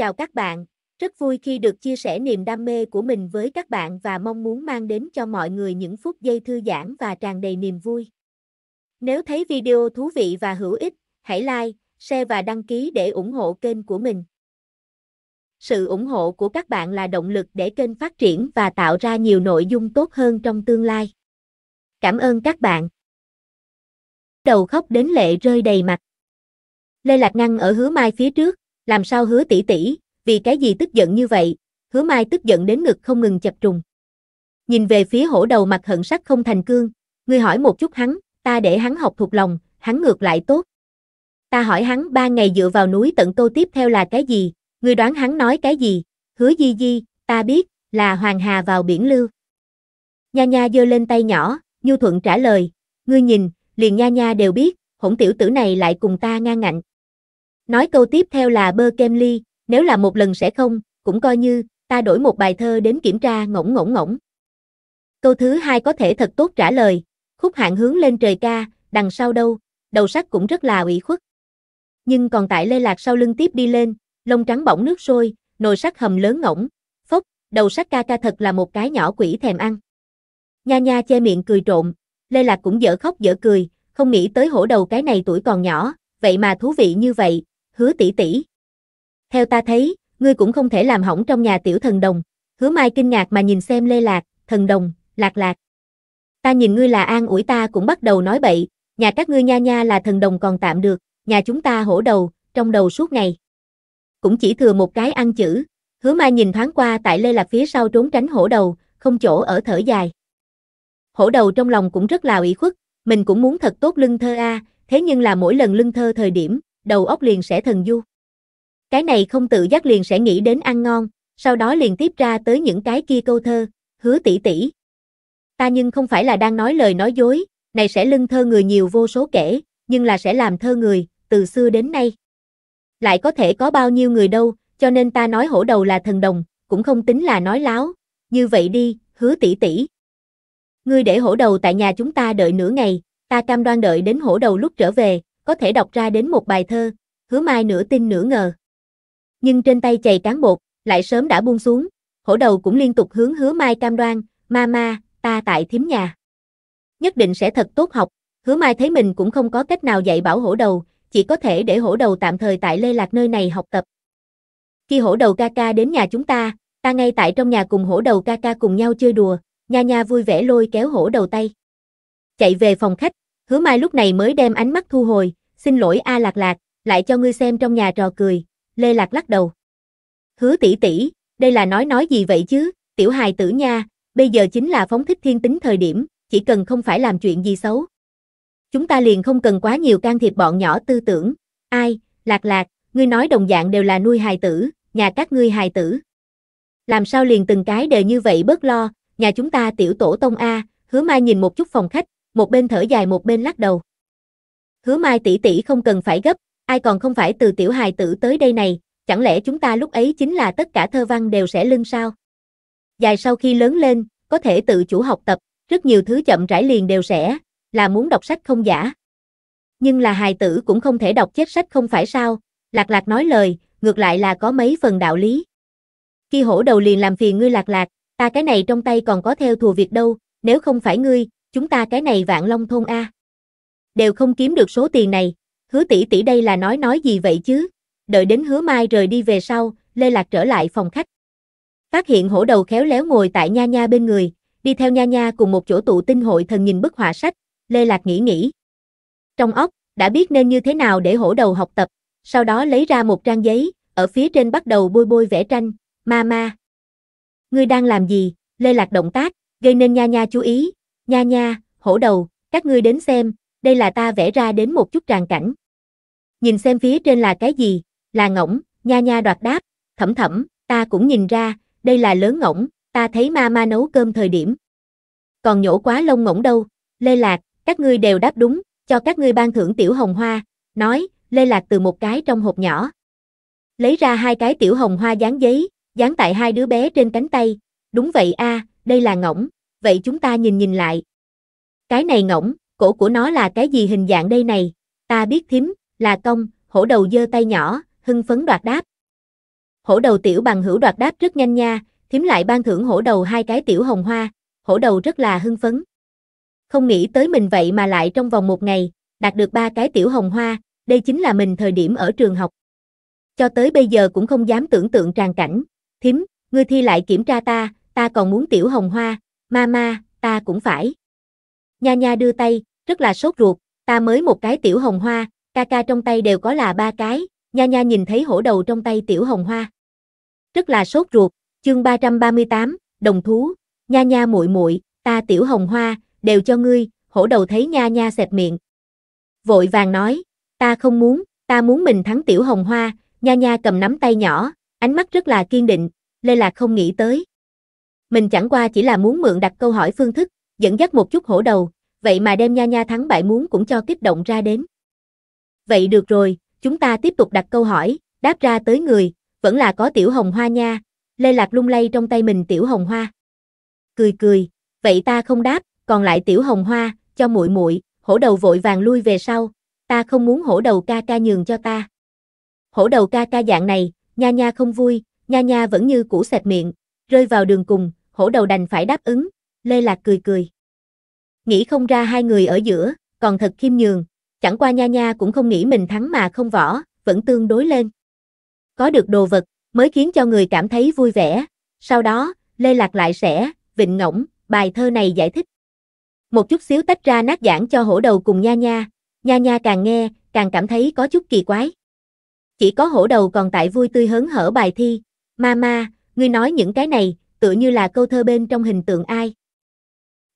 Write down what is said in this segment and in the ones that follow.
Chào các bạn, rất vui khi được chia sẻ niềm đam mê của mình với các bạn và mong muốn mang đến cho mọi người những phút giây thư giãn và tràn đầy niềm vui. Nếu thấy video thú vị và hữu ích, hãy like, share và đăng ký để ủng hộ kênh của mình. Sự ủng hộ của các bạn là động lực để kênh phát triển và tạo ra nhiều nội dung tốt hơn trong tương lai. Cảm ơn các bạn. Đầu khóc đến lệ rơi đầy mặt. Lê Lạc Ngăn ở hứa mai phía trước, làm sao hứa tỷ tỷ, vì cái gì tức giận như vậy? Hứa Mai tức giận đến ngực không ngừng chập trùng. Nhìn về phía hổ đầu mặt hận sắc không thành cương, ngươi hỏi một chút hắn, ta để hắn học thuộc lòng, hắn ngược lại tốt. Ta hỏi hắn ba ngày dựa vào núi tận tô tiếp theo là cái gì, ngươi đoán hắn nói cái gì, hứa di di, ta biết, là hoàng hà vào biển lưu. Nha nha giơ lên tay nhỏ, Nhu Thuận trả lời, ngươi nhìn, liền nha nha đều biết, hỗn tiểu tử này lại cùng ta ngang ngạnh. Nói câu tiếp theo là bơ kem ly, nếu là một lần sẽ không, cũng coi như, ta đổi một bài thơ đến kiểm tra ngỗng ngỗng ngỗng. Câu thứ hai có thể thật tốt trả lời, khúc hạng hướng lên trời ca, đằng sau đâu, đầu sắt cũng rất là ủy khuất. Nhưng còn tại lê lạc sau lưng tiếp đi lên, lông trắng bỏng nước sôi, nồi sắt hầm lớn ngỗng, phốc, đầu sắt ca ca thật là một cái nhỏ quỷ thèm ăn. Nha nha che miệng cười trộm, lê lạc cũng dở khóc dở cười, không nghĩ tới hổ đầu cái này tuổi còn nhỏ, vậy mà thú vị như vậy, hứa tỷ tỷ. Theo ta thấy, ngươi cũng không thể làm hỏng trong nhà tiểu thần đồng. Hứa Mai kinh ngạc mà nhìn xem Lê Lạc, thần đồng, lạc lạc. Ta nhìn ngươi là an ủi ta cũng bắt đầu nói bậy, nhà các ngươi nha nha là thần đồng còn tạm được, nhà chúng ta hổ đầu, trong đầu suốt ngày. Cũng chỉ thừa một cái ăn chữ, hứa mai nhìn thoáng qua tại Lê Lạc phía sau trốn tránh hổ đầu, không chỗ ở thở dài. Hổ đầu trong lòng cũng rất là ủy khuất, mình cũng muốn thật tốt lưng thơ a, thế nhưng là mỗi lần lưng thơ thời điểm, đầu óc liền sẽ thần du. Cái này không tự giác liền sẽ nghĩ đến ăn ngon, sau đó liền tiếp ra tới những cái kia câu thơ, hứa tỷ tỷ. Ta nhưng không phải là đang nói lời nói dối, này sẽ lưng thơ người nhiều vô số kể, nhưng là sẽ làm thơ người, từ xưa đến nay. Lại có thể có bao nhiêu người đâu, cho nên ta nói hổ đầu là thần đồng, cũng không tính là nói láo. Như vậy đi, hứa tỷ tỷ. Ngươi để hổ đầu tại nhà chúng ta đợi nửa ngày, ta cam đoan đợi đến hổ đầu lúc trở về, có thể đọc ra đến một bài thơ, hứa mai nửa tin nửa ngờ. Nhưng trên tay chày cán bột, lại sớm đã buông xuống, hổ đầu cũng liên tục hướng hứa mai cam đoan, ma ma, ta tại thím nhà. Nhất định sẽ thật tốt học, hứa mai thấy mình cũng không có cách nào dạy bảo hổ đầu, chỉ có thể để hổ đầu tạm thời tại lê lạc nơi này học tập. Khi hổ đầu ca ca đến nhà chúng ta, ta ngay tại trong nhà cùng hổ đầu ca ca cùng nhau chơi đùa, nha nha vui vẻ lôi kéo hổ đầu tay. Chạy về phòng khách, hứa mai lúc này mới đem ánh mắt thu hồi, Xin lỗi A Lạc Lạc, lại cho ngươi xem trong nhà trò cười. Lê Lạc lắc đầu. Hứa tỷ tỷ, đây là nói nói gì vậy chứ, tiểu hài tử nha, bây giờ chính là phóng thích thiên tính thời điểm, chỉ cần không phải làm chuyện gì xấu. Chúng ta liền không cần quá nhiều can thiệp bọn nhỏ tư tưởng. Ai, Lạc Lạc, ngươi nói đồng dạng đều là nuôi hài tử, nhà các ngươi hài tử. Làm sao liền từng cái đều như vậy bớt lo, nhà chúng ta tiểu tổ tông A, hứa mai nhìn một chút phòng khách, một bên thở dài một bên lắc đầu. Hứa Mai tỷ tỷ không cần phải gấp, ai còn không phải từ tiểu hài tử tới đây này, chẳng lẽ chúng ta lúc ấy chính là tất cả thơ văn đều sẽ lưng sao? Dài sau khi lớn lên, có thể tự chủ học tập, rất nhiều thứ chậm rãi liền đều sẽ, là muốn đọc sách không giả. Nhưng là hài tử cũng không thể đọc chết sách không phải sao, lạc lạc nói lời, ngược lại là có mấy phần đạo lý. Khi hổ đầu liền làm phiền ngươi lạc lạc, ta cái này trong tay còn có theo thù việc đâu, nếu không phải ngươi, chúng ta cái này vạn long thôn A đều không kiếm được số tiền này, hứa tỷ tỷ đây là nói nói gì vậy chứ? Đợi đến hứa mai rời đi về sau, Lê Lạc trở lại phòng khách. Phát hiện hổ đầu khéo léo ngồi tại nha nha bên người, đi theo nha nha cùng một chỗ tụ tinh hội thần nhìn bức họa sách, Lê Lạc nghĩ nghĩ. Trong óc, đã biết nên như thế nào để hổ đầu học tập, sau đó lấy ra một trang giấy, ở phía trên bắt đầu bôi bôi vẽ tranh, ma ma. Ngươi đang làm gì? Lê Lạc động tác, gây nên nha nha chú ý, nha nha, hổ đầu, các ngươi đến xem, đây là ta vẽ ra đến một chút tràn cảnh. Nhìn xem phía trên là cái gì, là ngỗng, nha nha đoạt đáp, thẩm thẩm, ta cũng nhìn ra, đây là lớn ngỗng, ta thấy ma ma nấu cơm thời điểm. Còn nhổ quá lông ngỗng đâu, Lê Lạc, các ngươi đều đáp đúng, cho các ngươi ban thưởng tiểu hồng hoa, nói, Lê Lạc từ một cái trong hộp nhỏ. Lấy ra hai cái tiểu hồng hoa dán giấy, dán tại hai đứa bé trên cánh tay, đúng vậy a, đây là ngỗng, vậy chúng ta nhìn nhìn lại. Cái này ngỗng, cổ của nó là cái gì hình dạng đây này, ta biết thím, là công, hổ đầu dơ tay nhỏ, hưng phấn đoạt đáp. Hổ đầu tiểu bằng hữu đoạt đáp rất nhanh nha, thím lại ban thưởng hổ đầu hai cái tiểu hồng hoa, hổ đầu rất là hưng phấn. Không nghĩ tới mình vậy mà lại trong vòng một ngày, đạt được ba cái tiểu hồng hoa, đây chính là mình thời điểm ở trường học. Cho tới bây giờ cũng không dám tưởng tượng tràn cảnh, thím, ngươi thi lại kiểm tra ta, ta còn muốn tiểu hồng hoa, ma ma, ta cũng phải. Nha nha đưa tay, rất là sốt ruột, ta mới một cái tiểu hồng hoa, ca ca trong tay đều có là ba cái, nha nha nhìn thấy hổ đầu trong tay tiểu hồng hoa. Rất là sốt ruột, chương 338, đồng thú, nha nha muội muội, ta tiểu hồng hoa, đều cho ngươi, hổ đầu thấy nha nha xẹp miệng. Vội vàng nói, ta không muốn, ta muốn mình thắng tiểu hồng hoa, nha nha cầm nắm tay nhỏ, ánh mắt rất là kiên định, Lê Lạc không nghĩ tới. Mình chẳng qua chỉ là muốn mượn đặt câu hỏi phương thức, dẫn dắt một chút hổ đầu, vậy mà đem nha nha thắng bại muốn cũng cho kích động ra đến. Vậy được rồi, chúng ta tiếp tục đặt câu hỏi, đáp ra tới người, vẫn là có tiểu hồng hoa nha, Lê Lạc lung lay trong tay mình tiểu hồng hoa. Cười cười, vậy ta không đáp, còn lại tiểu hồng hoa, cho muội muội, hổ đầu vội vàng lui về sau, ta không muốn hổ đầu ca ca nhường cho ta. Hổ đầu ca ca dạng này, nha nha không vui, nha nha vẫn như cũ sạch miệng, rơi vào đường cùng, hổ đầu đành phải đáp ứng, Lê Lạc cười cười nghĩ không ra hai người ở giữa, còn thật khiêm nhường, chẳng qua nha nha cũng không nghĩ mình thắng mà không võ, vẫn tương đối lên. Có được đồ vật, mới khiến cho người cảm thấy vui vẻ, sau đó, Lê Lạc lại sẽ, vịnh ngỗng, bài thơ này giải thích. Một chút xíu tách ra nát giảng cho hổ đầu cùng nha nha, nha nha càng nghe, càng cảm thấy có chút kỳ quái. Chỉ có hổ đầu còn tại vui tươi hớn hở bài thi, ma ma, ngươi nói những cái này, tựa như là câu thơ bên trong hình tượng ai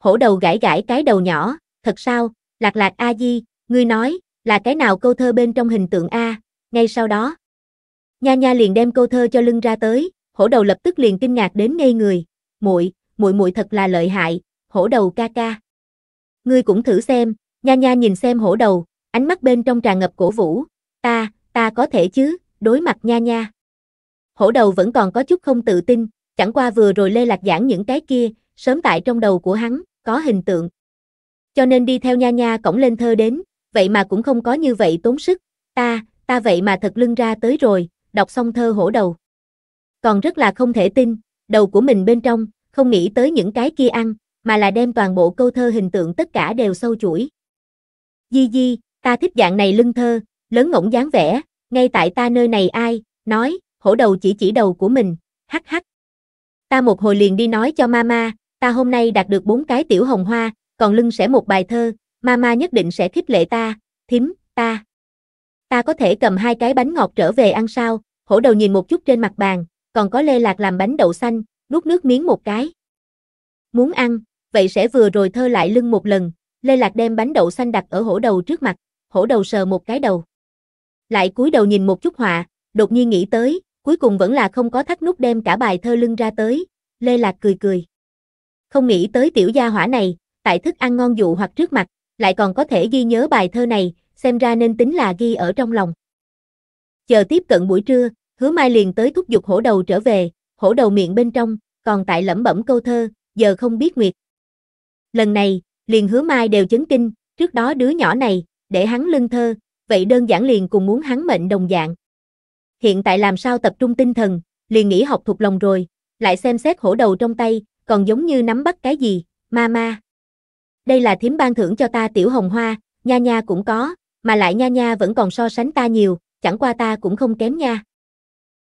hổ đầu gãi gãi cái đầu nhỏ, thật sao, lạc lạc a di, ngươi nói, là cái nào câu thơ bên trong hình tượng A, ngay sau đó. Nha nha liền đem câu thơ cho lưng ra tới, hổ đầu lập tức liền kinh ngạc đến ngây người, muội, muội muội thật là lợi hại, hổ đầu ca ca. Ngươi cũng thử xem, nha nha nhìn xem hổ đầu, ánh mắt bên trong tràn ngập cổ vũ, ta, ta có thể chứ, đối mặt nha nha. Hổ đầu vẫn còn có chút không tự tin, chẳng qua vừa rồi lê lạc giảng những cái kia, sớm tại trong đầu của hắn, có hình tượng. Cho nên đi theo nha nha cổng lên thơ đến, vậy mà cũng không có như vậy tốn sức, ta, ta vậy mà thật lưng ra tới rồi, đọc xong thơ hổ đầu. Còn rất là không thể tin, đầu của mình bên trong, không nghĩ tới những cái kia ăn, mà là đem toàn bộ câu thơ hình tượng tất cả đều sâu chuỗi. Di Di, ta thích dạng này lưng thơ, lớn ngỗng dáng vẻ, ngay tại ta nơi này ai, nói, hổ đầu chỉ chỉ đầu của mình, hắc hắc. Ta một hồi liền đi nói cho mama, ta hôm nay đạt được bốn cái tiểu hồng hoa, còn lưng sẽ một bài thơ, mama nhất định sẽ khích lệ ta, thím, ta. Ta có thể cầm hai cái bánh ngọt trở về ăn sao, hổ đầu nhìn một chút trên mặt bàn, còn có lê lạc làm bánh đậu xanh, nuốt nước miếng một cái. Muốn ăn, vậy sẽ vừa rồi thơ lại lưng một lần, lê lạc đem bánh đậu xanh đặt ở hổ đầu trước mặt, hổ đầu sờ một cái đầu. Lại cúi đầu nhìn một chút họa, đột nhiên nghĩ tới, cuối cùng vẫn là không có thắt nút đem cả bài thơ lưng ra tới, lê lạc cười cười không nghĩ tới tiểu gia hỏa này, tại thức ăn ngon dụ hoặc trước mặt, lại còn có thể ghi nhớ bài thơ này, xem ra nên tính là ghi ở trong lòng. Chờ tiếp cận buổi trưa, hứa mai liền tới thúc giục hổ đầu trở về, hổ đầu miệng bên trong, còn tại lẩm bẩm câu thơ, giờ không biết nguyệt. Lần này, liền hứa mai đều chấn kinh, trước đó đứa nhỏ này, để hắn lưng thơ, vậy đơn giản liền cùng muốn hắn mệnh đồng dạng. Hiện tại làm sao tập trung tinh thần, liền nghĩ học thuộc lòng rồi, lại xem xét hổ đầu trong tay, còn giống như nắm bắt cái gì, ma ma. Đây là thím ban thưởng cho ta tiểu hồng hoa, nha nha cũng có, mà lại nha nha vẫn còn so sánh ta nhiều, chẳng qua ta cũng không kém nha.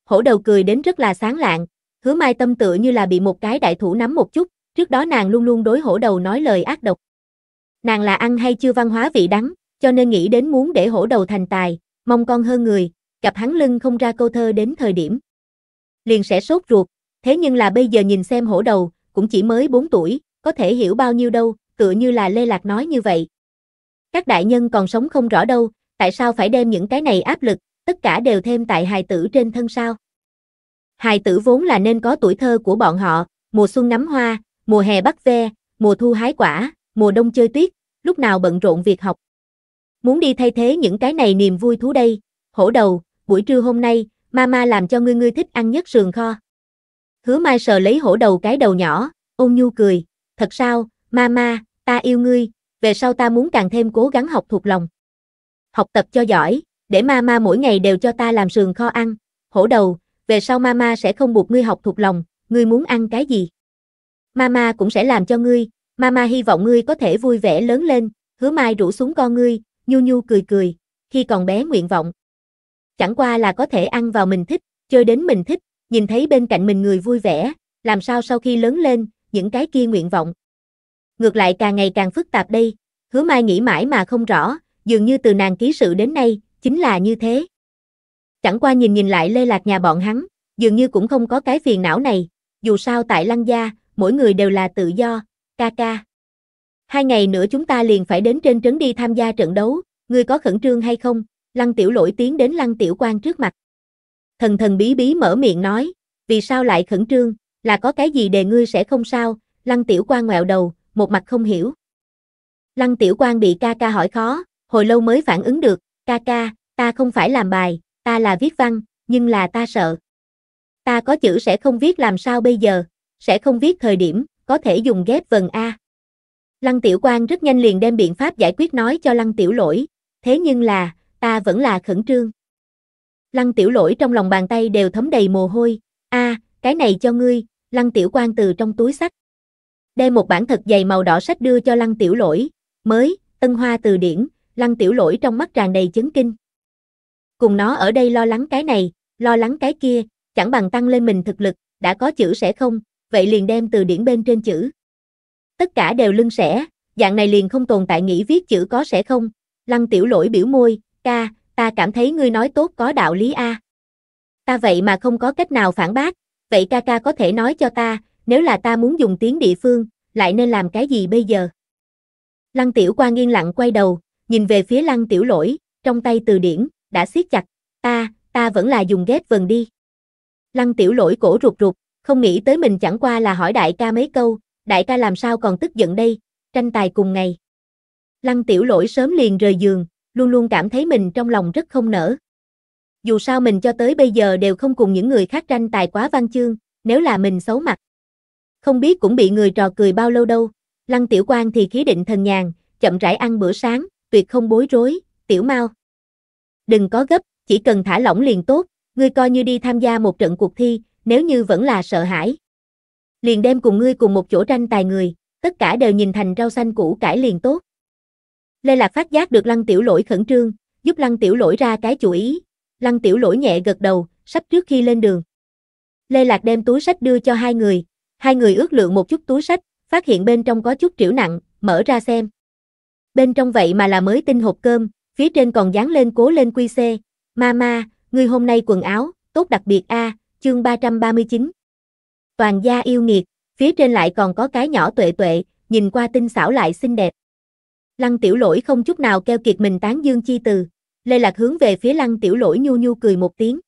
Hổ đầu cười đến rất là sáng lạng, hứa mai tâm tựa như là bị một cái đại thủ nắm một chút, trước đó nàng luôn luôn đối hổ đầu nói lời ác độc. Nàng là ăn hay chưa văn hóa vị đắng, cho nên nghĩ đến muốn để hổ đầu thành tài, mong con hơn người, gặp hắn lưng không ra câu thơ đến thời điểm. Liền sẽ sốt ruột, thế nhưng là bây giờ nhìn xem hổ đầu, cũng chỉ mới 4 tuổi, có thể hiểu bao nhiêu đâu, tựa như là Lê Lạc nói như vậy. Các đại nhân còn sống không rõ đâu, tại sao phải đem những cái này áp lực, tất cả đều thêm tại hài tử trên thân sao? Hài tử vốn là nên có tuổi thơ của bọn họ, mùa xuân ngắm hoa, mùa hè bắt ve, mùa thu hái quả, mùa đông chơi tuyết, lúc nào bận rộn việc học. Muốn đi thay thế những cái này niềm vui thú đây, hổ đầu, buổi trưa hôm nay, mama làm cho ngươi ngươi thích ăn nhất sườn kho. Hứa Mai sờ lấy hổ đầu cái đầu nhỏ, ôn nhu cười, thật sao, mama, ta yêu ngươi, về sau ta muốn càng thêm cố gắng học thuộc lòng. Học tập cho giỏi, để mama mỗi ngày đều cho ta làm sườn kho ăn, hổ đầu, về sau mama sẽ không buộc ngươi học thuộc lòng, ngươi muốn ăn cái gì. Mama cũng sẽ làm cho ngươi, mama hy vọng ngươi có thể vui vẻ lớn lên, hứa mai rủ xuống con ngươi, nhu nhu cười cười, khi còn bé nguyện vọng. Chẳng qua là có thể ăn vào mình thích, chơi đến mình thích, nhìn thấy bên cạnh mình người vui vẻ, làm sao sau khi lớn lên, những cái kia nguyện vọng. Ngược lại càng ngày càng phức tạp đây, hứa mai nghĩ mãi mà không rõ, dường như từ nàng ký sự đến nay, chính là như thế. Chẳng qua nhìn nhìn lại lê lạc nhà bọn hắn, dường như cũng không có cái phiền não này, dù sao tại lăng gia, mỗi người đều là tự do, ca ca. Hai ngày nữa chúng ta liền phải đến trên trấn đi tham gia trận đấu, ngươi có khẩn trương hay không? Lăng tiểu lỗi tiến đến lăng tiểu quan trước mặt thần thần bí bí mở miệng nói, vì sao lại khẩn trương, là có cái gì đề ngươi sẽ không sao, lăng tiểu quan ngoẹo đầu, một mặt không hiểu. Lăng tiểu quan bị ca ca hỏi khó, hồi lâu mới phản ứng được, ca ca, ta không phải làm bài, ta là viết văn, nhưng là ta sợ. Ta có chữ sẽ không viết làm sao bây giờ, sẽ không viết thời điểm, có thể dùng ghép vần A. Lăng tiểu quan rất nhanh liền đem biện pháp giải quyết nói cho lăng tiểu lỗi, thế nhưng là, ta vẫn là khẩn trương. Lăng tiểu lỗi trong lòng bàn tay đều thấm đầy mồ hôi, a cái này cho ngươi, lăng tiểu quan từ trong túi sách. Đem một bản thật dày màu đỏ sách đưa cho lăng tiểu lỗi, mới, tân hoa từ điển, lăng tiểu lỗi trong mắt tràn đầy chấn kinh. Cùng nó ở đây lo lắng cái này, lo lắng cái kia, chẳng bằng tăng lên mình thực lực, đã có chữ sẽ không, vậy liền đem từ điển bên trên chữ. Tất cả đều lưng sẻ, dạng này liền không tồn tại nghĩ viết chữ có sẽ không. Lăng tiểu lỗi biểu môi, ca, ta cảm thấy ngươi nói tốt có đạo lý a. Ta vậy mà không có cách nào phản bác, vậy ca ca có thể nói cho ta, nếu là ta muốn dùng tiếng địa phương, lại nên làm cái gì bây giờ? Lăng tiểu qua nghiêng lặng quay đầu, nhìn về phía lăng tiểu lỗi, trong tay từ điển, đã siết chặt, ta, ta vẫn là dùng ghét vần đi. Lăng tiểu lỗi cổ rụt rụt, không nghĩ tới mình chẳng qua là hỏi đại ca mấy câu, đại ca làm sao còn tức giận đây, tranh tài cùng ngày. Lăng tiểu lỗi sớm liền rời giường, luôn luôn cảm thấy mình trong lòng rất không nở. Dù sao mình cho tới bây giờ đều không cùng những người khác tranh tài quá văn chương, nếu là mình xấu mặt. Không biết cũng bị người trò cười bao lâu đâu, Lăng Tiểu Quang thì khí định thần nhàn, chậm rãi ăn bữa sáng, tuyệt không bối rối, tiểu mau. Đừng có gấp, chỉ cần thả lỏng liền tốt, ngươi coi như đi tham gia một trận cuộc thi, nếu như vẫn là sợ hãi. Liền đem cùng ngươi cùng một chỗ tranh tài người, tất cả đều nhìn thành rau xanh củ cải liền tốt. Lê Lạc phát giác được Lăng Tiểu Lỗi khẩn trương, giúp Lăng Tiểu Lỗi ra cái chủ ý. Lăng Tiểu Lỗi nhẹ gật đầu, sắp trước khi lên đường. Lê Lạc đem túi sách đưa cho hai người, hai người ước lượng một chút túi sách, phát hiện bên trong có chút triểu nặng, mở ra xem. Bên trong vậy mà là mới tinh hộp cơm, phía trên còn dán lên cố lên quy xê. Mama, người hôm nay quần áo, tốt đặc biệt a, à, chương 339. Toàn gia yêu nghiệt, phía trên lại còn có cái nhỏ tuệ tuệ, nhìn qua tinh xảo lại xinh đẹp. Lăng tiểu lỗi không chút nào keo kiệt mình tán dương chi từ. Lê Lạc hướng về phía lăng tiểu lỗi nhu nhu cười một tiếng.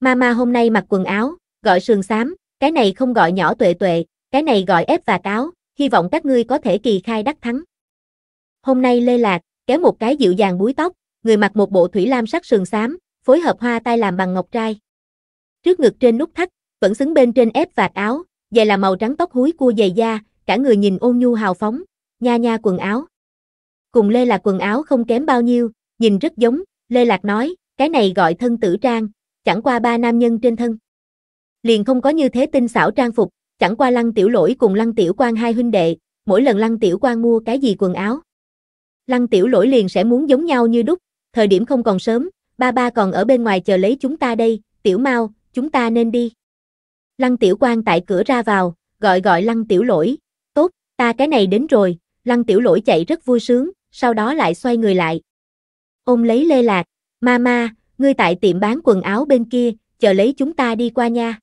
Mama hôm nay mặc quần áo, gọi sườn xám, cái này không gọi nhỏ tuệ tuệ, cái này gọi ép và cáo, hy vọng các ngươi có thể kỳ khai đắc thắng. Hôm nay Lê Lạc, kéo một cái dịu dàng búi tóc, người mặc một bộ thủy lam sắc sườn xám, phối hợp hoa tai làm bằng ngọc trai. Trước ngực trên nút thắt, vẫn xứng bên trên ép vạt áo, dày là màu trắng tóc húi cua dày da, cả người nhìn ôn nhu hào phóng, nha nha quần áo cùng Lê Lạc quần áo không kém bao nhiêu, nhìn rất giống, Lê Lạc nói, cái này gọi thân tử trang, chẳng qua ba nam nhân trên thân. Liền không có như thế tinh xảo trang phục, chẳng qua Lăng Tiểu Lỗi cùng Lăng Tiểu Quang hai huynh đệ, mỗi lần Lăng Tiểu Quang mua cái gì quần áo. Lăng Tiểu Lỗi liền sẽ muốn giống nhau như đúc, thời điểm không còn sớm, ba ba còn ở bên ngoài chờ lấy chúng ta đây, Tiểu Mau, chúng ta nên đi. Lăng Tiểu Quang tại cửa ra vào, gọi gọi Lăng Tiểu Lỗi, tốt, ta cái này đến rồi, Lăng Tiểu Lỗi chạy rất vui sướng, sau đó lại xoay người lại. Ôm lấy Lê Lạc, Mama, ngươi tại tiệm bán quần áo bên kia, chờ lấy chúng ta đi qua nha.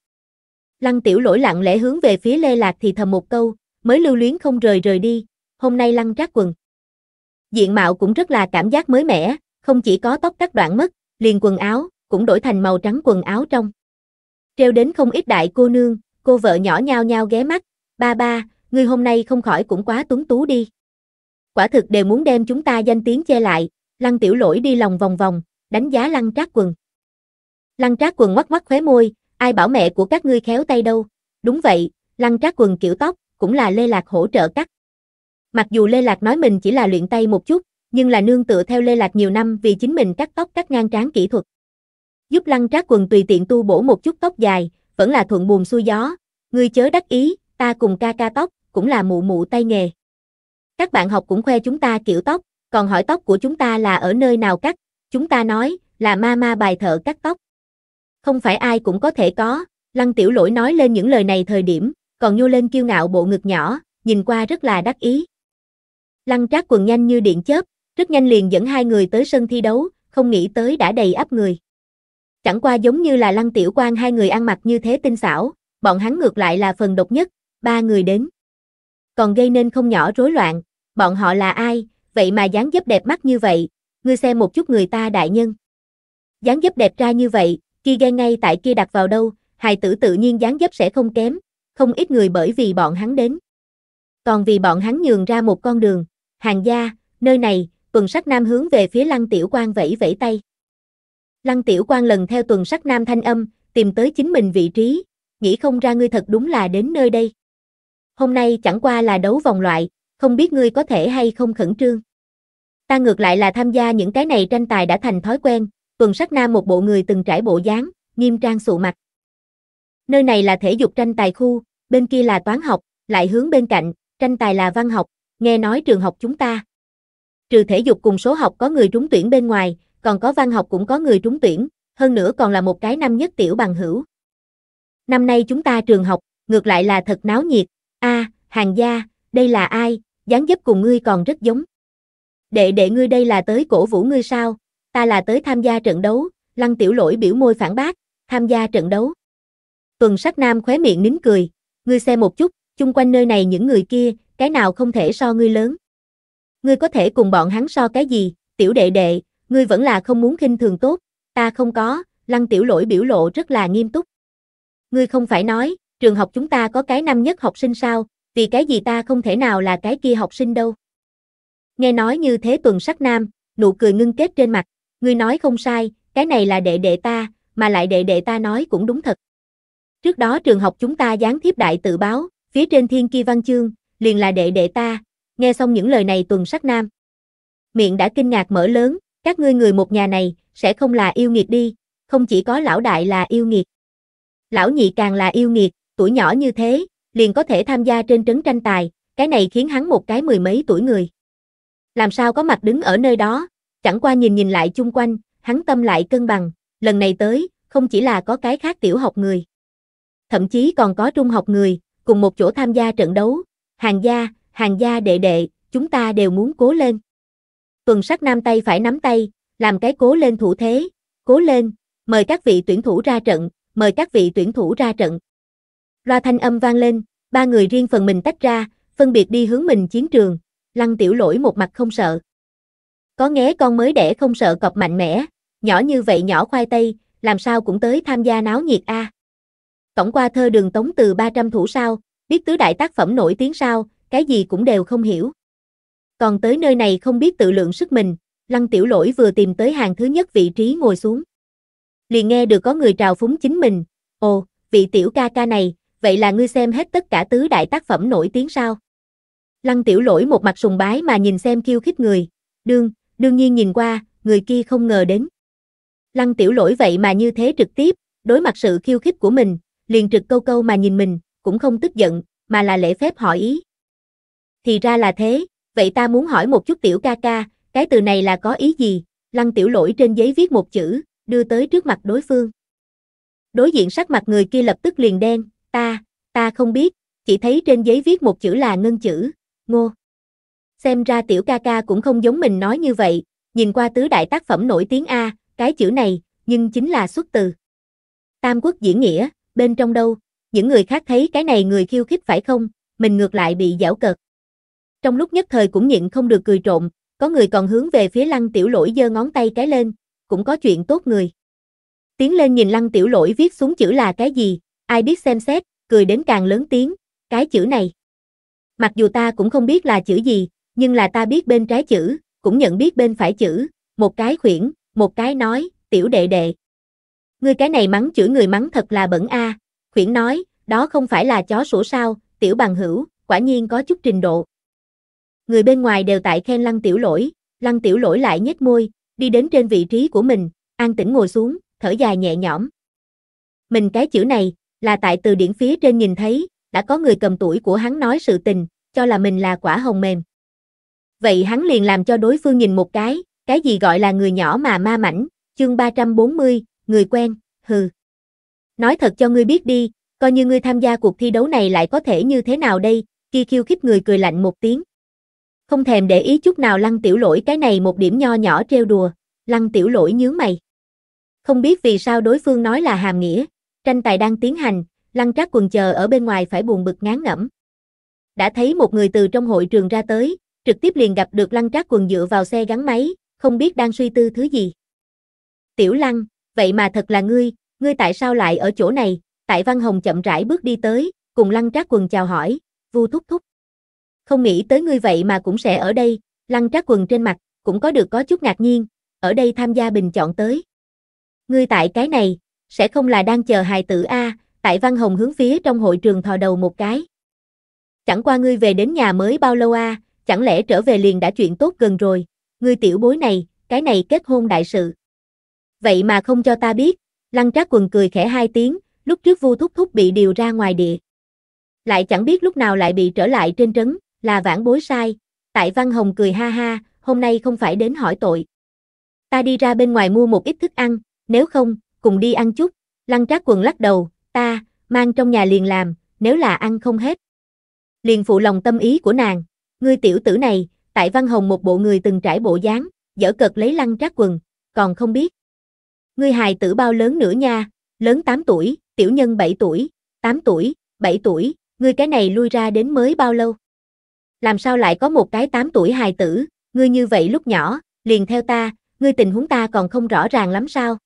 Lăng tiểu lỗi lặng lẽ hướng về phía Lê Lạc thì thầm một câu, mới lưu luyến không rời rời đi, hôm nay lăng trác quần. Diện mạo cũng rất là cảm giác mới mẻ, không chỉ có tóc cắt đoạn mất, liền quần áo, cũng đổi thành màu trắng quần áo trong. Treo đến không ít đại cô nương, cô vợ nhỏ nhau nhau ghé mắt, ba ba, ngươi hôm nay không khỏi cũng quá tuấn tú đi quả thực đều muốn đem chúng ta danh tiếng che lại, lăng tiểu lỗi đi lòng vòng vòng, đánh giá lăng trác quần. Lăng trác quần ngoắc ngoắc khóe môi, ai bảo mẹ của các ngươi khéo tay đâu, đúng vậy, lăng trác quần kiểu tóc, cũng là Lê Lạc hỗ trợ cắt. Mặc dù Lê Lạc nói mình chỉ là luyện tay một chút, nhưng là nương tựa theo Lê Lạc nhiều năm vì chính mình cắt tóc cắt ngang tráng kỹ thuật. Giúp lăng trác quần tùy tiện tu bổ một chút tóc dài, vẫn là thuận buồm xuôi gió, ngươi chớ đắc ý, ta cùng ca ca tóc, cũng là mụ mụ tay nghề. Các bạn học cũng khoe chúng ta kiểu tóc, còn hỏi tóc của chúng ta là ở nơi nào cắt, chúng ta nói là ma ma bài thợ cắt tóc. Không phải ai cũng có thể có, Lăng Tiểu Lỗi nói lên những lời này thời điểm, còn nhô lên kiêu ngạo bộ ngực nhỏ, nhìn qua rất là đắc ý. Lăng Trác quần nhanh như điện chớp, rất nhanh liền dẫn hai người tới sân thi đấu, không nghĩ tới đã đầy ắp người. Chẳng qua giống như là Lăng Tiểu Quang hai người ăn mặc như thế tinh xảo, bọn hắn ngược lại là phần độc nhất, ba người đến. Còn gây nên không nhỏ rối loạn, bọn họ là ai, vậy mà dáng dấp đẹp mắt như vậy, ngươi xem một chút người ta đại nhân. Dáng dấp đẹp ra như vậy, kia ghen ngay tại kia đặt vào đâu, hài tử tự nhiên dáng dấp sẽ không kém, không ít người bởi vì bọn hắn đến. Còn vì bọn hắn nhường ra một con đường, hàng gia, nơi này, tuần sắc nam hướng về phía lăng tiểu quan vẫy vẫy tay. Lăng tiểu quan lần theo tuần sắc nam thanh âm, tìm tới chính mình vị trí, nghĩ không ra ngươi thật đúng là đến nơi đây. Hôm nay chẳng qua là đấu vòng loại, không biết ngươi có thể hay không khẩn trương. Ta ngược lại là tham gia những cái này tranh tài đã thành thói quen, tuần sắc nam một bộ người từng trải bộ dáng, nghiêm trang sụ mặt. Nơi này là thể dục tranh tài khu, bên kia là toán học, lại hướng bên cạnh, tranh tài là văn học, nghe nói trường học chúng ta. Trừ thể dục cùng số học có người trúng tuyển bên ngoài, còn có văn học cũng có người trúng tuyển, hơn nữa còn là một cái năm nhất tiểu bằng hữu. Năm nay chúng ta trường học, ngược lại là thật náo nhiệt, a hàng gia, đây là ai, dáng dấp cùng ngươi còn rất giống. Đệ đệ ngươi đây là tới cổ vũ ngươi sao, ta là tới tham gia trận đấu, lăng tiểu lỗi biểu môi phản bác, tham gia trận đấu. Tuần sắc nam khóe miệng nín cười, ngươi xem một chút, chung quanh nơi này những người kia, cái nào không thể so ngươi lớn. Ngươi có thể cùng bọn hắn so cái gì, tiểu đệ đệ, ngươi vẫn là không muốn khinh thường tốt, ta không có, lăng tiểu lỗi biểu lộ rất là nghiêm túc. Ngươi không phải nói, trường học chúng ta có cái năm nhất học sinh sao, vì cái gì ta không thể nào là cái kia học sinh đâu. Nghe nói như thế tuần sắc nam, nụ cười ngưng kết trên mặt, ngươi nói không sai, cái này là đệ đệ ta, mà lại đệ đệ ta nói cũng đúng thật. Trước đó trường học chúng ta gián tiếp đại tự báo, phía trên thiên kỳ văn chương, liền là đệ đệ ta, nghe xong những lời này tuần sắc nam. Miệng đã kinh ngạc mở lớn, các ngươi người một nhà này, sẽ không là yêu nghiệt đi, không chỉ có lão đại là yêu nghiệt. Lão nhị càng là yêu nghiệt, tuổi nhỏ như thế, liền có thể tham gia trên trấn tranh tài, cái này khiến hắn một cái mười mấy tuổi người. Làm sao có mặt đứng ở nơi đó, chẳng qua nhìn nhìn lại chung quanh, hắn tâm lại cân bằng, lần này tới, không chỉ là có cái khác tiểu học người. Thậm chí còn có trung học người, cùng một chỗ tham gia trận đấu, hàng gia, hàng gia đệ đệ, chúng ta đều muốn cố lên. Tuần sắc nam tay phải nắm tay, làm cái cố lên thủ thế, cố lên, mời các vị tuyển thủ ra trận, mời các vị tuyển thủ ra trận. Loa thanh âm vang lên, ba người riêng phần mình tách ra, phân biệt đi hướng mình chiến trường. Lăng tiểu lỗi một mặt không sợ. Có nghe con mới đẻ không sợ cọp mạnh mẽ, nhỏ như vậy nhỏ khoai tây, làm sao cũng tới tham gia náo nhiệt a. Tổng qua thơ đường tống từ 300 thủ sao, biết tứ đại tác phẩm nổi tiếng sao, cái gì cũng đều không hiểu. Còn tới nơi này không biết tự lượng sức mình, lăng tiểu lỗi vừa tìm tới hàng thứ nhất vị trí ngồi xuống. Liền nghe được có người trào phúng chính mình, ồ, vị tiểu ca ca này, vậy là ngươi xem hết tất cả tứ đại tác phẩm nổi tiếng sao? Lăng tiểu lỗi một mặt sùng bái mà nhìn xem kiêu khích người, đương, đương nhiên nhìn qua, người kia không ngờ đến. Lăng tiểu lỗi vậy mà như thế trực tiếp, đối mặt sự khiêu khích của mình, liền trực câu câu mà nhìn mình, cũng không tức giận, mà là lễ phép hỏi ý. Thì ra là thế, vậy ta muốn hỏi một chút tiểu ca ca, cái từ này là có ý gì? Lăng tiểu lỗi trên giấy viết một chữ, đưa tới trước mặt đối phương. Đối diện sắc mặt người kia lập tức liền đen, ta, ta không biết, chỉ thấy trên giấy viết một chữ là ngân chữ, ngô. Xem ra tiểu ca ca cũng không giống mình nói như vậy, nhìn qua tứ đại tác phẩm nổi tiếng A, cái chữ này, nhưng chính là xuất từ. Tam quốc diễn nghĩa, bên trong đâu, những người khác thấy cái này người khiêu khích phải không, mình ngược lại bị giảo cợt. Trong lúc nhất thời cũng nhịn không được cười trộm, có người còn hướng về phía lăng tiểu lỗi giơ ngón tay cái lên, cũng có chuyện tốt người. Tiến lên nhìn lăng tiểu lỗi viết xuống chữ là cái gì, Ai biết xem xét, cười đến càng lớn tiếng, cái chữ này. Mặc dù ta cũng không biết là chữ gì, nhưng là ta biết bên trái chữ, cũng nhận biết bên phải chữ, một cái khuyển, một cái nói, tiểu đệ đệ. Ngươi cái này mắng chữ người mắng thật là bẩn a, à. khuyển nói, đó không phải là chó sủa sao, tiểu bằng hữu, quả nhiên có chút trình độ. Người bên ngoài đều tại khen lăng tiểu lỗi, lăng tiểu lỗi lại nhếch môi, đi đến trên vị trí của mình, an tĩnh ngồi xuống, thở dài nhẹ nhõm. Mình cái chữ này, là tại từ điển phía trên nhìn thấy, đã có người cầm tuổi của hắn nói sự tình, cho là mình là quả hồng mềm. Vậy hắn liền làm cho đối phương nhìn một cái, cái gì gọi là người nhỏ mà ma mảnh, chương 340, người quen, hừ. Nói thật cho ngươi biết đi, coi như ngươi tham gia cuộc thi đấu này lại có thể như thế nào đây, kia khiêu khích người cười lạnh một tiếng. Không thèm để ý chút nào lăng tiểu lỗi cái này một điểm nho nhỏ trêu đùa, lăng tiểu lỗi nhướng mày. Không biết vì sao đối phương nói là hàm nghĩa, Tranh tài đang tiến hành, lăng trác quần chờ ở bên ngoài phải buồn bực ngán ngẩm. Đã thấy một người từ trong hội trường ra tới, trực tiếp liền gặp được lăng trác quần dựa vào xe gắn máy, không biết đang suy tư thứ gì. Tiểu lăng, vậy mà thật là ngươi, ngươi tại sao lại ở chỗ này, tại văn hồng chậm rãi bước đi tới, cùng lăng trác quần chào hỏi, vu thúc thúc. Không nghĩ tới ngươi vậy mà cũng sẽ ở đây, lăng trác quần trên mặt, cũng có được có chút ngạc nhiên, ở đây tham gia bình chọn tới. Ngươi tại cái này, sẽ không là đang chờ hài tử A, tại Văn Hồng hướng phía trong hội trường thò đầu một cái. Chẳng qua ngươi về đến nhà mới bao lâu A, chẳng lẽ trở về liền đã chuyện tốt gần rồi, ngươi tiểu bối này, cái này kết hôn đại sự. Vậy mà không cho ta biết, lăng trác quần cười khẽ hai tiếng, lúc trước vu thúc thúc bị điều ra ngoài địa. Lại chẳng biết lúc nào lại bị trở lại trên trấn, là vãn bối sai, tại Văn Hồng cười ha ha, hôm nay không phải đến hỏi tội. Ta đi ra bên ngoài mua một ít thức ăn, nếu không, cùng đi ăn chút. Lăng trác quần lắc đầu, ta, mang trong nhà liền làm, nếu là ăn không hết. Liền phụ lòng tâm ý của nàng, ngươi tiểu tử này, tại Văn Hồng một bộ người từng trải bộ dáng, dở cợt lấy lăng trác quần, còn không biết. Ngươi hài tử bao lớn nữa nha, lớn 8 tuổi, tiểu nhân 7 tuổi, 8 tuổi, 7 tuổi, ngươi cái này lui ra đến mới bao lâu? Làm sao lại có một cái 8 tuổi hài tử, ngươi như vậy lúc nhỏ, liền theo ta, ngươi tình huống ta còn không rõ ràng lắm sao?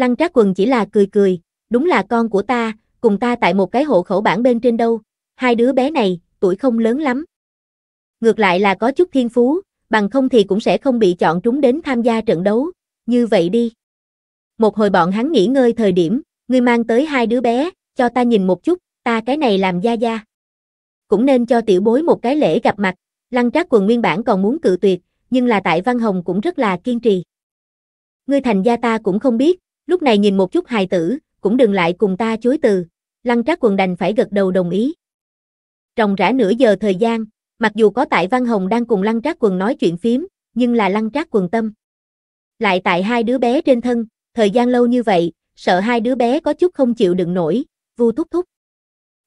Lăng Trác Quần chỉ là cười cười, đúng là con của ta, cùng ta tại một cái hộ khẩu bản bên trên đâu, hai đứa bé này, tuổi không lớn lắm. Ngược lại là có chút thiên phú, bằng không thì cũng sẽ không bị chọn trúng đến tham gia trận đấu, như vậy đi. Một hồi bọn hắn nghỉ ngơi thời điểm, ngươi mang tới hai đứa bé, cho ta nhìn một chút, ta cái này làm gia gia. Cũng nên cho tiểu bối một cái lễ gặp mặt, lăng trác quần nguyên bản còn muốn cự tuyệt, nhưng là tại Văn Hồng cũng rất là kiên trì. Ngươi thành gia ta cũng không biết, Lúc này nhìn một chút hài tử, cũng đừng lại cùng ta chối từ. Lăng trác quần đành phải gật đầu đồng ý. Trồng rã nửa giờ thời gian, mặc dù có tại Văn Hồng đang cùng lăng trác quần nói chuyện phím, nhưng là lăng trác quần tâm. Lại tại hai đứa bé trên thân, thời gian lâu như vậy, sợ hai đứa bé có chút không chịu đựng nổi, vu thúc thúc.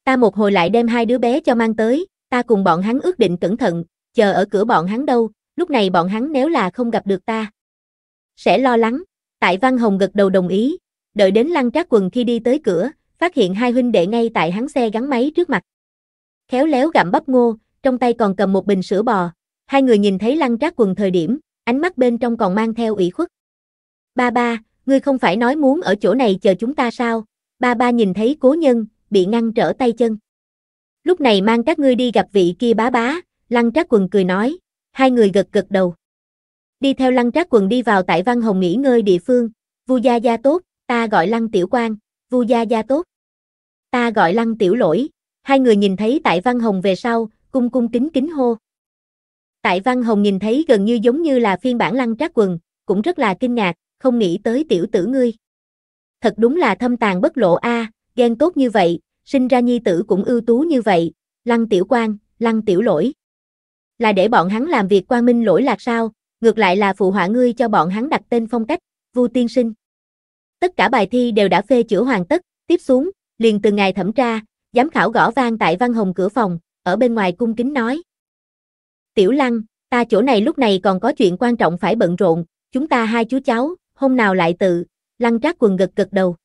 Ta một hồi lại đem hai đứa bé cho mang tới, ta cùng bọn hắn ước định cẩn thận, chờ ở cửa bọn hắn đâu, lúc này bọn hắn nếu là không gặp được ta. Sẽ lo lắng, Tại Văn Hồng gật đầu đồng ý, đợi đến Lăng Trác Quần khi đi tới cửa, phát hiện hai huynh đệ ngay tại hắn xe gắn máy trước mặt. Khéo léo gặm bắp ngô, trong tay còn cầm một bình sữa bò. Hai người nhìn thấy Lăng Trác Quần thời điểm, ánh mắt bên trong còn mang theo ủy khuất. "Ba ba, ngươi không phải nói muốn ở chỗ này chờ chúng ta sao?" Ba ba nhìn thấy Cố Nhân, bị ngăn trở tay chân. "Lúc này mang các ngươi đi gặp vị kia bá bá." Lăng Trác Quần cười nói, hai người gật gật đầu. Đi theo lăng trác quần đi vào tại văn hồng nghỉ ngơi địa phương, vu gia gia tốt, ta gọi lăng tiểu quang vu gia gia tốt. Ta gọi lăng tiểu lỗi, hai người nhìn thấy tại văn hồng về sau, cung cung kính kính hô. Tại văn hồng nhìn thấy gần như giống như là phiên bản lăng trác quần, cũng rất là kinh ngạc, không nghĩ tới tiểu tử ngươi. Thật đúng là thâm tàn bất lộ a, à, ghen tốt như vậy, sinh ra nhi tử cũng ưu tú như vậy, lăng tiểu quang lăng tiểu lỗi. Là để bọn hắn làm việc quan minh lỗi lạc sao, ngược lại là phụ họa ngươi cho bọn hắn đặt tên phong cách, Vu tiên sinh. Tất cả bài thi đều đã phê chữa hoàn tất, tiếp xuống, liền từ ngày thẩm tra, giám khảo gõ vang tại văn hồng cửa phòng, ở bên ngoài cung kính nói. Tiểu Lăng, ta chỗ này lúc này còn có chuyện quan trọng phải bận rộn, chúng ta hai chú cháu, hôm nào lại tự, Lăng Trác quần gật gật đầu.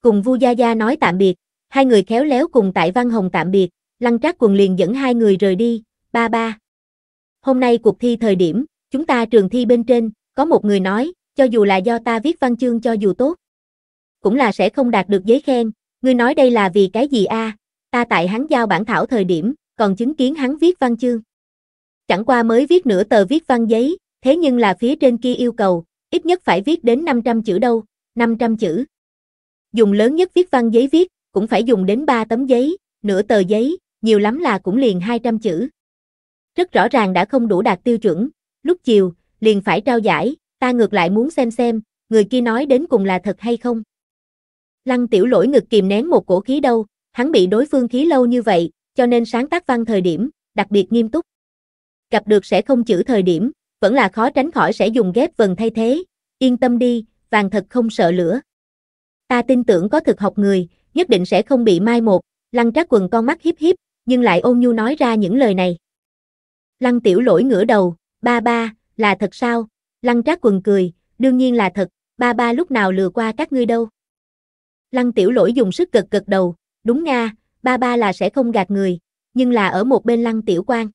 Cùng Vu Gia Gia nói tạm biệt, hai người khéo léo cùng tại Văn Hồng tạm biệt, Lăng Trác quần liền dẫn hai người rời đi, ba ba. Hôm nay cuộc thi thời điểm, chúng ta trường thi bên trên, có một người nói, cho dù là do ta viết văn chương cho dù tốt, cũng là sẽ không đạt được giấy khen, ngươi nói đây là vì cái gì a? Ta tại hắn giao bản thảo thời điểm, còn chứng kiến hắn viết văn chương. Chẳng qua mới viết nửa tờ viết văn giấy, thế nhưng là phía trên kia yêu cầu, ít nhất phải viết đến 500 chữ đâu, 500 chữ. Dùng lớn nhất viết văn giấy viết, cũng phải dùng đến 3 tấm giấy, nửa tờ giấy, nhiều lắm là cũng liền 200 chữ. Rất rõ ràng đã không đủ đạt tiêu chuẩn, lúc chiều, liền phải trao giải, ta ngược lại muốn xem xem, người kia nói đến cùng là thật hay không. Lăng tiểu lỗi ngực kìm nén một cổ khí đâu, hắn bị đối phương khí lâu như vậy, cho nên sáng tác văn thời điểm, đặc biệt nghiêm túc. Gặp được sẽ không chữ thời điểm, vẫn là khó tránh khỏi sẽ dùng ghép vần thay thế, yên tâm đi, vàng thật không sợ lửa. Ta tin tưởng có thực học người, nhất định sẽ không bị mai một, lăng trác quần con mắt hiếp hiếp, nhưng lại ôn nhu nói ra những lời này. Lăng tiểu lỗi ngửa đầu, Ba ba, là thật sao? Lăng trác quần cười, đương nhiên là thật, ba ba lúc nào lừa qua các ngươi đâu. Lăng tiểu lỗi dùng sức cực cực đầu, đúng nga, ba ba là sẽ không gạt người, nhưng là ở một bên lăng tiểu quan.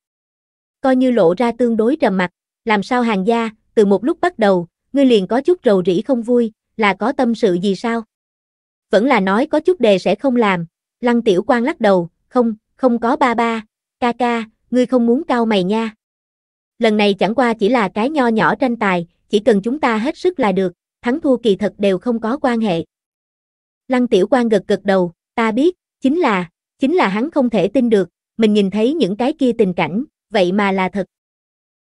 Coi như lộ ra tương đối trầm mặt, làm sao hàng gia, từ một lúc bắt đầu, ngươi liền có chút rầu rĩ không vui, là có tâm sự gì sao? Vẫn là nói có chút đề sẽ không làm, lăng tiểu quan lắc đầu, không, không có ba ba, ca ca, ngươi không muốn cao mày nha lần này chẳng qua chỉ là cái nho nhỏ tranh tài, chỉ cần chúng ta hết sức là được, thắng thua kỳ thật đều không có quan hệ. Lăng Tiểu Quang gật gật đầu, ta biết, chính là, chính là hắn không thể tin được, mình nhìn thấy những cái kia tình cảnh, vậy mà là thật.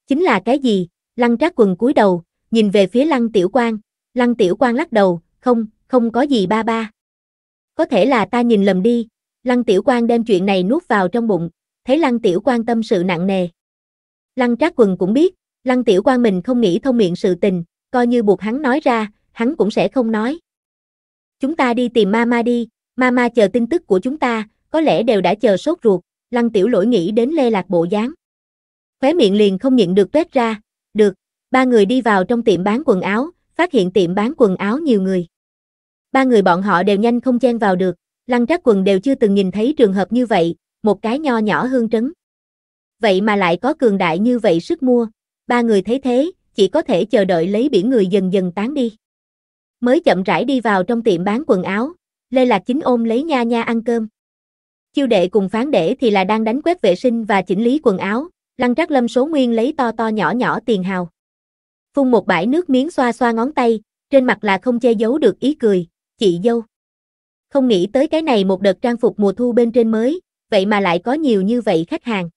Chính là cái gì? Lăng Trác Quần cúi đầu, nhìn về phía Lăng Tiểu Quang, Lăng Tiểu Quang lắc đầu, không, không có gì ba ba. Có thể là ta nhìn lầm đi, Lăng Tiểu Quang đem chuyện này nuốt vào trong bụng, thấy Lăng Tiểu Quang tâm sự nặng nề, Lăng Trác Quần cũng biết, Lăng Tiểu Quan mình không nghĩ thông miệng sự tình, coi như buộc hắn nói ra, hắn cũng sẽ không nói. Chúng ta đi tìm Mama đi, Mama chờ tin tức của chúng ta, có lẽ đều đã chờ sốt ruột, Lăng Tiểu Lỗi nghĩ đến Lê Lạc bộ dáng. Khóe miệng liền không nhịn được tuét ra, được, ba người đi vào trong tiệm bán quần áo, phát hiện tiệm bán quần áo nhiều người. Ba người bọn họ đều nhanh không chen vào được, Lăng Trác Quần đều chưa từng nhìn thấy trường hợp như vậy, một cái nho nhỏ hương trấn vậy mà lại có cường đại như vậy sức mua, ba người thấy thế, chỉ có thể chờ đợi lấy biển người dần dần tán đi. Mới chậm rãi đi vào trong tiệm bán quần áo, Lê Lạc Chính ôm lấy nha nha ăn cơm. Chiêu đệ cùng phán đệ thì là đang đánh quét vệ sinh và chỉnh lý quần áo, lăng trác lâm số nguyên lấy to to nhỏ nhỏ tiền hào. Phun một bãi nước miếng xoa xoa ngón tay, trên mặt là không che giấu được ý cười, chị dâu. Không nghĩ tới cái này một đợt trang phục mùa thu bên trên mới, vậy mà lại có nhiều như vậy khách hàng.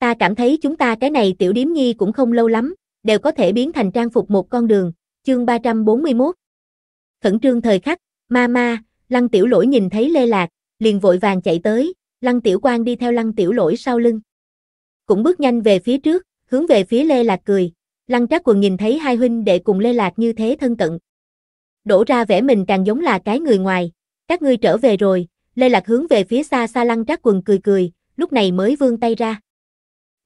Ta cảm thấy chúng ta cái này tiểu điếm nhi cũng không lâu lắm, đều có thể biến thành trang phục một con đường, chương 341. Khẩn trương thời khắc, ma ma, lăng tiểu lỗi nhìn thấy lê lạc, liền vội vàng chạy tới, lăng tiểu quang đi theo lăng tiểu lỗi sau lưng. Cũng bước nhanh về phía trước, hướng về phía lê lạc cười, lăng trác quần nhìn thấy hai huynh đệ cùng lê lạc như thế thân cận. Đổ ra vẻ mình càng giống là cái người ngoài, các ngươi trở về rồi, lê lạc hướng về phía xa xa lăng trác quần cười cười, lúc này mới vươn tay ra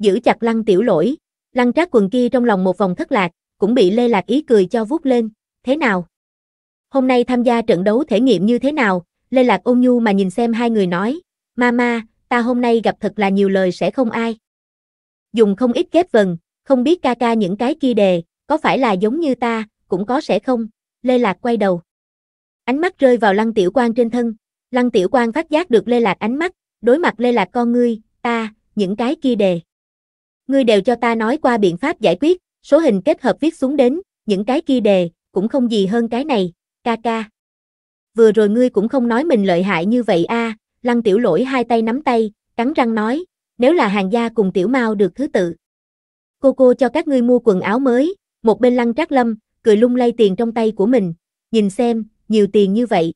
giữ chặt lăng tiểu lỗi, lăng trác quần kia trong lòng một vòng thất lạc, cũng bị Lê Lạc ý cười cho vút lên, thế nào? Hôm nay tham gia trận đấu thể nghiệm như thế nào? Lê Lạc ôn nhu mà nhìn xem hai người nói, Mama, ta hôm nay gặp thật là nhiều lời sẽ không ai. Dùng không ít ghép vần, không biết ca ca những cái kia đề, có phải là giống như ta, cũng có sẽ không? Lê Lạc quay đầu. Ánh mắt rơi vào Lăng Tiểu quan trên thân, Lăng Tiểu quan phát giác được Lê Lạc ánh mắt, đối mặt Lê Lạc con ngươi, ta, những cái kia đề ngươi đều cho ta nói qua biện pháp giải quyết, số hình kết hợp viết xuống đến, những cái kia đề, cũng không gì hơn cái này, ca ca. Vừa rồi ngươi cũng không nói mình lợi hại như vậy a, Lăng Tiểu Lỗi hai tay nắm tay, cắn răng nói, nếu là hàng gia cùng Tiểu Mao được thứ tự. Cô cô cho các ngươi mua quần áo mới, một bên Lăng Trác Lâm, cười lung lay tiền trong tay của mình, nhìn xem, nhiều tiền như vậy.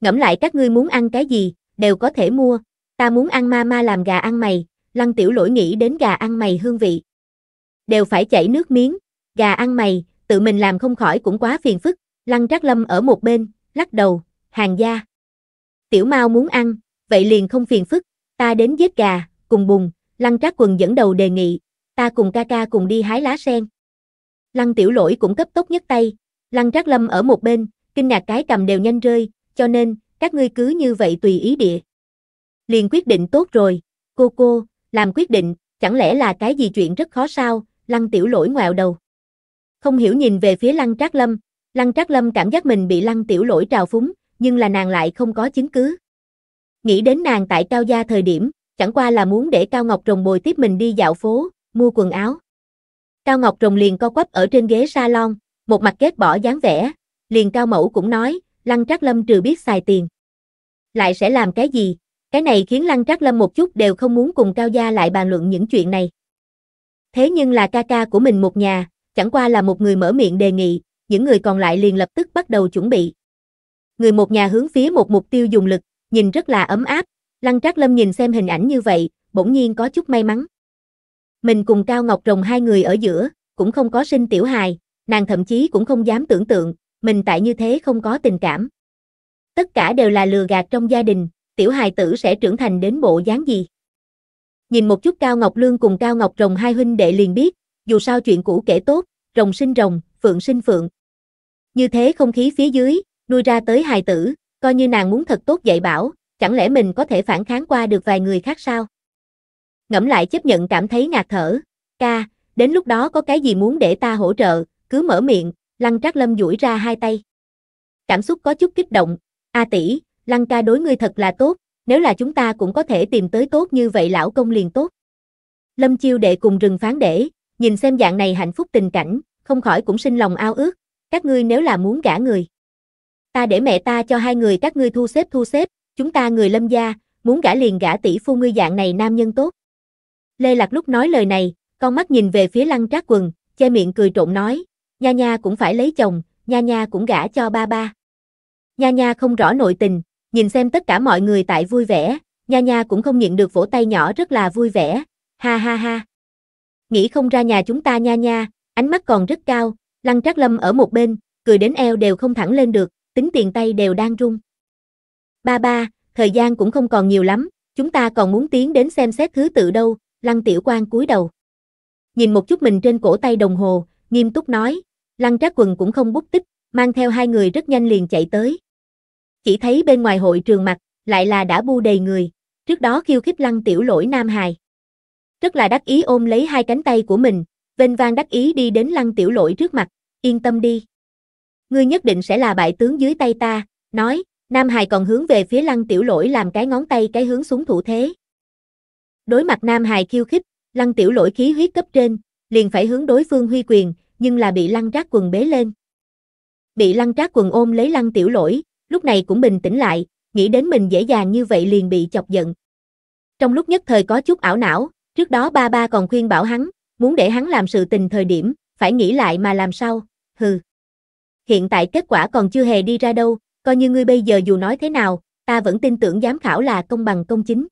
Ngẫm lại các ngươi muốn ăn cái gì, đều có thể mua, ta muốn ăn ma ma làm gà ăn mày, lăng tiểu lỗi nghĩ đến gà ăn mày hương vị. Đều phải chảy nước miếng, gà ăn mày, tự mình làm không khỏi cũng quá phiền phức, lăng trác lâm ở một bên, lắc đầu, hàng gia. Tiểu mau muốn ăn, vậy liền không phiền phức, ta đến giết gà, cùng bùng, lăng trác quần dẫn đầu đề nghị, ta cùng ca ca cùng đi hái lá sen. Lăng tiểu lỗi cũng cấp tốc nhất tay, lăng trác lâm ở một bên, kinh ngạc cái cầm đều nhanh rơi, cho nên, các ngươi cứ như vậy tùy ý địa. Liền quyết định tốt rồi, cô cô, làm quyết định, chẳng lẽ là cái gì chuyện rất khó sao, Lăng Tiểu Lỗi ngoẹo đầu. Không hiểu nhìn về phía Lăng Trác Lâm, Lăng Trác Lâm cảm giác mình bị Lăng Tiểu Lỗi trào phúng, nhưng là nàng lại không có chứng cứ. Nghĩ đến nàng tại Cao Gia thời điểm, chẳng qua là muốn để Cao Ngọc Rồng bồi tiếp mình đi dạo phố, mua quần áo. Cao Ngọc Rồng liền co quắp ở trên ghế salon, một mặt kết bỏ dáng vẻ, liền Cao Mẫu cũng nói, Lăng Trác Lâm trừ biết xài tiền. Lại sẽ làm cái gì, cái này khiến Lăng Trác Lâm một chút đều không muốn cùng Cao Gia lại bàn luận những chuyện này. Thế nhưng là ca ca của mình một nhà, chẳng qua là một người mở miệng đề nghị, những người còn lại liền lập tức bắt đầu chuẩn bị. Người một nhà hướng phía một mục tiêu dùng lực, nhìn rất là ấm áp, Lăng Trác Lâm nhìn xem hình ảnh như vậy, bỗng nhiên có chút may mắn. Mình cùng Cao Ngọc Rồng hai người ở giữa, cũng không có sinh tiểu hài, nàng thậm chí cũng không dám tưởng tượng, mình tại như thế không có tình cảm. Tất cả đều là lừa gạt trong gia đình, tiểu hài tử sẽ trưởng thành đến bộ dáng gì. Nhìn một chút Cao Ngọc Lương cùng Cao Ngọc Rồng hai huynh đệ liền biết, dù sao chuyện cũ kể tốt, rồng sinh rồng, phượng sinh phượng. Như thế không khí phía dưới, nuôi ra tới hài tử, coi như nàng muốn thật tốt dạy bảo, chẳng lẽ mình có thể phản kháng qua được vài người khác sao? Ngẫm lại chấp nhận cảm thấy ngạt thở, ca, đến lúc đó có cái gì muốn để ta hỗ trợ, cứ mở miệng, lăng trác lâm duỗi ra hai tay. Cảm xúc có chút kích động, a tỷ, Lăng ca đối ngươi thật là tốt, nếu là chúng ta cũng có thể tìm tới tốt như vậy lão công liền tốt. Lâm chiêu đệ cùng rừng phán để, nhìn xem dạng này hạnh phúc tình cảnh, không khỏi cũng sinh lòng ao ước, các ngươi nếu là muốn gả người. Ta để mẹ ta cho hai người các ngươi thu xếp thu xếp, chúng ta người lâm gia, muốn gả liền gả tỷ phu ngươi dạng này nam nhân tốt. Lê Lạc lúc nói lời này, con mắt nhìn về phía lăng trác quần, che miệng cười trộn nói, nha nha cũng phải lấy chồng, nha nha cũng gả cho ba ba. Nha nha không rõ nội tình, Nhìn xem tất cả mọi người tại vui vẻ, nha nha cũng không nhịn được vỗ tay nhỏ rất là vui vẻ, ha ha ha. Nghĩ không ra nhà chúng ta nha nha, ánh mắt còn rất cao, lăng trác lâm ở một bên, cười đến eo đều không thẳng lên được, tính tiền tay đều đang rung. Ba ba, thời gian cũng không còn nhiều lắm, chúng ta còn muốn tiến đến xem xét thứ tự đâu, lăng tiểu quan cúi đầu. Nhìn một chút mình trên cổ tay đồng hồ, nghiêm túc nói, lăng trác quần cũng không bút tích, mang theo hai người rất nhanh liền chạy tới. Chỉ thấy bên ngoài hội trường mặt, lại là đã bu đầy người, trước đó khiêu khích lăng tiểu lỗi Nam Hài. Rất là đắc ý ôm lấy hai cánh tay của mình, vênh vang đắc ý đi đến lăng tiểu lỗi trước mặt, yên tâm đi. Ngươi nhất định sẽ là bại tướng dưới tay ta, nói, Nam Hài còn hướng về phía lăng tiểu lỗi làm cái ngón tay cái hướng xuống thủ thế. Đối mặt Nam Hài khiêu khích, lăng tiểu lỗi khí huyết cấp trên, liền phải hướng đối phương huy quyền, nhưng là bị lăng trác quần bế lên. Bị lăng trác quần ôm lấy lăng tiểu lỗi, lúc này cũng bình tĩnh lại, nghĩ đến mình dễ dàng như vậy liền bị chọc giận. Trong lúc nhất thời có chút ảo não, trước đó ba ba còn khuyên bảo hắn, muốn để hắn làm sự tình thời điểm, phải nghĩ lại mà làm sao, hừ. Hiện tại kết quả còn chưa hề đi ra đâu, coi như ngươi bây giờ dù nói thế nào, ta vẫn tin tưởng giám khảo là công bằng công chính.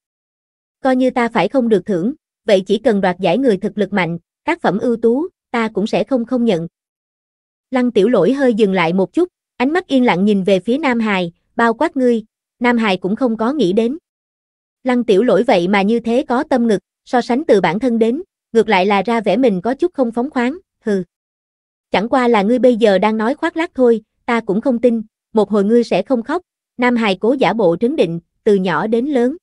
Coi như ta phải không được thưởng, vậy chỉ cần đoạt giải người thực lực mạnh, tác phẩm ưu tú, ta cũng sẽ không không nhận. Lăng tiểu lỗi hơi dừng lại một chút, Ánh mắt yên lặng nhìn về phía Nam Hải, bao quát ngươi, Nam Hải cũng không có nghĩ đến. Lăng tiểu lỗi vậy mà như thế có tâm ngực, so sánh từ bản thân đến, ngược lại là ra vẻ mình có chút không phóng khoáng, hừ. Chẳng qua là ngươi bây giờ đang nói khoác lác thôi, ta cũng không tin, một hồi ngươi sẽ không khóc. Nam Hải cố giả bộ trấn định, từ nhỏ đến lớn.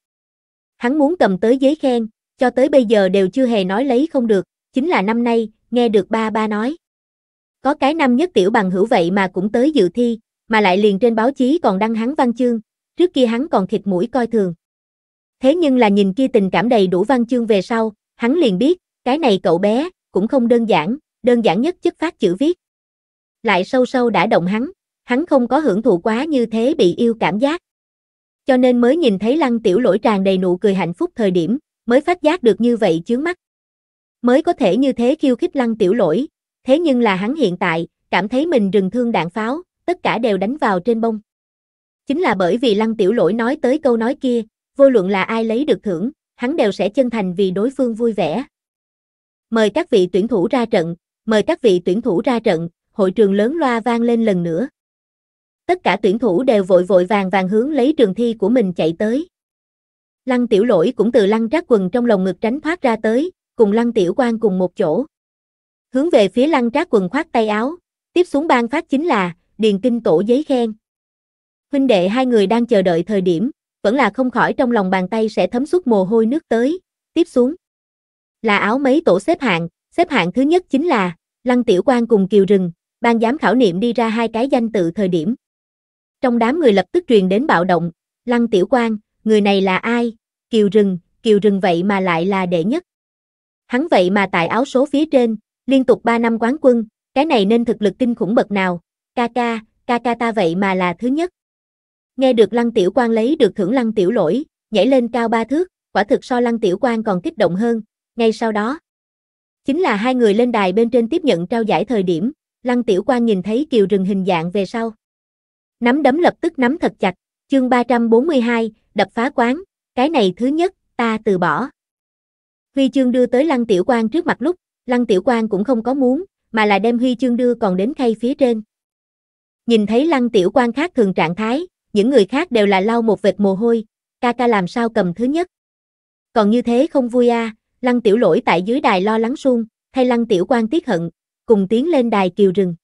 Hắn muốn cầm tới giấy khen, cho tới bây giờ đều chưa hề nói lấy không được, chính là năm nay, nghe được ba ba nói. Có cái năm nhất tiểu bằng hữu vậy mà cũng tới dự thi, mà lại liền trên báo chí còn đăng hắn văn chương, trước kia hắn còn thịt mũi coi thường. Thế nhưng là nhìn kia tình cảm đầy đủ văn chương về sau, hắn liền biết, cái này cậu bé, cũng không đơn giản, đơn giản nhất chất phát chữ viết. Lại sâu sâu đã động hắn, hắn không có hưởng thụ quá như thế bị yêu cảm giác. Cho nên mới nhìn thấy lăng tiểu lỗi tràn đầy nụ cười hạnh phúc thời điểm, mới phát giác được như vậy chướng mắt. Mới có thể như thế khiêu khích lăng tiểu lỗi, thế nhưng là hắn hiện tại, cảm thấy mình rừng thương đạn pháo, tất cả đều đánh vào trên bông. Chính là bởi vì lăng tiểu lỗi nói tới câu nói kia, vô luận là ai lấy được thưởng, hắn đều sẽ chân thành vì đối phương vui vẻ. Mời các vị tuyển thủ ra trận, mời các vị tuyển thủ ra trận, hội trường lớn loa vang lên lần nữa. Tất cả tuyển thủ đều vội vội vàng vàng hướng lấy trường thi của mình chạy tới. Lăng tiểu lỗi cũng từ lăng trác quần trong lòng ngực tránh thoát ra tới, cùng lăng tiểu quan cùng một chỗ. Hướng về phía lăng trác quần khoát tay áo, tiếp xuống ban phát chính là, điền kinh tổ giấy khen. Huynh đệ hai người đang chờ đợi thời điểm, vẫn là không khỏi trong lòng bàn tay sẽ thấm suốt mồ hôi nước tới, tiếp xuống. Là áo mấy tổ xếp hạng, xếp hạng thứ nhất chính là, lăng tiểu quan cùng kiều rừng, ban giám khảo niệm đi ra hai cái danh tự thời điểm. Trong đám người lập tức truyền đến bạo động, lăng tiểu quan, người này là ai, kiều rừng, kiều rừng vậy mà lại là đệ nhất. Hắn vậy mà tại áo số phía trên, Liên tục 3 năm quán quân, cái này nên thực lực kinh khủng bậc nào, ca ca, ca ca ta vậy mà là thứ nhất. Nghe được Lăng Tiểu quan lấy được thưởng Lăng Tiểu Lỗi, nhảy lên cao ba thước, quả thực so Lăng Tiểu quan còn kích động hơn, ngay sau đó. Chính là hai người lên đài bên trên tiếp nhận trao giải thời điểm, Lăng Tiểu quan nhìn thấy kiều rừng hình dạng về sau. Nắm đấm lập tức nắm thật chặt, chương 342, đập phá quán, cái này thứ nhất, ta từ bỏ. Huy chương đưa tới Lăng Tiểu quan trước mặt lúc, Lăng Tiểu Quang cũng không có muốn, mà là đem huy chương đưa còn đến khay phía trên. Nhìn thấy Lăng Tiểu Quang khác thường trạng thái, những người khác đều là lau một vệt mồ hôi, ca ca làm sao cầm thứ nhất. Còn như thế không vui à, Lăng Tiểu Lỗi tại dưới đài lo lắng sung, thay Lăng Tiểu Quang tiếc hận, cùng tiến lên đài kiều rừng.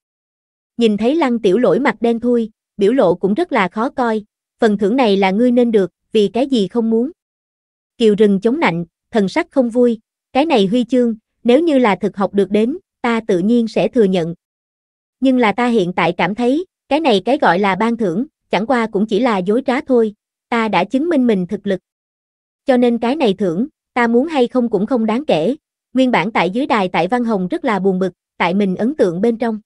Nhìn thấy Lăng Tiểu Lỗi mặt đen thui, biểu lộ cũng rất là khó coi, phần thưởng này là ngươi nên được, vì cái gì không muốn. Kiều rừng chống nạnh, thần sắc không vui, cái này huy chương, nếu như là thực học được đến, ta tự nhiên sẽ thừa nhận. Nhưng là ta hiện tại cảm thấy, cái này cái gọi là ban thưởng, chẳng qua cũng chỉ là dối trá thôi, ta đã chứng minh mình thực lực. Cho nên cái này thưởng, ta muốn hay không cũng không đáng kể. Nguyên bản tại dưới đài tại Văn Hồng rất là buồn bực, tại mình ấn tượng bên trong.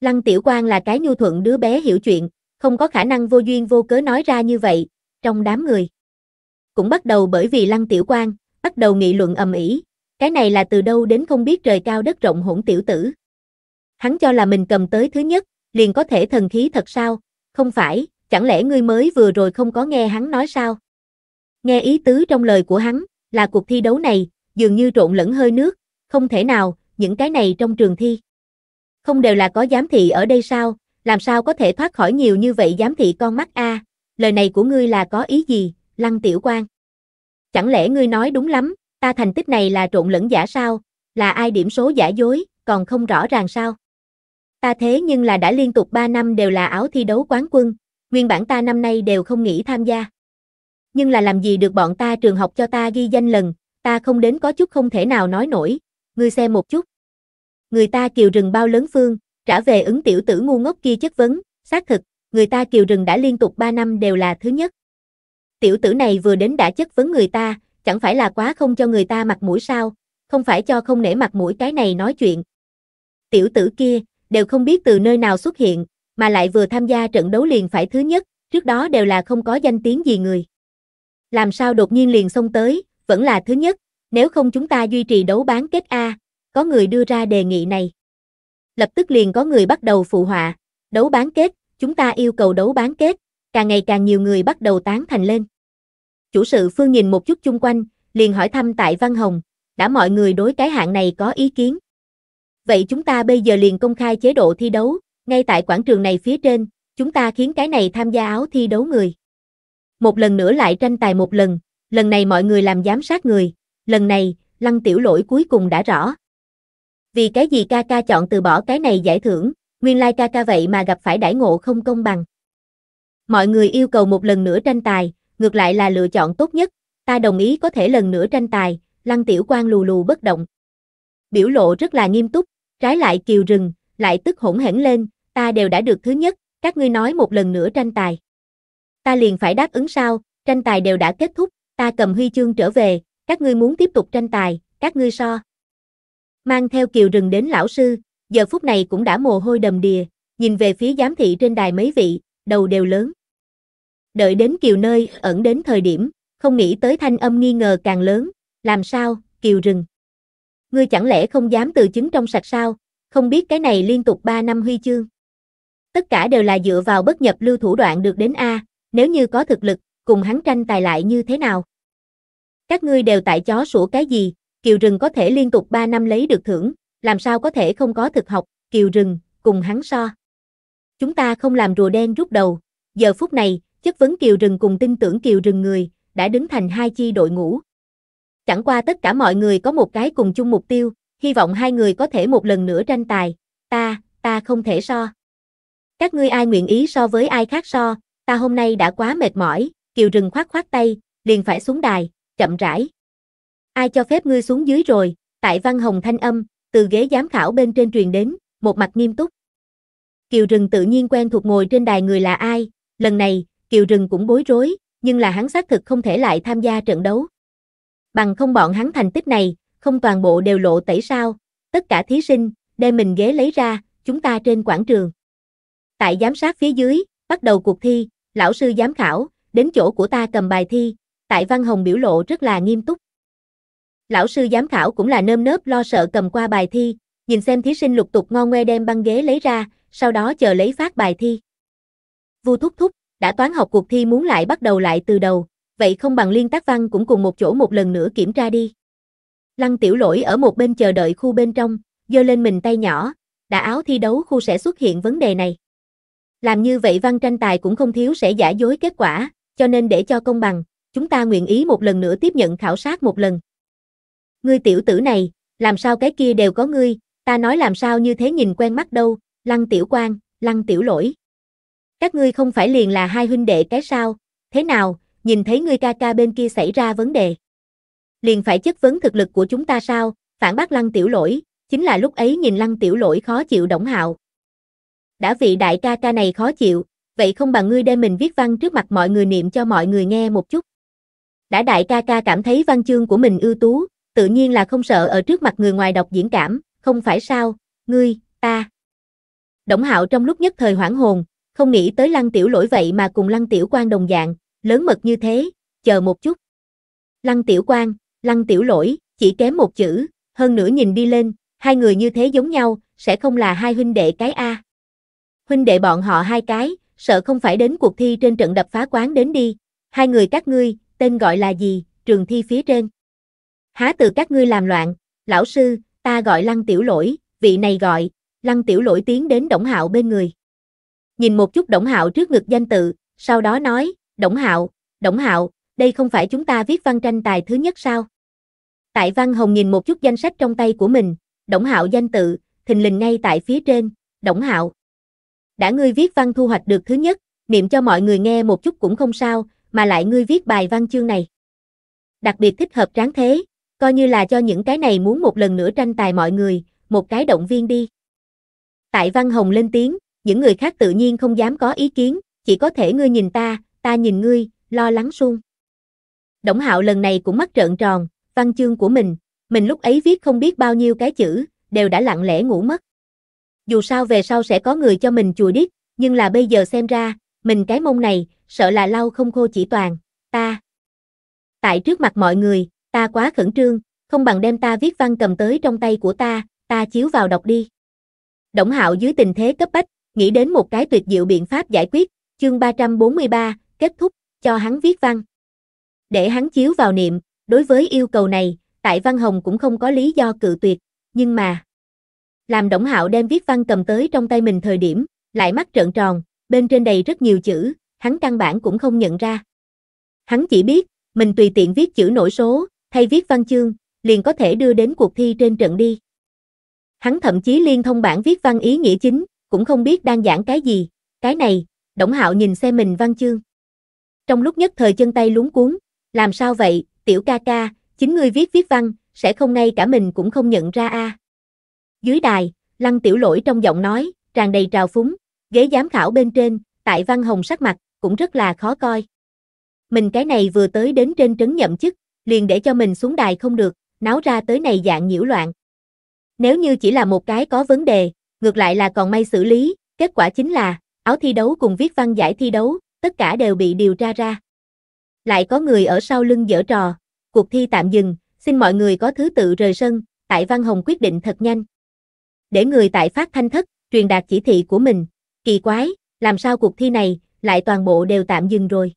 Lăng Tiểu Quang là cái nhu thuận đứa bé hiểu chuyện, không có khả năng vô duyên vô cớ nói ra như vậy, trong đám người. Cũng bắt đầu bởi vì Lăng Tiểu Quang, bắt đầu nghị luận ầm ĩ, cái này là từ đâu đến không biết trời cao đất rộng hỗn tiểu tử. Hắn cho là mình cầm tới thứ nhất, liền có thể thần khí thật sao? Không phải, chẳng lẽ ngươi mới vừa rồi không có nghe hắn nói sao? Nghe ý tứ trong lời của hắn, là cuộc thi đấu này, dường như trộn lẫn hơi nước, không thể nào, những cái này trong trường thi. Không đều là có giám thị ở đây sao, làm sao có thể thoát khỏi nhiều như vậy giám thị con mắt a? Lời này của ngươi là có ý gì, Lăng Tiểu quan Chẳng lẽ ngươi nói đúng lắm, Ta thành tích này là trộn lẫn giả sao, là ai điểm số giả dối, còn không rõ ràng sao. Ta thế nhưng là đã liên tục 3 năm đều là áo thi đấu quán quân, nguyên bản ta năm nay đều không nghĩ tham gia. Nhưng là làm gì được bọn ta trường học cho ta ghi danh lần, ta không đến có chút không thể nào nói nổi, ngươi xem một chút. Người ta kiều rừng bao lớn phương, trả về ứng tiểu tử ngu ngốc kia chất vấn, xác thực, người ta kiều rừng đã liên tục 3 năm đều là thứ nhất. Tiểu tử này vừa đến đã chất vấn người ta, chẳng phải là quá không cho người ta mặt mũi sao, không phải cho không nể mặt mũi cái này nói chuyện. Tiểu tử kia, đều không biết từ nơi nào xuất hiện, mà lại vừa tham gia trận đấu liền phải thứ nhất, trước đó đều là không có danh tiếng gì người. Làm sao đột nhiên liền xông tới, vẫn là thứ nhất, nếu không chúng ta duy trì đấu bán kết A, có người đưa ra đề nghị này. Lập tức liền có người bắt đầu phụ họa, đấu bán kết, chúng ta yêu cầu đấu bán kết, càng ngày càng nhiều người bắt đầu tán thành lên. Chủ sự Phương nhìn một chút chung quanh, liền hỏi thăm tại Văn Hồng, đã mọi người đối cái hạng này có ý kiến. Vậy chúng ta bây giờ liền công khai chế độ thi đấu, ngay tại quảng trường này phía trên, chúng ta khiến cái này tham gia áo thi đấu người. Một lần nữa lại tranh tài một lần, lần này mọi người làm giám sát người, lần này, lăng tiểu lỗi cuối cùng đã rõ. Vì cái gì ca ca chọn từ bỏ cái này giải thưởng, nguyên lai like ca ca vậy mà gặp phải đãi ngộ không công bằng. Mọi người yêu cầu một lần nữa tranh tài, ngược lại là lựa chọn tốt nhất, ta đồng ý có thể lần nữa tranh tài, Lăng Tiểu Quang lù lù bất động. Biểu lộ rất là nghiêm túc, trái lại kiều rừng, lại tức hỗn hển lên, ta đều đã được thứ nhất, các ngươi nói một lần nữa tranh tài. Ta liền phải đáp ứng sao, tranh tài đều đã kết thúc, ta cầm huy chương trở về, các ngươi muốn tiếp tục tranh tài, các ngươi so. Mang theo kiều rừng đến lão sư, giờ phút này cũng đã mồ hôi đầm đìa, nhìn về phía giám thị trên đài mấy vị, đầu đều lớn đợi đến kiều nơi ẩn đến thời điểm, không nghĩ tới thanh âm nghi ngờ càng lớn, làm sao, kiều rừng. Ngươi chẳng lẽ không dám từ chứng trong sạch sao, không biết cái này liên tục 3 năm huy chương. Tất cả đều là dựa vào bất nhập lưu thủ đoạn được đến A, nếu như có thực lực, cùng hắn tranh tài lại như thế nào. Các ngươi đều tại chó sủa cái gì, kiều rừng có thể liên tục 3 năm lấy được thưởng, làm sao có thể không có thực học, kiều rừng, cùng hắn so. Chúng ta không làm rùa đen rút đầu, giờ phút này, chất vấn Kiều Rừng cùng tin tưởng Kiều Rừng người, đã đứng thành hai chi đội ngũ. Chẳng qua tất cả mọi người có một cái cùng chung mục tiêu, hy vọng hai người có thể một lần nữa tranh tài, ta, ta không thể so. Các ngươi ai nguyện ý so với ai khác so, ta hôm nay đã quá mệt mỏi, Kiều Rừng khoát khoát tay, liền phải xuống đài, chậm rãi. Ai cho phép ngươi xuống dưới rồi, tại văn hồng thanh âm, từ ghế giám khảo bên trên truyền đến, một mặt nghiêm túc. Kiều Rừng tự nhiên quen thuộc ngồi trên đài người là ai, lần này, Kiều Rừng cũng bối rối, nhưng là hắn xác thực không thể lại tham gia trận đấu. Bằng không bọn hắn thành tích này, không toàn bộ đều lộ tẩy sao, tất cả thí sinh, đem mình ghế lấy ra, chúng ta trên quảng trường. Tại giám sát phía dưới, bắt đầu cuộc thi, lão sư giám khảo, đến chỗ của ta cầm bài thi, tại Văn Hồng biểu lộ rất là nghiêm túc. Lão sư giám khảo cũng là nơm nớp lo sợ cầm qua bài thi, nhìn xem thí sinh lục tục ngon ngoe đem băng ghế lấy ra, sau đó chờ lấy phát bài thi. Vu thúc thúc, đã toán học cuộc thi muốn lại bắt đầu lại từ đầu, vậy không bằng liên tác văn cũng cùng một chỗ một lần nữa kiểm tra đi. Lăng tiểu lỗi ở một bên chờ đợi khu bên trong, giơ lên mình tay nhỏ, đã áo thi đấu khu sẽ xuất hiện vấn đề này. Làm như vậy văn tranh tài cũng không thiếu sẽ giả dối kết quả, cho nên để cho công bằng, chúng ta nguyện ý một lần nữa tiếp nhận khảo sát một lần. Ngươi tiểu tử này, làm sao cái kia đều có ngươi, ta nói làm sao như thế nhìn quen mắt đâu, lăng tiểu quang, lăng tiểu lỗi. Các ngươi không phải liền là hai huynh đệ cái sao, thế nào, nhìn thấy ngươi ca ca bên kia xảy ra vấn đề. Liền phải chất vấn thực lực của chúng ta sao, phản bác lăng tiểu lỗi, chính là lúc ấy nhìn lăng tiểu lỗi khó chịu động hạo. Đã vị đại ca ca này khó chịu, vậy không bằng ngươi đem mình viết văn trước mặt mọi người niệm cho mọi người nghe một chút. Đã đại ca ca cảm thấy văn chương của mình ưu tú, tự nhiên là không sợ ở trước mặt người ngoài đọc diễn cảm, không phải sao, ngươi, ta. Động hạo trong lúc nhất thời hoảng hồn, không nghĩ tới lăng tiểu lỗi vậy mà cùng lăng tiểu quan đồng dạng, lớn mật như thế, chờ một chút. Lăng tiểu quan, lăng tiểu lỗi, chỉ kém một chữ, hơn nữa nhìn đi lên, hai người như thế giống nhau, sẽ không là hai huynh đệ cái A. Huynh đệ bọn họ hai cái, sợ không phải đến cuộc thi trên trận đập phá quán đến đi, hai người các ngươi, tên gọi là gì, trường thi phía trên. Há từ các ngươi làm loạn, lão sư, ta gọi lăng tiểu lỗi, vị này gọi, lăng tiểu lỗi tiến đến Đổng Hạo bên người nhìn một chút Đổng Hạo trước ngực danh tự, sau đó nói, Đổng Hạo, Đổng Hạo, đây không phải chúng ta viết văn tranh tài thứ nhất sao? Tại Văn Hồng nhìn một chút danh sách trong tay của mình, Đổng Hạo danh tự, thình lình ngay tại phía trên, Đổng Hạo. Đã ngươi viết văn thu hoạch được thứ nhất, niệm cho mọi người nghe một chút cũng không sao, mà lại ngươi viết bài văn chương này. Đặc biệt thích hợp tráng thế, coi như là cho những cái này muốn một lần nữa tranh tài mọi người, một cái động viên đi. Tại Văn Hồng lên tiếng, những người khác tự nhiên không dám có ý kiến, chỉ có thể ngươi nhìn ta, ta nhìn ngươi, lo lắng suông. Đổng Hạo lần này cũng mắt trợn tròn, văn chương của mình, mình lúc ấy viết không biết bao nhiêu cái chữ, đều đã lặng lẽ ngủ mất. Dù sao về sau sẽ có người cho mình chùi đít, nhưng là bây giờ xem ra, mình cái mông này, sợ là lau không khô chỉ toàn, ta. Tại trước mặt mọi người, ta quá khẩn trương, không bằng đem ta viết văn cầm tới trong tay của ta, ta chiếu vào đọc đi. Đổng Hạo dưới tình thế cấp bách, nghĩ đến một cái tuyệt diệu biện pháp giải quyết, chương 343, kết thúc, cho hắn viết văn. Để hắn chiếu vào niệm, đối với yêu cầu này, tại Văn Hồng cũng không có lý do cự tuyệt, nhưng mà... Làm Đổng Hạo đem viết văn cầm tới trong tay mình thời điểm, lại mắt trợn tròn, bên trên đầy rất nhiều chữ, hắn căn bản cũng không nhận ra. Hắn chỉ biết, mình tùy tiện viết chữ nổi số, thay viết văn chương, liền có thể đưa đến cuộc thi trên trận đi. Hắn thậm chí liên thông bản viết văn ý nghĩa chính, cũng không biết đang giảng cái gì, cái này, Đổng Hạo nhìn xe mình văn chương. Trong lúc nhất thời chân tay luống cuốn, làm sao vậy, tiểu ca ca, chính ngươi viết viết văn, sẽ không ngay cả mình cũng không nhận ra a. Dưới đài, Lăng Tiểu Lỗi trong giọng nói, tràn đầy trào phúng, ghế giám khảo bên trên, tại Văn Hồng sắc mặt, cũng rất là khó coi. Mình cái này vừa tới đến trên trấn nhậm chức, liền để cho mình xuống đài không được, náo ra tới này dạng nhiễu loạn. Nếu như chỉ là một cái có vấn đề, ngược lại là còn may xử lý, kết quả chính là, áo thi đấu cùng viết văn giải thi đấu, tất cả đều bị điều tra ra. Lại có người ở sau lưng dở trò, cuộc thi tạm dừng, xin mọi người có thứ tự rời sân, tại Văn Hồng quyết định thật nhanh. Để người tại phát thanh thất, truyền đạt chỉ thị của mình, kỳ quái, làm sao cuộc thi này, lại toàn bộ đều tạm dừng rồi.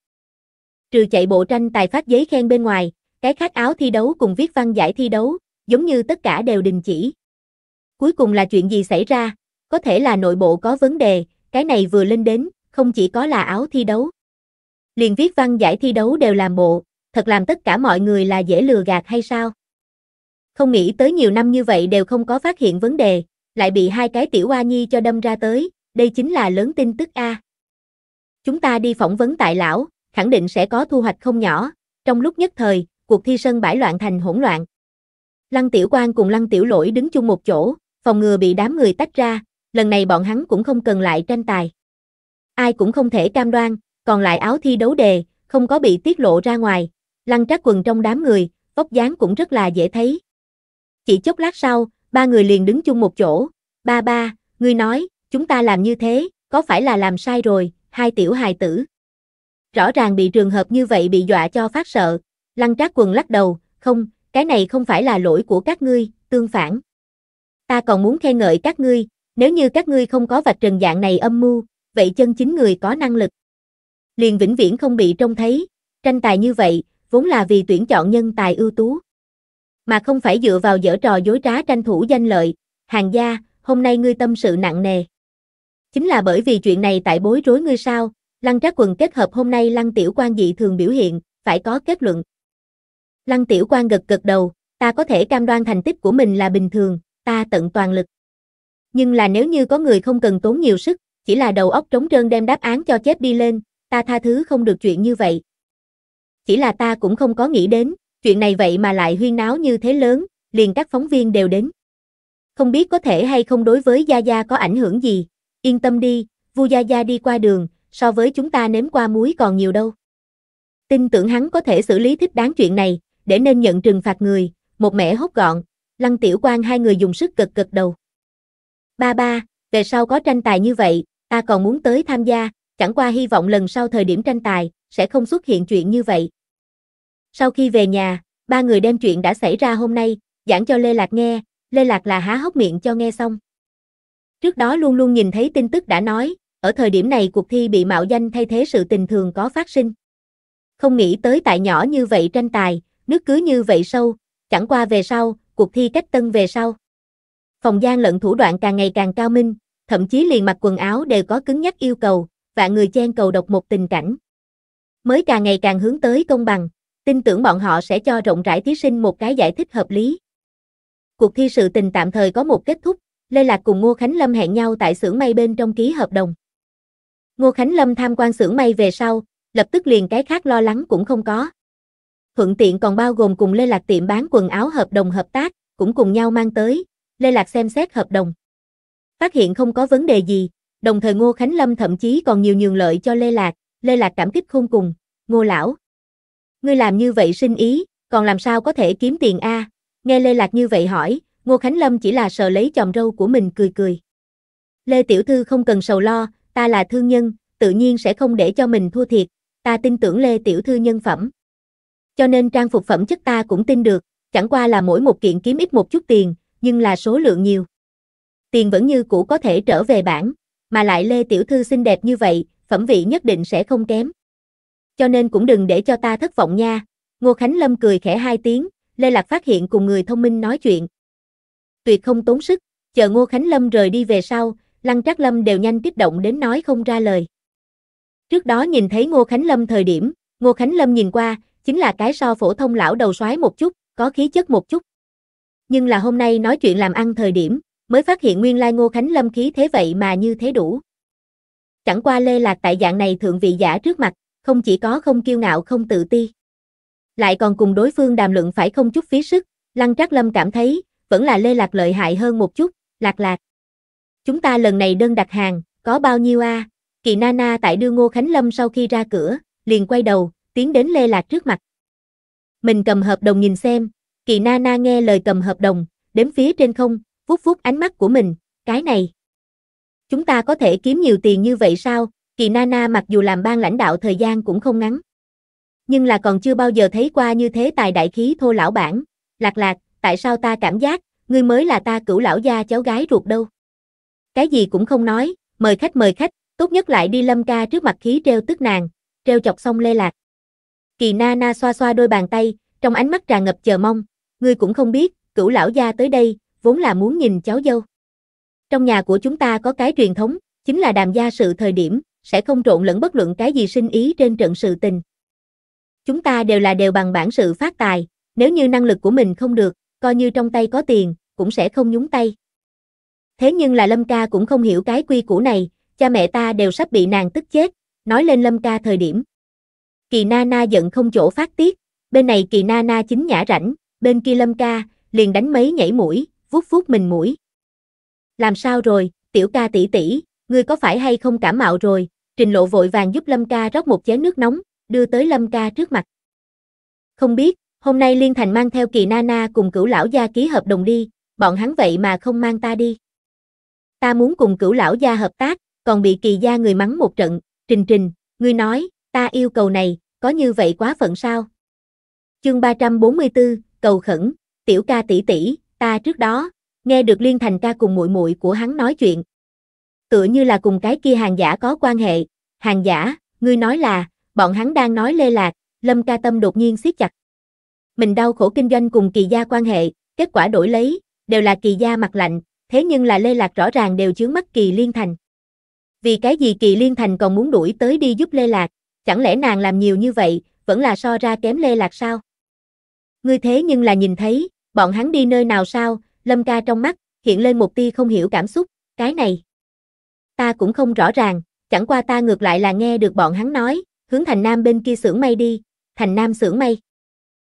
Trừ chạy bộ tranh tài phát giấy khen bên ngoài, cái khác áo thi đấu cùng viết văn giải thi đấu, giống như tất cả đều đình chỉ. Cuối cùng là chuyện gì xảy ra? Có thể là nội bộ có vấn đề, cái này vừa lên đến, không chỉ có là áo thi đấu. Liền viết văn giải thi đấu đều làm bộ, thật làm tất cả mọi người là dễ lừa gạt hay sao? Không nghĩ tới nhiều năm như vậy đều không có phát hiện vấn đề, lại bị hai cái tiểu oa nhi cho đâm ra tới, đây chính là lớn tin tức A. Chúng ta đi phỏng vấn tại lão, khẳng định sẽ có thu hoạch không nhỏ, trong lúc nhất thời, cuộc thi sân bãi loạn thành hỗn loạn. Lăng Tiểu quan cùng Lăng Tiểu Lỗi đứng chung một chỗ, phòng ngừa bị đám người tách ra, lần này bọn hắn cũng không cần lại tranh tài. Ai cũng không thể cam đoan, còn lại áo thi đấu đề, không có bị tiết lộ ra ngoài, lăn trác quần trong đám người, vóc dáng cũng rất là dễ thấy. Chỉ chốc lát sau, ba người liền đứng chung một chỗ, ba ba, ngươi nói, chúng ta làm như thế, có phải là làm sai rồi, hai tiểu hài tử. Rõ ràng bị trường hợp như vậy bị dọa cho phát sợ, lăn trác quần lắc đầu, không, cái này không phải là lỗi của các ngươi, tương phản ta còn muốn khen ngợi các ngươi, nếu như các ngươi không có vạch trần dạng này âm mưu, vậy chân chính người có năng lực. Liền vĩnh viễn không bị trông thấy, tranh tài như vậy, vốn là vì tuyển chọn nhân tài ưu tú. Mà không phải dựa vào dở trò dối trá tranh thủ danh lợi, hàng gia, hôm nay ngươi tâm sự nặng nề. Chính là bởi vì chuyện này tại bối rối ngươi sao, lăng trác quần kết hợp hôm nay lăng tiểu quan dị thường biểu hiện, phải có kết luận. Lăng tiểu quan gật gật đầu, ta có thể cam đoan thành tích của mình là bình thường, ta tận toàn lực. Nhưng là nếu như có người không cần tốn nhiều sức, chỉ là đầu óc trống trơn đem đáp án cho chép đi lên, ta tha thứ không được chuyện như vậy. Chỉ là ta cũng không có nghĩ đến, chuyện này vậy mà lại huyên náo như thế lớn, liền các phóng viên đều đến. Không biết có thể hay không đối với Gia Gia có ảnh hưởng gì, yên tâm đi, Vu Gia Gia đi qua đường, so với chúng ta nếm qua muối còn nhiều đâu. Tin tưởng hắn có thể xử lý thích đáng chuyện này, để nên nhận trừng phạt người, một mẻ hốt gọn, Lăng Tiểu Quang hai người dùng sức cực cực đầu. Ba ba, về sau có tranh tài như vậy, ta còn muốn tới tham gia, chẳng qua hy vọng lần sau thời điểm tranh tài, sẽ không xuất hiện chuyện như vậy. Sau khi về nhà, ba người đem chuyện đã xảy ra hôm nay, giảng cho Lê Lạc nghe, Lê Lạc là há hốc miệng cho nghe xong. Trước đó luôn luôn nhìn thấy tin tức đã nói, ở thời điểm này cuộc thi bị mạo danh thay thế sự tình thường có phát sinh. Không nghĩ tới tại nhỏ như vậy tranh tài, nước cứ như vậy sâu, chẳng qua về sau, cuộc thi cách tân về sau. Phòng gian lận thủ đoạn càng ngày càng cao minh, thậm chí liền mặc quần áo đều có cứng nhắc yêu cầu, và người chen cầu độc một tình cảnh. Mới càng ngày càng hướng tới công bằng, tin tưởng bọn họ sẽ cho rộng rãi thí sinh một cái giải thích hợp lý. Cuộc thi sự tình tạm thời có một kết thúc, Lê Lạc cùng Ngô Khánh Lâm hẹn nhau tại xưởng may bên trong ký hợp đồng. Ngô Khánh Lâm tham quan xưởng may về sau, lập tức liền cái khác lo lắng cũng không có thuận tiện còn bao gồm cùng Lê Lạc tiệm bán quần áo hợp đồng hợp tác, cũng cùng nhau mang tới, Lê Lạc xem xét hợp đồng. Phát hiện không có vấn đề gì, đồng thời Ngô Khánh Lâm thậm chí còn nhiều nhường lợi cho Lê Lạc, Lê Lạc cảm kích không cùng, Ngô Lão. Ngươi làm như vậy sinh ý, còn làm sao có thể kiếm tiền a? Nghe Lê Lạc như vậy hỏi, Ngô Khánh Lâm chỉ là sờ lấy chòm râu của mình cười cười. Lê Tiểu Thư không cần sầu lo, ta là thương nhân, tự nhiên sẽ không để cho mình thua thiệt, ta tin tưởng Lê Tiểu Thư nhân phẩm. Cho nên trang phục phẩm chất ta cũng tin được, chẳng qua là mỗi một kiện kiếm ít một chút tiền, nhưng là số lượng nhiều. Tiền vẫn như cũ có thể trở về bản, mà lại Lê Tiểu Thư xinh đẹp như vậy, phẩm vị nhất định sẽ không kém. Cho nên cũng đừng để cho ta thất vọng nha. Ngô Khánh Lâm cười khẽ hai tiếng, Lê Lạc phát hiện cùng người thông minh nói chuyện. Tuyệt không tốn sức, chờ Ngô Khánh Lâm rời đi về sau, Lăng Trác Lâm đều nhanh kích động đến nói không ra lời. Trước đó nhìn thấy Ngô Khánh Lâm thời điểm, Ngô Khánh Lâm nhìn qua, chính là cái so phổ thông lão đầu soái một chút, có khí chất một chút. Nhưng là hôm nay nói chuyện làm ăn thời điểm, mới phát hiện nguyên lai Ngô Khánh Lâm khí thế vậy mà như thế đủ. Chẳng qua lê lạc tại dạng này thượng vị giả trước mặt, không chỉ có không kiêu ngạo không tự ti. Lại còn cùng đối phương đàm luận phải không chút phí sức, Lăng Trác Lâm cảm thấy, vẫn là lê lạc lợi hại hơn một chút, lạc lạc. Chúng ta lần này đơn đặt hàng, có bao nhiêu a à? Kỳ Nana tại đưa Ngô Khánh Lâm sau khi ra cửa, liền quay đầu, tiến đến Lê Lạc trước mặt. Mình cầm hợp đồng nhìn xem, kỳ na na nghe lời cầm hợp đồng, đếm phía trên không, vuốt vuốt ánh mắt của mình, cái này. Chúng ta có thể kiếm nhiều tiền như vậy sao, kỳ na na mặc dù làm ban lãnh đạo thời gian cũng không ngắn. Nhưng là còn chưa bao giờ thấy qua như thế tài đại khí thô lão bản, lạc lạc, tại sao ta cảm giác, ngươi mới là ta cửu lão gia cháu gái ruột đâu. Cái gì cũng không nói, mời khách mời khách, tốt nhất lại đi lâm ca trước mặt khí treo tức nàng, treo chọc xong lê lạc. Kỳ na na xoa xoa đôi bàn tay, trong ánh mắt tràn ngập chờ mong, ngươi cũng không biết, cửu lão gia tới đây, vốn là muốn nhìn cháu dâu. Trong nhà của chúng ta có cái truyền thống, chính là đàm gia sự thời điểm, sẽ không trộn lẫn bất luận cái gì sinh ý trên trận sự tình. Chúng ta đều là đều bằng bản sự phát tài, nếu như năng lực của mình không được, coi như trong tay có tiền, cũng sẽ không nhúng tay. Thế nhưng là Lâm ca cũng không hiểu cái quy củ này, cha mẹ ta đều sắp bị nàng tức chết, nói lên Lâm ca thời điểm, Kỳ na na giận không chỗ phát tiết, bên này kỳ na na chính nhã rảnh, bên kia lâm ca, liền đánh mấy nhảy mũi, vuốt vuốt mình mũi. Làm sao rồi, tiểu ca tỷ tỷ, ngươi có phải hay không cảm mạo rồi, trình lộ vội vàng giúp lâm ca rót một chén nước nóng, đưa tới lâm ca trước mặt. Không biết, hôm nay Liên Thành mang theo kỳ na na cùng cửu lão gia ký hợp đồng đi, bọn hắn vậy mà không mang ta đi. Ta muốn cùng cửu lão gia hợp tác, còn bị kỳ gia người mắng một trận, trình trình, ngươi nói, ta yêu cầu này, có như vậy quá phận sao? Chương 344, cầu khẩn, tiểu ca tỷ tỷ, ta trước đó nghe được Liên Thành ca cùng muội muội của hắn nói chuyện. Tựa như là cùng cái kia hàng giả có quan hệ, hàng giả, ngươi nói là bọn hắn đang nói lê lạc, Lâm Ca Tâm đột nhiên siết chặt. Mình đau khổ kinh doanh cùng kỳ gia quan hệ, kết quả đổi lấy đều là kỳ gia mặt lạnh, thế nhưng là lê lạc rõ ràng đều chướng mắt kỳ liên thành. Vì cái gì kỳ liên thành còn muốn đuổi tới đi giúp lê lạc, chẳng lẽ nàng làm nhiều như vậy, vẫn là so ra kém lê lạc sao? Ngươi thế nhưng là nhìn thấy, bọn hắn đi nơi nào sao, lâm ca trong mắt, hiện lên một tia không hiểu cảm xúc, cái này. Ta cũng không rõ ràng, chẳng qua ta ngược lại là nghe được bọn hắn nói, hướng thành nam bên kia xưởng may đi, thành nam xưởng may.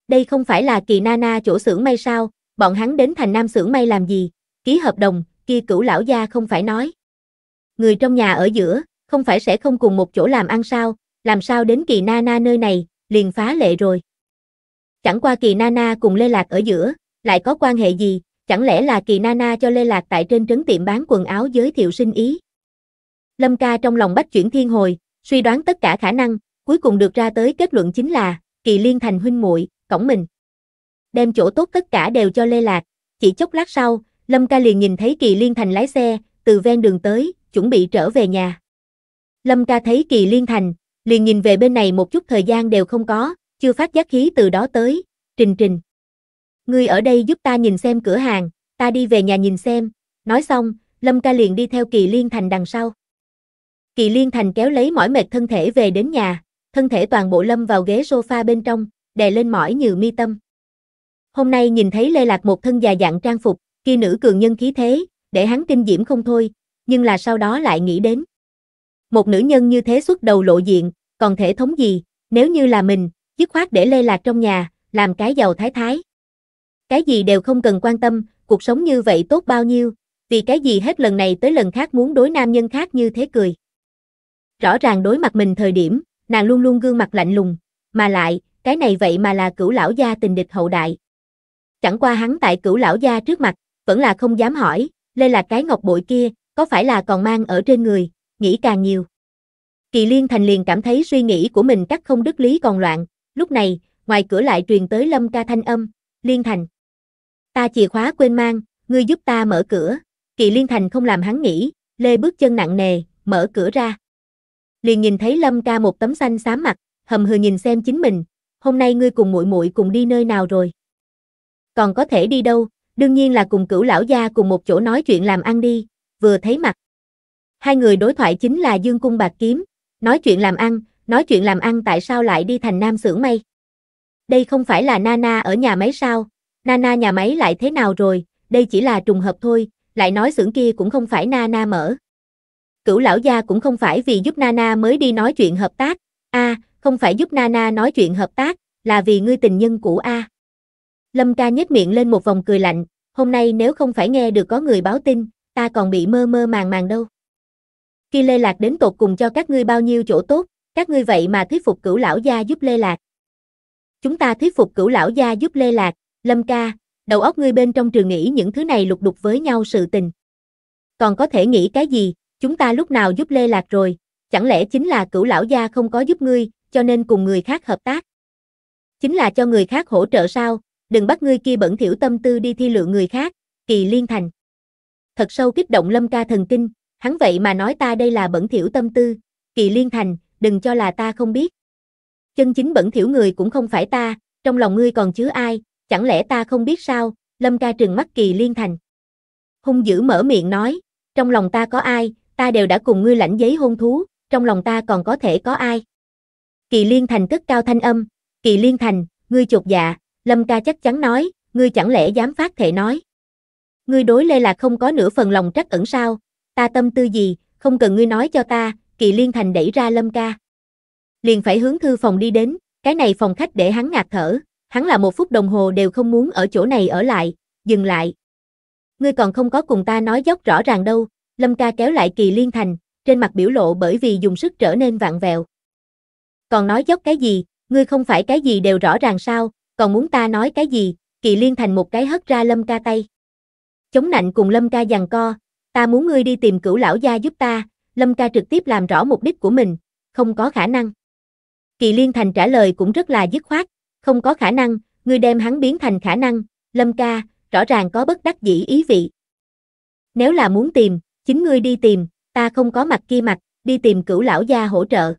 Đây không phải là kỳ na na chỗ xưởng may sao, bọn hắn đến thành nam xưởng may làm gì, ký hợp đồng, kia cửu lão gia không phải nói. Người trong nhà ở giữa, không phải sẽ không cùng một chỗ làm ăn sao, làm sao đến kỳ na na nơi này, liền phá lệ rồi. Chẳng qua kỳ na na cùng Lê Lạc ở giữa, lại có quan hệ gì, chẳng lẽ là kỳ na na cho Lê Lạc tại trên trấn tiệm bán quần áo giới thiệu sinh ý. Lâm ca trong lòng bách chuyển thiên hồi, suy đoán tất cả khả năng, cuối cùng được ra tới kết luận chính là, kỳ liên thành huynh muội cổng mình. Đem chỗ tốt tất cả đều cho Lê Lạc, chỉ chốc lát sau, Lâm ca liền nhìn thấy kỳ liên thành lái xe, từ ven đường tới, chuẩn bị trở về nhà. Lâm ca thấy kỳ liên thành, liền nhìn về bên này một chút thời gian đều không có, chưa phát giác khí từ đó tới, Trình Trình. Ngươi ở đây giúp ta nhìn xem cửa hàng, ta đi về nhà nhìn xem, nói xong, Lâm ca liền đi theo Kỳ Liên Thành đằng sau. Kỳ Liên Thành kéo lấy mỏi mệt thân thể về đến nhà, thân thể toàn bộ lâm vào ghế sofa bên trong, đè lên mỏi như mi tâm. Hôm nay nhìn thấy Lê Lạc một thân già dạng trang phục, kia nữ cường nhân khí thế, để hắn kinh diễm không thôi, nhưng là sau đó lại nghĩ đến. Một nữ nhân như thế xuất đầu lộ diện, còn thể thống gì, nếu như là mình, dứt khoát để lê lạc trong nhà, làm cái giàu thái thái. Cái gì đều không cần quan tâm, cuộc sống như vậy tốt bao nhiêu, vì cái gì hết lần này tới lần khác muốn đối nam nhân khác như thế cười. Rõ ràng đối mặt mình thời điểm, nàng luôn luôn gương mặt lạnh lùng, mà lại, cái này vậy mà là cửu lão gia tình địch hậu đại. Chẳng qua hắn tại cửu lão gia trước mặt, vẫn là không dám hỏi, lê lạc cái ngọc bội kia, có phải là còn mang ở trên người, nghĩ càng nhiều. Kỳ Liên Thành liền cảm thấy suy nghĩ của mình cắt không đức lý còn loạn, lúc này, ngoài cửa lại truyền tới Lâm ca thanh âm, Liên Thành. Ta chìa khóa quên mang, ngươi giúp ta mở cửa, Kỳ Liên Thành không làm hắn nghĩ, lê bước chân nặng nề, mở cửa ra. Liền nhìn thấy Lâm ca một tấm xanh xám mặt, hầm hừ nhìn xem chính mình, hôm nay ngươi cùng muội muội cùng đi nơi nào rồi? Còn có thể đi đâu, đương nhiên là cùng cửu lão gia cùng một chỗ nói chuyện làm ăn đi, vừa thấy mặt. Hai người đối thoại chính là Dương Cung Bạc Kiếm, nói chuyện làm ăn, nói chuyện làm ăn tại sao lại đi thành nam xưởng mây? Đây không phải là Nana ở nhà máy sao, Nana nhà máy lại thế nào rồi, đây chỉ là trùng hợp thôi, lại nói xưởng kia cũng không phải Nana mở. Cửu lão gia cũng không phải vì giúp Nana mới đi nói chuyện hợp tác, a, à, không phải giúp Nana nói chuyện hợp tác, là vì ngươi tình nhân cũ a. Lâm ca nhếch miệng lên một vòng cười lạnh, hôm nay nếu không phải nghe được có người báo tin, ta còn bị mơ mơ màng màng đâu khi Lê Lạc đến tột cùng cho các ngươi bao nhiêu chỗ tốt, các ngươi vậy mà thuyết phục cửu lão gia giúp Lê Lạc. Chúng ta thuyết phục cửu lão gia giúp Lê Lạc, Lâm ca, đầu óc ngươi bên trong trường nghĩ những thứ này lục đục với nhau sự tình. Còn có thể nghĩ cái gì, chúng ta lúc nào giúp Lê Lạc rồi, chẳng lẽ chính là cửu lão gia không có giúp ngươi, cho nên cùng người khác hợp tác. Chính là cho người khác hỗ trợ sao, đừng bắt ngươi kia bẩn thiểu tâm tư đi thi lựa người khác, kỳ liên thành. Thật sâu kích động Lâm ca thần kinh, hắn vậy mà nói ta đây là bẩn thiểu tâm tư, kỳ liên thành, đừng cho là ta không biết. Chân chính bẩn thiểu người cũng không phải ta, trong lòng ngươi còn chứa ai, chẳng lẽ ta không biết sao, lâm ca trừng mắt kỳ liên thành. Hung dữ mở miệng nói, trong lòng ta có ai, ta đều đã cùng ngươi lãnh giấy hôn thú, trong lòng ta còn có thể có ai. Kỳ liên thành cất cao thanh âm, kỳ liên thành, ngươi chột dạ, lâm ca chắc chắn nói, ngươi chẳng lẽ dám phát thể nói. Ngươi đối lê là không có nửa phần lòng trắc ẩn sao, ta tâm tư gì, không cần ngươi nói cho ta, kỳ liên thành đẩy ra lâm ca. Liền phải hướng thư phòng đi đến, cái này phòng khách để hắn ngạt thở, hắn là một phút đồng hồ đều không muốn ở chỗ này ở lại, dừng lại. Ngươi còn không có cùng ta nói dốc rõ ràng đâu, lâm ca kéo lại kỳ liên thành, trên mặt biểu lộ bởi vì dùng sức trở nên vạn vẹo. Còn nói dốc cái gì, ngươi không phải cái gì đều rõ ràng sao, còn muốn ta nói cái gì, kỳ liên thành một cái hất ra lâm ca tay. Chống nạnh cùng lâm ca giằng co, ta muốn ngươi đi tìm cửu lão gia giúp ta, Lâm ca trực tiếp làm rõ mục đích của mình, không có khả năng. Kỳ Liên Thành trả lời cũng rất là dứt khoát, không có khả năng, ngươi đem hắn biến thành khả năng, Lâm ca, rõ ràng có bất đắc dĩ ý vị. Nếu là muốn tìm, chính ngươi đi tìm, ta không có mặt kia mặt, đi tìm cửu lão gia hỗ trợ.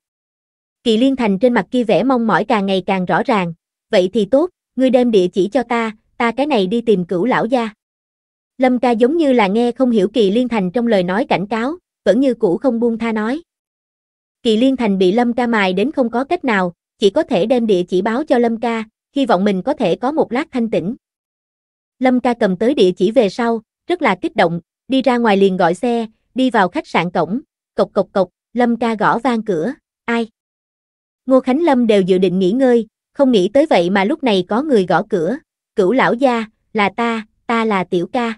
Kỳ Liên Thành trên mặt kia vẻ mong mỏi càng ngày càng rõ ràng, vậy thì tốt, ngươi đem địa chỉ cho ta, ta cái này đi tìm cửu lão gia. Lâm ca giống như là nghe không hiểu Kỳ Liên Thành trong lời nói cảnh cáo, vẫn như cũ không buông tha nói. Kỳ Liên Thành bị Lâm ca mài đến không có cách nào, chỉ có thể đem địa chỉ báo cho Lâm ca, hy vọng mình có thể có một lát thanh tĩnh. Lâm ca cầm tới địa chỉ về sau, rất là kích động, đi ra ngoài liền gọi xe, đi vào khách sạn cổng, cộc cộc cộc, Lâm ca gõ vang cửa, ai? Ngô Khánh Lâm đều dự định nghỉ ngơi, không nghĩ tới vậy mà lúc này có người gõ cửa, cửu lão gia, là ta, ta là tiểu ca.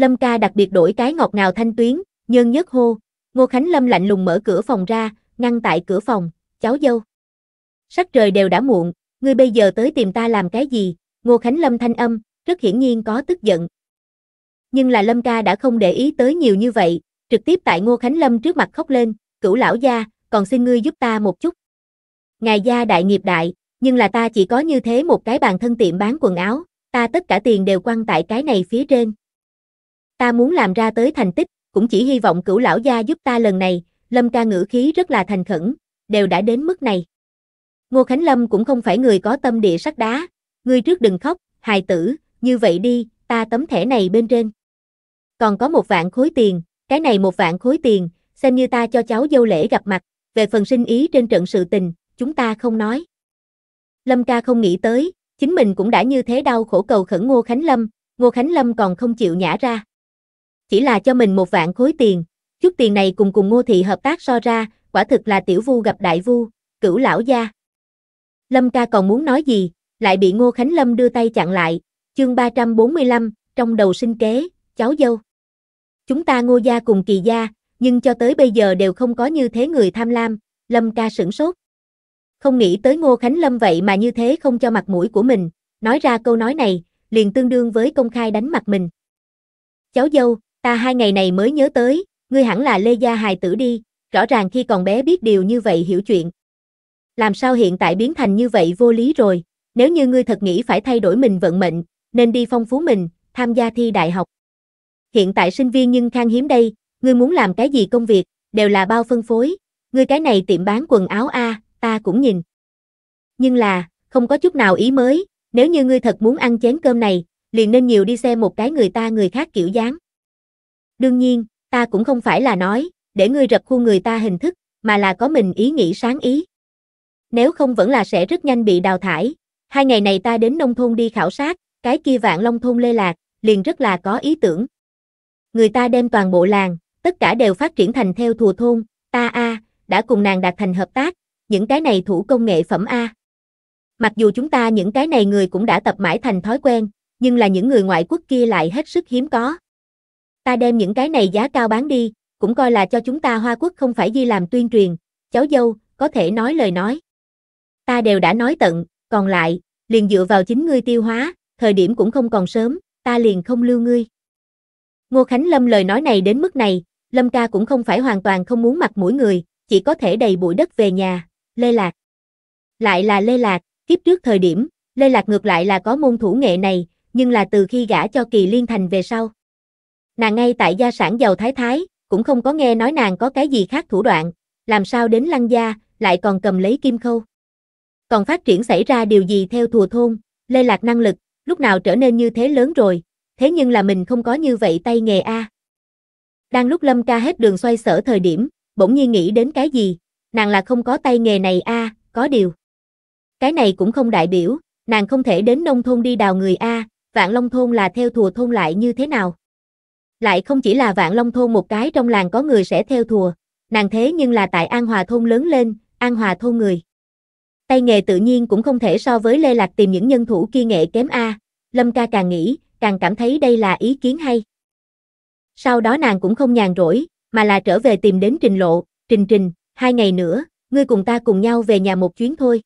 Lâm ca đặc biệt đổi cái ngọt ngào thanh tuyến, nhân nhất hô. Ngô Khánh Lâm lạnh lùng mở cửa phòng ra, ngăn tại cửa phòng, cháu dâu. Sắc trời đều đã muộn, ngươi bây giờ tới tìm ta làm cái gì? Ngô Khánh Lâm thanh âm, rất hiển nhiên có tức giận. Nhưng là Lâm ca đã không để ý tới nhiều như vậy, trực tiếp tại Ngô Khánh Lâm trước mặt khóc lên, cửu lão gia, còn xin ngươi giúp ta một chút. Ngài gia đại nghiệp đại, nhưng là ta chỉ có như thế một cái bàn thân tiệm bán quần áo, ta tất cả tiền đều quăng tại cái này phía trên ta muốn làm ra tới thành tích, cũng chỉ hy vọng cửu lão gia giúp ta lần này, Lâm ca ngữ khí rất là thành khẩn, đều đã đến mức này. Ngô Khánh Lâm cũng không phải người có tâm địa sắt đá, ngươi trước đừng khóc, hài tử, như vậy đi, ta tấm thẻ này bên trên. Còn có một vạn khối tiền, cái này một vạn khối tiền, xem như ta cho cháu dâu lễ gặp mặt, về phần sinh ý trên trận sự tình, chúng ta không nói. Lâm ca không nghĩ tới, chính mình cũng đã như thế đau khổ cầu khẩn Ngô Khánh Lâm, Ngô Khánh Lâm còn không chịu nhả ra chỉ là cho mình một vạn khối tiền, chút tiền này cùng cùng ngô thị hợp tác so ra, quả thực là tiểu vu gặp đại vu, cửu lão gia. Lâm ca còn muốn nói gì, lại bị ngô Khánh Lâm đưa tay chặn lại, chương 345, trong đầu sinh kế, cháu dâu. Chúng ta ngô gia cùng kỳ gia, nhưng cho tới bây giờ đều không có như thế người tham lam, Lâm ca sửng sốt. Không nghĩ tới Ngô Khánh Lâm vậy mà như thế không cho mặt mũi của mình, nói ra câu nói này, liền tương đương với công khai đánh mặt mình. Cháu dâu, Ta hai ngày này mới nhớ tới, ngươi hẳn là Lê Gia hài tử đi, rõ ràng khi còn bé biết điều như vậy hiểu chuyện. Làm sao hiện tại biến thành như vậy vô lý rồi, nếu như ngươi thật nghĩ phải thay đổi mình vận mệnh, nên đi phong phú mình, tham gia thi đại học. Hiện tại sinh viên nhưng khan hiếm đây, ngươi muốn làm cái gì công việc, đều là bao phân phối, ngươi cái này tiệm bán quần áo A, ta cũng nhìn. Nhưng là, không có chút nào ý mới, nếu như ngươi thật muốn ăn chén cơm này, liền nên nhiều đi xem một cái người ta người khác kiểu dáng. Đương nhiên, ta cũng không phải là nói, để ngươi rập khu người ta hình thức, mà là có mình ý nghĩ sáng ý. Nếu không vẫn là sẽ rất nhanh bị đào thải. Hai ngày này ta đến nông thôn đi khảo sát, cái kia vạn long thôn lê lạc, liền rất là có ý tưởng. Người ta đem toàn bộ làng, tất cả đều phát triển thành theo thù thôn, ta a, đã cùng nàng đạt thành hợp tác, những cái này thủ công nghệ phẩm a. Mặc dù chúng ta những cái này người cũng đã tập mãi thành thói quen, nhưng là những người ngoại quốc kia lại hết sức hiếm có ta đem những cái này giá cao bán đi, cũng coi là cho chúng ta Hoa Quốc không phải di làm tuyên truyền, cháu dâu, có thể nói lời nói. Ta đều đã nói tận, còn lại, liền dựa vào chính ngươi tiêu hóa, thời điểm cũng không còn sớm, ta liền không lưu ngươi. Ngô Khánh Lâm lời nói này đến mức này, Lâm ca cũng không phải hoàn toàn không muốn mặt mũi người, chỉ có thể đầy bụi đất về nhà, lê lạc. Lại là lê lạc, kiếp trước thời điểm, lê lạc ngược lại là có môn thủ nghệ này, nhưng là từ khi gả cho kỳ liên thành về sau. Nàng ngay tại gia sản giàu thái thái, cũng không có nghe nói nàng có cái gì khác thủ đoạn, làm sao đến lăng gia, lại còn cầm lấy kim khâu. Còn phát triển xảy ra điều gì theo thùa thôn, lê lạc năng lực, lúc nào trở nên như thế lớn rồi, thế nhưng là mình không có như vậy tay nghề A. Đang lúc Lâm ca hết đường xoay sở thời điểm, bỗng nhiên nghĩ đến cái gì, nàng là không có tay nghề này A, có điều. Cái này cũng không đại biểu, nàng không thể đến nông thôn đi đào người A, vạn long thôn là theo thùa thôn lại như thế nào. Lại không chỉ là vạn long thôn một cái trong làng có người sẽ theo thùa, nàng thế nhưng là tại An Hòa thôn lớn lên, An Hòa thôn người. Tay nghề tự nhiên cũng không thể so với Lê Lạc tìm những nhân thủ kia nghệ kém A, Lâm ca càng nghĩ, càng cảm thấy đây là ý kiến hay. Sau đó nàng cũng không nhàn rỗi, mà là trở về tìm đến trình lộ, trình trình, hai ngày nữa, ngươi cùng ta cùng nhau về nhà một chuyến thôi.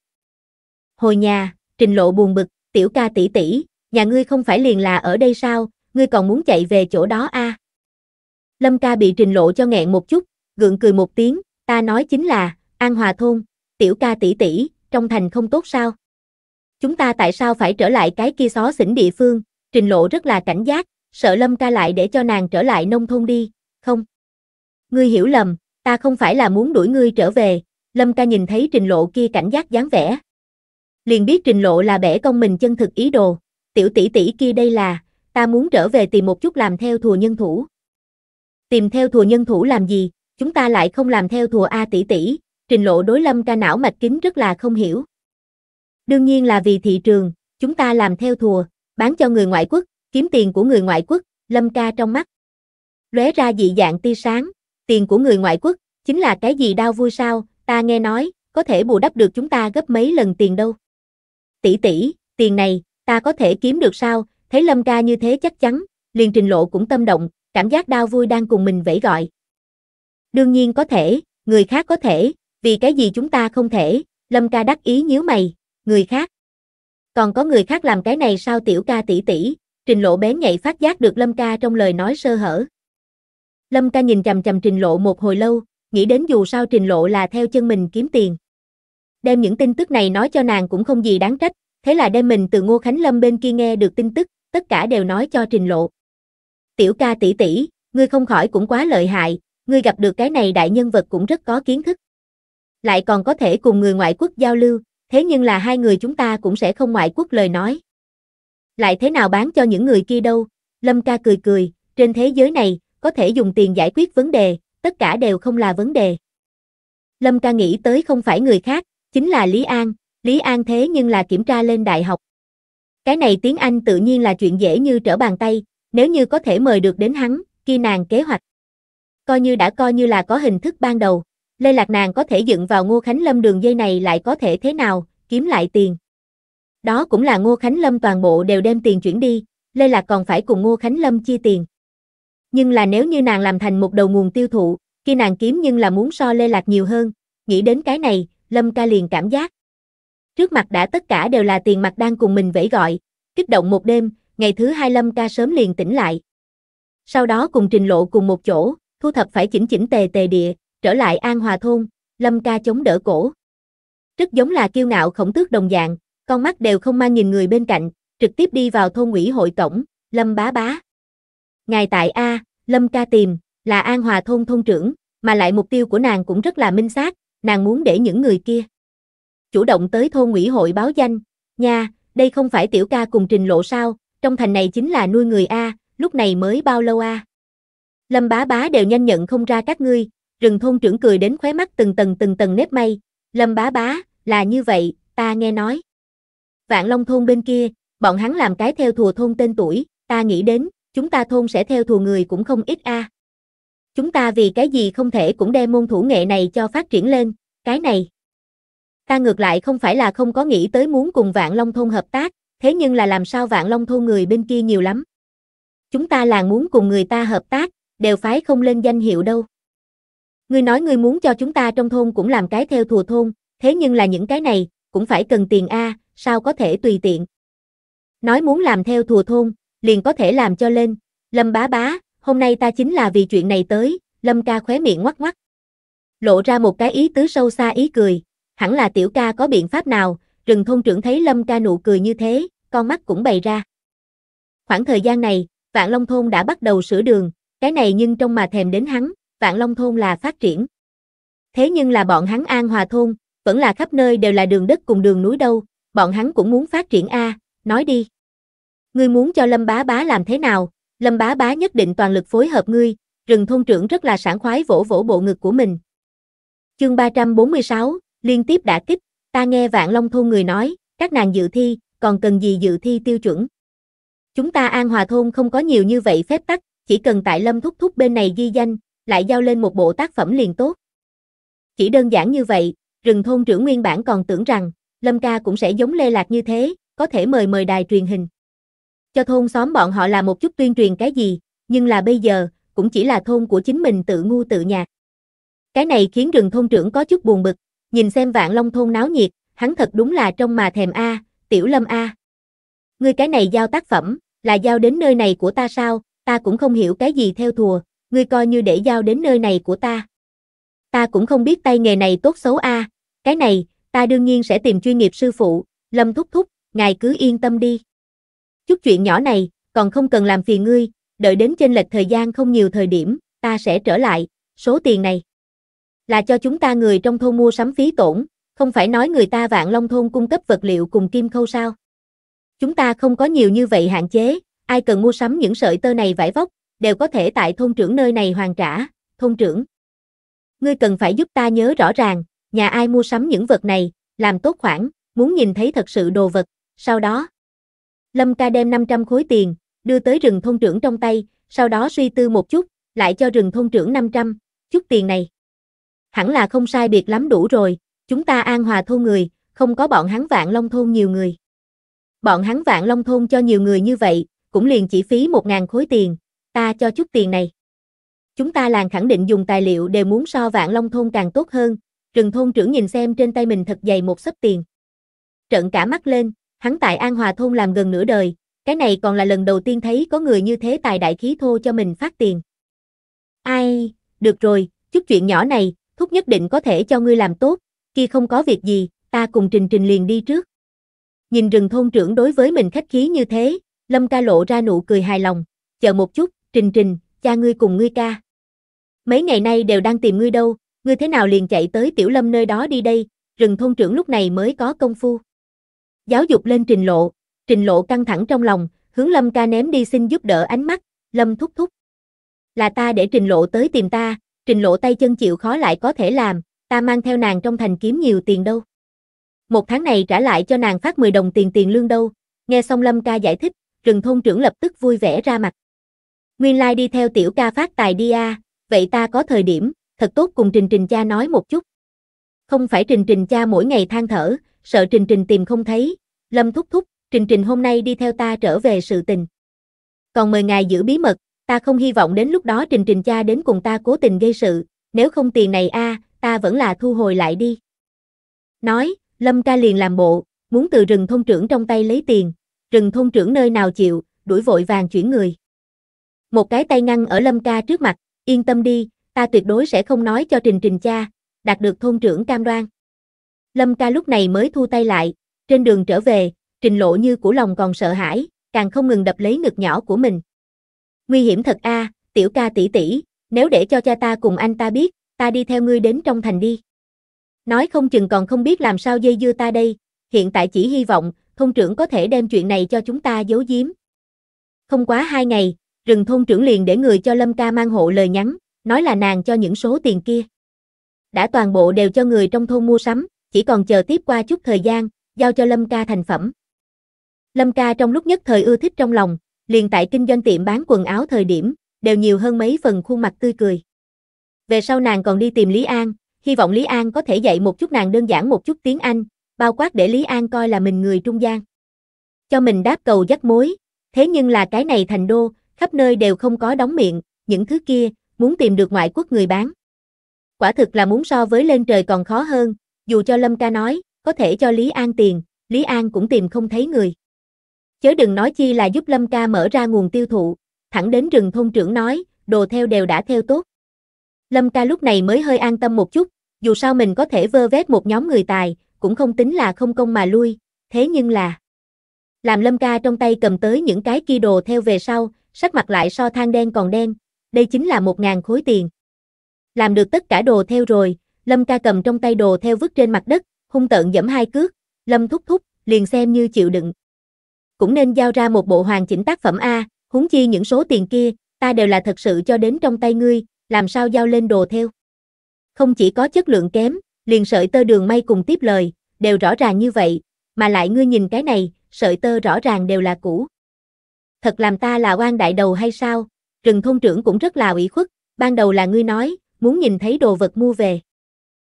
Hồi nhà, trình lộ buồn bực, tiểu ca tỷ tỷ, nhà ngươi không phải liền là ở đây sao, ngươi còn muốn chạy về chỗ đó a? À? Lâm ca bị trình lộ cho nghẹn một chút, gượng cười một tiếng, ta nói chính là, An Hòa Thôn, tiểu ca tỷ tỷ, trong thành không tốt sao? Chúng ta tại sao phải trở lại cái kia xó xỉnh địa phương, trình lộ rất là cảnh giác, sợ Lâm ca lại để cho nàng trở lại nông thôn đi, không? Ngươi hiểu lầm, ta không phải là muốn đuổi ngươi trở về, Lâm ca nhìn thấy trình lộ kia cảnh giác dáng vẻ. Liền biết trình lộ là bẻ công mình chân thực ý đồ, tiểu tỷ tỷ kia đây là, ta muốn trở về tìm một chút làm theo thùa nhân thủ. Tìm theo thùa nhân thủ làm gì, chúng ta lại không làm theo thùa A tỷ tỷ, trình lộ đối lâm ca não mạch kính rất là không hiểu. Đương nhiên là vì thị trường, chúng ta làm theo thùa, bán cho người ngoại quốc, kiếm tiền của người ngoại quốc, lâm ca trong mắt. lóe ra dị dạng tia sáng, tiền của người ngoại quốc, chính là cái gì đau vui sao, ta nghe nói, có thể bù đắp được chúng ta gấp mấy lần tiền đâu. Tỷ tỷ, tiền này, ta có thể kiếm được sao, thấy Lâm ca như thế chắc chắn, liền trình lộ cũng tâm động, cảm giác đau vui đang cùng mình vẫy gọi. Đương nhiên có thể, người khác có thể, vì cái gì chúng ta không thể, Lâm ca đắc ý nhíu mày, người khác. Còn có người khác làm cái này sao tiểu ca tỷ tỷ, trình lộ bén nhạy phát giác được Lâm ca trong lời nói sơ hở. Lâm ca nhìn chầm chầm trình lộ một hồi lâu, nghĩ đến dù sao trình lộ là theo chân mình kiếm tiền. Đem những tin tức này nói cho nàng cũng không gì đáng trách, thế là đem mình từ Ngô Khánh Lâm bên kia nghe được tin tức, tất cả đều nói cho Trình Lộ. Tiểu ca tỷ tỷ, ngươi không khỏi cũng quá lợi hại, ngươi gặp được cái này đại nhân vật cũng rất có kiến thức. Lại còn có thể cùng người ngoại quốc giao lưu, thế nhưng là hai người chúng ta cũng sẽ không ngoại quốc lời nói. Lại thế nào bán cho những người kia đâu? Lâm ca cười cười, trên thế giới này, có thể dùng tiền giải quyết vấn đề, tất cả đều không là vấn đề. Lâm ca nghĩ tới không phải người khác, chính là Lý An, Lý An thế nhưng là kiểm tra lên đại học. Cái này tiếng Anh tự nhiên là chuyện dễ như trở bàn tay, nếu như có thể mời được đến hắn, kia nàng kế hoạch. Coi như đã coi như là có hình thức ban đầu, Lê Lạc nàng có thể dựng vào Ngô Khánh Lâm đường dây này lại có thể thế nào, kiếm lại tiền. Đó cũng là Ngô Khánh Lâm toàn bộ đều đem tiền chuyển đi, Lê Lạc còn phải cùng Ngô Khánh Lâm chia tiền. Nhưng là nếu như nàng làm thành một đầu nguồn tiêu thụ, khi nàng kiếm nhưng là muốn so Lê Lạc nhiều hơn, nghĩ đến cái này, Lâm ca liền cảm giác. Trước mặt đã tất cả đều là tiền mặt đang cùng mình vẫy gọi, kích động một đêm, ngày thứ hai Lâm ca sớm liền tỉnh lại. Sau đó cùng trình lộ cùng một chỗ, thu thập phải chỉnh chỉnh tề tề địa, trở lại An Hòa Thôn, Lâm ca chống đỡ cổ. Rất giống là kiêu ngạo khổng tước đồng dạng, con mắt đều không mang nhìn người bên cạnh, trực tiếp đi vào thôn ủy hội cổng, Lâm bá bá. Ngài tại A, Lâm ca tìm, là An Hòa Thôn thôn trưởng, mà lại mục tiêu của nàng cũng rất là minh xác, nàng muốn để những người kia chủ động tới thôn ủy hội báo danh, nha, đây không phải tiểu ca cùng trình lộ sao, trong thành này chính là nuôi người A, lúc này mới bao lâu A. Lâm bá bá đều nhanh nhận không ra các ngươi, rừng thôn trưởng cười đến khóe mắt từng tầng từng tầng nếp mây, lâm bá bá, là như vậy, ta nghe nói. Vạn Long thôn bên kia, bọn hắn làm cái theo thùa thôn tên tuổi, ta nghĩ đến, chúng ta thôn sẽ theo thùa người cũng không ít a. Chúng ta vì cái gì không thể cũng đem môn thủ nghệ này cho phát triển lên, cái này. Ta ngược lại không phải là không có nghĩ tới muốn cùng Vạn Long Thôn hợp tác, thế nhưng là làm sao Vạn Long Thôn người bên kia nhiều lắm. Chúng ta là muốn cùng người ta hợp tác, đều phái không lên danh hiệu đâu. Ngươi nói ngươi muốn cho chúng ta trong thôn cũng làm cái theo thùa thôn, thế nhưng là những cái này, cũng phải cần tiền A, sao có thể tùy tiện. Nói muốn làm theo thùa thôn, liền có thể làm cho lên, Lâm bá bá, hôm nay ta chính là vì chuyện này tới, Lâm ca khóe miệng ngoắc ngoắc. Lộ ra một cái ý tứ sâu xa ý cười, hẳn là tiểu ca có biện pháp nào, rừng thôn trưởng thấy Lâm ca nụ cười như thế, con mắt cũng bày ra. Khoảng thời gian này, Vạn Long Thôn đã bắt đầu sửa đường, cái này nhưng trong mà thèm đến hắn, Vạn Long Thôn là phát triển. Thế nhưng là bọn hắn An Hòa Thôn, vẫn là khắp nơi đều là đường đất cùng đường núi đâu, bọn hắn cũng muốn phát triển A, nói đi. Ngươi muốn cho Lâm Bá Bá làm thế nào, Lâm Bá Bá nhất định toàn lực phối hợp ngươi, rừng thôn trưởng rất là sảng khoái vỗ vỗ bộ ngực của mình. Chương 346, liên tiếp đã kích, ta nghe vạn long thôn người nói, các nàng dự thi, còn cần gì dự thi tiêu chuẩn. Chúng ta an hòa thôn không có nhiều như vậy phép tắc, chỉ cần tại lâm thúc thúc bên này ghi danh, lại giao lên một bộ tác phẩm liền tốt. Chỉ đơn giản như vậy, rừng thôn trưởng nguyên bản còn tưởng rằng, lâm ca cũng sẽ giống lê lạc như thế, có thể mời mời đài truyền hình. Cho thôn xóm bọn họ là một chút tuyên truyền cái gì, nhưng là bây giờ, cũng chỉ là thôn của chính mình tự ngu tự nhạc. Cái này khiến rừng thôn trưởng có chút buồn bực, Nhìn xem vạn long thôn náo nhiệt, hắn thật đúng là trong mà thèm A, tiểu lâm A. Ngươi cái này giao tác phẩm, là giao đến nơi này của ta sao, ta cũng không hiểu cái gì theo thùa, ngươi coi như để giao đến nơi này của ta. Ta cũng không biết tay nghề này tốt xấu A, cái này, ta đương nhiên sẽ tìm chuyên nghiệp sư phụ, lâm thúc thúc, ngài cứ yên tâm đi. Chút chuyện nhỏ này, còn không cần làm phiền ngươi, đợi đến trên lệch thời gian không nhiều thời điểm, ta sẽ trở lại, số tiền này là cho chúng ta người trong thôn mua sắm phí tổn, không phải nói người ta vạn long thôn cung cấp vật liệu cùng kim khâu sao. Chúng ta không có nhiều như vậy hạn chế, ai cần mua sắm những sợi tơ này vải vóc, đều có thể tại thôn trưởng nơi này hoàn trả, thôn trưởng. Ngươi cần phải giúp ta nhớ rõ ràng, nhà ai mua sắm những vật này, làm tốt khoản, muốn nhìn thấy thật sự đồ vật, sau đó. Lâm ca đem 500 khối tiền, đưa tới rừng thôn trưởng trong tay, sau đó suy tư một chút, lại cho rừng thôn trưởng 500, chút tiền này hẳn là không sai biệt lắm đủ rồi, chúng ta an hòa thôn người, không có bọn hắn vạn long thôn nhiều người. Bọn hắn vạn long thôn cho nhiều người như vậy, cũng liền chỉ phí một ngàn khối tiền, ta cho chút tiền này. Chúng ta làng khẳng định dùng tài liệu đều muốn so vạn long thôn càng tốt hơn, rừng thôn trưởng nhìn xem trên tay mình thật dày một sấp tiền. Trận cả mắt lên, hắn tại An Hòa thôn làm gần nửa đời, cái này còn là lần đầu tiên thấy có người như thế tài đại khí thô cho mình phát tiền. Ai, được rồi, chút chuyện nhỏ này, thúc nhất định có thể cho ngươi làm tốt, kia không có việc gì, ta cùng Trình Trình liền đi trước. Nhìn rừng thôn trưởng đối với mình khách khí như thế, Lâm ca lộ ra nụ cười hài lòng, chờ một chút, Trình Trình, cha ngươi cùng ngươi ca. Mấy ngày nay đều đang tìm ngươi đâu, ngươi thế nào liền chạy tới tiểu lâm nơi đó đi đây, rừng thôn trưởng lúc này mới có công phu. Giáo dục lên trình lộ, trình lộ căng thẳng trong lòng, hướng lâm ca ném đi xin giúp đỡ ánh mắt, lâm thúc thúc. Là ta để trình lộ tới tìm ta, trình lộ tay chân chịu khó lại có thể làm, ta mang theo nàng trong thành kiếm nhiều tiền đâu. Một tháng này trả lại cho nàng phát 10 đồng tiền tiền lương đâu, nghe xong Lâm ca giải thích, rừng thôn trưởng lập tức vui vẻ ra mặt. Nguyên lai like đi theo tiểu ca phát tài đi a, à, vậy ta có thời điểm, thật tốt cùng Trình Trình cha nói một chút. Không phải Trình Trình cha mỗi ngày than thở, sợ Trình Trình tìm không thấy, Lâm thúc thúc, Trình Trình hôm nay đi theo ta trở về sự tình. Còn mời ngài giữ bí mật, ta không hy vọng đến lúc đó Trình Trình cha đến cùng ta cố tình gây sự, nếu không tiền này a, ta vẫn là thu hồi lại đi. Nói, Lâm ca liền làm bộ, muốn từ rừng thôn trưởng trong tay lấy tiền, rừng thôn trưởng nơi nào chịu, đuổi vội vàng chuyển người. Một cái tay ngăn ở Lâm ca trước mặt, yên tâm đi, ta tuyệt đối sẽ không nói cho Trình Trình cha, đạt được thôn trưởng cam đoan. Lâm ca lúc này mới thu tay lại, trên đường trở về, trình lộ như của lòng còn sợ hãi, càng không ngừng đập lấy ngực nhỏ của mình nguy hiểm thật a, à, tiểu ca tỷ tỷ, nếu để cho cha ta cùng anh ta biết, ta đi theo ngươi đến trong thành đi. Nói không chừng còn không biết làm sao dây dưa ta đây, hiện tại chỉ hy vọng, thôn trưởng có thể đem chuyện này cho chúng ta giấu giếm. Không quá hai ngày, rừng thôn trưởng liền để người cho Lâm ca mang hộ lời nhắn, nói là nàng cho những số tiền kia. Đã toàn bộ đều cho người trong thôn mua sắm, chỉ còn chờ tiếp qua chút thời gian, giao cho Lâm ca thành phẩm. Lâm ca trong lúc nhất thời ưa thích trong lòng, liền tại kinh doanh tiệm bán quần áo thời điểm, đều nhiều hơn mấy phần khuôn mặt tươi cười. Về sau nàng còn đi tìm Lý An, hy vọng Lý An có thể dạy một chút nàng đơn giản một chút tiếng Anh, bao quát để Lý An coi là mình người trung gian. Cho mình đáp cầu dắt mối, thế nhưng là cái này thành đô, khắp nơi đều không có đóng miệng, những thứ kia, muốn tìm được ngoại quốc người bán. Quả thực là muốn so với lên trời còn khó hơn, dù cho Lâm ca nói, có thể cho Lý An tiền, Lý An cũng tìm không thấy người. Chớ đừng nói chi là giúp Lâm ca mở ra nguồn tiêu thụ, thẳng đến rừng thôn trưởng nói, đồ theo đều đã theo tốt. Lâm ca lúc này mới hơi an tâm một chút, dù sao mình có thể vơ vét một nhóm người tài, cũng không tính là không công mà lui, thế nhưng là... Làm Lâm ca trong tay cầm tới những cái kia đồ theo về sau, sắc mặt lại so than đen còn đen, đây chính là một ngàn khối tiền. Làm được tất cả đồ theo rồi, Lâm ca cầm trong tay đồ theo vứt trên mặt đất, hung tợn giẫm hai cước, Lâm thúc thúc, liền xem như chịu đựng, cũng nên giao ra một bộ hoàn chỉnh tác phẩm A, huống chi những số tiền kia, ta đều là thật sự cho đến trong tay ngươi, làm sao giao lên đồ theo. Không chỉ có chất lượng kém, liền sợi tơ đường may cùng tiếp lời, đều rõ ràng như vậy, mà lại ngươi nhìn cái này, sợi tơ rõ ràng đều là cũ. Thật làm ta là oan đại đầu hay sao? Rừng thôn trưởng cũng rất là ủy khuất, ban đầu là ngươi nói, muốn nhìn thấy đồ vật mua về.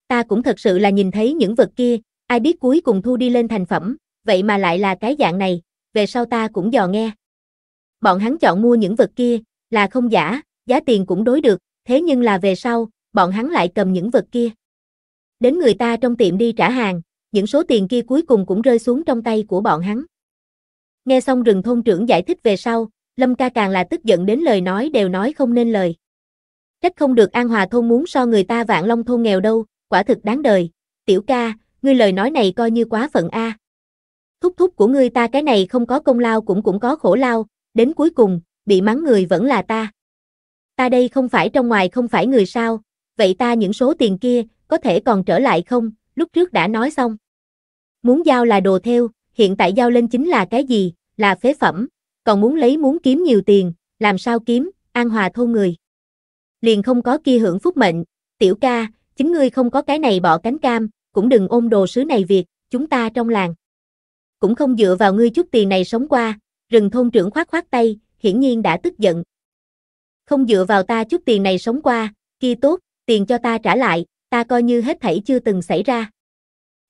Ta cũng thật sự là nhìn thấy những vật kia, ai biết cuối cùng thu đi lên thành phẩm, vậy mà lại là cái dạng này, về sau ta cũng dò nghe. Bọn hắn chọn mua những vật kia, là không giả, giá tiền cũng đối được, thế nhưng là về sau, bọn hắn lại cầm những vật kia. Đến người ta trong tiệm đi trả hàng, những số tiền kia cuối cùng cũng rơi xuống trong tay của bọn hắn. Nghe xong rừng thôn trưởng giải thích về sau, Lâm ca càng là tức giận đến lời nói đều nói không nên lời. Trách không được An Hòa thôn muốn so người ta vạn long thôn nghèo đâu, quả thực đáng đời. Tiểu ca, ngươi lời nói này coi như quá phận A thúc thúc của ngươi ta cái này không có công lao cũng cũng có khổ lao, đến cuối cùng, bị mắng người vẫn là ta. Ta đây không phải trong ngoài không phải người sao, vậy ta những số tiền kia, có thể còn trở lại không, lúc trước đã nói xong. Muốn giao là đồ theo, hiện tại giao lên chính là cái gì, là phế phẩm, còn muốn lấy muốn kiếm nhiều tiền, làm sao kiếm, an hòa thôn người. Liền không có kia hưởng phúc mệnh, tiểu ca, chính ngươi không có cái này bỏ cánh cam, cũng đừng ôm đồ sứ này việc, chúng ta trong làng cũng không dựa vào ngươi chút tiền này sống qua, rừng thôn trưởng khoát khoát tay, hiển nhiên đã tức giận. Không dựa vào ta chút tiền này sống qua, kia tốt, tiền cho ta trả lại, ta coi như hết thảy chưa từng xảy ra.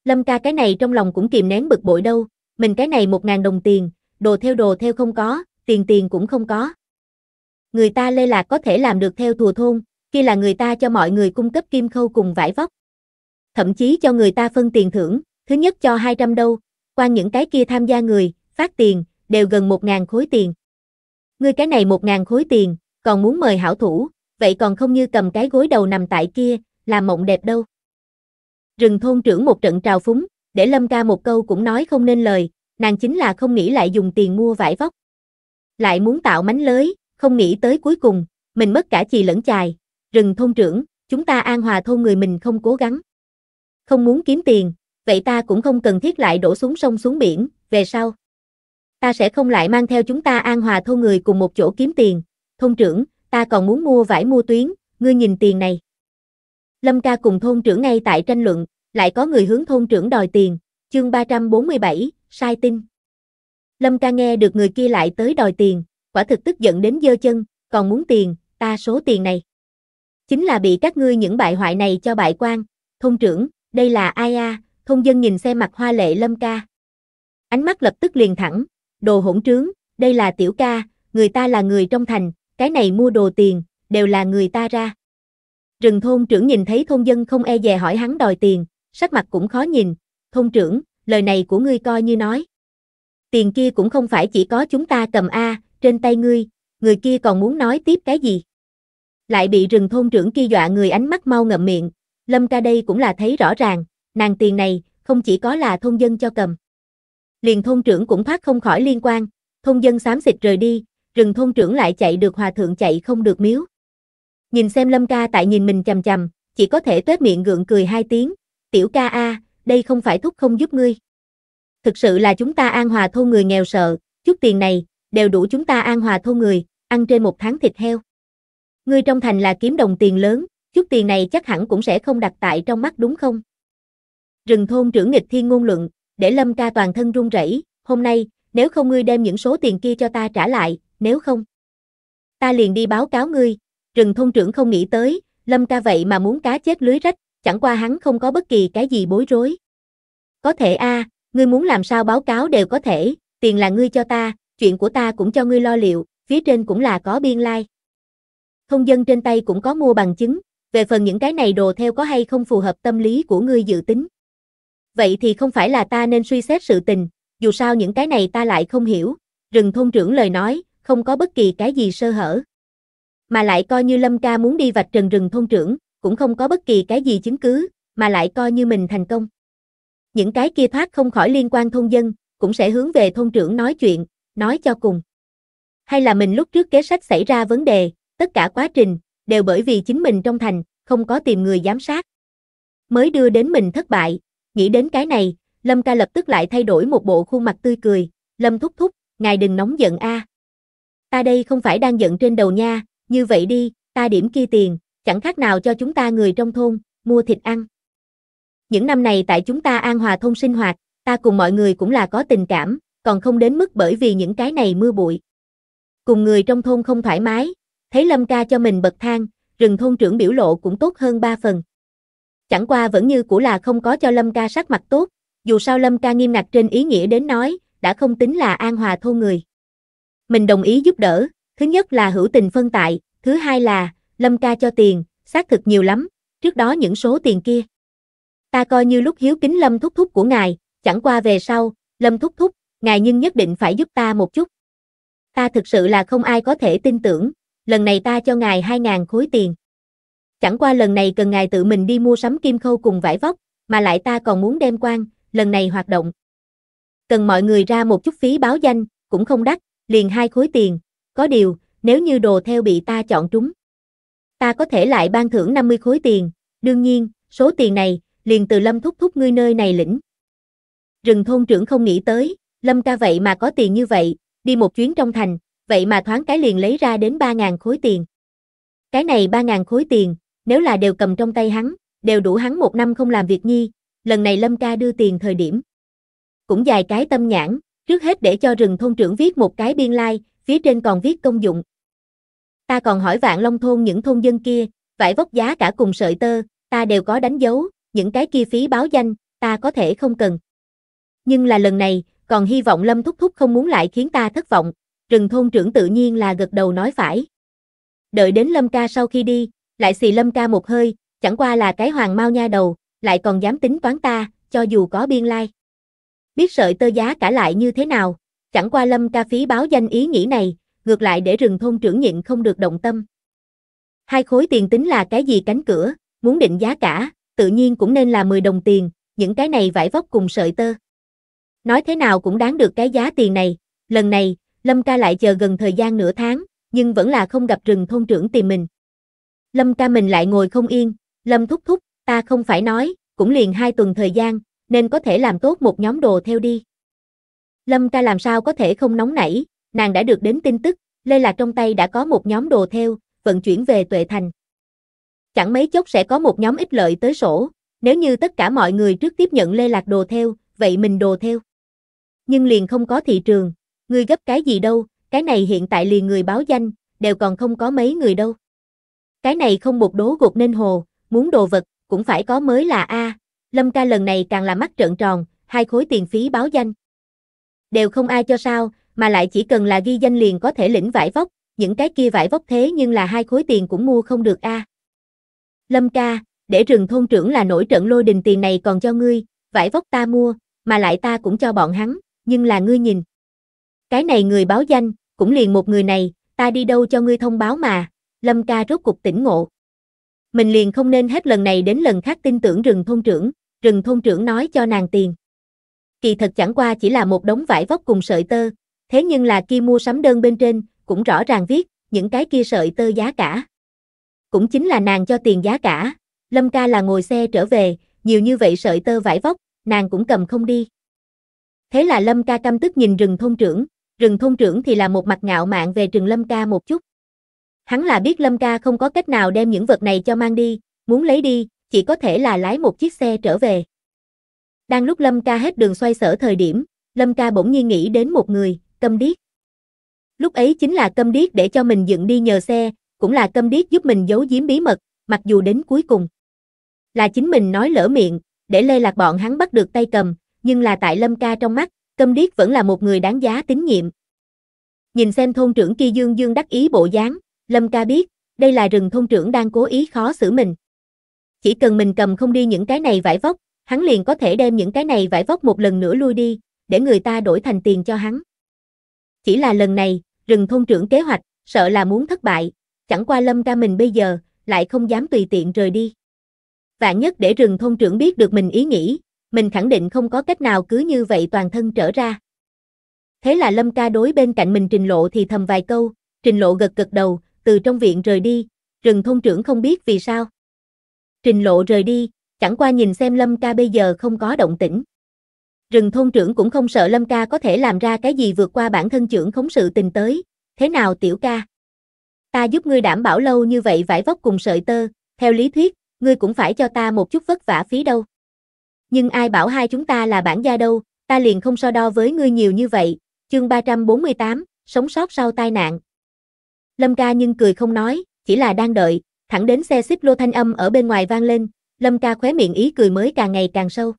Lâm ca cái này trong lòng cũng kìm nén bực bội đâu, mình cái này một ngàn đồng tiền, đồ theo đồ theo không có, tiền tiền cũng không có. Người ta lê lạc có thể làm được theo thùa thôn, kia là người ta cho mọi người cung cấp kim khâu cùng vải vóc. Thậm chí cho người ta phân tiền thưởng, thứ nhất cho 200 đâu, Quan những cái kia tham gia người, phát tiền, đều gần 1.000 khối tiền. Ngươi cái này 1.000 khối tiền, còn muốn mời hảo thủ, vậy còn không như cầm cái gối đầu nằm tại kia, là mộng đẹp đâu. Rừng thôn trưởng một trận trào phúng, để Lâm ca một câu cũng nói không nên lời, nàng chính là không nghĩ lại dùng tiền mua vải vóc. Lại muốn tạo mánh lưới, không nghĩ tới cuối cùng, mình mất cả chì lẫn chài. Rừng thôn trưởng, chúng ta an hòa thôn người mình không cố gắng. Không muốn kiếm tiền, vậy ta cũng không cần thiết lại đổ xuống sông xuống biển, về sau. Ta sẽ không lại mang theo chúng ta an hòa thôn người cùng một chỗ kiếm tiền, thôn trưởng, ta còn muốn mua vải mua tuyến, ngươi nhìn tiền này. Lâm ca cùng thôn trưởng ngay tại tranh luận, lại có người hướng thôn trưởng đòi tiền, chương 347, sai tin. Lâm ca nghe được người kia lại tới đòi tiền, quả thực tức giận đến dơ chân, còn muốn tiền, ta số tiền này. Chính là bị các ngươi những bại hoại này cho bại quan, thôn trưởng, đây là ai a, à, thôn dân nhìn xe mặt hoa lệ lâm ca. Ánh mắt lập tức liền thẳng, đồ hỗn trướng, đây là tiểu ca, người ta là người trong thành, cái này mua đồ tiền, đều là người ta ra. Rừng thôn trưởng nhìn thấy thôn dân không e dè hỏi hắn đòi tiền, sắc mặt cũng khó nhìn, thôn trưởng, lời này của ngươi coi như nói. Tiền kia cũng không phải chỉ có chúng ta cầm A, trên tay ngươi, người kia còn muốn nói tiếp cái gì? Lại bị rừng thôn trưởng kia dọa người ánh mắt mau ngậm miệng, Lâm ca đây cũng là thấy rõ ràng, nàng tiền này, không chỉ có là thôn dân cho cầm. Liền thôn trưởng cũng thoát không khỏi liên quan, thôn dân xám xịt rời đi, rừng thôn trưởng lại chạy được hòa thượng chạy không được miếu. Nhìn xem lâm ca tại nhìn mình chầm chầm, chỉ có thể tuét miệng gượng cười hai tiếng, tiểu ca a, đây không phải thúc không giúp ngươi. Thực sự là chúng ta an hòa thôn người nghèo sợ, chút tiền này, đều đủ chúng ta an hòa thôn người, ăn trên một tháng thịt heo. Ngươi trong thành là kiếm đồng tiền lớn, chút tiền này chắc hẳn cũng sẽ không đặt tại trong mắt đúng không? Rừng thôn trưởng nghịch thiên ngôn luận, để Lâm ca toàn thân run rẩy, hôm nay, nếu không ngươi đem những số tiền kia cho ta trả lại, nếu không, ta liền đi báo cáo ngươi. Rừng thôn trưởng không nghĩ tới, Lâm ca vậy mà muốn cá chết lưới rách, chẳng qua hắn không có bất kỳ cái gì bối rối. Có thể a, à, ngươi muốn làm sao báo cáo đều có thể, tiền là ngươi cho ta, chuyện của ta cũng cho ngươi lo liệu, phía trên cũng là có biên lai. Like. Thông dân trên tay cũng có mua bằng chứng, về phần những cái này đồ theo có hay không phù hợp tâm lý của ngươi dự tính. Vậy thì không phải là ta nên suy xét sự tình, dù sao những cái này ta lại không hiểu, rừng thôn trưởng lời nói, không có bất kỳ cái gì sơ hở. Mà lại coi như Lâm ca muốn đi vạch trần rừng thôn trưởng, cũng không có bất kỳ cái gì chứng cứ, mà lại coi như mình thành công. Những cái kia thoát không khỏi liên quan thôn dân, cũng sẽ hướng về thôn trưởng nói chuyện, nói cho cùng. Hay là mình lúc trước kế sách xảy ra vấn đề, tất cả quá trình, đều bởi vì chính mình trong thành, không có tìm người giám sát. Mới đưa đến mình thất bại, Nghĩ đến cái này, Lâm ca lập tức lại thay đổi một bộ khuôn mặt tươi cười, Lâm thúc thúc, ngài đừng nóng giận a. À. Ta đây không phải đang giận trên đầu nha, như vậy đi, ta điểm kia tiền, chẳng khác nào cho chúng ta người trong thôn, mua thịt ăn. Những năm này tại chúng ta an hòa thôn sinh hoạt, ta cùng mọi người cũng là có tình cảm, còn không đến mức bởi vì những cái này mưa bụi. Cùng người trong thôn không thoải mái, thấy Lâm ca cho mình bậc thang, rừng thôn trưởng biểu lộ cũng tốt hơn ba phần. Chẳng qua vẫn như cũ là không có cho Lâm ca sắc mặt tốt, dù sao Lâm ca nghiêm ngặt trên ý nghĩa đến nói, đã không tính là an hòa thôn người. Mình đồng ý giúp đỡ, thứ nhất là hữu tình phân tại, thứ hai là, Lâm ca cho tiền, xác thực nhiều lắm, trước đó những số tiền kia. Ta coi như lúc hiếu kính Lâm thúc thúc của ngài, chẳng qua về sau, Lâm thúc thúc, ngài nhưng nhất định phải giúp ta một chút. Ta thực sự là không ai có thể tin tưởng, lần này ta cho ngài 2.000 khối tiền chẳng qua lần này cần ngài tự mình đi mua sắm kim khâu cùng vải vóc, mà lại ta còn muốn đem quan, lần này hoạt động. Cần mọi người ra một chút phí báo danh, cũng không đắt, liền hai khối tiền, có điều, nếu như đồ theo bị ta chọn trúng. Ta có thể lại ban thưởng 50 khối tiền, đương nhiên, số tiền này, liền từ Lâm thúc thúc ngươi nơi này lĩnh. Rừng thôn trưởng không nghĩ tới, Lâm ca vậy mà có tiền như vậy, đi một chuyến trong thành, vậy mà thoáng cái liền lấy ra đến 3.000 khối tiền. Cái này 3.000 khối tiền, nếu là đều cầm trong tay hắn, đều đủ hắn một năm không làm việc nhi, lần này Lâm ca đưa tiền thời điểm. Cũng dài cái tâm nhãn, trước hết để cho rừng thôn trưởng viết một cái biên lai, like, phía trên còn viết công dụng. Ta còn hỏi vạn long thôn những thôn dân kia, vải vóc giá cả cùng sợi tơ, ta đều có đánh dấu, những cái kia phí báo danh, ta có thể không cần. Nhưng là lần này, còn hy vọng Lâm Thúc Thúc không muốn lại khiến ta thất vọng, rừng thôn trưởng tự nhiên là gật đầu nói phải. Đợi đến Lâm ca sau khi đi, lại xì lâm ca một hơi, chẳng qua là cái hoàng mau nha đầu, lại còn dám tính toán ta, cho dù có biên lai. Biết sợi tơ giá cả lại như thế nào, chẳng qua lâm ca phí báo danh ý nghĩ này, ngược lại để rừng thôn trưởng nhịn không được động tâm. Hai khối tiền tính là cái gì cánh cửa, muốn định giá cả, tự nhiên cũng nên là 10 đồng tiền, những cái này vải vóc cùng sợi tơ. Nói thế nào cũng đáng được cái giá tiền này, lần này, Lâm ca lại chờ gần thời gian nửa tháng, nhưng vẫn là không gặp rừng thôn trưởng tìm mình. Lâm ca mình lại ngồi không yên, Lâm thúc thúc, ta không phải nói, cũng liền hai tuần thời gian, nên có thể làm tốt một nhóm đồ theo đi. Lâm ca làm sao có thể không nóng nảy, nàng đã được đến tin tức, Lê Lạc trong tay đã có một nhóm đồ theo, vận chuyển về Tuệ Thành. Chẳng mấy chốc sẽ có một nhóm ích lợi tới sổ, nếu như tất cả mọi người trước tiếp nhận Lê Lạc đồ theo, vậy mình đồ theo. Nhưng liền không có thị trường, người gấp cái gì đâu, cái này hiện tại liền người báo danh, đều còn không có mấy người đâu. Cái này không một đố gột nên hồ, muốn đồ vật, cũng phải có mới là A. Lâm ca lần này càng là mắt trợn tròn, hai khối tiền phí báo danh. Đều không ai cho sao, mà lại chỉ cần là ghi danh liền có thể lĩnh vải vóc, những cái kia vải vóc thế nhưng là hai khối tiền cũng mua không được a. Lâm ca, để rừng thôn trưởng là nổi trận lôi đình tiền này còn cho ngươi, vải vóc ta mua, mà lại ta cũng cho bọn hắn, nhưng là ngươi nhìn. Cái này người báo danh, cũng liền một người này, ta đi đâu cho ngươi thông báo mà, Lâm ca rốt cục tỉnh ngộ. Mình liền không nên hết lần này đến lần khác tin tưởng rừng thôn trưởng, rừng thôn trưởng nói cho nàng tiền. Kỳ thật chẳng qua chỉ là một đống vải vóc cùng sợi tơ, thế nhưng là kia mua sắm đơn bên trên, cũng rõ ràng viết, những cái kia sợi tơ giá cả. Cũng chính là nàng cho tiền giá cả, Lâm ca là ngồi xe trở về, nhiều như vậy sợi tơ vải vóc, nàng cũng cầm không đi. Thế là Lâm ca căm tức nhìn rừng thôn trưởng, rừng thôn trưởng thì là một mặt ngạo mạn về rừng Lâm ca một chút. Hắn là biết Lâm ca không có cách nào đem những vật này cho mang đi, muốn lấy đi, chỉ có thể là lái một chiếc xe trở về. Đang lúc Lâm ca hết đường xoay sở thời điểm, Lâm ca bỗng nhiên nghĩ đến một người, câm điếc. Lúc ấy chính là câm điếc để cho mình dựng đi nhờ xe, cũng là câm điếc giúp mình giấu giếm bí mật, mặc dù đến cuối cùng. Là chính mình nói lỡ miệng, để lê lạc bọn hắn bắt được tay cầm, nhưng là tại Lâm ca trong mắt, câm điếc vẫn là một người đáng giá tín nhiệm. Nhìn xem thôn trưởng kia dương dương đắc ý bộ dáng, Lâm ca biết, đây là rừng thôn trưởng đang cố ý khó xử mình. Chỉ cần mình cầm không đi những cái này vải vóc, hắn liền có thể đem những cái này vải vóc một lần nữa lui đi, để người ta đổi thành tiền cho hắn. Chỉ là lần này, rừng thôn trưởng kế hoạch, sợ là muốn thất bại, chẳng qua lâm ca mình bây giờ, lại không dám tùy tiện rời đi. Vạn nhất để rừng thôn trưởng biết được mình ý nghĩ, mình khẳng định không có cách nào cứ như vậy toàn thân trở ra. Thế là lâm ca đối bên cạnh mình trình lộ thì thầm vài câu, trình lộ gật gật đầu, từ trong viện rời đi, rừng thôn trưởng không biết vì sao. Trình lộ rời đi, chẳng qua nhìn xem Lâm ca bây giờ không có động tĩnh. Rừng thôn trưởng cũng không sợ Lâm ca có thể làm ra cái gì vượt qua bản thân trưởng khống sự tình tới, thế nào tiểu ca? Ta giúp ngươi đảm bảo lâu như vậy vải vóc cùng sợi tơ, theo lý thuyết, ngươi cũng phải cho ta một chút vất vả phí đâu. Nhưng ai bảo hai chúng ta là bản gia đâu, ta liền không so đo với ngươi nhiều như vậy. Chương 348, sống sót sau tai nạn, Lâm ca nhưng cười không nói, chỉ là đang đợi, thẳng đến xe xích lô thanh âm ở bên ngoài vang lên, Lâm ca khóe miệng ý cười mới càng ngày càng sâu.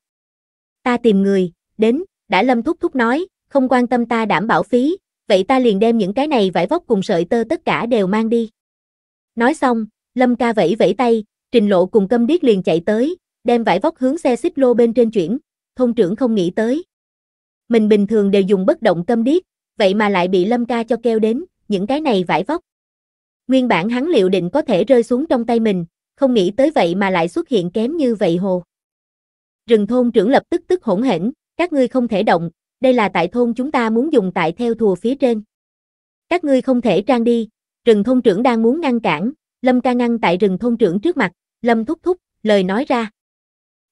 Ta tìm người, đến, đã Lâm thúc thúc nói, không quan tâm ta đảm bảo phí, vậy ta liền đem những cái này vải vóc cùng sợi tơ tất cả đều mang đi. Nói xong, Lâm ca vẫy vẫy tay, trình lộ cùng câm điếc liền chạy tới, đem vải vóc hướng xe xích lô bên trên chuyển, thôn trưởng không nghĩ tới. Mình bình thường đều dùng bất động câm điếc, vậy mà lại bị Lâm ca cho keo đến, những cái này vải vóc. Nguyên bản hắn liệu định có thể rơi xuống trong tay mình, không nghĩ tới vậy mà lại xuất hiện kém như vậy hồ. Rừng thôn trưởng lập tức tức hỗn hển, các ngươi không thể động, đây là tại thôn chúng ta muốn dùng tại theo thùa phía trên. Các ngươi không thể trang đi, rừng thôn trưởng đang muốn ngăn cản, Lâm ca ngăn tại rừng thôn trưởng trước mặt, Lâm thúc thúc, lời nói ra.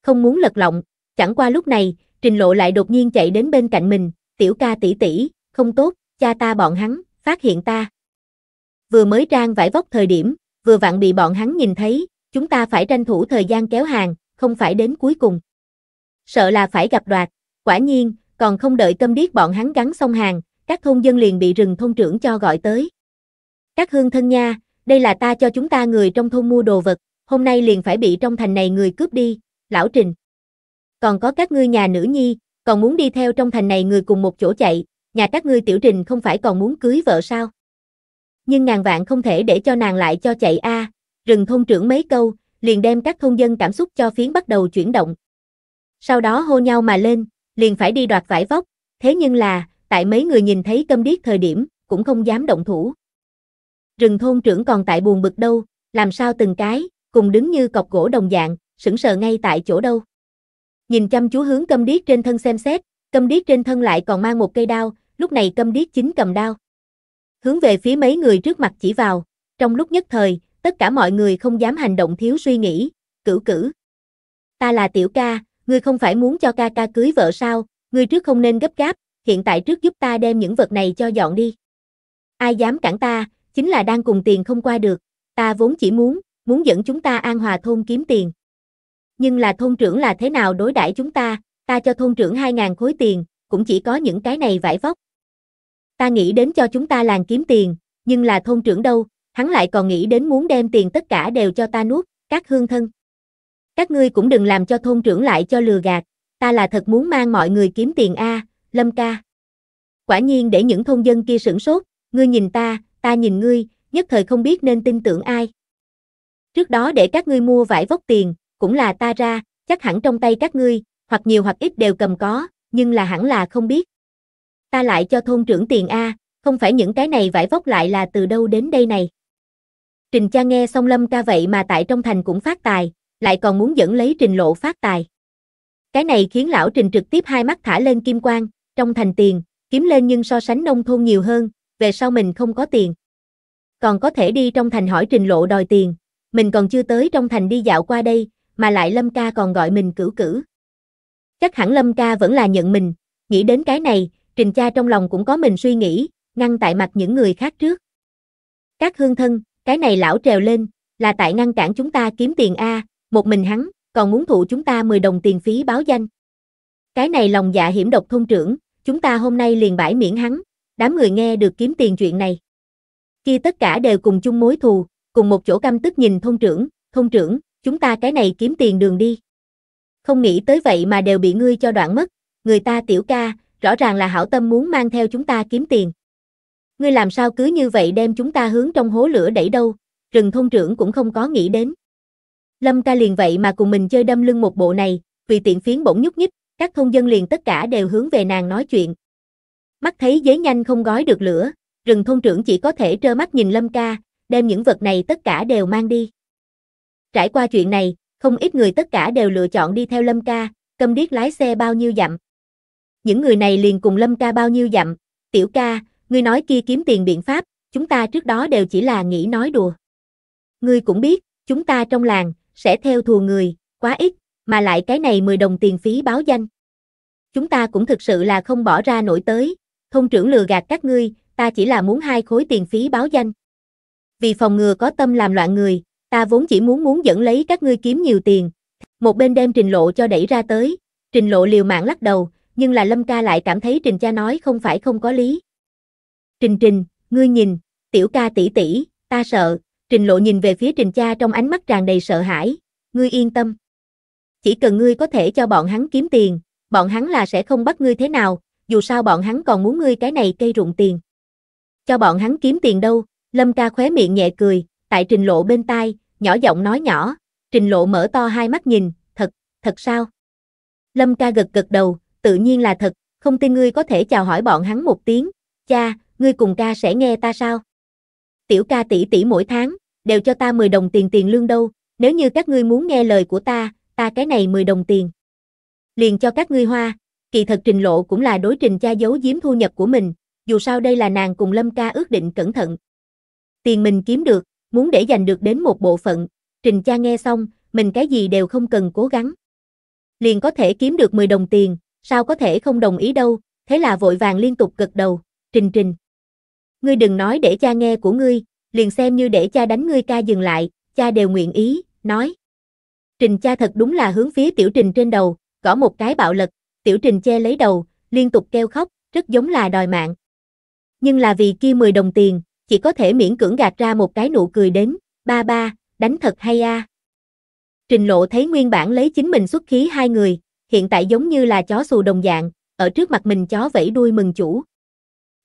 Không muốn lật lọng, chẳng qua lúc này, trình lộ lại đột nhiên chạy đến bên cạnh mình, tiểu ca tỷ tỷ, không tốt, cha ta bọn hắn, phát hiện ta vừa mới trang vải vóc thời điểm, vừa vặn bị bọn hắn nhìn thấy, chúng ta phải tranh thủ thời gian kéo hàng, không phải đến cuối cùng. Sợ là phải gặp đoạt, quả nhiên, còn không đợi tâm điếc bọn hắn gắn xong hàng, các thôn dân liền bị rừng thôn trưởng cho gọi tới. Các hương thân nha, đây là ta cho chúng ta người trong thôn mua đồ vật, hôm nay liền phải bị trong thành này người cướp đi, lão trình. Còn có các ngươi nhà nữ nhi, còn muốn đi theo trong thành này người cùng một chỗ chạy, nhà các ngươi tiểu trình không phải còn muốn cưới vợ sao? nhưng ngàn vạn không thể để cho nàng lại cho chạy a. À. Rừng thôn trưởng mấy câu, liền đem các thôn dân cảm xúc cho phiến bắt đầu chuyển động. Sau đó hô nhau mà lên, liền phải đi đoạt vải vóc, thế nhưng là, tại mấy người nhìn thấy câm điếc thời điểm, cũng không dám động thủ. Rừng thôn trưởng còn tại buồn bực đâu, làm sao từng cái, cùng đứng như cọc gỗ đồng dạng, sững sờ ngay tại chỗ đâu. Nhìn chăm chú hướng câm điếc trên thân xem xét, câm điếc trên thân lại còn mang một cây đao, lúc này câm điếc chính cầm đao hướng về phía mấy người trước mặt chỉ vào. Trong lúc nhất thời, tất cả mọi người không dám hành động thiếu suy nghĩ, cửu cử. Ta là tiểu ca, ngươi không phải muốn cho ca ca cưới vợ sao, ngươi trước không nên gấp gáp, hiện tại trước giúp ta đem những vật này cho dọn đi. Ai dám cản ta, chính là đang cùng tiền không qua được, ta vốn chỉ muốn, muốn dẫn chúng ta an hòa thôn kiếm tiền. Nhưng là thôn trưởng là thế nào đối đãi chúng ta, ta cho thôn trưởng 2.000 khối tiền, cũng chỉ có những cái này vải vóc. Ta nghĩ đến cho chúng ta làng kiếm tiền, nhưng là thôn trưởng đâu, hắn lại còn nghĩ đến muốn đem tiền tất cả đều cho ta nuốt, các hương thân. Các ngươi cũng đừng làm cho thôn trưởng lại cho lừa gạt, ta là thật muốn mang mọi người kiếm tiền a, Lâm ca. Quả nhiên để những thôn dân kia sửng sốt, ngươi nhìn ta, ta nhìn ngươi, nhất thời không biết nên tin tưởng ai. Trước đó để các ngươi mua vải vóc tiền, cũng là ta ra, chắc hẳn trong tay các ngươi, hoặc nhiều hoặc ít đều cầm có, nhưng là hẳn là không biết ta lại cho thôn trưởng tiền A, không phải những cái này vải vóc lại là từ đâu đến đây này. Trình cha nghe xong lâm ca vậy mà tại trong thành cũng phát tài, lại còn muốn dẫn lấy trình lộ phát tài. Cái này khiến lão trình trực tiếp hai mắt thả lên kim quang, trong thành tiền, kiếm lên nhưng so sánh nông thôn nhiều hơn, về sau mình không có tiền. Còn có thể đi trong thành hỏi trình lộ đòi tiền, mình còn chưa tới trong thành đi dạo qua đây, mà lại lâm ca còn gọi mình cử cử. Chắc hẳn lâm ca vẫn là nhận mình, nghĩ đến cái này, Trình cha trong lòng cũng có mình suy nghĩ, ngăn tại mặt những người khác trước. Các hương thân, cái này lão trèo lên, là tại ngăn cản chúng ta kiếm tiền A, một mình hắn, còn muốn thụ chúng ta 10 đồng tiền phí báo danh. Cái này lòng dạ hiểm độc thôn trưởng, chúng ta hôm nay liền bãi miễn hắn, đám người nghe được kiếm tiền chuyện này. Kia tất cả đều cùng chung mối thù, cùng một chỗ căm tức nhìn thôn trưởng, thôn trưởng, chúng ta cái này kiếm tiền đường đi. Không nghĩ tới vậy mà đều bị ngươi cho đoạn mất, người ta tiểu ca, rõ ràng là hảo tâm muốn mang theo chúng ta kiếm tiền. Ngươi làm sao cứ như vậy đem chúng ta hướng trong hố lửa đẩy đâu, rừng thôn trưởng cũng không có nghĩ đến. Lâm ca liền vậy mà cùng mình chơi đâm lưng một bộ này, vì tiện phiến bỗng nhúc nhích, các thôn dân liền tất cả đều hướng về nàng nói chuyện. Mắt thấy giấy nhanh không gói được lửa, rừng thôn trưởng chỉ có thể trơ mắt nhìn Lâm ca, đem những vật này tất cả đều mang đi. Trải qua chuyện này, không ít người tất cả đều lựa chọn đi theo Lâm ca, cầm điếc lái xe bao nhiêu dặm những người này liền cùng Lâm ca bao nhiêu dặm, tiểu ca, ngươi nói kia kiếm tiền biện pháp, chúng ta trước đó đều chỉ là nghĩ nói đùa. Ngươi cũng biết, chúng ta trong làng, sẽ theo thù người, quá ít, mà lại cái này 10 đồng tiền phí báo danh. Chúng ta cũng thực sự là không bỏ ra nổi tới, Thông trưởng lừa gạt các ngươi, ta chỉ là muốn hai khối tiền phí báo danh. Vì phòng ngừa có tâm làm loạn người, ta vốn chỉ muốn muốn dẫn lấy các ngươi kiếm nhiều tiền. Một bên đem trình lộ cho đẩy ra tới, trình lộ liều mạng lắc đầu, nhưng là Lâm ca lại cảm thấy Trình cha nói không phải không có lý. Trình Trình, ngươi nhìn, tiểu ca tỷ tỷ, ta sợ, Trình Lộ nhìn về phía Trình cha trong ánh mắt tràn đầy sợ hãi, ngươi yên tâm. Chỉ cần ngươi có thể cho bọn hắn kiếm tiền, bọn hắn là sẽ không bắt ngươi thế nào, dù sao bọn hắn còn muốn ngươi cái này cây rụng tiền. Cho bọn hắn kiếm tiền đâu, Lâm ca khóe miệng nhẹ cười, tại Trình Lộ bên tai, nhỏ giọng nói nhỏ, Trình Lộ mở to hai mắt nhìn, thật, thật sao? Lâm ca gật gật đầu, tự nhiên là thật, không tin ngươi có thể chào hỏi bọn hắn một tiếng, cha, ngươi cùng ca sẽ nghe ta sao? Tiểu ca tỷ tỷ mỗi tháng, đều cho ta 10 đồng tiền tiền lương đâu, nếu như các ngươi muốn nghe lời của ta, ta cái này 10 đồng tiền. Liền cho các ngươi hoa, kỳ thật trình lộ cũng là đối trình cha giấu giếm thu nhập của mình, dù sao đây là nàng cùng Lâm ca ước định cẩn thận. Tiền mình kiếm được, muốn để dành được đến một bộ phận, trình cha nghe xong, mình cái gì đều không cần cố gắng. Liền có thể kiếm được 10 đồng tiền, sao có thể không đồng ý đâu, thế là vội vàng liên tục gật đầu, trình trình. Ngươi đừng nói để cha nghe của ngươi, liền xem như để cha đánh ngươi ca dừng lại, cha đều nguyện ý, nói. Trình cha thật đúng là hướng phía tiểu trình trên đầu, gõ một cái bạo lực, tiểu trình che lấy đầu, liên tục kêu khóc, rất giống là đòi mạng. Nhưng là vì kia 10 đồng tiền, chỉ có thể miễn cưỡng gạt ra một cái nụ cười đến, ba ba, đánh thật hay a. À. Trình lộ thấy nguyên bản lấy chính mình xuất khí hai người, hiện tại giống như là chó xù đồng dạng, ở trước mặt mình chó vẫy đuôi mừng chủ.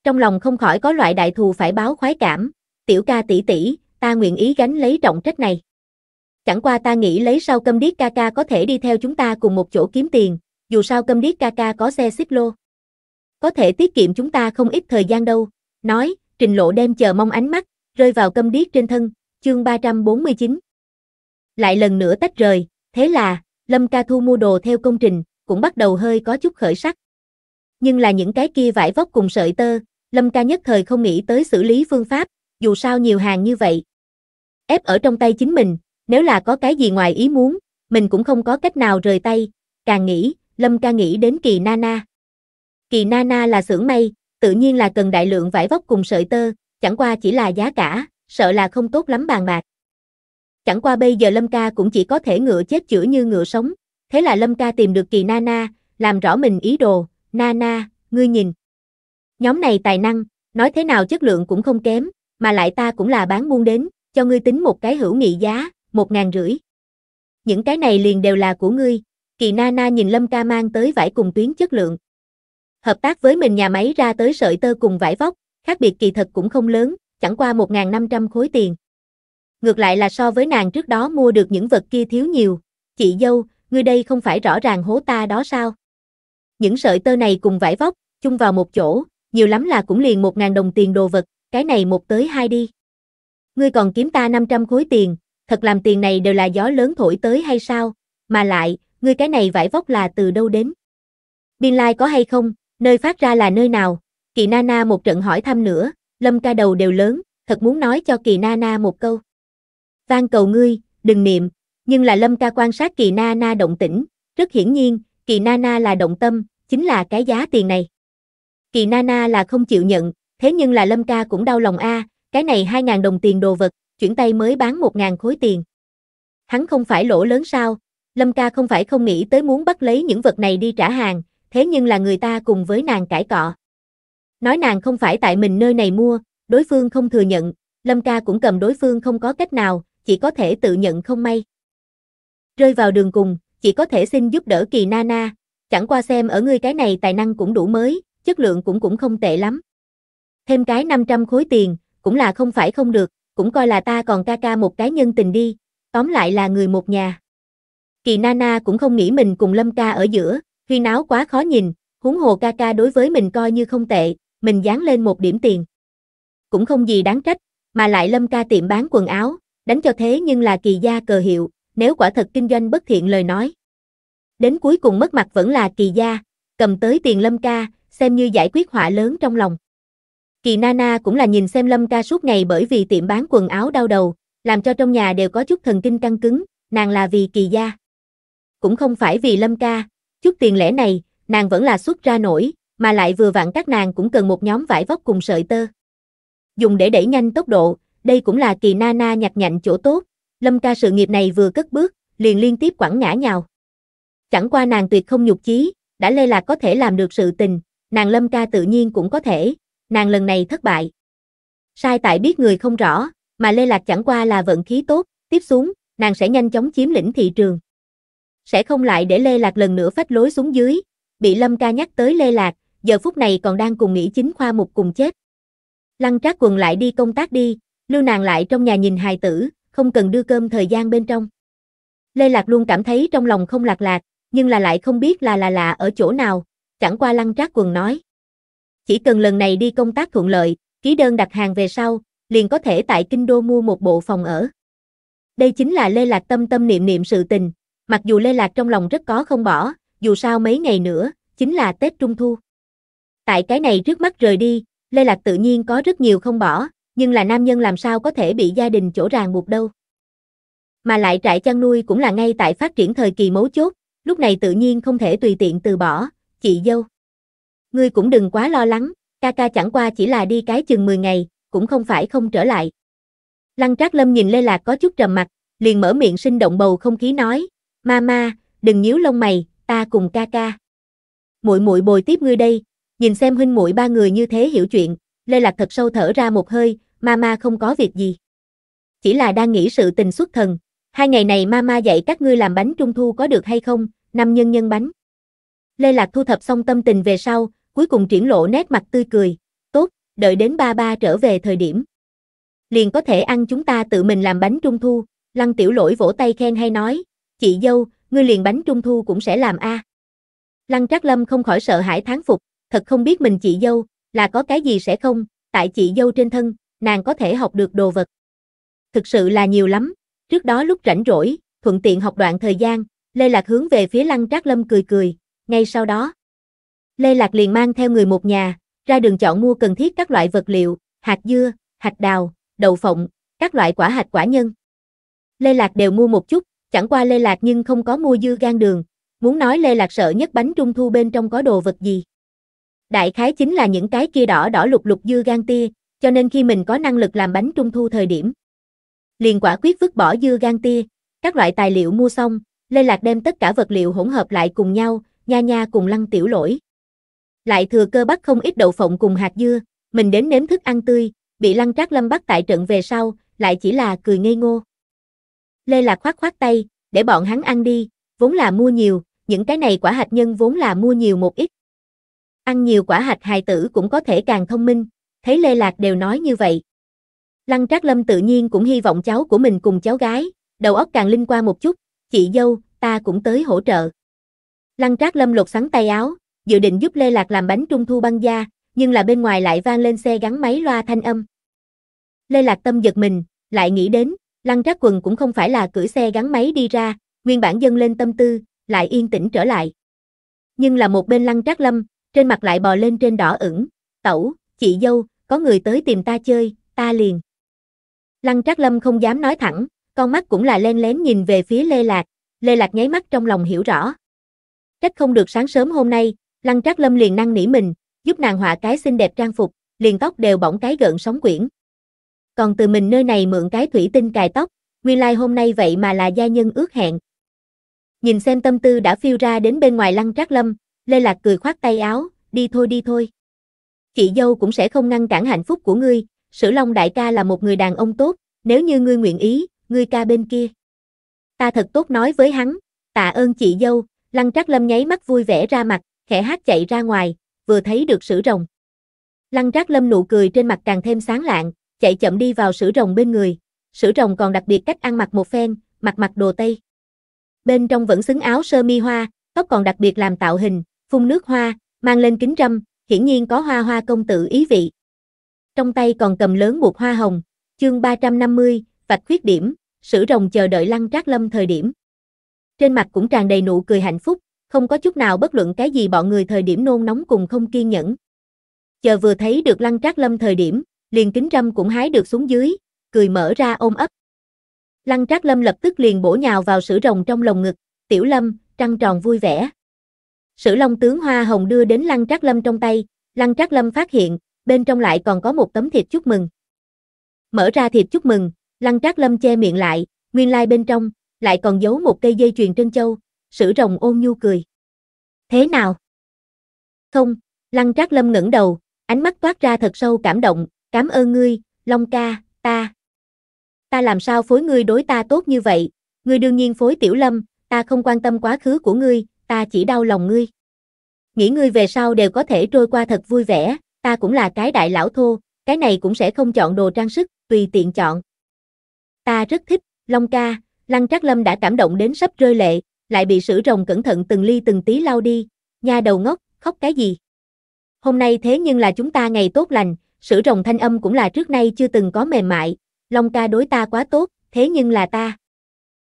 Trong lòng không khỏi có loại đại thù phải báo khoái cảm, tiểu ca tỷ tỷ, ta nguyện ý gánh lấy trọng trách này. Chẳng qua ta nghĩ lấy sau câm điếc ca ca có thể đi theo chúng ta cùng một chỗ kiếm tiền, dù sao câm điếc ca ca có xe xích lô. Có thể tiết kiệm chúng ta không ít thời gian đâu, nói, trình lộ đem chờ mong ánh mắt, rơi vào câm điếc trên thân, chương 349. Lại lần nữa tách rời, thế là, Lâm Ca Thu mua đồ theo công trình, cũng bắt đầu hơi có chút khởi sắc. Nhưng là những cái kia vải vóc cùng sợi tơ, Lâm Ca nhất thời không nghĩ tới xử lý phương pháp, dù sao nhiều hàng như vậy. Ép ở trong tay chính mình, nếu là có cái gì ngoài ý muốn, mình cũng không có cách nào rời tay, càng nghĩ, Lâm Ca nghĩ đến Kỳ Nana. Kỳ Nana là xưởng may, tự nhiên là cần đại lượng vải vóc cùng sợi tơ, chẳng qua chỉ là giá cả, sợ là không tốt lắm bàn bạc. Chẳng qua bây giờ Lâm Ca cũng chỉ có thể ngựa chết chữa như ngựa sống. Thế là Lâm Ca tìm được kỳ Nana, làm rõ mình ý đồ. Nana, ngươi nhìn. Nhóm này tài năng, nói thế nào chất lượng cũng không kém, mà lại ta cũng là bán buôn đến, cho ngươi tính một cái hữu nghị giá, một ngàn rưỡi. Những cái này liền đều là của ngươi. Kỳ Nana nhìn Lâm Ca mang tới vải cùng tuyến chất lượng. Hợp tác với mình nhà máy ra tới sợi tơ cùng vải vóc, khác biệt kỳ thật cũng không lớn, chẳng qua 1.500 khối tiền ngược lại là so với nàng trước đó mua được những vật kia thiếu nhiều. Chị dâu, ngươi đây không phải rõ ràng hố ta đó sao? Những sợi tơ này cùng vải vóc, chung vào một chỗ, nhiều lắm là cũng liền một ngàn đồng tiền đồ vật, cái này một tới hai đi. Ngươi còn kiếm ta 500 khối tiền, thật làm tiền này đều là gió lớn thổi tới hay sao? Mà lại, ngươi cái này vải vóc là từ đâu đến? Biên lai có hay không? Nơi phát ra là nơi nào? Kỳ Nana một trận hỏi thăm nữa, Lâm ca đầu đều lớn, thật muốn nói cho Kỳ Nana một câu van cầu ngươi, đừng niệm, nhưng là Lâm Ca quan sát Kỳ Na Na động tĩnh, rất hiển nhiên, Kỳ Na Na là động tâm, chính là cái giá tiền này. Kỳ Na Na là không chịu nhận, thế nhưng là Lâm Ca cũng đau lòng a, à, cái này 2000 đồng tiền đồ vật, chuyển tay mới bán 1000 khối tiền. Hắn không phải lỗ lớn sao? Lâm Ca không phải không nghĩ tới muốn bắt lấy những vật này đi trả hàng, thế nhưng là người ta cùng với nàng cãi cọ. Nói nàng không phải tại mình nơi này mua, đối phương không thừa nhận, Lâm Ca cũng cầm đối phương không có cách nào, chỉ có thể tự nhận không may. Rơi vào đường cùng, chỉ có thể xin giúp đỡ kỳ Nana, chẳng qua xem ở ngươi cái này tài năng cũng đủ mới, chất lượng cũng cũng không tệ lắm. Thêm cái 500 khối tiền, cũng là không phải không được, cũng coi là ta còn ca ca một cái nhân tình đi, tóm lại là người một nhà. Kỳ Nana cũng không nghĩ mình cùng Lâm ca ở giữa, huy náo quá khó nhìn, huống hồ ca ca đối với mình coi như không tệ, mình dán lên một điểm tiền. Cũng không gì đáng trách, mà lại Lâm ca tiệm bán quần áo, đánh cho thế nhưng là kỳ gia cờ hiệu, nếu quả thật kinh doanh bất thiện lời nói. Đến cuối cùng mất mặt vẫn là kỳ gia, cầm tới tiền lâm ca, xem như giải quyết họa lớn trong lòng. Kỳ Nana cũng là nhìn xem Lâm Ca suốt ngày bởi vì tiệm bán quần áo đau đầu, làm cho trong nhà đều có chút thần kinh căng cứng, nàng là vì kỳ gia. Cũng không phải vì Lâm Ca, chút tiền lẻ này, nàng vẫn là xuất ra nổi, mà lại vừa vặn các nàng cũng cần một nhóm vải vóc cùng sợi tơ. Dùng để đẩy nhanh tốc độ, đây cũng là kỳ nana na nhặt nhạnh chỗ tốt, lâm ca sự nghiệp này vừa cất bước, liền liên tiếp quẳng ngã nhào. Chẳng qua nàng tuyệt không nhục chí, đã lê lạc có thể làm được sự tình, nàng lâm ca tự nhiên cũng có thể, nàng lần này thất bại. Sai tại biết người không rõ, mà lê lạc chẳng qua là vận khí tốt, tiếp xuống, nàng sẽ nhanh chóng chiếm lĩnh thị trường. Sẽ không lại để lê lạc lần nữa phách lối xuống dưới, bị lâm ca nhắc tới lê lạc, giờ phút này còn đang cùng nghĩ chính khoa một cùng chết. Lăng trác quần lại đi công tác đi, lưu nàng lại trong nhà nhìn hài tử, không cần đưa cơm thời gian bên trong. Lê Lạc luôn cảm thấy trong lòng không lạc lạc, nhưng là lại không biết là là lạ ở chỗ nào, chẳng qua lăng trác quần nói. Chỉ cần lần này đi công tác thuận lợi, ký đơn đặt hàng về sau, liền có thể tại Kinh Đô mua một bộ phòng ở. Đây chính là Lê Lạc tâm tâm niệm niệm sự tình, mặc dù Lê Lạc trong lòng rất có không bỏ, dù sao mấy ngày nữa, chính là Tết Trung Thu. Tại cái này trước mắt rời đi, Lê Lạc tự nhiên có rất nhiều không bỏ, nhưng là nam nhân làm sao có thể bị gia đình chỗ ràng buộc đâu. Mà lại trại chăn nuôi cũng là ngay tại phát triển thời kỳ mấu chốt, lúc này tự nhiên không thể tùy tiện từ bỏ, chị dâu. Ngươi cũng đừng quá lo lắng, ca ca chẳng qua chỉ là đi cái chừng 10 ngày, cũng không phải không trở lại. Lăng Trác Lâm nhìn Lê Lạc có chút trầm mặt, liền mở miệng sinh động bầu không khí nói, "Mama, đừng nhíu lông mày, ta cùng ca ca. Muội muội bồi tiếp ngươi đây." Nhìn xem huynh muội ba người như thế hiểu chuyện, Lê Lạc thật sâu thở ra một hơi, Mama không có việc gì. Chỉ là đang nghĩ sự tình xuất thần, hai ngày này Mama dạy các ngươi làm bánh trung thu có được hay không, năm nhân nhân bánh. Lê Lạc thu thập xong tâm tình về sau, cuối cùng triển lộ nét mặt tươi cười, tốt, đợi đến ba ba trở về thời điểm. Liền có thể ăn chúng ta tự mình làm bánh trung thu, Lăng Tiểu Lỗi vỗ tay khen hay nói, chị dâu, ngươi liền bánh trung thu cũng sẽ làm a. Lăng Trác Lâm không khỏi sợ hãi thán phục, thật không biết mình chị dâu, là có cái gì sẽ không, tại chị dâu trên thân, nàng có thể học được đồ vật. Thực sự là nhiều lắm, trước đó lúc rảnh rỗi, thuận tiện học đoạn thời gian, Lê Lạc hướng về phía Lăng Trác Lâm cười cười, ngay sau đó. Lê Lạc liền mang theo người một nhà, ra đường chọn mua cần thiết các loại vật liệu, hạt dưa, hạt đào, đậu phộng, các loại quả hạt quả nhân. Lê Lạc đều mua một chút, chẳng qua Lê Lạc nhưng không có mua dưa gan đường, muốn nói Lê Lạc sợ nhất bánh trung thu bên trong có đồ vật gì đại khái chính là những cái kia đỏ đỏ lục lục dư gan tia, cho nên khi mình có năng lực làm bánh trung thu thời điểm. Liền quả quyết vứt bỏ dư gan tia, các loại tài liệu mua xong, Lê Lạc đem tất cả vật liệu hỗn hợp lại cùng nhau, nha nha cùng lăng tiểu lỗi. Lại thừa cơ bắt không ít đậu phộng cùng hạt dưa, mình đến nếm thức ăn tươi, bị lăng trác lâm bắt tại trận về sau, lại chỉ là cười ngây ngô. Lê Lạc khoát khoát tay, để bọn hắn ăn đi, vốn là mua nhiều, những cái này quả hạt nhân vốn là mua nhiều một ít. Ăn nhiều quả hạch hài tử cũng có thể càng thông minh, thấy Lê Lạc đều nói như vậy. Lăng Trác Lâm tự nhiên cũng hy vọng cháu của mình cùng cháu gái, đầu óc càng linh qua một chút, chị dâu, ta cũng tới hỗ trợ. Lăng Trác Lâm lột sắn tay áo, dự định giúp Lê Lạc làm bánh trung thu băng da, nhưng là bên ngoài lại vang lên xe gắn máy loa thanh âm. Lê Lạc Tâm giật mình, lại nghĩ đến, Lăng Trác Quần cũng không phải là cưỡi xe gắn máy đi ra, nguyên bản dâng lên tâm tư, lại yên tĩnh trở lại. Nhưng là một bên Lăng Trác Lâm, trên mặt lại bò lên trên đỏ ửng, tẩu, chị dâu, có người tới tìm ta chơi, ta liền. Lăng Trác Lâm không dám nói thẳng, con mắt cũng là len lén nhìn về phía Lê Lạc, Lê Lạc nháy mắt trong lòng hiểu rõ. Trách không được sáng sớm hôm nay, Lăng Trác Lâm liền năng nỉ mình, giúp nàng họa cái xinh đẹp trang phục, liền tóc đều bỏng cái gợn sóng quyển. Còn từ mình nơi này mượn cái thủy tinh cài tóc, nguyên lai like hôm nay vậy mà là gia nhân ước hẹn. Nhìn xem tâm tư đã phiêu ra đến bên ngoài Lăng Trác Lâm, Lê Lạc cười khoát tay áo, đi thôi đi thôi. Chị dâu cũng sẽ không ngăn cản hạnh phúc của ngươi, Sử Long đại ca là một người đàn ông tốt, nếu như ngươi nguyện ý, ngươi ca bên kia. Ta thật tốt nói với hắn, tạ ơn chị dâu, Lăng Trác Lâm nháy mắt vui vẻ ra mặt, khẽ hát chạy ra ngoài, vừa thấy được Sử Rồng. Lăng Trác Lâm nụ cười trên mặt càng thêm sáng lạng, chạy chậm đi vào Sử Rồng bên người, Sử Rồng còn đặc biệt cách ăn mặc một phen, mặc mặc đồ tây. Bên trong vẫn xứng áo sơ mi hoa, tóc còn đặc biệt làm tạo hình, phun nước hoa, mang lên kính râm, hiển nhiên có hoa hoa công tử ý vị. Trong tay còn cầm lớn một hoa hồng, chương 350, vạch khuyết điểm, sử rồng chờ đợi lăng trác lâm thời điểm. Trên mặt cũng tràn đầy nụ cười hạnh phúc, không có chút nào bất luận cái gì bọn người thời điểm nôn nóng cùng không kiên nhẫn. Chờ vừa thấy được lăng trác lâm thời điểm, liền kính râm cũng hái được xuống dưới, cười mở ra ôm ấp. Lăng trác lâm lập tức liền bổ nhào vào sử rồng trong lồng ngực, tiểu lâm, trăng tròn vui vẻ. Sử Long tướng hoa hồng đưa đến Lăng Trác Lâm trong tay, Lăng Trác Lâm phát hiện, bên trong lại còn có một tấm thiệp chúc mừng. Mở ra thiệp chúc mừng, Lăng Trác Lâm che miệng lại, nguyên lai bên trong lại còn giấu một cây dây chuyền trân châu, Sử Rồng ôn nhu cười. Thế nào? Không, Lăng Trác Lâm ngẩng đầu, ánh mắt toát ra thật sâu cảm động, cảm ơn ngươi, Long ca, ta. Ta làm sao phối ngươi đối ta tốt như vậy, ngươi đương nhiên phối Tiểu Lâm, ta không quan tâm quá khứ của ngươi, ta chỉ đau lòng ngươi. Nghĩ ngươi về sau đều có thể trôi qua thật vui vẻ, ta cũng là cái đại lão thô, cái này cũng sẽ không chọn đồ trang sức, tùy tiện chọn. Ta rất thích, Long ca, Lăng Trác Lâm đã cảm động đến sắp rơi lệ, lại bị sử rồng cẩn thận từng ly từng tí lau đi, nha đầu ngốc, khóc cái gì. Hôm nay thế nhưng là chúng ta ngày tốt lành, sử rồng thanh âm cũng là trước nay chưa từng có mềm mại, Long ca đối ta quá tốt, thế nhưng là ta.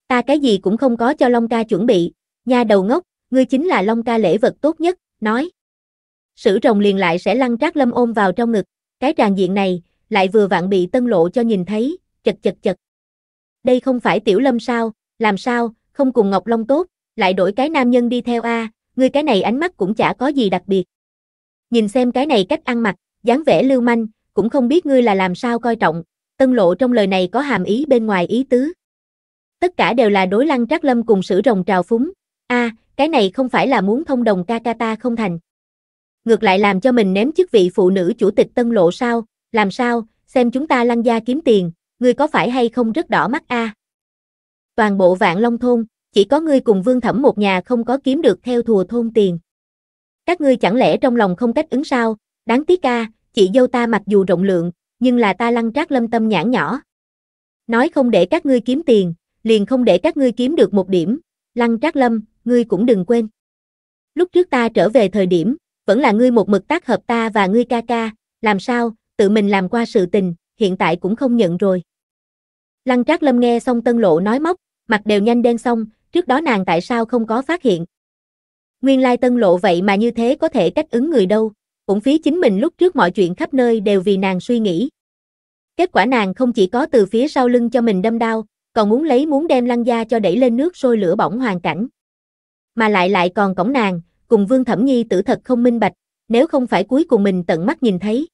Ta cái gì cũng không có cho Long ca chuẩn bị, nha đầu ngốc, ngươi chính là Long ca lễ vật tốt nhất, nói. Sử rồng liền lại sẽ lăn trác lâm ôm vào trong ngực, cái tràng diện này, lại vừa vặn bị tân lộ cho nhìn thấy, chật chật chật. Đây không phải tiểu lâm sao, làm sao, không cùng Ngọc Long tốt, lại đổi cái nam nhân đi theo a, ngươi cái này ánh mắt cũng chả có gì đặc biệt. Nhìn xem cái này cách ăn mặc, dáng vẻ lưu manh, cũng không biết ngươi là làm sao coi trọng, tân lộ trong lời này có hàm ý bên ngoài ý tứ. Tất cả đều là đối lăng trác lâm cùng sử rồng trào phúng, a cái này không phải là muốn thông đồng ca ca ta không thành. Ngược lại làm cho mình ném chức vị phụ nữ chủ tịch tân lộ sao, làm sao, xem chúng ta lăng gia kiếm tiền, ngươi có phải hay không rất đỏ mắt a Toàn bộ vạn long thôn, chỉ có ngươi cùng vương thẩm một nhà không có kiếm được theo thùa thôn tiền. Các ngươi chẳng lẽ trong lòng không cách ứng sao, đáng tiếc ca, chị dâu ta mặc dù rộng lượng, nhưng là ta lăng trác lâm tâm nhãn nhỏ. Nói không để các ngươi kiếm tiền, liền không để các ngươi kiếm được một điểm, lăng trác lâm, ngươi cũng đừng quên. Lúc trước ta trở về thời điểm, vẫn là ngươi một mực tác hợp ta và ngươi ca ca, làm sao, tự mình làm qua sự tình, hiện tại cũng không nhận rồi. Lăng Trác Lâm nghe xong Tân Lộ nói móc, mặt đều nhanh đen xong, trước đó nàng tại sao không có phát hiện. Nguyên lai Tân Lộ vậy mà như thế có thể cách ứng người đâu, cũng phí chính mình lúc trước mọi chuyện khắp nơi đều vì nàng suy nghĩ. Kết quả nàng không chỉ có từ phía sau lưng cho mình đâm đau, còn muốn lấy muốn đem lăng gia cho đẩy lên nước sôi lửa bỏng hoàn cảnh mà lại lại còn cổng nàng, cùng Vương Thẩm Nhi tử thật không minh bạch, nếu không phải cuối cùng mình tận mắt nhìn thấy.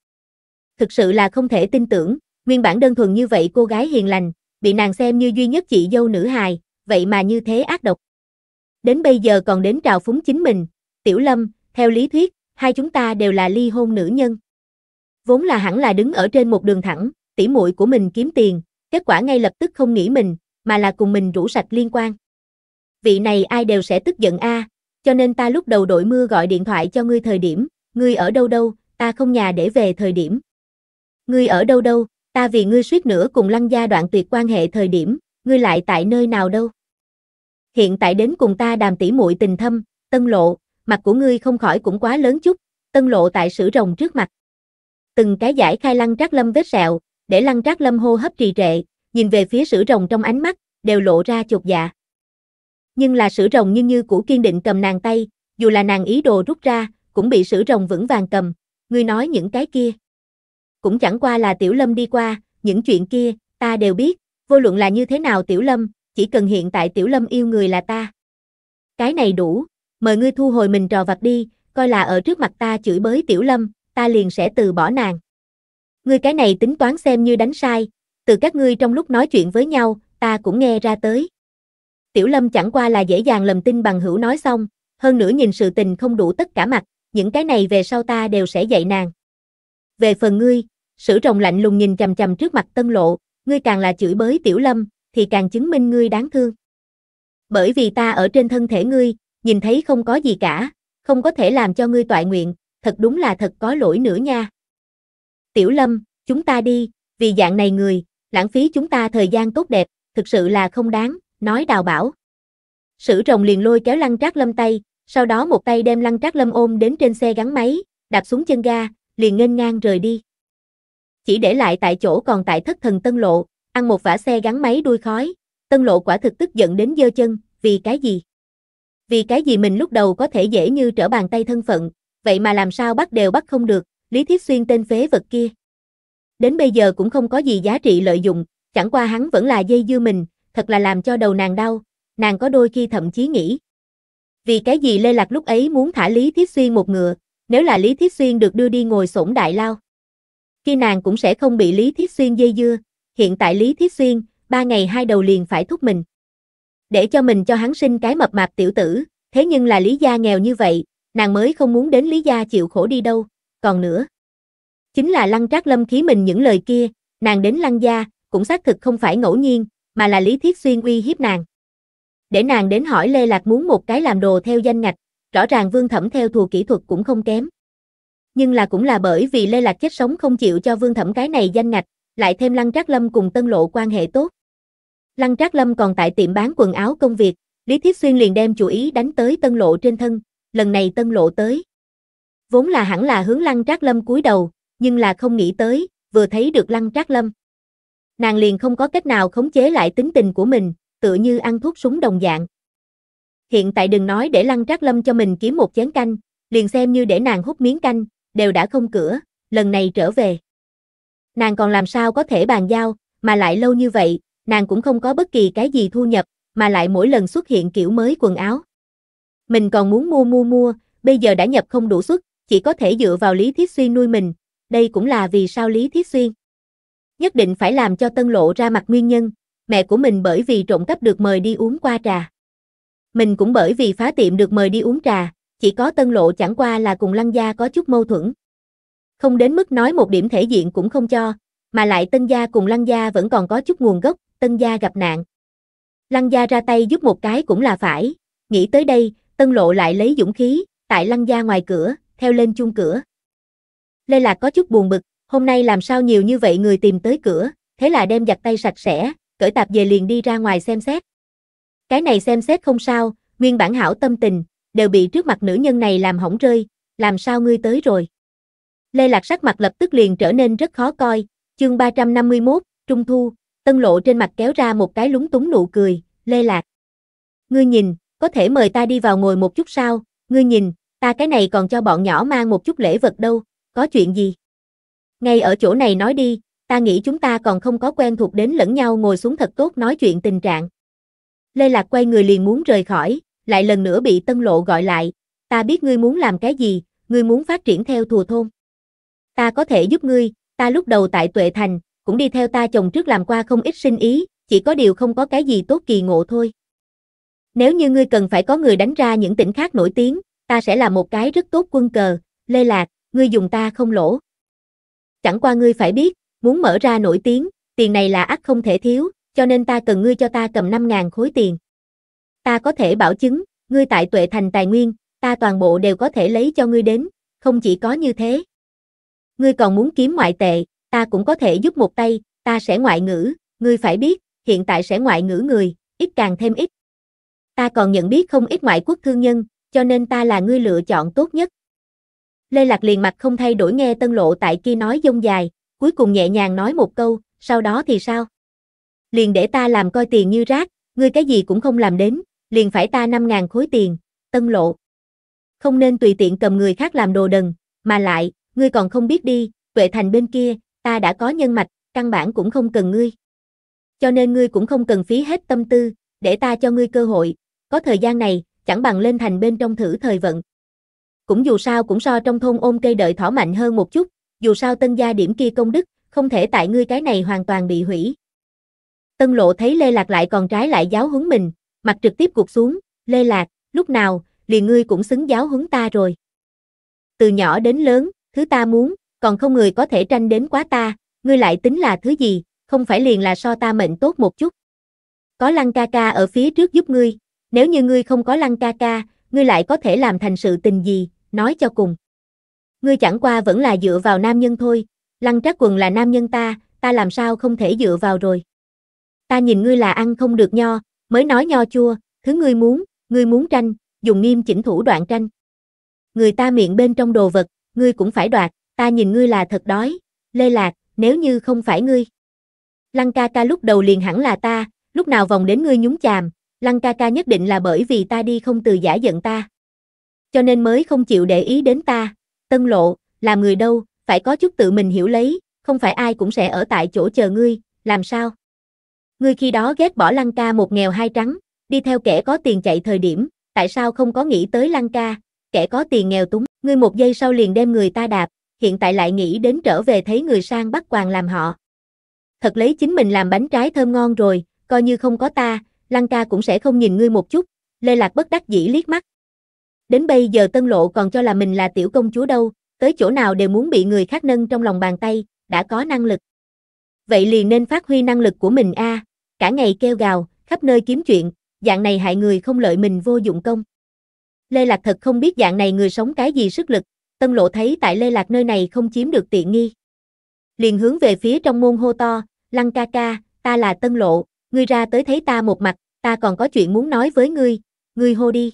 Thực sự là không thể tin tưởng, nguyên bản đơn thuần như vậy cô gái hiền lành, bị nàng xem như duy nhất chị dâu nữ hài, vậy mà như thế ác độc. Đến bây giờ còn đến trào phúng chính mình, Tiểu Lâm, theo lý thuyết, hai chúng ta đều là ly hôn nữ nhân. Vốn là hẳn là đứng ở trên một đường thẳng, tỉ muội của mình kiếm tiền, kết quả ngay lập tức không nghĩ mình, mà là cùng mình rủ sạch liên quan vị này ai đều sẽ tức giận a, cho nên ta lúc đầu đội mưa gọi điện thoại cho ngươi thời điểm, ngươi ở đâu đâu, ta không nhà để về thời điểm. Ngươi ở đâu đâu, ta vì ngươi suýt nữa cùng lăng gia đoạn tuyệt quan hệ thời điểm, ngươi lại tại nơi nào đâu. Hiện tại đến cùng ta đàm tỉ muội tình thâm, tân lộ, mặt của ngươi không khỏi cũng quá lớn chút, tân lộ tại sử rồng trước mặt. Từng cái giải khai lăng trác lâm vết sẹo, để lăng trác lâm hô hấp trì trệ, nhìn về phía sử rồng trong ánh mắt, đều lộ ra chột dạ nhưng là sử rồng như như cũ kiên định cầm nàng tay, dù là nàng ý đồ rút ra, cũng bị sử rồng vững vàng cầm, ngươi nói những cái kia. Cũng chẳng qua là Tiểu Lâm đi qua, những chuyện kia, ta đều biết, vô luận là như thế nào Tiểu Lâm, chỉ cần hiện tại Tiểu Lâm yêu người là ta. Cái này đủ, mời ngươi thu hồi mình trò vặt đi, coi là ở trước mặt ta chửi bới Tiểu Lâm, ta liền sẽ từ bỏ nàng. Ngươi cái này tính toán xem như đánh sai, từ các ngươi trong lúc nói chuyện với nhau, ta cũng nghe ra tới. Tiểu Lâm chẳng qua là dễ dàng lầm tin bằng hữu nói xong, hơn nữa nhìn sự tình không đủ tất cả mặt, những cái này về sau ta đều sẽ dạy nàng. Về phần ngươi, sử rồng lạnh lùng nhìn chầm chầm trước mặt tân lộ, ngươi càng là chửi bới Tiểu Lâm, thì càng chứng minh ngươi đáng thương. Bởi vì ta ở trên thân thể ngươi, nhìn thấy không có gì cả, không có thể làm cho ngươi tọa nguyện, thật đúng là thật có lỗi nữa nha. Tiểu Lâm, chúng ta đi, vì dạng này người, lãng phí chúng ta thời gian tốt đẹp, thực sự là không đáng, nói đào bảo. Sử rồng liền lôi kéo lăng trác lâm tay, sau đó một tay đem lăng trác lâm ôm đến trên xe gắn máy, đạp xuống chân ga, liền nghênh ngang rời đi. Chỉ để lại tại chỗ còn tại thất thần tân lộ, ăn một vả xe gắn máy đuôi khói, tân lộ quả thực tức giận đến dơ chân, vì cái gì? Vì cái gì mình lúc đầu có thể dễ như trở bàn tay thân phận, vậy mà làm sao bắt đều bắt không được, Lý Thiết Xuyên tên phế vật kia. Đến bây giờ cũng không có gì giá trị lợi dụng, chẳng qua hắn vẫn là dây dưa mình, thật là làm cho đầu nàng đau, nàng có đôi khi thậm chí nghĩ. Vì cái gì Lê Lạc lúc ấy muốn thả Lý Thiết Xuyên một ngựa, nếu là Lý Thiết Xuyên được đưa đi ngồi sổn đại lao. Khi nàng cũng sẽ không bị Lý Thiết Xuyên dây dưa, hiện tại Lý Thiết Xuyên, ba ngày hai đầu liền phải thúc mình. Để cho mình cho hắn sinh cái mập mạp tiểu tử, thế nhưng là Lý Gia nghèo như vậy, nàng mới không muốn đến Lý Gia chịu khổ đi đâu, còn nữa. Chính là lăng trác lâm khí mình những lời kia, nàng đến lăng gia, cũng xác thực không phải ngẫu nhiên, mà là Lý Thiết Xuyên uy hiếp nàng. Để nàng đến hỏi Lê Lạc muốn một cái làm đồ theo danh ngạch, rõ ràng Vương Thẩm theo thù kỹ thuật cũng không kém. Nhưng là cũng là bởi vì Lê Lạc chết sống không chịu cho Vương Thẩm cái này danh ngạch, lại thêm Lăng Trác Lâm cùng Tân Lộ quan hệ tốt. Lăng Trác Lâm còn tại tiệm bán quần áo công việc, Lý Thiết Xuyên liền đem chủ ý đánh tới Tân Lộ trên thân, lần này Tân Lộ tới. Vốn là hẳn là hướng Lăng Trác Lâm cúi đầu, nhưng là không nghĩ tới, vừa thấy được Lăng Trác Lâm nàng liền không có cách nào khống chế lại tính tình của mình, tựa như ăn thuốc súng đồng dạng. Hiện tại đừng nói để Lăng Trác Lâm cho mình kiếm một chén canh, liền xem như để nàng hút miếng canh, đều đã không cửa, lần này trở về. Nàng còn làm sao có thể bàn giao, mà lại lâu như vậy, nàng cũng không có bất kỳ cái gì thu nhập, mà lại mỗi lần xuất hiện kiểu mới quần áo. Mình còn muốn mua mua mua, bây giờ đã nhập không đủ suất, chỉ có thể dựa vào Lý Thiết Xuyên nuôi mình, đây cũng là vì sao Lý Thiết Xuyên nhất định phải làm cho Tân Lộ ra mặt nguyên nhân, mẹ của mình bởi vì trộm cắp được mời đi uống qua trà. Mình cũng bởi vì phá tiệm được mời đi uống trà, chỉ có Tân Lộ chẳng qua là cùng Lăng Gia có chút mâu thuẫn. Không đến mức nói một điểm thể diện cũng không cho, mà lại Tân Gia cùng Lăng Gia vẫn còn có chút nguồn gốc, Tân Gia gặp nạn. Lăng Gia ra tay giúp một cái cũng là phải, nghĩ tới đây, Tân Lộ lại lấy dũng khí, tại Lăng Gia ngoài cửa, theo lên chung cửa. Lê Lạc có chút buồn bực, hôm nay làm sao nhiều như vậy người tìm tới cửa, thế là đem giặt tay sạch sẽ, cởi tạp về liền đi ra ngoài xem xét. Cái này xem xét không sao, nguyên bản hảo tâm tình, đều bị trước mặt nữ nhân này làm hỏng rơi, làm sao ngươi tới rồi. Lê Lạc sắc mặt lập tức liền trở nên rất khó coi, chương 351, Trung Thu, Tân Lộ trên mặt kéo ra một cái lúng túng nụ cười, Lê Lạc. Ngươi nhìn, có thể mời ta đi vào ngồi một chút sao, ngươi nhìn, ta cái này còn cho bọn nhỏ mang một chút lễ vật đâu, có chuyện gì? ngay ở chỗ này nói đi, ta nghĩ chúng ta còn không có quen thuộc đến lẫn nhau ngồi xuống thật tốt nói chuyện tình trạng. Lê Lạc quay người liền muốn rời khỏi, lại lần nữa bị Tân Lộ gọi lại, ta biết ngươi muốn làm cái gì, ngươi muốn phát triển theo thùa thôn. Ta có thể giúp ngươi, ta lúc đầu tại Tuệ Thành, cũng đi theo ta chồng trước làm qua không ít sinh ý, chỉ có điều không có cái gì tốt kỳ ngộ thôi. Nếu như ngươi cần phải có người đánh ra những tỉnh khác nổi tiếng, ta sẽ là một cái rất tốt quân cờ, Lê Lạc, ngươi dùng ta không lỗ chẳng qua ngươi phải biết, muốn mở ra nổi tiếng, tiền này là ắt không thể thiếu, cho nên ta cần ngươi cho ta cầm 5.000 khối tiền. Ta có thể bảo chứng, ngươi tại tuệ thành tài nguyên, ta toàn bộ đều có thể lấy cho ngươi đến, không chỉ có như thế. Ngươi còn muốn kiếm ngoại tệ, ta cũng có thể giúp một tay, ta sẽ ngoại ngữ, ngươi phải biết, hiện tại sẽ ngoại ngữ người, ít càng thêm ít. Ta còn nhận biết không ít ngoại quốc thương nhân, cho nên ta là ngươi lựa chọn tốt nhất, Lê Lạc liền mặt không thay đổi nghe Tân Lộ tại kia nói dông dài, cuối cùng nhẹ nhàng nói một câu, sau đó thì sao? Liền để ta làm coi tiền như rác, ngươi cái gì cũng không làm đến, liền phải ta 5.000 khối tiền, Tân Lộ. Không nên tùy tiện cầm người khác làm đồ đần, mà lại, ngươi còn không biết đi, tuệ thành bên kia, ta đã có nhân mạch, căn bản cũng không cần ngươi. Cho nên ngươi cũng không cần phí hết tâm tư, để ta cho ngươi cơ hội, có thời gian này, chẳng bằng lên thành bên trong thử thời vận, cũng dù sao cũng so trong thôn ôm cây đợi thỏ mạnh hơn một chút, dù sao tân gia điểm kia công đức, không thể tại ngươi cái này hoàn toàn bị hủy. Tân lộ thấy Lê Lạc lại còn trái lại giáo huấn mình, mặt trực tiếp cuộc xuống, Lê Lạc, lúc nào, liền ngươi cũng xứng giáo huấn ta rồi. Từ nhỏ đến lớn, thứ ta muốn, còn không người có thể tranh đến quá ta, ngươi lại tính là thứ gì, không phải liền là so ta mệnh tốt một chút. Có lăng ca ca ở phía trước giúp ngươi, nếu như ngươi không có lăng ca ca, ngươi lại có thể làm thành sự tình gì, nói cho cùng. Ngươi chẳng qua vẫn là dựa vào nam nhân thôi, lăng trác quần là nam nhân ta, ta làm sao không thể dựa vào rồi. Ta nhìn ngươi là ăn không được nho, mới nói nho chua, thứ ngươi muốn, ngươi muốn tranh, dùng nghiêm chỉnh thủ đoạn tranh. Người ta miệng bên trong đồ vật, ngươi cũng phải đoạt, ta nhìn ngươi là thật đói, lê lạc, nếu như không phải ngươi. Lăng ca ca lúc đầu liền hẳn là ta, lúc nào vòng đến ngươi nhúng chàm, Lăng ca ca nhất định là bởi vì ta đi không từ giả giận ta. Cho nên mới không chịu để ý đến ta, tân lộ, làm người đâu, phải có chút tự mình hiểu lấy, không phải ai cũng sẽ ở tại chỗ chờ ngươi, làm sao? Ngươi khi đó ghét bỏ lăng ca một nghèo hai trắng, đi theo kẻ có tiền chạy thời điểm, tại sao không có nghĩ tới lăng ca, kẻ có tiền nghèo túng, ngươi một giây sau liền đem người ta đạp, hiện tại lại nghĩ đến trở về thấy người sang bắt quàng làm họ. Thật lấy chính mình làm bánh trái thơm ngon rồi, coi như không có ta, Lăng ca cũng sẽ không nhìn ngươi một chút, Lê Lạc bất đắc dĩ liếc mắt. Đến bây giờ Tân Lộ còn cho là mình là tiểu công chúa đâu, tới chỗ nào đều muốn bị người khác nâng trong lòng bàn tay, đã có năng lực. Vậy liền nên phát huy năng lực của mình a, cả ngày kêu gào, khắp nơi kiếm chuyện, dạng này hại người không lợi mình vô dụng công. Lê Lạc thật không biết dạng này người sống cái gì sức lực, Tân Lộ thấy tại Lê Lạc nơi này không chiếm được tiện nghi. Liền hướng về phía trong môn hô to, Lăng ca ca, ta là Tân Lộ, ngươi ra tới thấy ta một mặt, ta còn có chuyện muốn nói với ngươi, ngươi hô đi.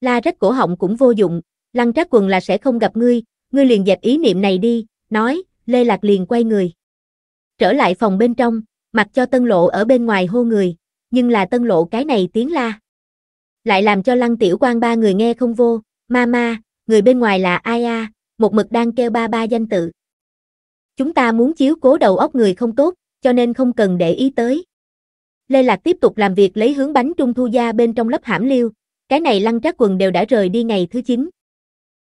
La rách cổ họng cũng vô dụng, lăng trác quần là sẽ không gặp ngươi, ngươi liền dẹp ý niệm này đi, nói, Lê Lạc liền quay người. Trở lại phòng bên trong, mặc cho tân lộ ở bên ngoài hô người, nhưng là tân lộ cái này tiếng la. Lại làm cho lăng tiểu quan ba người nghe không vô, ma ma, người bên ngoài là ai a, một mực đang kêu ba ba danh tự. Chúng ta muốn chiếu cố đầu óc người không tốt, cho nên không cần để ý tới. Lê Lạc tiếp tục làm việc lấy hướng bánh trung thu ra bên trong lớp hãm liêu, cái này lăng trác quần đều đã rời đi ngày thứ 9.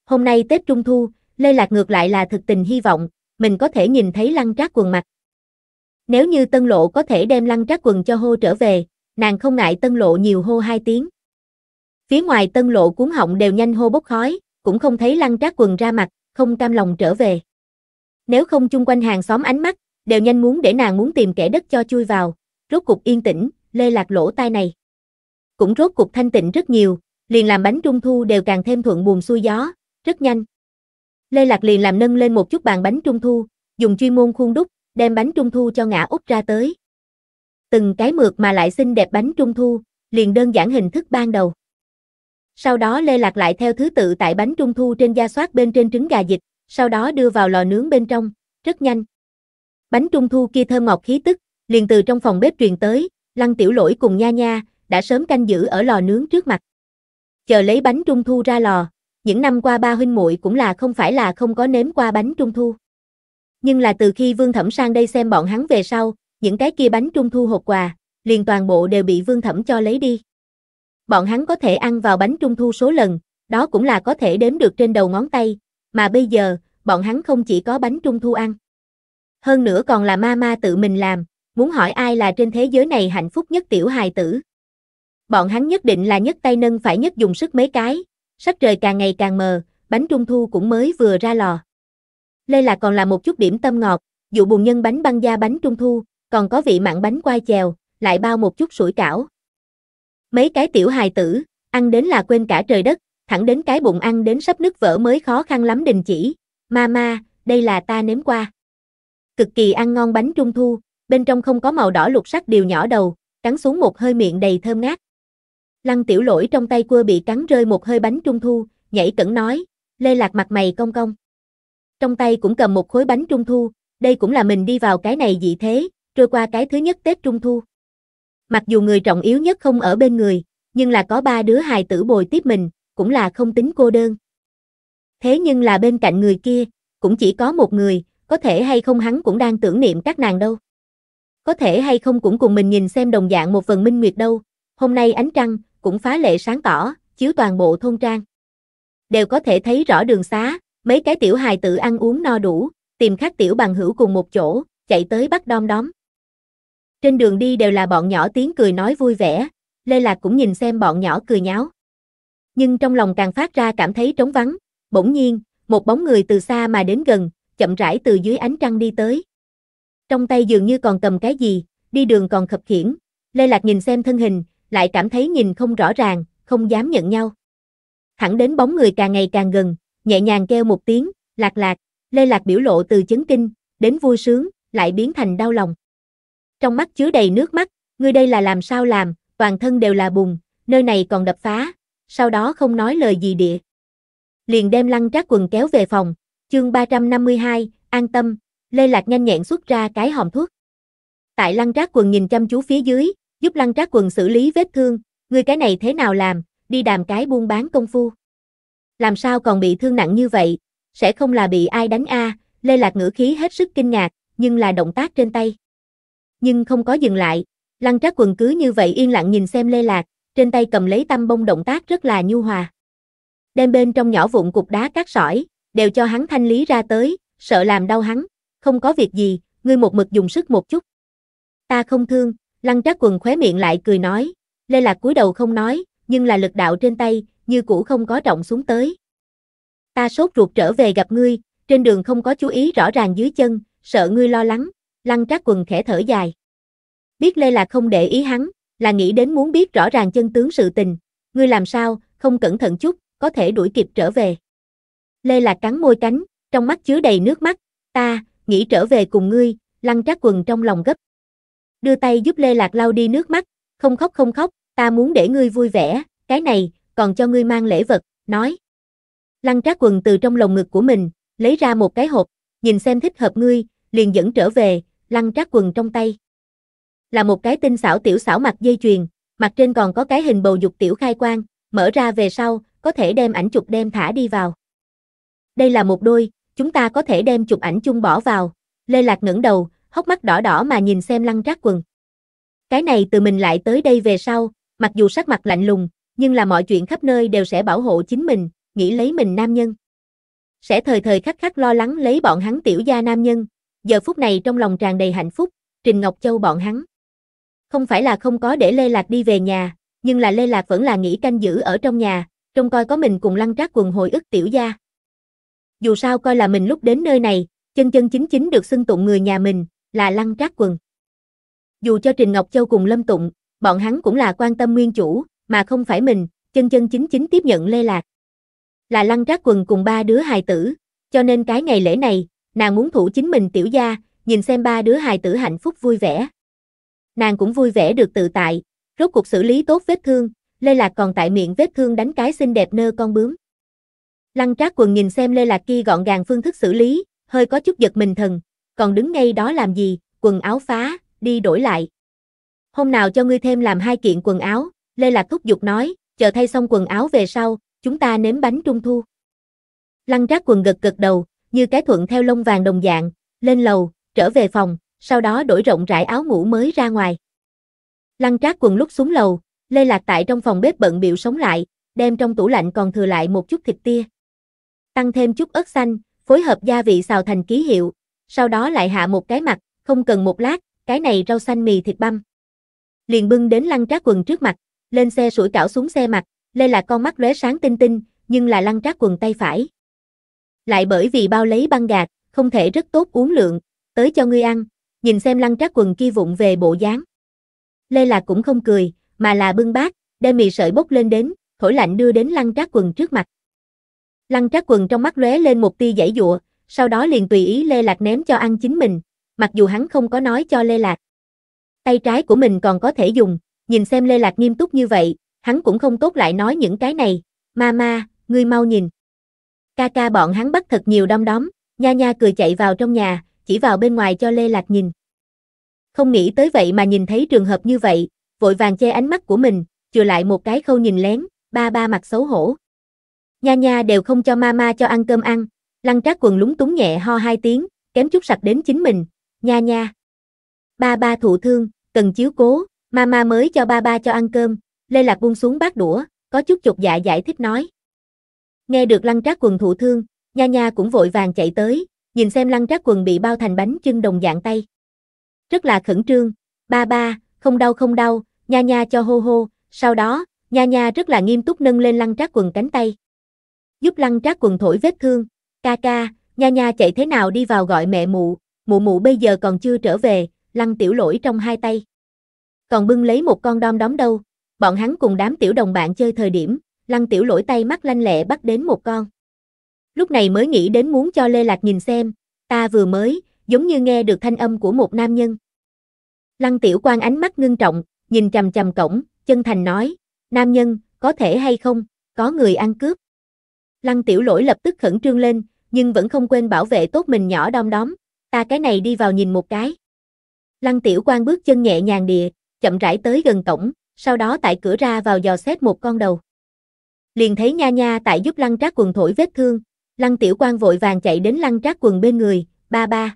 Hôm nay Tết Trung Thu, Lê Lạc ngược lại là thực tình hy vọng, mình có thể nhìn thấy lăng trác quần mặt. Nếu như Tân Lộ có thể đem lăng trác quần cho hô trở về, nàng không ngại Tân Lộ nhiều hô hai tiếng. Phía ngoài Tân Lộ cuốn họng đều nhanh hô bốc khói, cũng không thấy lăng trác quần ra mặt, không cam lòng trở về. Nếu không chung quanh hàng xóm ánh mắt, đều nhanh muốn để nàng muốn tìm kẻ đất cho chui vào, rốt cục yên tĩnh, lê lạc lỗ tai này. Cũng rốt cục thanh tịnh rất nhiều, liền làm bánh trung thu đều càng thêm thuận buồm xuôi gió, rất nhanh. Lê Lạc liền làm nâng lên một chút bàn bánh trung thu, dùng chuyên môn khuôn đúc, đem bánh trung thu cho ngã út ra tới. Từng cái mượt mà lại xinh đẹp bánh trung thu, liền đơn giản hình thức ban đầu. Sau đó Lê Lạc lại theo thứ tự tại bánh trung thu trên da soát bên trên trứng gà dịch, sau đó đưa vào lò nướng bên trong, rất nhanh. Bánh trung thu kia thơm ngọt khí tức, liền từ trong phòng bếp truyền tới, Lăng Tiểu Lỗi cùng Nha Nha đã sớm canh giữ ở lò nướng trước mặt. Chờ lấy bánh trung thu ra lò, những năm qua ba huynh muội cũng là không phải là không có nếm qua bánh trung thu. Nhưng là từ khi Vương Thẩm sang đây xem bọn hắn về sau, những cái kia bánh trung thu hộp quà, liền toàn bộ đều bị Vương Thẩm cho lấy đi. Bọn hắn có thể ăn vào bánh trung thu số lần, đó cũng là có thể đếm được trên đầu ngón tay, mà bây giờ, bọn hắn không chỉ có bánh trung thu ăn. Hơn nữa còn là mama tự mình làm, Muốn hỏi ai là trên thế giới này hạnh phúc nhất tiểu hài tử. Bọn hắn nhất định là nhất tay nâng phải nhất dùng sức mấy cái, sắc trời càng ngày càng mờ, bánh trung thu cũng mới vừa ra lò. Lê là còn là một chút điểm tâm ngọt, dụ bùn nhân bánh băng da bánh trung thu, còn có vị mặn bánh quai chèo, lại bao một chút sủi cảo. Mấy cái tiểu hài tử, ăn đến là quên cả trời đất, thẳng đến cái bụng ăn đến sắp nứt vỡ mới khó khăn lắm đình chỉ. Mama, đây là ta nếm qua. Cực kỳ ăn ngon bánh trung thu, bên trong không có màu đỏ lục sắc đều nhỏ đầu, cắn xuống một hơi miệng đầy thơm ngát. Lăng tiểu lỗi trong tay cua bị cắn rơi một hơi bánh trung thu, nhảy cẩn nói, lê lạc mặt mày cong cong. Trong tay cũng cầm một khối bánh trung thu, đây cũng là mình đi vào cái này dị thế, trôi qua cái thứ nhất Tết Trung Thu. Mặc dù người trọng yếu nhất không ở bên người, nhưng là có ba đứa hài tử bồi tiếp mình, cũng là không tính cô đơn. Thế nhưng là bên cạnh người kia, cũng chỉ có một người, có thể hay không hắn cũng đang tưởng niệm các nàng đâu. Có thể hay không cũng cùng mình nhìn xem đồng dạng một phần minh nguyệt đâu. Hôm nay ánh trăng cũng phá lệ sáng tỏ, chiếu toàn bộ thôn trang. Đều có thể thấy rõ đường xá, mấy cái tiểu hài tự ăn uống no đủ, tìm khác tiểu bằng hữu cùng một chỗ, chạy tới bắt đom đóm. Trên đường đi đều là bọn nhỏ tiếng cười nói vui vẻ, Lê Lạc cũng nhìn xem bọn nhỏ cười nháo. Nhưng trong lòng càng phát ra cảm thấy trống vắng, bỗng nhiên, một bóng người từ xa mà đến gần, chậm rãi từ dưới ánh trăng đi tới. Trong tay dường như còn cầm cái gì, đi đường còn khập khiễng. Lê Lạc nhìn xem thân hình, lại cảm thấy nhìn không rõ ràng, không dám nhận nhau. Thẳng đến bóng người càng ngày càng gần, nhẹ nhàng kêu một tiếng, lạc lạc, Lê Lạc biểu lộ từ chấn kinh, đến vui sướng, lại biến thành đau lòng. Trong mắt chứa đầy nước mắt, người đây là làm sao làm, toàn thân đều là bùng nơi này còn đập phá, sau đó không nói lời gì địa. Liền đem lăng trác quần kéo về phòng, chương 352, an tâm, Lê Lạc nhanh nhẹn xuất ra cái hòm thuốc. Tại lăng trác quần nhìn chăm chú phía dưới, giúp lăng trác quần xử lý vết thương, người cái này thế nào làm, đi đàm cái buôn bán công phu. Làm sao còn bị thương nặng như vậy, sẽ không là bị ai đánh a Lê Lạc ngữ khí hết sức kinh ngạc, nhưng là động tác trên tay. Nhưng không có dừng lại, lăng trác quần cứ như vậy yên lặng nhìn xem Lê Lạc, trên tay cầm lấy tăm bông động tác rất là nhu hòa. Đem bên trong nhỏ vụn cục đá cát sỏi, đều cho hắn thanh lý ra tới, sợ làm đau hắn không có việc gì, ngươi một mực dùng sức một chút. Ta không thương, lăng trác quần khóe miệng lại cười nói, Lê Lạc cúi đầu không nói, nhưng là lực đạo trên tay, như cũ không có trọng xuống tới. Ta sốt ruột trở về gặp ngươi, trên đường không có chú ý rõ ràng dưới chân, sợ ngươi lo lắng, lăng trác quần khẽ thở dài. Biết Lê Lạc không để ý hắn, là nghĩ đến muốn biết rõ ràng chân tướng sự tình, ngươi làm sao, không cẩn thận chút, có thể đuổi kịp trở về. Lê Lạc cắn môi cánh, trong mắt chứa đầy nước mắt, ta, nghĩ trở về cùng ngươi, lăng trác quần trong lòng gấp. Đưa tay giúp Lê Lạc lau đi nước mắt, không khóc không khóc, ta muốn để ngươi vui vẻ, cái này, còn cho ngươi mang lễ vật, nói. Lăng trác quần từ trong lồng ngực của mình, lấy ra một cái hộp, nhìn xem thích hợp ngươi, liền dẫn trở về, lăng trác quần trong tay. Là một cái tinh xảo tiểu xảo mặt dây chuyền, mặt trên còn có cái hình bầu dục tiểu khai quan, mở ra về sau, có thể đem ảnh chụp đem thả đi vào. Đây là một đôi, chúng ta có thể đem chụp ảnh chung bỏ vào. Lê Lạc ngẩng đầu, hốc mắt đỏ đỏ mà nhìn xem lăng rác quần. Cái này từ mình lại tới đây về sau, mặc dù sắc mặt lạnh lùng, nhưng là mọi chuyện khắp nơi đều sẽ bảo hộ chính mình, nghĩ lấy mình nam nhân. Sẽ thời thời khắc khắc lo lắng lấy bọn hắn tiểu gia nam nhân, giờ phút này trong lòng tràn đầy hạnh phúc, Trình Ngọc Châu bọn hắn. Không phải là không có để Lê Lạc đi về nhà, nhưng là Lê Lạc vẫn là nghĩ canh giữ ở trong nhà, trông coi có mình cùng lăng trác quần hồi ức tiểu gia dù sao coi là mình lúc đến nơi này, chân chân chính chính được xưng tụng người nhà mình, là lăng trác quần. Dù cho Trình Ngọc Châu cùng Lâm Tụng, bọn hắn cũng là quan tâm nguyên chủ, mà không phải mình, chân chân chính chính tiếp nhận lê lạc. Là lăng trác quần cùng ba đứa hài tử, cho nên cái ngày lễ này, nàng muốn thủ chính mình tiểu gia, nhìn xem ba đứa hài tử hạnh phúc vui vẻ. Nàng cũng vui vẻ được tự tại, rốt cuộc xử lý tốt vết thương, lê lạc còn tại miệng vết thương đánh cái xinh đẹp nơ con bướm. Lăng Trác Quần nhìn xem Lê Lạc Kỳ gọn gàng phương thức xử lý, hơi có chút giật mình thần, còn đứng ngay đó làm gì, quần áo phá, đi đổi lại. Hôm nào cho ngươi thêm làm hai kiện quần áo, Lê Lạc thúc giục nói, chờ thay xong quần áo về sau, chúng ta nếm bánh trung thu. Lăng Trác Quần gật gật đầu, như cái thuận theo lông vàng đồng dạng, lên lầu, trở về phòng, sau đó đổi rộng rãi áo ngủ mới ra ngoài. Lăng Trác Quần lúc xuống lầu, Lê Lạc tại trong phòng bếp bận biểu sống lại, đem trong tủ lạnh còn thừa lại một chút thịt tia tăng thêm chút ớt xanh, phối hợp gia vị xào thành ký hiệu, sau đó lại hạ một cái mặt, không cần một lát, cái này rau xanh mì thịt băm. Liền bưng đến lăng trác quần trước mặt, lên xe sủi cảo xuống xe mặt, lê là con mắt lóe sáng tinh tinh, nhưng là lăng trác quần tay phải. Lại bởi vì bao lấy băng gạt, không thể rất tốt uống lượng, tới cho ngươi ăn, nhìn xem lăng trác quần kia vụng về bộ dáng. Lê là cũng không cười, mà là bưng bát, đem mì sợi bốc lên đến, thổi lạnh đưa đến lăng trác quần trước mặt. Lăng trác quần trong mắt lóe lên một tia giãy dụa, sau đó liền tùy ý Lê Lạc ném cho ăn chính mình, mặc dù hắn không có nói cho Lê Lạc. Tay trái của mình còn có thể dùng, nhìn xem Lê Lạc nghiêm túc như vậy, hắn cũng không tốt lại nói những cái này, ma ma, ngươi mau nhìn. Ca ca bọn hắn bắt thật nhiều đom đóm, nha nha cười chạy vào trong nhà, chỉ vào bên ngoài cho Lê Lạc nhìn. Không nghĩ tới vậy mà nhìn thấy trường hợp như vậy, vội vàng che ánh mắt của mình, chừa lại một cái khâu nhìn lén, ba ba mặt xấu hổ. Nha nha đều không cho mama cho ăn cơm ăn, lăng trác quần lúng túng nhẹ ho hai tiếng, kém chút sặc đến chính mình, nha nha. Ba ba thụ thương, cần chiếu cố, mama mới cho ba ba cho ăn cơm, Lê Lạc buông xuống bát đũa, có chút chục dạ giải thích nói. Nghe được lăng trác quần thụ thương, nha nha cũng vội vàng chạy tới, nhìn xem lăng trác quần bị bao thành bánh chưng đồng dạng tay. Rất là khẩn trương, ba ba, không đau không đau, nha nha cho hô hô, sau đó, nha nha rất là nghiêm túc nâng lên lăng trác quần cánh tay giúp lăng trát quần thổi vết thương. Ca ca, nha nha chạy thế nào đi vào gọi mẹ mụ, mụ mụ bây giờ còn chưa trở về, lăng tiểu lỗi trong hai tay. Còn bưng lấy một con đom đóm đâu, bọn hắn cùng đám tiểu đồng bạn chơi thời điểm, lăng tiểu lỗi tay mắt lanh lẹ bắt đến một con. Lúc này mới nghĩ đến muốn cho Lê Lạc nhìn xem, ta vừa mới, giống như nghe được thanh âm của một nam nhân. Lăng tiểu quan ánh mắt ngưng trọng, nhìn chầm chầm cổng, chân thành nói, nam nhân, có thể hay không, có người ăn cướp. Lăng tiểu lỗi lập tức khẩn trương lên, nhưng vẫn không quên bảo vệ tốt mình nhỏ đom đóm, ta cái này đi vào nhìn một cái. Lăng tiểu quan bước chân nhẹ nhàng địa, chậm rãi tới gần cổng, sau đó tại cửa ra vào dò xét một con đầu. Liền thấy nha nha tại giúp lăng trác quần thổi vết thương, lăng tiểu quan vội vàng chạy đến lăng trác quần bên người, ba ba.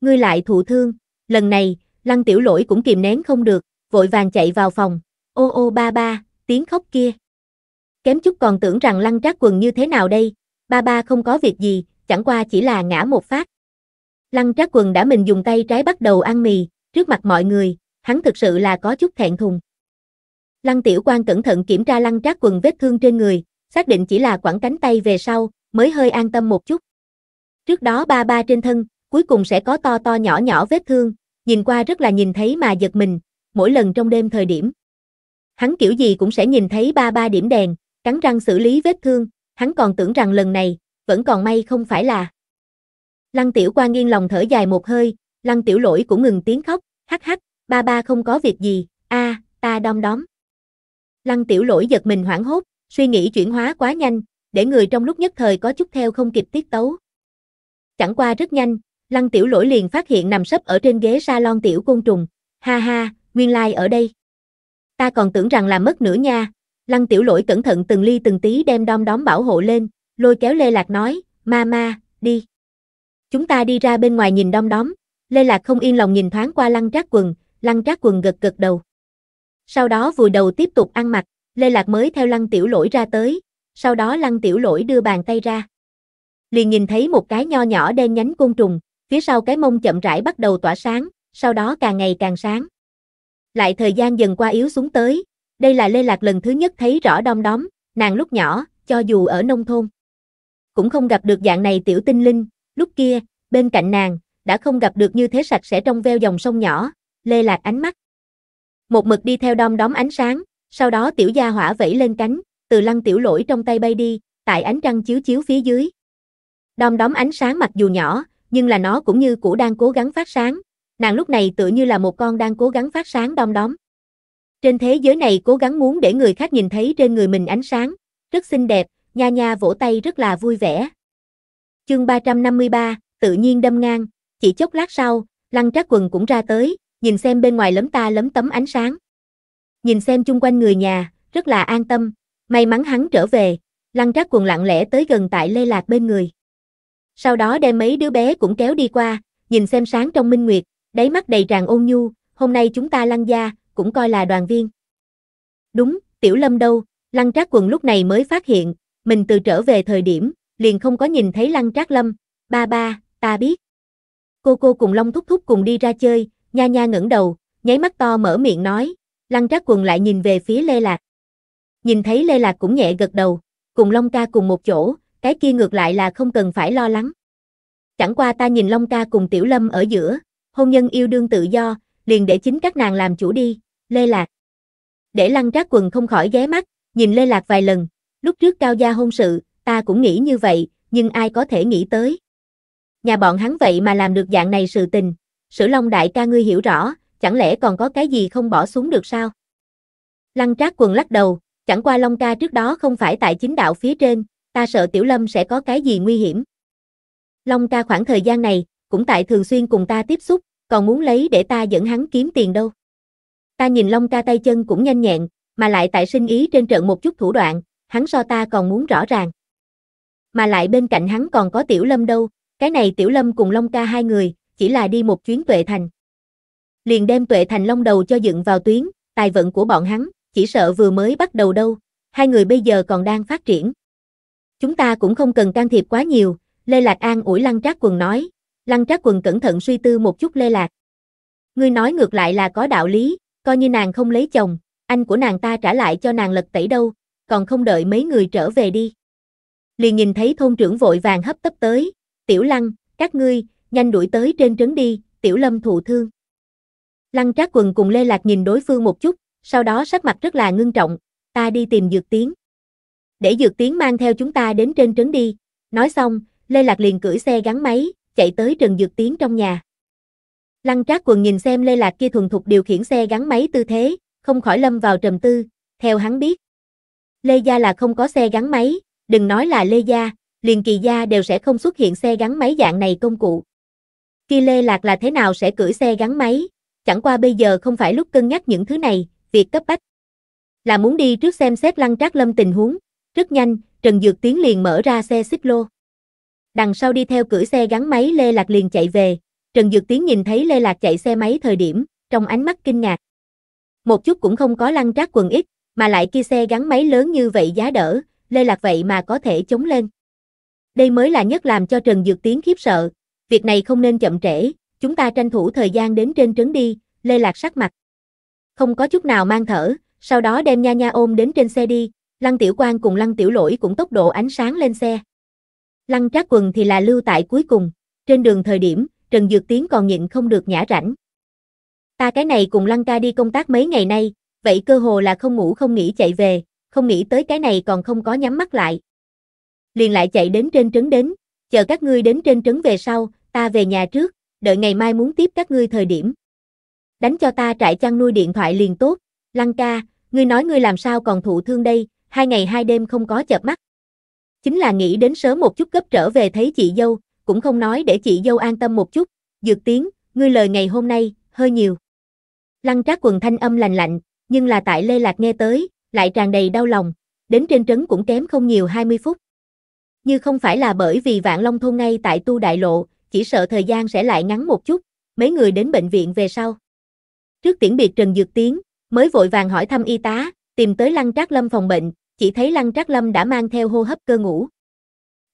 Ngươi lại thụ thương, lần này, lăng tiểu lỗi cũng kìm nén không được, vội vàng chạy vào phòng, ô ô ba ba, tiếng khóc kia kém chút còn tưởng rằng lăn trác quần như thế nào đây, ba ba không có việc gì, chẳng qua chỉ là ngã một phát. Lăng trác quần đã mình dùng tay trái bắt đầu ăn mì, trước mặt mọi người, hắn thực sự là có chút thẹn thùng. Lăng tiểu quan cẩn thận kiểm tra lăng trác quần vết thương trên người, xác định chỉ là quẳng cánh tay về sau, mới hơi an tâm một chút. Trước đó ba ba trên thân, cuối cùng sẽ có to to nhỏ nhỏ vết thương, nhìn qua rất là nhìn thấy mà giật mình, mỗi lần trong đêm thời điểm. Hắn kiểu gì cũng sẽ nhìn thấy ba ba điểm đèn, cắn răng xử lý vết thương, hắn còn tưởng rằng lần này, vẫn còn may không phải là. Lăng tiểu qua nghiêng lòng thở dài một hơi, lăng tiểu lỗi cũng ngừng tiếng khóc, hắc hắc, ba ba không có việc gì, a à, ta đom đóm. Lăng tiểu lỗi giật mình hoảng hốt, suy nghĩ chuyển hóa quá nhanh, để người trong lúc nhất thời có chút theo không kịp tiết tấu. Chẳng qua rất nhanh, lăng tiểu lỗi liền phát hiện nằm sấp ở trên ghế salon tiểu côn trùng, ha ha, nguyên lai like ở đây. Ta còn tưởng rằng là mất nữa nha, Lăng tiểu lỗi cẩn thận từng ly từng tí đem đom đóm bảo hộ lên, lôi kéo Lê Lạc nói, ma ma, đi. Chúng ta đi ra bên ngoài nhìn đom đóm, Lê Lạc không yên lòng nhìn thoáng qua lăng trác quần, lăng trác quần gật gật đầu. Sau đó vùi đầu tiếp tục ăn mặc, Lê Lạc mới theo lăng tiểu lỗi ra tới, sau đó lăng tiểu lỗi đưa bàn tay ra. Liền nhìn thấy một cái nho nhỏ đen nhánh côn trùng, phía sau cái mông chậm rãi bắt đầu tỏa sáng, sau đó càng ngày càng sáng. Lại thời gian dần qua yếu xuống tới, đây là Lê Lạc lần thứ nhất thấy rõ đom đóm, nàng lúc nhỏ, cho dù ở nông thôn, cũng không gặp được dạng này tiểu tinh linh, lúc kia, bên cạnh nàng, đã không gặp được như thế sạch sẽ trong veo dòng sông nhỏ, Lê Lạc ánh mắt. Một mực đi theo đom đóm ánh sáng, sau đó tiểu gia hỏa vẫy lên cánh, từ lăng tiểu lỗi trong tay bay đi, tại ánh trăng chiếu chiếu phía dưới. Đom đóm ánh sáng mặc dù nhỏ, nhưng là nó cũng như cũ đang cố gắng phát sáng, nàng lúc này tựa như là một con đang cố gắng phát sáng đom đóm. Trên thế giới này cố gắng muốn để người khác nhìn thấy trên người mình ánh sáng, rất xinh đẹp, nha nha vỗ tay rất là vui vẻ. Chương 353, tự nhiên đâm ngang, chỉ chốc lát sau, lăng trác quần cũng ra tới, nhìn xem bên ngoài lấm ta lấm tấm ánh sáng. Nhìn xem chung quanh người nhà, rất là an tâm, may mắn hắn trở về, lăng trác quần lặng lẽ tới gần tại Lê Lạc bên người. Sau đó đem mấy đứa bé cũng kéo đi qua, nhìn xem sáng trong minh nguyệt, đáy mắt đầy tràn ôn nhu, hôm nay chúng ta lăng gia, cũng coi là đoàn viên. Đúng, Tiểu Lâm đâu, Lăng Trác Quần lúc này mới phát hiện, mình từ trở về thời điểm, liền không có nhìn thấy Lăng Trác Lâm, ba ba, ta biết. Cô cô cùng Long Thúc Thúc cùng đi ra chơi, nha nha ngẩng đầu, nháy mắt to mở miệng nói, Lăng Trác Quần lại nhìn về phía Lê Lạc. Nhìn thấy Lê Lạc cũng nhẹ gật đầu, cùng Long Ca cùng một chỗ, cái kia ngược lại là không cần phải lo lắng. Chẳng qua ta nhìn Long Ca cùng Tiểu Lâm ở giữa, hôn nhân yêu đương tự do, liền để chính các nàng làm chủ đi, Lê Lạc. Để lăng trác quần không khỏi ghé mắt, nhìn Lê Lạc vài lần, lúc trước cao gia hôn sự, ta cũng nghĩ như vậy, nhưng ai có thể nghĩ tới. Nhà bọn hắn vậy mà làm được dạng này sự tình, sử long đại ca ngươi hiểu rõ, chẳng lẽ còn có cái gì không bỏ xuống được sao? Lăng trác quần lắc đầu, chẳng qua long ca trước đó không phải tại chính đạo phía trên, ta sợ tiểu lâm sẽ có cái gì nguy hiểm. Long ca khoảng thời gian này, cũng tại thường xuyên cùng ta tiếp xúc, còn muốn lấy để ta dẫn hắn kiếm tiền đâu. Ta nhìn Long ca tay chân cũng nhanh nhẹn, mà lại tại sinh ý trên trận một chút thủ đoạn, hắn so ta còn muốn rõ ràng. Mà lại bên cạnh hắn còn có Tiểu Lâm đâu, cái này Tiểu Lâm cùng Long ca hai người, chỉ là đi một chuyến Tuệ Thành. Liền đem Tuệ Thành Long đầu cho dựng vào tuyến, tài vận của bọn hắn, chỉ sợ vừa mới bắt đầu đâu, hai người bây giờ còn đang phát triển. Chúng ta cũng không cần can thiệp quá nhiều, Lê Lạc An ủi Lăng Trác Quần nói, Lăng Trác Quần cẩn thận suy tư một chút Lê Lạc. Ngươi nói ngược lại là có đạo lý, Coi như nàng không lấy chồng, anh của nàng ta trả lại cho nàng lật tẩy đâu, còn không đợi mấy người trở về đi. Liền nhìn thấy thôn trưởng vội vàng hấp tấp tới, tiểu lăng, các ngươi, nhanh đuổi tới trên trấn đi, tiểu lâm thụ thương. Lăng trác quần cùng Lê Lạc nhìn đối phương một chút, sau đó sắc mặt rất là ngưng trọng, ta đi tìm dược tiến, Để dược tiến mang theo chúng ta đến trên trấn đi, nói xong, Lê Lạc liền cưỡi xe gắn máy, chạy tới Trần Dược Tiến trong nhà. Lăng Trác Quần nhìn xem Lê Lạc kia thuần thục điều khiển xe gắn máy tư thế, không khỏi lâm vào trầm tư, theo hắn biết. Lê Gia là không có xe gắn máy, đừng nói là Lê Gia, liền kỳ gia đều sẽ không xuất hiện xe gắn máy dạng này công cụ. Khi Lê Lạc là thế nào sẽ cưỡi xe gắn máy, chẳng qua bây giờ không phải lúc cân nhắc những thứ này, việc cấp bách. Là muốn đi trước xem xét lăng trác lâm tình huống, rất nhanh, Trần Dược Tiến liền mở ra xe xích lô. Đằng sau đi theo cưỡi xe gắn máy Lê Lạc liền chạy về, Trần Dược Tiến nhìn thấy Lê Lạc chạy xe máy thời điểm, trong ánh mắt kinh ngạc. Một chút cũng không có lăn trác quần ít, mà lại kia xe gắn máy lớn như vậy giá đỡ, Lê Lạc vậy mà có thể chống lên. Đây mới là nhất làm cho Trần Dược Tiến khiếp sợ, việc này không nên chậm trễ, chúng ta tranh thủ thời gian đến trên trấn đi, Lê Lạc sắc mặt. Không có chút nào mang thở, sau đó đem nha nha ôm đến trên xe đi, Lăng Tiểu Quang cùng Lăng Tiểu Lỗi cũng tốc độ ánh sáng lên xe. Lăng Trác Quần thì là lưu tại cuối cùng, trên đường thời điểm, Trần Dược Tiến còn nhịn không được nhả rảnh. Ta cái này cùng Lăng ca đi công tác mấy ngày nay, vậy cơ hồ là không ngủ không nghỉ chạy về, không nghĩ tới cái này còn không có nhắm mắt lại. Liền lại chạy đến trên trấn đến, chờ các ngươi đến trên trấn về sau, ta về nhà trước, đợi ngày mai muốn tiếp các ngươi thời điểm. Đánh cho ta trại chăn nuôi điện thoại liền tốt, Lăng ca, ngươi nói ngươi làm sao còn thụ thương đây, hai ngày hai đêm không có chợp mắt. Chính là nghĩ đến sớm một chút gấp trở về thấy chị dâu, cũng không nói để chị dâu an tâm một chút, dược tiếng, ngươi lời ngày hôm nay, hơi nhiều. Lăng trác quần thanh âm lành lạnh, nhưng là tại Lê Lạc nghe tới, lại tràn đầy đau lòng, đến trên trấn cũng kém không nhiều 20 phút. Như không phải là bởi vì vạn long thôn ngay tại tu đại lộ, chỉ sợ thời gian sẽ lại ngắn một chút, mấy người đến bệnh viện về sau. Trước tiễn biệt Trần Dược Tiến, mới vội vàng hỏi thăm y tá, tìm tới Lăng Trác Lâm phòng bệnh, chỉ thấy Lăng Trác Lâm đã mang theo hô hấp cơ ngủ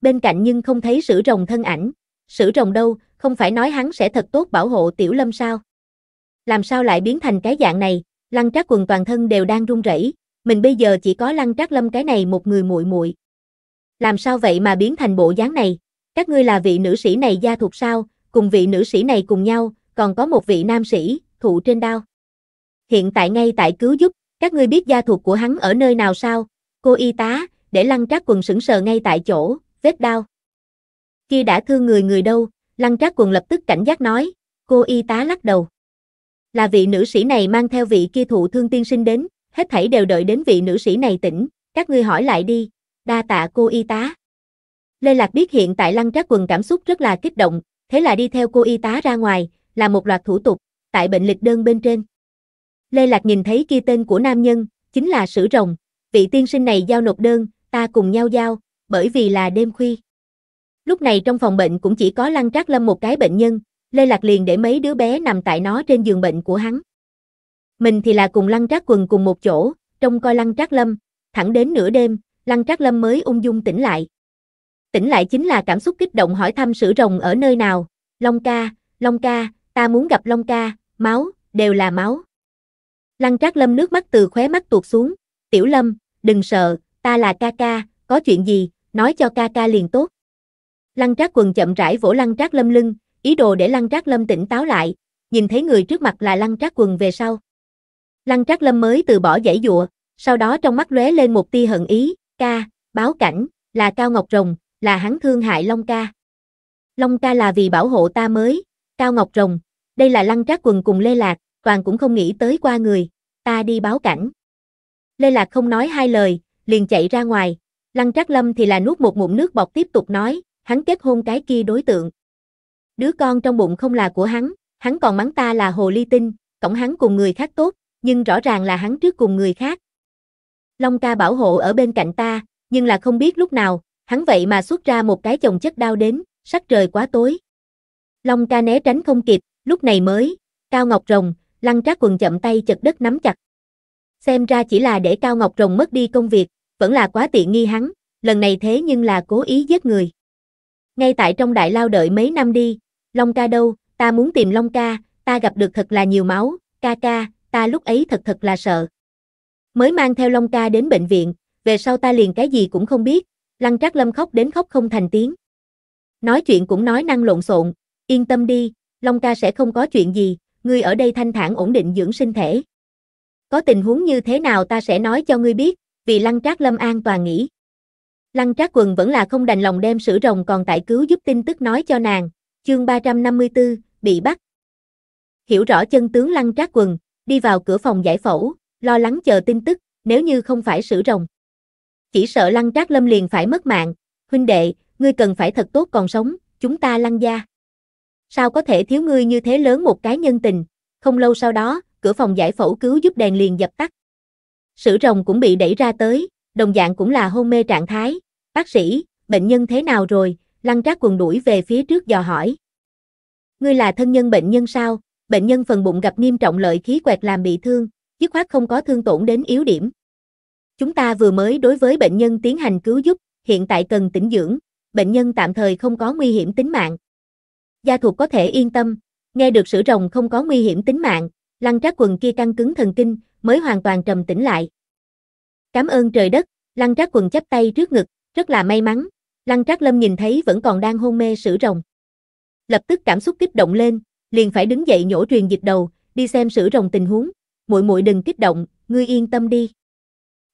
bên cạnh nhưng không thấy sử rồng thân ảnh. Sử rồng đâu, không phải nói hắn sẽ thật tốt bảo hộ tiểu lâm sao? Làm sao lại biến thành cái dạng này, lăng trác quần toàn thân đều đang run rẩy, mình bây giờ chỉ có lăng trác lâm cái này một người muội muội. Làm sao vậy mà biến thành bộ dáng này? Các ngươi là vị nữ sĩ này gia thuộc sao, cùng vị nữ sĩ này cùng nhau, còn có một vị nam sĩ, thụ trên đao. Hiện tại ngay tại cứu giúp, các ngươi biết gia thuộc của hắn ở nơi nào sao? Cô y tá, để lăng trác quần sững sờ ngay tại chỗ, vết đau. Kia đã thương người người đâu, lăng trác quần lập tức cảnh giác nói, cô y tá lắc đầu. Là vị nữ sĩ này mang theo vị kia thụ thương tiên sinh đến, hết thảy đều đợi đến vị nữ sĩ này tỉnh, các ngươi hỏi lại đi, đa tạ cô y tá. Lê Lạc biết hiện tại lăng trác quần cảm xúc rất là kích động, thế là đi theo cô y tá ra ngoài, là một loạt thủ tục, tại bệnh lịch đơn bên trên. Lê Lạc nhìn thấy kia tên của nam nhân, chính là sử rồng, vị tiên sinh này giao nộp đơn, ta cùng nhau giao, bởi vì là đêm khuya. Lúc này trong phòng bệnh cũng chỉ có Lăng Trác Lâm một cái bệnh nhân, Lê Lạc liền để mấy đứa bé nằm tại nó trên giường bệnh của hắn. Mình thì là cùng Lăng Trác Quần cùng một chỗ, trông coi Lăng Trác Lâm, thẳng đến nửa đêm, Lăng Trác Lâm mới ung dung tỉnh lại. Tỉnh lại chính là cảm xúc kích động hỏi thăm sử rồng ở nơi nào, Long ca, Long ca, ta muốn gặp Long ca, máu, đều là máu. Lăng Trác Lâm nước mắt từ khóe mắt tuột xuống, "Tiểu Lâm, đừng sợ, ta là ca ca, có chuyện gì, nói cho ca ca liền tốt. Lăng Trác quần chậm rãi vỗ Lăng Trác Lâm lưng, ý đồ để Lăng Trác Lâm tỉnh táo lại, nhìn thấy người trước mặt là Lăng Trác quần về sau. Lăng Trác Lâm mới từ bỏ dãy dụa, sau đó trong mắt lóe lên một tia hận ý, "Ca, báo cảnh, là Cao Ngọc Rồng, là hắn thương hại Long ca." Long ca là vì bảo hộ ta mới, Cao Ngọc Rồng, đây là Lăng Trác quần cùng Lê Lạc, toàn cũng không nghĩ tới qua người, ta đi báo cảnh. Lê Lạc không nói hai lời, liền chạy ra ngoài, Lăng Trác Lâm thì là nuốt một ngụm nước bọt tiếp tục nói, hắn kết hôn cái kia đối tượng. Đứa con trong bụng không là của hắn, hắn còn mắng ta là hồ ly tinh, cộng hắn cùng người khác tốt, nhưng rõ ràng là hắn trước cùng người khác. Long ca bảo hộ ở bên cạnh ta, nhưng là không biết lúc nào, hắn vậy mà xuất ra một cái chồng chất đau đến, sắc trời quá tối. Long ca né tránh không kịp, lúc này mới, Cao Ngọc Rồng, lăng trác quần chậm tay chật đất nắm chặt. Xem ra chỉ là để Cao Ngọc Rồng mất đi công việc, vẫn là quá tiện nghi hắn, lần này thế nhưng là cố ý giết người. Ngay tại trong đại lao đợi mấy năm đi, Long ca đâu, ta muốn tìm Long ca, ta gặp được thật là nhiều máu, ca ca, ta lúc ấy thật thật là sợ. Mới mang theo Long ca đến bệnh viện, về sau ta liền cái gì cũng không biết, lăng trác lâm khóc đến khóc không thành tiếng. Nói chuyện cũng nói năng lộn xộn, yên tâm đi, Long ca sẽ không có chuyện gì, ngươi ở đây thanh thản ổn định dưỡng sinh thể. Có tình huống như thế nào ta sẽ nói cho ngươi biết, vì Lăng Trác Lâm an toàn nghĩ. Lăng Trác Quần vẫn là không đành lòng đem sử rồng còn tại cứu giúp tin tức nói cho nàng, chương 354, bị bắt. Hiểu rõ chân tướng Lăng Trác Quần, đi vào cửa phòng giải phẫu, lo lắng chờ tin tức, nếu như không phải sử rồng. Chỉ sợ Lăng Trác Lâm liền phải mất mạng, huynh đệ, ngươi cần phải thật tốt còn sống, chúng ta Lăng gia. Sao có thể thiếu ngươi như thế lớn một cái nhân tình, không lâu sau đó, cửa phòng giải phẫu cứu giúp đèn liền dập tắt. Sử rồng cũng bị đẩy ra tới, đồng dạng cũng là hôn mê trạng thái. Bác sĩ, bệnh nhân thế nào rồi? Lăng trác quần đuổi về phía trước dò hỏi. Ngươi là thân nhân bệnh nhân sao? Bệnh nhân phần bụng gặp nghiêm trọng lợi khí quẹt làm bị thương, dứt khoát không có thương tổn đến yếu điểm. Chúng ta vừa mới đối với bệnh nhân tiến hành cứu giúp, hiện tại cần tĩnh dưỡng, bệnh nhân tạm thời không có nguy hiểm tính mạng. Gia thuộc có thể yên tâm, nghe được sử rồng không có nguy hiểm tính mạng, lăng trác quần kia căng cứng thần kinh, mới hoàn toàn trầm tĩnh lại. Cảm ơn trời đất, Lăng Trác quần chắp tay trước ngực, rất là may mắn, Lăng Trác Lâm nhìn thấy vẫn còn đang hôn mê sử rồng. Lập tức cảm xúc kích động lên, liền phải đứng dậy nhổ truyền dịch đầu, đi xem sử rồng tình huống, muội muội đừng kích động, ngươi yên tâm đi.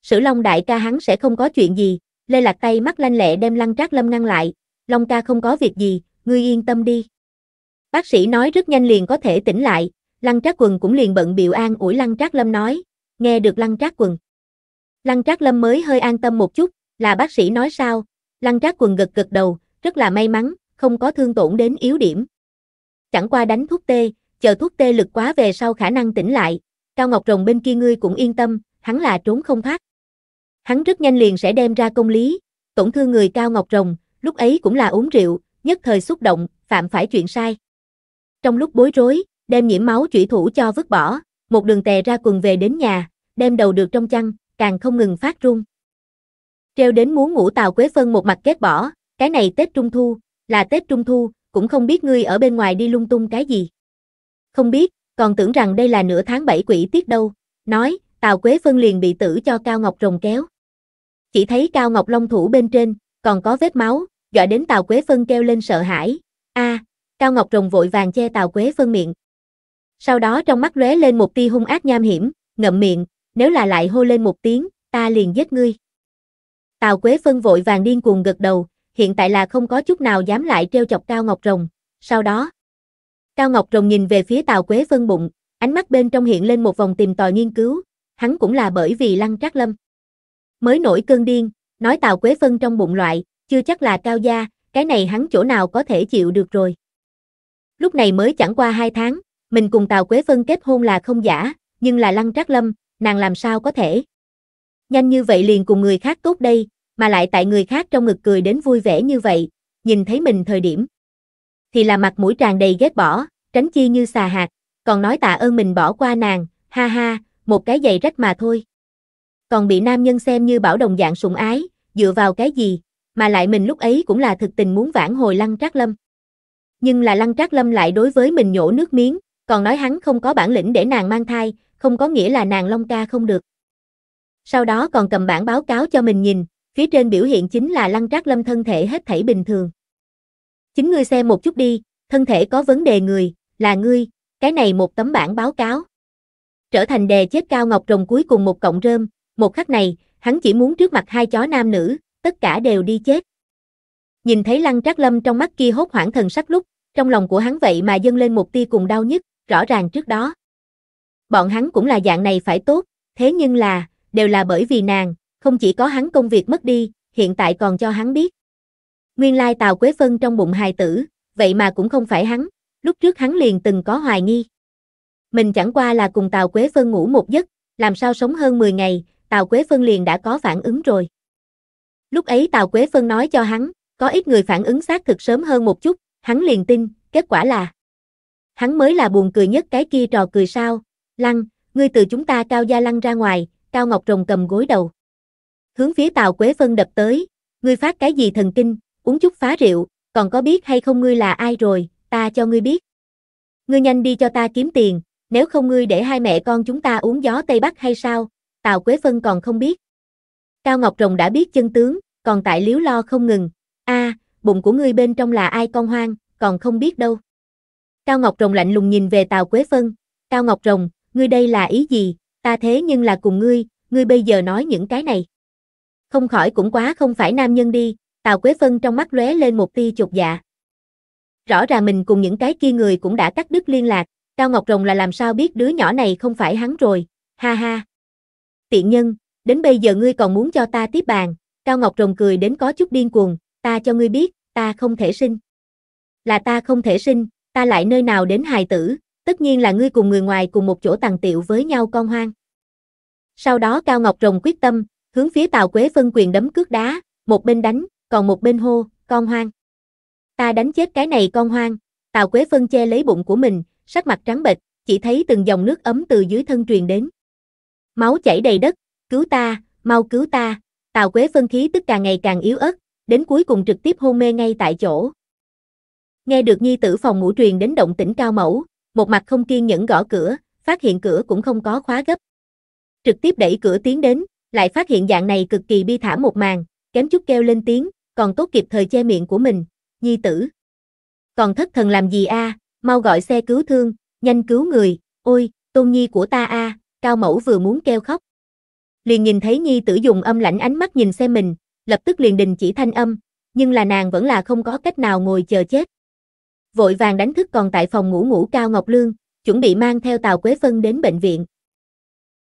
Sử Long đại ca hắn sẽ không có chuyện gì, Lê Lạc tay mắt lanh lẹ đem Lăng Trác Lâm ngăn lại, Long ca không có việc gì, ngươi yên tâm đi. Bác sĩ nói rất nhanh liền có thể tỉnh lại, Lăng Trác Quần cũng liền bận biểu an ủi Lăng Trác Lâm nói, nghe được Lăng Trác Quần. Lăng Trác Lâm mới hơi an tâm một chút, là bác sĩ nói sao? Lăng Trác Quần gật gật đầu, rất là may mắn, không có thương tổn đến yếu điểm. Chẳng qua đánh thuốc tê, chờ thuốc tê lực quá về sau khả năng tỉnh lại, Cao Ngọc Rồng bên kia ngươi cũng yên tâm, hắn là trốn không thoát. Hắn rất nhanh liền sẽ đem ra công lý, tổn thương người Cao Ngọc Rồng, lúc ấy cũng là uống rượu, nhất thời xúc động, phạm phải chuyện sai. Trong lúc bối rối, đem nhiễm máu chủy thủ cho vứt bỏ, một đường tè ra quần về đến nhà, đem đầu được trong chăn, càng không ngừng phát run. Treo đến muốn ngủ tàu Quế Phân một mặt kết bỏ, cái này Tết Trung Thu, là Tết Trung Thu, cũng không biết ngươi ở bên ngoài đi lung tung cái gì. Không biết, còn tưởng rằng đây là nửa tháng bảy quỷ tiết đâu, nói, tàu Quế Phân liền bị tử cho Cao Ngọc Rồng kéo. Chỉ thấy Cao Ngọc Long thủ bên trên, còn có vết máu, dọa đến tàu Quế Phân kêu lên sợ hãi. a à, Cao Ngọc Rồng vội vàng che tàu Quế Phân miệng, sau đó trong mắt lóe lên một tia hung ác nham hiểm, ngậm miệng, nếu là lại hô lên một tiếng, ta liền giết ngươi. Tào Quế Phân vội vàng điên cuồng gật đầu, hiện tại là không có chút nào dám lại treo chọc Cao Ngọc Rồng. Sau đó, Cao Ngọc Rồng nhìn về phía Tào Quế Phân bụng, ánh mắt bên trong hiện lên một vòng tìm tòi nghiên cứu, hắn cũng là bởi vì Lăng Trác Lâm. Mới nổi cơn điên, nói Tào Quế Phân trong bụng loại, chưa chắc là cao gia, cái này hắn chỗ nào có thể chịu được rồi. Lúc này mới chẳng qua hai tháng, mình cùng Tào Quế Vân kết hôn là không giả, nhưng là Lăng Trác Lâm, nàng làm sao có thể? Nhanh như vậy liền cùng người khác tốt đây, mà lại tại người khác trong ngực cười đến vui vẻ như vậy, nhìn thấy mình thời điểm. Thì là mặt mũi tràn đầy ghét bỏ, tránh chi như xà hạt, còn nói tạ ơn mình bỏ qua nàng, ha ha, một cái giày rách mà thôi. Còn bị nam nhân xem như bảo đồng dạng sủng ái, dựa vào cái gì, mà lại mình lúc ấy cũng là thực tình muốn vãn hồi Lăng Trác Lâm. Nhưng là Lăng Trác Lâm lại đối với mình nhổ nước miếng, còn nói hắn không có bản lĩnh để nàng mang thai, không có nghĩa là nàng Long ca không được. Sau đó còn cầm bản báo cáo cho mình nhìn, phía trên biểu hiện chính là Lăng Trác Lâm thân thể hết thảy bình thường. Chính ngươi xem một chút đi, thân thể có vấn đề người, là ngươi, cái này một tấm bản báo cáo. Trở thành đề chết cao ngọc rồng cuối cùng một cộng rơm, một khắc này, hắn chỉ muốn trước mặt hai chó nam nữ, tất cả đều đi chết. Nhìn thấy Lăng Trác Lâm trong mắt kia hốt hoảng thần sắc lúc, trong lòng của hắn vậy mà dâng lên một tia cùng đau nhức, rõ ràng trước đó. Bọn hắn cũng là dạng này phải tốt, thế nhưng là, đều là bởi vì nàng, không chỉ có hắn công việc mất đi, hiện tại còn cho hắn biết. Nguyên lai Tào Quế Phân trong bụng hài tử, vậy mà cũng không phải hắn, lúc trước hắn liền từng có hoài nghi. Mình chẳng qua là cùng Tào Quế Phân ngủ một giấc, làm sao sống hơn 10 ngày, Tào Quế Phân liền đã có phản ứng rồi. Lúc ấy Tào Quế Phân nói cho hắn, có ít người phản ứng xác thực sớm hơn một chút, hắn liền tin, kết quả là hắn mới là buồn cười nhất cái kia trò cười sao, lăng, ngươi từ chúng ta cao gia lăng ra ngoài, cao ngọc rồng cầm gối đầu. Hướng phía tàu quế phân đập tới, ngươi phát cái gì thần kinh, uống chút phá rượu, còn có biết hay không ngươi là ai rồi, ta cho ngươi biết. Ngươi nhanh đi cho ta kiếm tiền, nếu không ngươi để hai mẹ con chúng ta uống gió Tây Bắc hay sao, tàu Quế Phân còn không biết. Cao Ngọc Rồng đã biết chân tướng, còn tại liếu lo không ngừng, a bụng của ngươi bên trong là ai con hoang, còn không biết đâu. Cao Ngọc Rồng lạnh lùng nhìn về Tào Quế Phân. Cao Ngọc Rồng, ngươi đây là ý gì? Ta thế nhưng là cùng ngươi, ngươi bây giờ nói những cái này. Không khỏi cũng quá không phải nam nhân đi, Tào Quế Phân trong mắt lóe lên một tia chột dạ. Rõ ràng mình cùng những cái kia người cũng đã cắt đứt liên lạc, Cao Ngọc Rồng là làm sao biết đứa nhỏ này không phải hắn rồi, ha ha. Tiện nhân, đến bây giờ ngươi còn muốn cho ta tiếp bàn, Cao Ngọc Rồng cười đến có chút điên cuồng, ta cho ngươi biết, ta không thể sinh. Là ta không thể sinh, ta lại nơi nào đến hài tử, tất nhiên là ngươi cùng người ngoài cùng một chỗ tàn tiệu với nhau con hoang. Sau đó Cao Ngọc Rồng quyết tâm, hướng phía Tào Quế phân quyền đấm cước đá, một bên đánh, còn một bên hô, con hoang. Ta đánh chết cái này con hoang, Tào Quế phân che lấy bụng của mình, sắc mặt trắng bệch, chỉ thấy từng dòng nước ấm từ dưới thân truyền đến. Máu chảy đầy đất, cứu ta, mau cứu ta, Tào Quế phân khí tức càng ngày càng yếu ớt, đến cuối cùng trực tiếp hôn mê ngay tại chỗ. Nghe được nhi tử phòng ngủ truyền đến động tĩnh cao mẫu, một mặt không kiên nhẫn gõ cửa, phát hiện cửa cũng không có khóa gấp. Trực tiếp đẩy cửa tiến đến, lại phát hiện dạng này cực kỳ bi thảm một màn, kém chút kêu lên tiếng, còn tốt kịp thời che miệng của mình, nhi tử. Còn thất thần làm gì a, mau gọi xe cứu thương, nhanh cứu người, ôi, tôn nhi của ta a, cao mẫu vừa muốn kêu khóc. Liền nhìn thấy nhi tử dùng âm lãnh ánh mắt nhìn xem mình, lập tức liền đình chỉ thanh âm, nhưng là nàng vẫn là không có cách nào ngồi chờ chết vội vàng đánh thức còn tại phòng ngủ ngủ Cao Ngọc Lương, chuẩn bị mang theo Tào Quế Phân đến bệnh viện.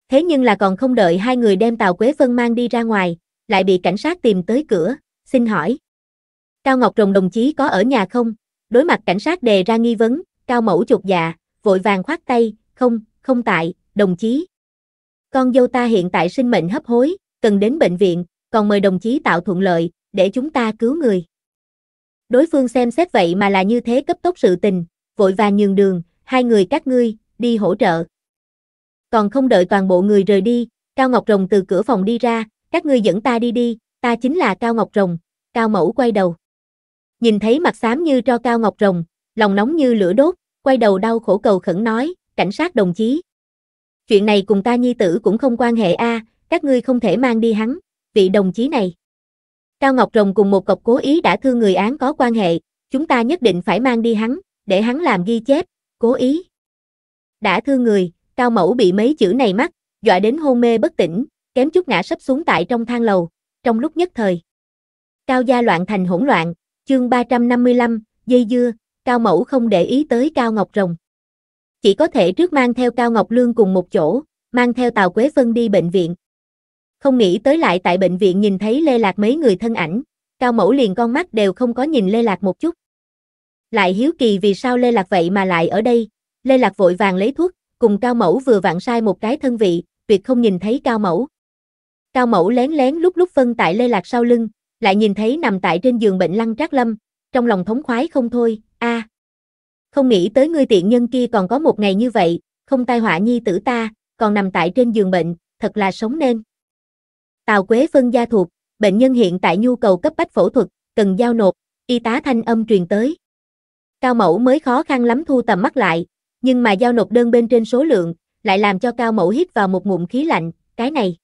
Thế nhưng là còn không đợi hai người đem Tào Quế Phân mang đi ra ngoài, lại bị cảnh sát tìm tới cửa, xin hỏi. Cao Ngọc Rồng đồng chí có ở nhà không? Đối mặt cảnh sát đề ra nghi vấn, Cao Mẫu chột dạ, vội vàng khoát tay, không, không tại, đồng chí. Con dâu ta hiện tại sinh mệnh hấp hối, cần đến bệnh viện, còn mời đồng chí tạo thuận lợi, để chúng ta cứu người đối phương xem xét vậy mà là như thế cấp tốc sự tình, vội và nhường đường, hai người các ngươi, đi hỗ trợ. Còn không đợi toàn bộ người rời đi, Cao Ngọc Rồng từ cửa phòng đi ra, các ngươi dẫn ta đi đi, ta chính là Cao Ngọc Rồng, Cao Mẫu quay đầu. Nhìn thấy mặt xám như tro Cao Ngọc Rồng, lòng nóng như lửa đốt, quay đầu đau khổ cầu khẩn nói, cảnh sát đồng chí. Chuyện này cùng ta nhi tử cũng không quan hệ a, à, các ngươi không thể mang đi hắn, vị đồng chí này. Cao Ngọc Rồng cùng một cọc cố ý đã thương người án có quan hệ, chúng ta nhất định phải mang đi hắn, để hắn làm ghi chép, cố ý. Đã thương người, Cao Mẫu bị mấy chữ này mắc, dọa đến hôn mê bất tỉnh, kém chút ngã sấp xuống tại trong thang lầu, trong lúc nhất thời. Cao gia loạn thành hỗn loạn, chương 355, dây dưa, Cao Mẫu không để ý tới Cao Ngọc Rồng. Chỉ có thể trước mang theo Cao Ngọc Lương cùng một chỗ, mang theo Tào Quế vân đi bệnh viện. Không nghĩ tới lại tại bệnh viện nhìn thấy Lê Lạc mấy người thân ảnh, Cao Mẫu liền con mắt đều không có nhìn Lê Lạc một chút. Lại hiếu kỳ vì sao Lê Lạc vậy mà lại ở đây, Lê Lạc vội vàng lấy thuốc, cùng Cao Mẫu vừa vặn sai một cái thân vị, tuyệt không nhìn thấy Cao Mẫu. Cao Mẫu lén lén lúc lúc phân tại Lê Lạc sau lưng, lại nhìn thấy nằm tại trên giường bệnh lăng trác lâm, trong lòng thống khoái không thôi, a Không nghĩ tới ngươi tiện nhân kia còn có một ngày như vậy, không tai họa nhi tử ta, còn nằm tại trên giường bệnh, thật là sống nên. Tào Quế Vân gia thuộc, bệnh nhân hiện tại nhu cầu cấp bách phẫu thuật, cần giao nộp, y tá thanh âm truyền tới. Cao Mẫu mới khó khăn lắm thu tầm mắt lại, nhưng mà giao nộp đơn bên trên số lượng, lại làm cho Cao Mẫu hít vào một ngụm khí lạnh, cái này.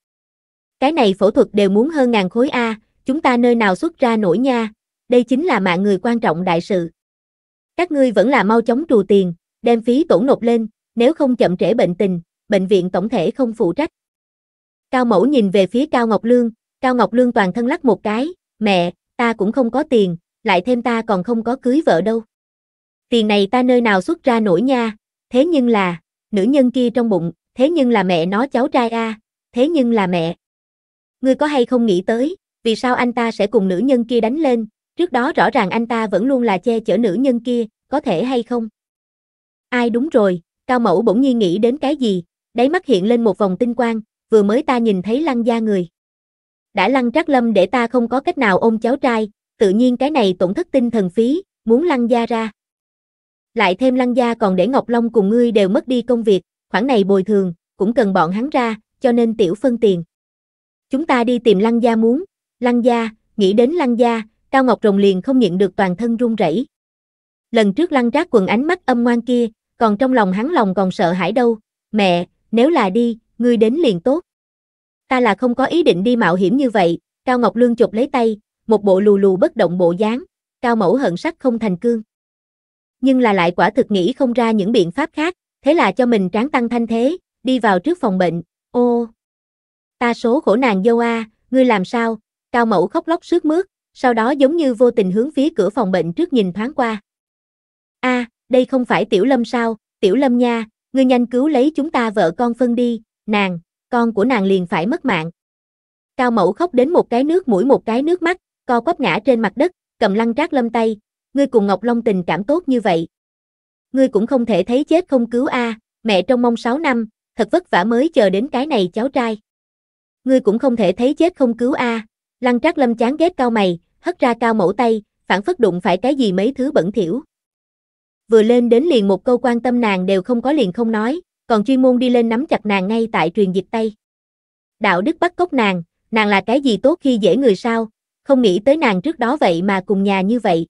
Cái này phẫu thuật đều muốn hơn ngàn khối A, chúng ta nơi nào xuất ra nổi nha, đây chính là mạng người quan trọng đại sự. Các ngươi vẫn là mau chóng trù tiền, đem phí tổn nộp lên, nếu không chậm trễ bệnh tình, bệnh viện tổng thể không phụ trách. Cao mẫu nhìn về phía Cao Ngọc Lương, Cao Ngọc Lương toàn thân lắc một cái, mẹ, ta cũng không có tiền, lại thêm ta còn không có cưới vợ đâu. Tiền này ta nơi nào xuất ra nổi nha, thế nhưng là, nữ nhân kia trong bụng, thế nhưng là mẹ nó cháu trai a, thế nhưng là mẹ. Ngươi có hay không nghĩ tới, vì sao anh ta sẽ cùng nữ nhân kia đánh lên, trước đó rõ ràng anh ta vẫn luôn là che chở nữ nhân kia, có thể hay không? Ai đúng rồi, Cao Mẫu bỗng nhiên nghĩ đến cái gì, đáy mắt hiện lên một vòng tinh quang, vừa mới ta nhìn thấy lăng gia người. Đã lăng trác lâm để ta không có cách nào ôm cháu trai, tự nhiên cái này tổn thất tinh thần phí, muốn lăng gia ra. Lại thêm lăng gia còn để Ngọc Long cùng ngươi đều mất đi công việc, khoản này bồi thường, cũng cần bọn hắn ra, cho nên tiểu phân tiền. Chúng ta đi tìm lăng gia muốn, lăng gia, nghĩ đến lăng gia, Cao Ngọc Rồng liền không nhịn được toàn thân run rẩy. Lần trước lăng trác quần ánh mắt âm ngoan kia, còn trong lòng hắn lòng còn sợ hãi đâu, mẹ, nếu là đi, ngươi đến liền tốt. Ta là không có ý định đi mạo hiểm như vậy, Cao Ngọc Lương chụp lấy tay, một bộ lù lù bất động bộ dáng, Cao Mẫu hận sắc không thành cương. Nhưng là lại quả thực nghĩ không ra những biện pháp khác, thế là cho mình tráng tăng thanh thế, đi vào trước phòng bệnh, ô. Ta số khổ nàng dâu a, ngươi làm sao, Cao Mẫu khóc lóc sướt mướt, sau đó giống như vô tình hướng phía cửa phòng bệnh trước nhìn thoáng qua. a đây không phải Tiểu Lâm sao, Tiểu Lâm nha, ngươi nhanh cứu lấy chúng ta vợ con phân đi, nàng, con của nàng liền phải mất mạng. Cao mẫu khóc đến một cái nước mũi một cái nước mắt, co quắp ngã trên mặt đất, cầm lăng trác lâm tay, ngươi cùng Ngọc Long tình cảm tốt như vậy. Ngươi cũng không thể thấy chết không cứu a, mẹ trong mong 6 năm, thật vất vả mới chờ đến cái này cháu trai. Ngươi cũng không thể thấy chết không cứu a. Lăng Trác Lâm chán ghét cao mày, hất ra cao mẫu tay, phản phất đụng phải cái gì mấy thứ bẩn thỉu. Vừa lên đến liền một câu quan tâm nàng đều không có liền không nói, còn chuyên môn đi lên nắm chặt nàng ngay tại truyền dịch tay. Đạo đức bắt cóc nàng, nàng là cái gì tốt khi dễ người sao, không nghĩ tới nàng trước đó vậy mà cùng nhà như vậy.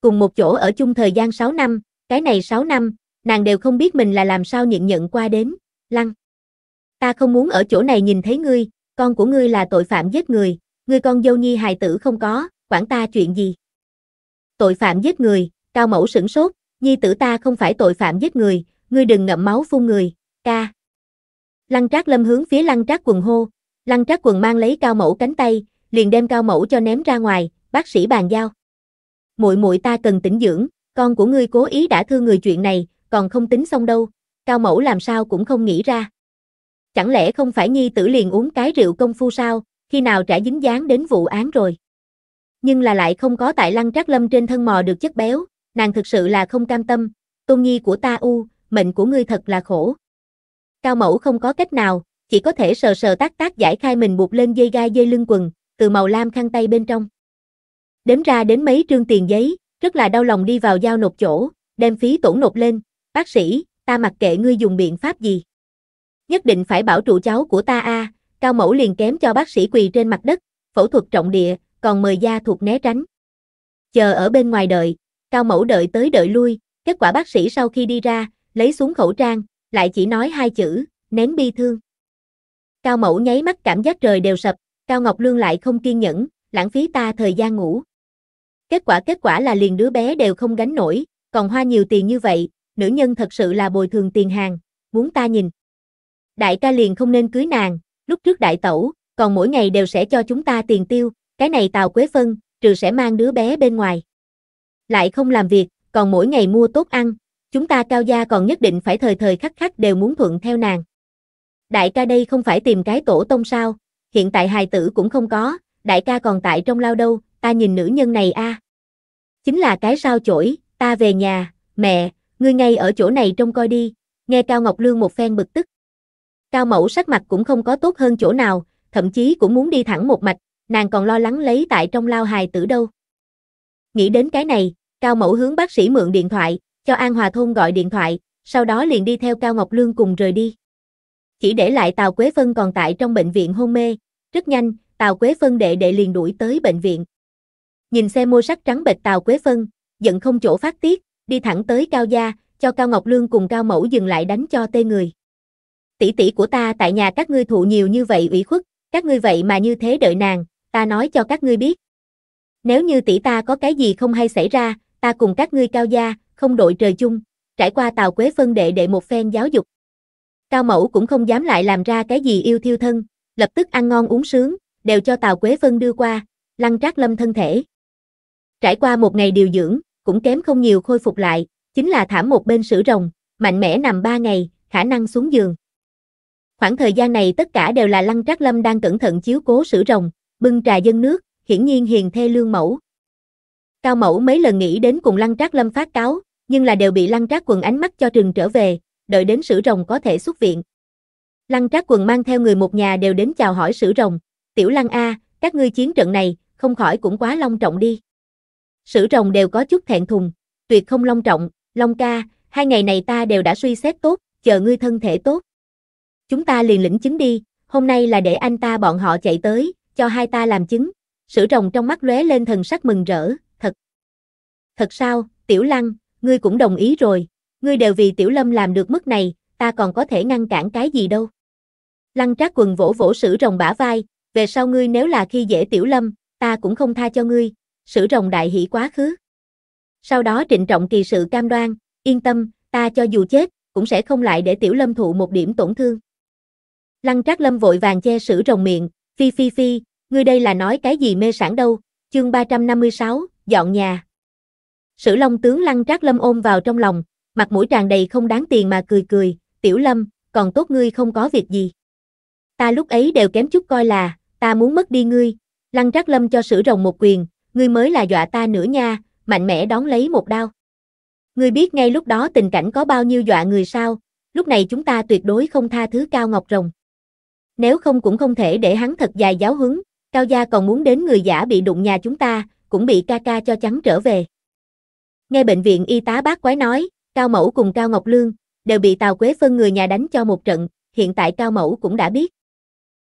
Cùng một chỗ ở chung thời gian 6 năm, cái này 6 năm, nàng đều không biết mình là làm sao nhận nhận qua đến, lăng. Ta không muốn ở chỗ này nhìn thấy ngươi, con của ngươi là tội phạm giết người, ngươi con dâu nhi hài tử không có, quản ta chuyện gì. Tội phạm giết người, cao mẫu sửng sốt, nhi tử ta không phải tội phạm giết người, ngươi đừng ngậm máu phun người, ca. Lăng trác lâm hướng phía lăng trác quần hô, lăng trác quần mang lấy cao mẫu cánh tay, liền đem cao mẫu cho ném ra ngoài, bác sĩ bàn giao. Muội muội ta cần tỉnh dưỡng, con của ngươi cố ý đã thương người chuyện này, còn không tính xong đâu, cao mẫu làm sao cũng không nghĩ ra. Chẳng lẽ không phải nhi tử liền uống cái rượu công phu sao, khi nào trả dính dáng đến vụ án rồi. Nhưng là lại không có tại lăng trác lâm trên thân mò được chất béo, nàng thực sự là không cam tâm, tôn nhi của ta u, mệnh của ngươi thật là khổ. Cao mẫu không có cách nào, chỉ có thể sờ sờ tác tác giải khai mình buộc lên dây gai dây lưng quần, từ màu lam khăn tay bên trong. Đếm ra đến mấy trương tiền giấy, rất là đau lòng đi vào giao nộp chỗ, đem phí tổn nộp lên, bác sĩ, ta mặc kệ ngươi dùng biện pháp gì. Nhất định phải bảo trụ cháu của ta a cao mẫu liền kém cho bác sĩ quỳ trên mặt đất, phẫu thuật trọng địa, còn mời gia thuộc né tránh. Chờ ở bên ngoài đợi, cao mẫu đợi tới đợi lui, kết quả bác sĩ sau khi đi ra, lấy xuống khẩu trang, lại chỉ nói hai chữ, nén bi thương. Cao mẫu nháy mắt cảm giác trời đều sập, Cao Ngọc Lương lại không kiên nhẫn, lãng phí ta thời gian ngủ. Kết quả kết quả là liền đứa bé đều không gánh nổi, còn hoa nhiều tiền như vậy, nữ nhân thật sự là bồi thường tiền hàng, muốn ta nhìn. Đại ca liền không nên cưới nàng, lúc trước đại tẩu, còn mỗi ngày đều sẽ cho chúng ta tiền tiêu, cái này tào quế phân, trừ sẽ mang đứa bé bên ngoài. Lại không làm việc, còn mỗi ngày mua tốt ăn, chúng ta cao gia còn nhất định phải thời thời khắc khắc đều muốn thuận theo nàng. Đại ca đây không phải tìm cái tổ tông sao, hiện tại hài tử cũng không có, đại ca còn tại trong lao đâu, ta nhìn nữ nhân này a. À. Chính là cái sao chổi, ta về nhà, mẹ, ngươi ngay ở chỗ này trông coi đi, nghe Cao Ngọc Lương một phen bực tức. Cao Mẫu sắc mặt cũng không có tốt hơn chỗ nào, thậm chí cũng muốn đi thẳng một mạch, nàng còn lo lắng lấy tại trong lao hài tử đâu. Nghĩ đến cái này, Cao Mẫu hướng bác sĩ mượn điện thoại, cho An Hòa Thôn gọi điện thoại, sau đó liền đi theo Cao Ngọc Lương cùng rời đi. Chỉ để lại Tào Quế Phân còn tại trong bệnh viện hôn mê, rất nhanh, Tào Quế Phân đệ đệ liền đuổi tới bệnh viện. Nhìn xe mô sắc trắng bệch Tào Quế Phân, giận không chỗ phát tiết, đi thẳng tới Cao Gia, cho Cao Ngọc Lương cùng Cao Mẫu dừng lại đánh cho tê người. Tỷ tỷ của ta tại nhà các ngươi thụ nhiều như vậy ủy khuất, các ngươi vậy mà như thế đợi nàng, ta nói cho các ngươi biết. Nếu như tỷ ta có cái gì không hay xảy ra, ta cùng các ngươi Cao Gia, không đội trời chung, trải qua Tào Quế phân đệ đệ một phen giáo dục. Cao Mẫu cũng không dám lại làm ra cái gì yêu thiêu thân, lập tức ăn ngon uống sướng, đều cho Tào Quế phân đưa qua, lăn trác lâm thân thể. Trải qua một ngày điều dưỡng, cũng kém không nhiều khôi phục lại, chính là thảm một bên sữa rồng, mạnh mẽ nằm ba ngày, khả năng xuống giường. Khoảng thời gian này tất cả đều là Lăng Trác Lâm đang cẩn thận chiếu cố sữa rồng, bưng trà dân nước, hiển nhiên hiền thê lương mẫu. Cao mẫu mấy lần nghĩ đến cùng Lăng Trác Lâm phát cáo, nhưng là đều bị Lăng Trác Quần ánh mắt cho trừng trở về, đợi đến Sử Rồng có thể xuất viện. Lăng Trác Quần mang theo người một nhà đều đến chào hỏi Sử Rồng, "Tiểu Lăng a, các ngươi chiến trận này, không khỏi cũng quá long trọng đi." Sử Rồng đều có chút thẹn thùng, "Tuyệt không long trọng, Long ca, hai ngày này ta đều đã suy xét tốt, chờ ngươi thân thể tốt. Chúng ta liền lĩnh chứng đi, hôm nay là để anh ta bọn họ chạy tới, cho hai ta làm chứng." Sử Rồng trong mắt lóe lên thần sắc mừng rỡ, "Thật. Thật sao, Tiểu Lăng, ngươi cũng đồng ý rồi, ngươi đều vì Tiểu Lâm làm được mức này, ta còn có thể ngăn cản cái gì đâu. Lăng trác quần vỗ vỗ sử rồng bả vai, về sau ngươi nếu là khi dễ Tiểu Lâm, ta cũng không tha cho ngươi, sử rồng đại hỷ quá khứ. Sau đó trịnh trọng kỳ sự cam đoan, yên tâm, ta cho dù chết, cũng sẽ không lại để Tiểu Lâm thụ một điểm tổn thương. Lăng Trác Lâm vội vàng che sử rồng miệng, phi phi phi, ngươi đây là nói cái gì mê sản đâu, chương 356, dọn nhà. Sử Long tướng Lăng Trác Lâm ôm vào trong lòng, mặt mũi tràn đầy không đáng tiền mà cười cười, "Tiểu Lâm, còn tốt ngươi không có việc gì. Ta lúc ấy đều kém chút coi là ta muốn mất đi ngươi." Lăng Trác Lâm cho Sử Rồng một quyền, "Ngươi mới là dọa ta nữa nha." Mạnh mẽ đón lấy một đao. Ngươi biết ngay lúc đó tình cảnh có bao nhiêu dọa người sao, lúc này chúng ta tuyệt đối không tha thứ Cao Ngọc Rồng. Nếu không cũng không thể để hắn thật dài giáo hứng, Cao gia còn muốn đến người giả bị đụng nhà chúng ta, cũng bị ca ca cho trắng trở về. Nghe bệnh viện y tá bác quái nói, Cao Mẫu cùng Cao Ngọc Lương, đều bị Tào Quế Phân người nhà đánh cho một trận, hiện tại Cao Mẫu cũng đã biết.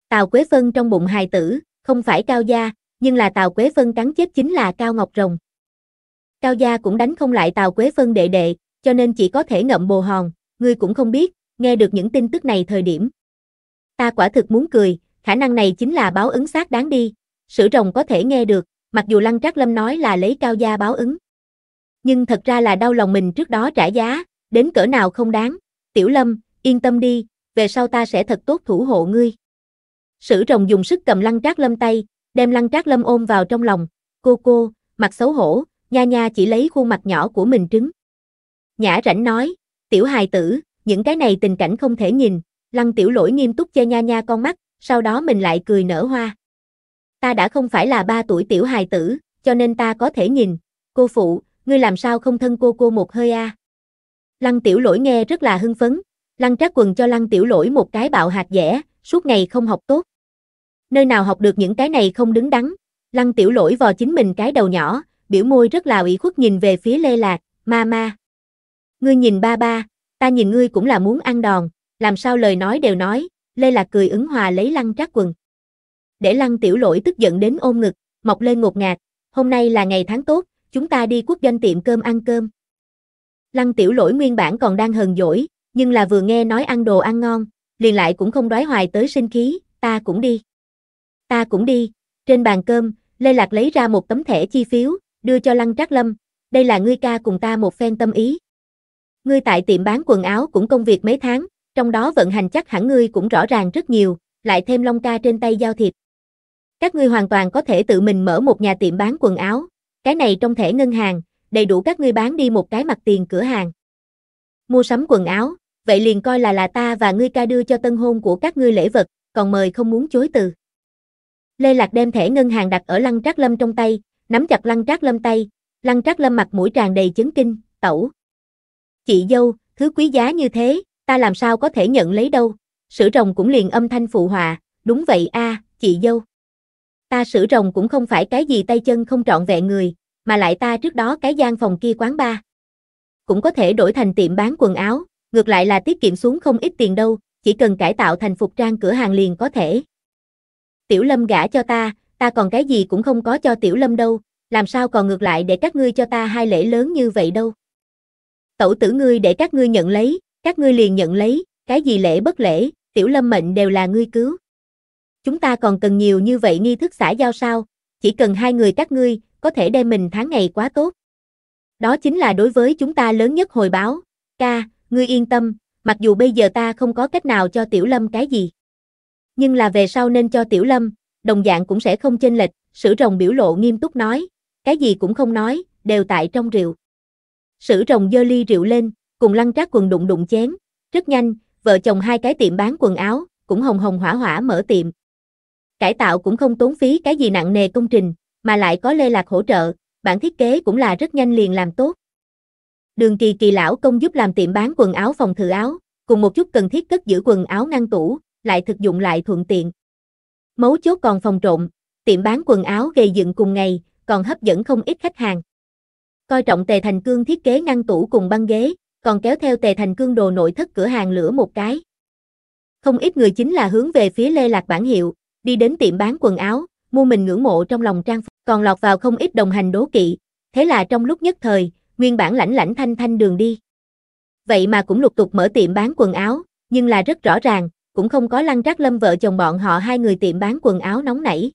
Tào Quế Phân trong bụng hài tử, không phải Cao Gia, nhưng là Tào Quế Phân cắn chết chính là Cao Ngọc Rồng. Cao Gia cũng đánh không lại Tào Quế Phân đệ đệ, cho nên chỉ có thể ngậm bồ hòn, ngươi cũng không biết, nghe được những tin tức này thời điểm. Ta quả thực muốn cười, khả năng này chính là báo ứng sát đáng đi, sử rồng có thể nghe được, mặc dù Lăng Trác Lâm nói là lấy Cao Gia báo ứng nhưng thật ra là đau lòng mình trước đó trả giá, đến cỡ nào không đáng. Tiểu Lâm, yên tâm đi, về sau ta sẽ thật tốt thủ hộ ngươi. Sử rồng dùng sức cầm lăng trác lâm tay, đem lăng trác lâm ôm vào trong lòng, cô cô, mặt xấu hổ, nha nha chỉ lấy khuôn mặt nhỏ của mình trứng. Nhã rảnh nói, tiểu hài tử, những cái này tình cảnh không thể nhìn, lăng tiểu lỗi nghiêm túc che nha nha con mắt, sau đó mình lại cười nở hoa. Ta đã không phải là ba tuổi tiểu hài tử, cho nên ta có thể nhìn, cô phụ, ngươi làm sao không thân cô cô một hơi a? À? Lăng tiểu lỗi nghe rất là hưng phấn, lăng trác quần cho lăng tiểu lỗi một cái bạo hạt dẻ, suốt ngày không học tốt. Nơi nào học được những cái này không đứng đắn, lăng tiểu lỗi vò chính mình cái đầu nhỏ, biểu môi rất là ủy khuất nhìn về phía Lê Lạc, ma ma. Ngươi nhìn ba ba, ta nhìn ngươi cũng là muốn ăn đòn, làm sao lời nói đều nói, Lê Lạc cười ứng hòa lấy lăng trác quần. Để lăng tiểu lỗi tức giận đến ôm ngực, mọc lên ngột ngạt, hôm nay là ngày tháng tốt, chúng ta đi quốc doanh tiệm cơm ăn cơm. Lăng tiểu lỗi nguyên bản còn đang hờn dỗi, nhưng là vừa nghe nói ăn đồ ăn ngon, liền lại cũng không đói hoài tới sinh khí, ta cũng đi. Ta cũng đi, trên bàn cơm, Lê Lạc lấy ra một tấm thẻ chi phiếu, đưa cho Lăng Trác Lâm, đây là ngươi ca cùng ta một phen tâm ý. Ngươi tại tiệm bán quần áo cũng công việc mấy tháng, trong đó vận hành chắc hẳn ngươi cũng rõ ràng rất nhiều, lại thêm Long ca trên tay giao thiệp. Các ngươi hoàn toàn có thể tự mình mở một nhà tiệm bán quần áo, cái này trong thẻ ngân hàng, đầy đủ các ngươi bán đi một cái mặt tiền cửa hàng. Mua sắm quần áo, vậy liền coi là là ta và ngươi ca đưa cho tân hôn của các ngươi lễ vật, còn mời không muốn chối từ. Lê Lạc đem thẻ ngân hàng đặt ở Lăng Trác Lâm trong tay, nắm chặt Lăng Trác Lâm tay, Lăng Trác Lâm mặt mũi tràn đầy chấn kinh, tẩu. Chị dâu, thứ quý giá như thế, ta làm sao có thể nhận lấy đâu, sử rồng cũng liền âm thanh phụ họa, đúng vậy a chị dâu. Ta sử rồng cũng không phải cái gì tay chân không trọn vẹn người, mà lại ta trước đó cái gian phòng kia quán ba. Cũng có thể đổi thành tiệm bán quần áo, ngược lại là tiết kiệm xuống không ít tiền đâu, chỉ cần cải tạo thành phục trang cửa hàng liền có thể. Tiểu Lâm gả cho ta, ta còn cái gì cũng không có cho Tiểu Lâm đâu, làm sao còn ngược lại để các ngươi cho ta hai lễ lớn như vậy đâu. Tẩu tử ngươi để các ngươi nhận lấy, các ngươi liền nhận lấy, cái gì lễ bất lễ, Tiểu Lâm mệnh đều là ngươi cứu chúng ta còn cần nhiều như vậy nghi thức xã giao sao, chỉ cần hai người các ngươi, có thể đem mình tháng ngày quá tốt. Đó chính là đối với chúng ta lớn nhất hồi báo, ca, ngươi yên tâm, mặc dù bây giờ ta không có cách nào cho Tiểu Lâm cái gì. Nhưng là về sau nên cho Tiểu Lâm, đồng dạng cũng sẽ không chênh lệch, sử rồng biểu lộ nghiêm túc nói, cái gì cũng không nói, đều tại trong rượu. Sử rồng dơ ly rượu lên, cùng lăn trác quần đụng đụng chén, rất nhanh, vợ chồng hai cái tiệm bán quần áo, cũng hồng hồng hỏa hỏa mở tiệm, Cải tạo cũng không tốn phí cái gì nặng nề công trình, mà lại có Lê Lạc hỗ trợ, bản thiết kế cũng là rất nhanh liền làm tốt. Đường Kỳ Kỳ lão công giúp làm tiệm bán quần áo phòng thử áo, cùng một chút cần thiết cất giữ quần áo ngăn tủ, lại thực dụng lại thuận tiện. Mấu chốt còn phòng trộm, tiệm bán quần áo gây dựng cùng ngày, còn hấp dẫn không ít khách hàng. Coi trọng Tề Thành Cương thiết kế ngăn tủ cùng băng ghế, còn kéo theo Tề Thành Cương đồ nội thất cửa hàng lửa một cái. Không ít người chính là hướng về phía Lê Lạc bản hiệu, đi đến tiệm bán quần áo, mua mình ngưỡng mộ trong lòng trang phục, còn lọt vào không ít đồng hành đố kỵ, thế là trong lúc nhất thời, nguyên bản lãnh lãnh thanh thanh đường đi. Vậy mà cũng lục tục mở tiệm bán quần áo, nhưng là rất rõ ràng, cũng không có lăng rác lâm vợ chồng bọn họ hai người tiệm bán quần áo nóng nảy.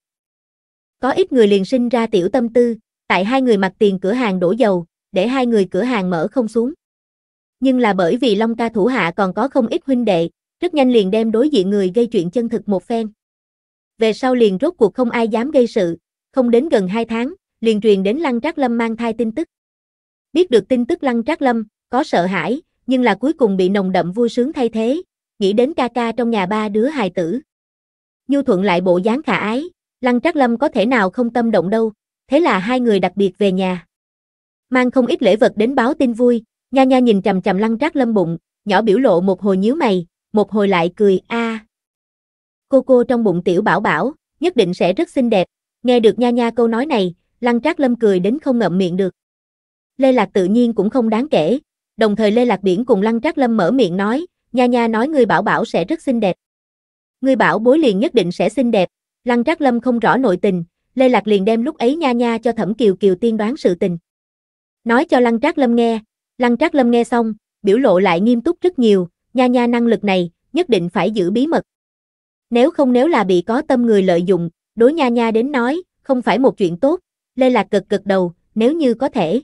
Có ít người liền sinh ra tiểu tâm tư, tại hai người mặt tiền cửa hàng đổ dầu, để hai người cửa hàng mở không xuống. Nhưng là bởi vì Long ca thủ hạ còn có không ít huynh đệ, rất nhanh liền đem đối diện người gây chuyện chân thực một phen về sau liền rốt cuộc không ai dám gây sự, không đến gần 2 tháng, liền truyền đến Lăng Trác Lâm mang thai tin tức. Biết được tin tức Lăng Trác Lâm, có sợ hãi, nhưng là cuối cùng bị nồng đậm vui sướng thay thế, nghĩ đến ca ca trong nhà ba đứa hài tử. Nhu Thuận lại bộ dáng khả ái, Lăng Trác Lâm có thể nào không tâm động đâu, thế là hai người đặc biệt về nhà. Mang không ít lễ vật đến báo tin vui, Nha Nha nhìn chằm chằm Lăng Trác Lâm bụng, nhỏ biểu lộ một hồi nhíu mày, một hồi lại cười a. À cô cô trong bụng tiểu bảo bảo, nhất định sẽ rất xinh đẹp. Nghe được nha nha câu nói này, Lăng Trác Lâm cười đến không ngậm miệng được. Lê Lạc tự nhiên cũng không đáng kể, đồng thời Lê Lạc Biển cùng Lăng Trác Lâm mở miệng nói, nha nha nói người bảo bảo sẽ rất xinh đẹp. Người bảo bối liền nhất định sẽ xinh đẹp, Lăng Trác Lâm không rõ nội tình, Lê Lạc liền đem lúc ấy nha nha cho Thẩm Kiều Kiều tiên đoán sự tình. Nói cho Lăng Trác Lâm nghe, Lăng Trác Lâm nghe xong, biểu lộ lại nghiêm túc rất nhiều, nha nha năng lực này, nhất định phải giữ bí mật. Nếu không nếu là bị có tâm người lợi dụng, đối nha nha đến nói, không phải một chuyện tốt. Lê Lạc cực cực đầu, nếu như có thể.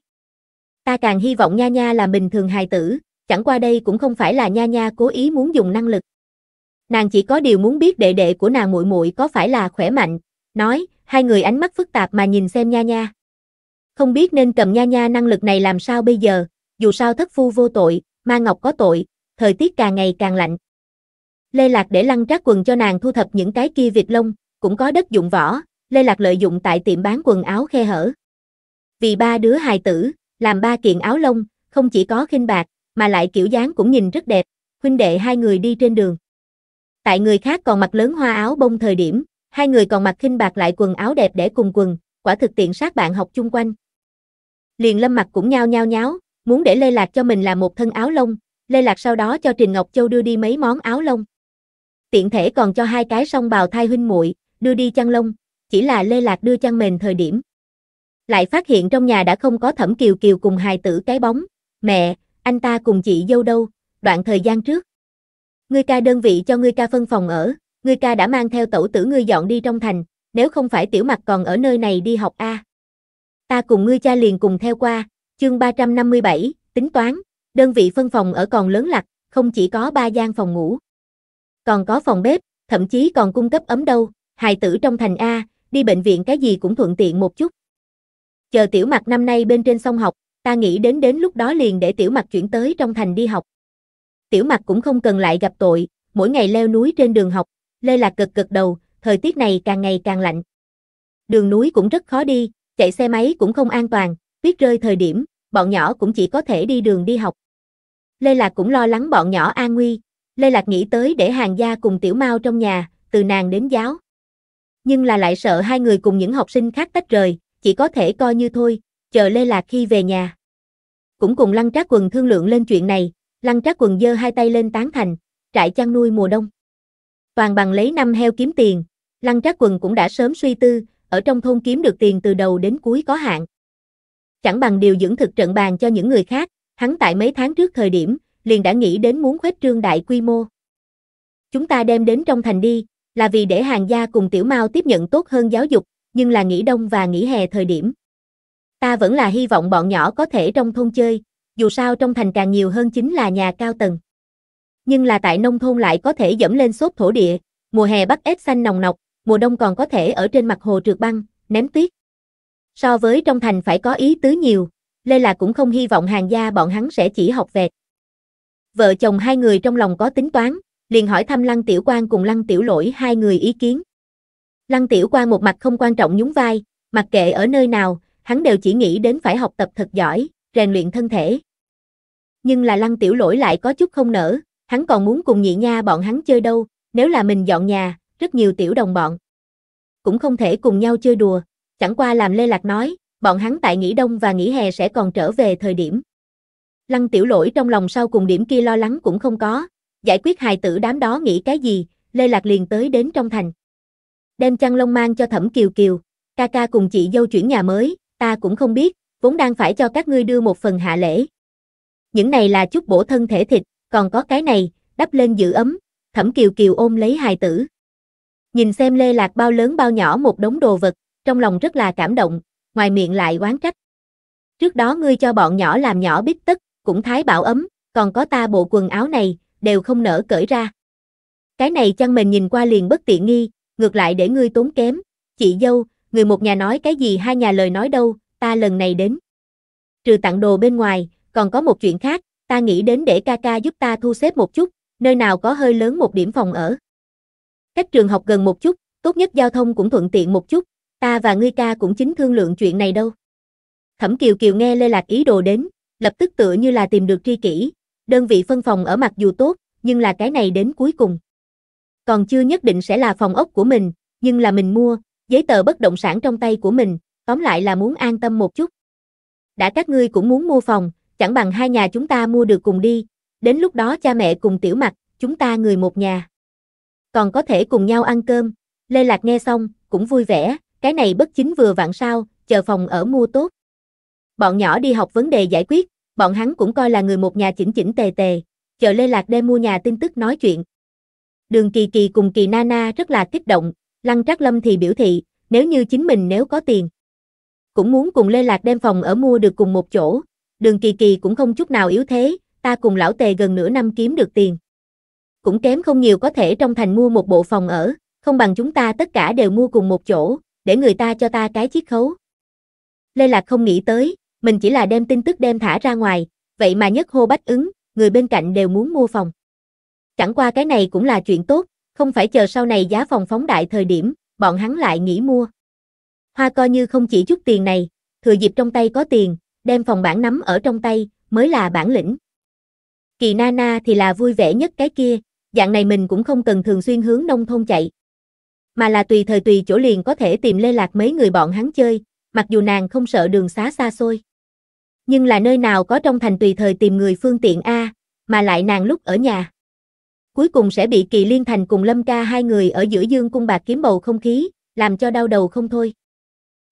Ta càng hy vọng nha nha là bình thường hài tử, chẳng qua đây cũng không phải là nha nha cố ý muốn dùng năng lực. Nàng chỉ có điều muốn biết đệ đệ của nàng muội muội có phải là khỏe mạnh, nói, hai người ánh mắt phức tạp mà nhìn xem nha nha. Không biết nên cầm nha nha năng lực này làm sao bây giờ, dù sao thất phu vô tội, ma ngọc có tội, thời tiết càng ngày càng lạnh, Lê Lạc để lăn trác quần cho nàng thu thập những cái kia vịt lông, cũng có đất dụng võ, Lê Lạc lợi dụng tại tiệm bán quần áo khe hở. Vì ba đứa hài tử, làm ba kiện áo lông, không chỉ có khinh bạc, mà lại kiểu dáng cũng nhìn rất đẹp, huynh đệ hai người đi trên đường. Tại người khác còn mặc lớn hoa áo bông thời điểm, hai người còn mặc khinh bạc lại quần áo đẹp để cùng quần, quả thực tiện sát bạn học chung quanh. Liền lâm mặt cũng nhao nhao nháo, muốn để Lê Lạc cho mình làm một thân áo lông, Lê Lạc sau đó cho Trình Ngọc Châu đưa đi mấy món áo lông tiện thể còn cho hai cái song bào thai huynh muội đưa đi chăn lông, chỉ là Lê Lạc đưa chăn mền thời điểm. Lại phát hiện trong nhà đã không có Thẩm Kiều Kiều cùng hài tử cái bóng, mẹ, anh ta cùng chị dâu đâu, đoạn thời gian trước. Ngươi ca đơn vị cho ngươi ca phân phòng ở, ngươi ca đã mang theo tẩu tử ngươi dọn đi trong thành, nếu không phải tiểu mặt còn ở nơi này đi học A. Ta cùng ngươi cha liền cùng theo qua, chương 357, tính toán, đơn vị phân phòng ở còn lớn lạc, không chỉ có ba gian phòng ngủ còn có phòng bếp, thậm chí còn cung cấp ấm đâu, hài tử trong thành A, đi bệnh viện cái gì cũng thuận tiện một chút. Chờ tiểu mặt năm nay bên trên sông học, ta nghĩ đến đến lúc đó liền để tiểu mặt chuyển tới trong thành đi học. Tiểu mặt cũng không cần lại gặp tội, mỗi ngày leo núi trên đường học, lê lạc cực cực đầu, thời tiết này càng ngày càng lạnh. Đường núi cũng rất khó đi, chạy xe máy cũng không an toàn, biết rơi thời điểm, bọn nhỏ cũng chỉ có thể đi đường đi học. Lê Lạc cũng lo lắng bọn nhỏ an nguy, Lê Lạc nghĩ tới để hàng gia cùng tiểu mau trong nhà, từ nàng đến giáo. Nhưng là lại sợ hai người cùng những học sinh khác tách rời, chỉ có thể coi như thôi, chờ Lê Lạc khi về nhà. Cũng cùng Lăng Trác Quần thương lượng lên chuyện này, Lăng Trác Quần giơ hai tay lên tán thành, trại chăn nuôi mùa đông. Toàn bằng lấy năm heo kiếm tiền, Lăng Trác Quần cũng đã sớm suy tư, ở trong thôn kiếm được tiền từ đầu đến cuối có hạn. Chẳng bằng điều dưỡng thực trận bàn cho những người khác, hắn tại mấy tháng trước thời điểm, liền đã nghĩ đến muốn khuếch trương đại quy mô. Chúng ta đem đến trong thành đi, là vì để hàng gia cùng tiểu mau tiếp nhận tốt hơn giáo dục, nhưng là nghỉ đông và nghỉ hè thời điểm. Ta vẫn là hy vọng bọn nhỏ có thể trong thôn chơi, dù sao trong thành càng nhiều hơn chính là nhà cao tầng. Nhưng là tại nông thôn lại có thể dẫm lên xốp thổ địa, mùa hè bắt ép xanh nồng nọc, mùa đông còn có thể ở trên mặt hồ trượt băng, ném tuyết. So với trong thành phải có ý tứ nhiều, Lê là cũng không hy vọng hàng gia bọn hắn sẽ chỉ học vẹt, vợ chồng hai người trong lòng có tính toán, liền hỏi thăm Lăng Tiểu Quang cùng Lăng Tiểu Lỗi hai người ý kiến. Lăng Tiểu Quang một mặt không quan trọng nhún vai, mặc kệ ở nơi nào, hắn đều chỉ nghĩ đến phải học tập thật giỏi, rèn luyện thân thể. Nhưng là Lăng Tiểu Lỗi lại có chút không nở, hắn còn muốn cùng nhị nha bọn hắn chơi đâu, nếu là mình dọn nhà, rất nhiều tiểu đồng bọn. Cũng không thể cùng nhau chơi đùa, chẳng qua làm Lê Lạc nói, bọn hắn tại nghỉ đông và nghỉ hè sẽ còn trở về thời điểm. Lăng tiểu lỗi trong lòng sau cùng điểm kia lo lắng cũng không có, giải quyết hài tử đám đó nghĩ cái gì, Lê Lạc liền tới đến trong thành. Đem chăn lông mang cho Thẩm Kiều Kiều, ca ca cùng chị dâu chuyển nhà mới, ta cũng không biết, vốn đang phải cho các ngươi đưa một phần hạ lễ. Những này là chút bổ thân thể thịt, còn có cái này, đắp lên giữ ấm, Thẩm Kiều Kiều ôm lấy hài tử. Nhìn xem Lê Lạc bao lớn bao nhỏ một đống đồ vật, trong lòng rất là cảm động, ngoài miệng lại oán trách. Trước đó ngươi cho bọn nhỏ làm nhỏ bít tất, cũng thái bảo ấm, còn có ta bộ quần áo này, đều không nỡ cởi ra. Cái này chăn mình nhìn qua liền bất tiện nghi, ngược lại để ngươi tốn kém, chị dâu, người một nhà nói cái gì hai nhà lời nói đâu, ta lần này đến. Trừ tặng đồ bên ngoài, còn có một chuyện khác, ta nghĩ đến để ca ca giúp ta thu xếp một chút, nơi nào có hơi lớn một điểm phòng ở. Cách trường học gần một chút, tốt nhất giao thông cũng thuận tiện một chút, ta và ngươi ca cũng chính thương lượng chuyện này đâu. Thẩm Kiều Kiều nghe Lê Lạc ý đồ đến, lập tức tựa như là tìm được tri kỷ, đơn vị phân phòng ở mặc dù tốt, nhưng là cái này đến cuối cùng. Còn chưa nhất định sẽ là phòng ốc của mình, nhưng là mình mua, giấy tờ bất động sản trong tay của mình, tóm lại là muốn an tâm một chút. Đã các ngươi cũng muốn mua phòng, chẳng bằng hai nhà chúng ta mua được cùng đi, đến lúc đó cha mẹ cùng tiểu mặt, chúng ta người một nhà. Còn có thể cùng nhau ăn cơm, Lê Lạc nghe xong, cũng vui vẻ, cái này bất chính vừa vặn sao, chờ phòng ở mua tốt. Bọn nhỏ đi học vấn đề giải quyết, bọn hắn cũng coi là người một nhà chỉnh chỉnh tề tề, chờ Lê Lạc đem mua nhà tin tức nói chuyện. Đường Kỳ Kỳ cùng Kỳ Nana rất là kích động, Lăng Trác Lâm thì biểu thị, nếu như chính mình nếu có tiền, cũng muốn cùng Lê Lạc đem phòng ở mua được cùng một chỗ. Đường Kỳ Kỳ cũng không chút nào yếu thế, ta cùng lão Tề gần nửa năm kiếm được tiền. Cũng kém không nhiều có thể trong thành mua một bộ phòng ở, không bằng chúng ta tất cả đều mua cùng một chỗ, để người ta cho ta cái chiết khấu. Lê Lạc không nghĩ tới, mình chỉ là đem tin tức đem thả ra ngoài, vậy mà nhất hô bách ứng, người bên cạnh đều muốn mua phòng. Chẳng qua cái này cũng là chuyện tốt, không phải chờ sau này giá phòng phóng đại thời điểm, bọn hắn lại nghĩ mua. Hoa coi như không chỉ chút tiền này, thừa dịp trong tay có tiền, đem phòng bản nắm ở trong tay, mới là bản lĩnh. Kỳ Nana na thì là vui vẻ nhất cái kia, dạng này mình cũng không cần thường xuyên hướng nông thôn chạy. Mà là tùy thời tùy chỗ liền có thể tìm lê lạc mấy người bọn hắn chơi, mặc dù nàng không sợ đường xá xa xôi nhưng là nơi nào có trong thành tùy thời tìm người phương tiện A, mà lại nàng lúc ở nhà. Cuối cùng sẽ bị kỳ liên thành cùng lâm ca hai người ở giữa dương cung bạc kiếm bầu không khí, làm cho đau đầu không thôi.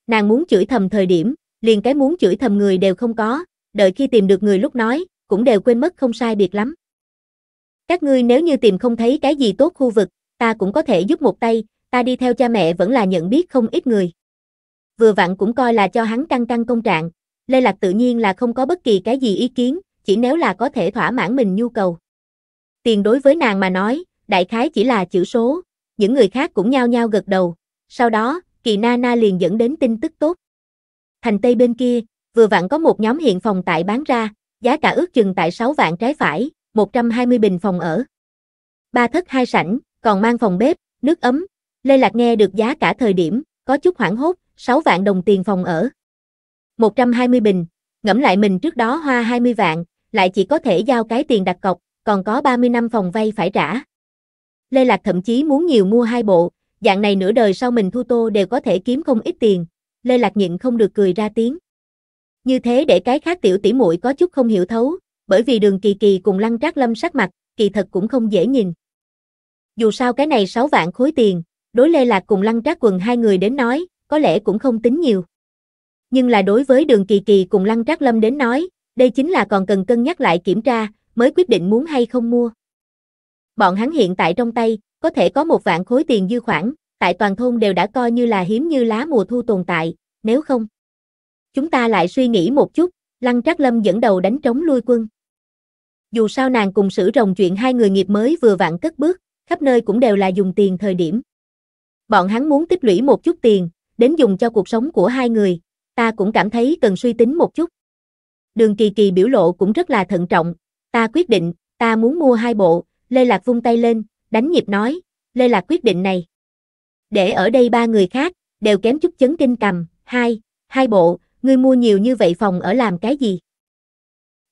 Nàng muốn chửi thầm thời điểm, liền cái muốn chửi thầm người đều không có, đợi khi tìm được người lúc nói, cũng đều quên mất không sai biệt lắm. Các ngươi nếu như tìm không thấy cái gì tốt khu vực, ta cũng có thể giúp một tay, ta đi theo cha mẹ vẫn là nhận biết không ít người. Vừa vặn cũng coi là cho hắn căng căng công trạng, Lê Lạc tự nhiên là không có bất kỳ cái gì ý kiến, chỉ nếu là có thể thỏa mãn mình nhu cầu. Tiền đối với nàng mà nói, đại khái chỉ là chữ số, những người khác cũng nhao nhao gật đầu. Sau đó, Kỳ Na Na liền dẫn đến tin tức tốt. Thành Tây bên kia, vừa vặn có một nhóm hiện phòng tại bán ra, giá cả ước chừng tại 6 vạn trái phải, 120 bình phòng ở. Ba thất hai sảnh, còn mang phòng bếp, nước ấm. Lê Lạc nghe được giá cả thời điểm, có chút hoảng hốt, 6 vạn đồng tiền phòng ở. 120 bình, ngẫm lại mình trước đó hoa 20 vạn, lại chỉ có thể giao cái tiền đặt cọc, còn có 30 năm phòng vay phải trả. Lê Lạc thậm chí muốn nhiều mua hai bộ, dạng này nửa đời sau mình thu tô đều có thể kiếm không ít tiền. Lê Lạc nhịn không được cười ra tiếng. Như thế để cái khác tiểu tỷ muội có chút không hiểu thấu, bởi vì đường kỳ kỳ cùng lăng trác lâm sắc mặt, kỳ thật cũng không dễ nhìn. Dù sao cái này 6 vạn khối tiền, đối Lê Lạc cùng lăng trác quần hai người đến nói, có lẽ cũng không tính nhiều nhưng là đối với đường kỳ kỳ cùng Lăng Trác Lâm đến nói, đây chính là còn cần cân nhắc lại kiểm tra, mới quyết định muốn hay không mua. Bọn hắn hiện tại trong tay, có thể có một vạn khối tiền dư khoản, tại toàn thôn đều đã coi như là hiếm như lá mùa thu tồn tại, nếu không. Chúng ta lại suy nghĩ một chút, Lăng Trác Lâm dẫn đầu đánh trống lui quân. Dù sao nàng cùng sử rồng chuyện hai người nghiệp mới vừa vặn cất bước, khắp nơi cũng đều là dùng tiền thời điểm. Bọn hắn muốn tích lũy một chút tiền, đến dùng cho cuộc sống của hai người, ta cũng cảm thấy cần suy tính một chút. Đường Kỳ Kỳ biểu lộ cũng rất là thận trọng, ta quyết định, ta muốn mua hai bộ, Lê Lạc vung tay lên, đánh nhịp nói, Lê Lạc quyết định này. Để ở đây ba người khác, đều kém chút chấn kinh cầm, hai, hai bộ, ngươi mua nhiều như vậy phòng ở làm cái gì?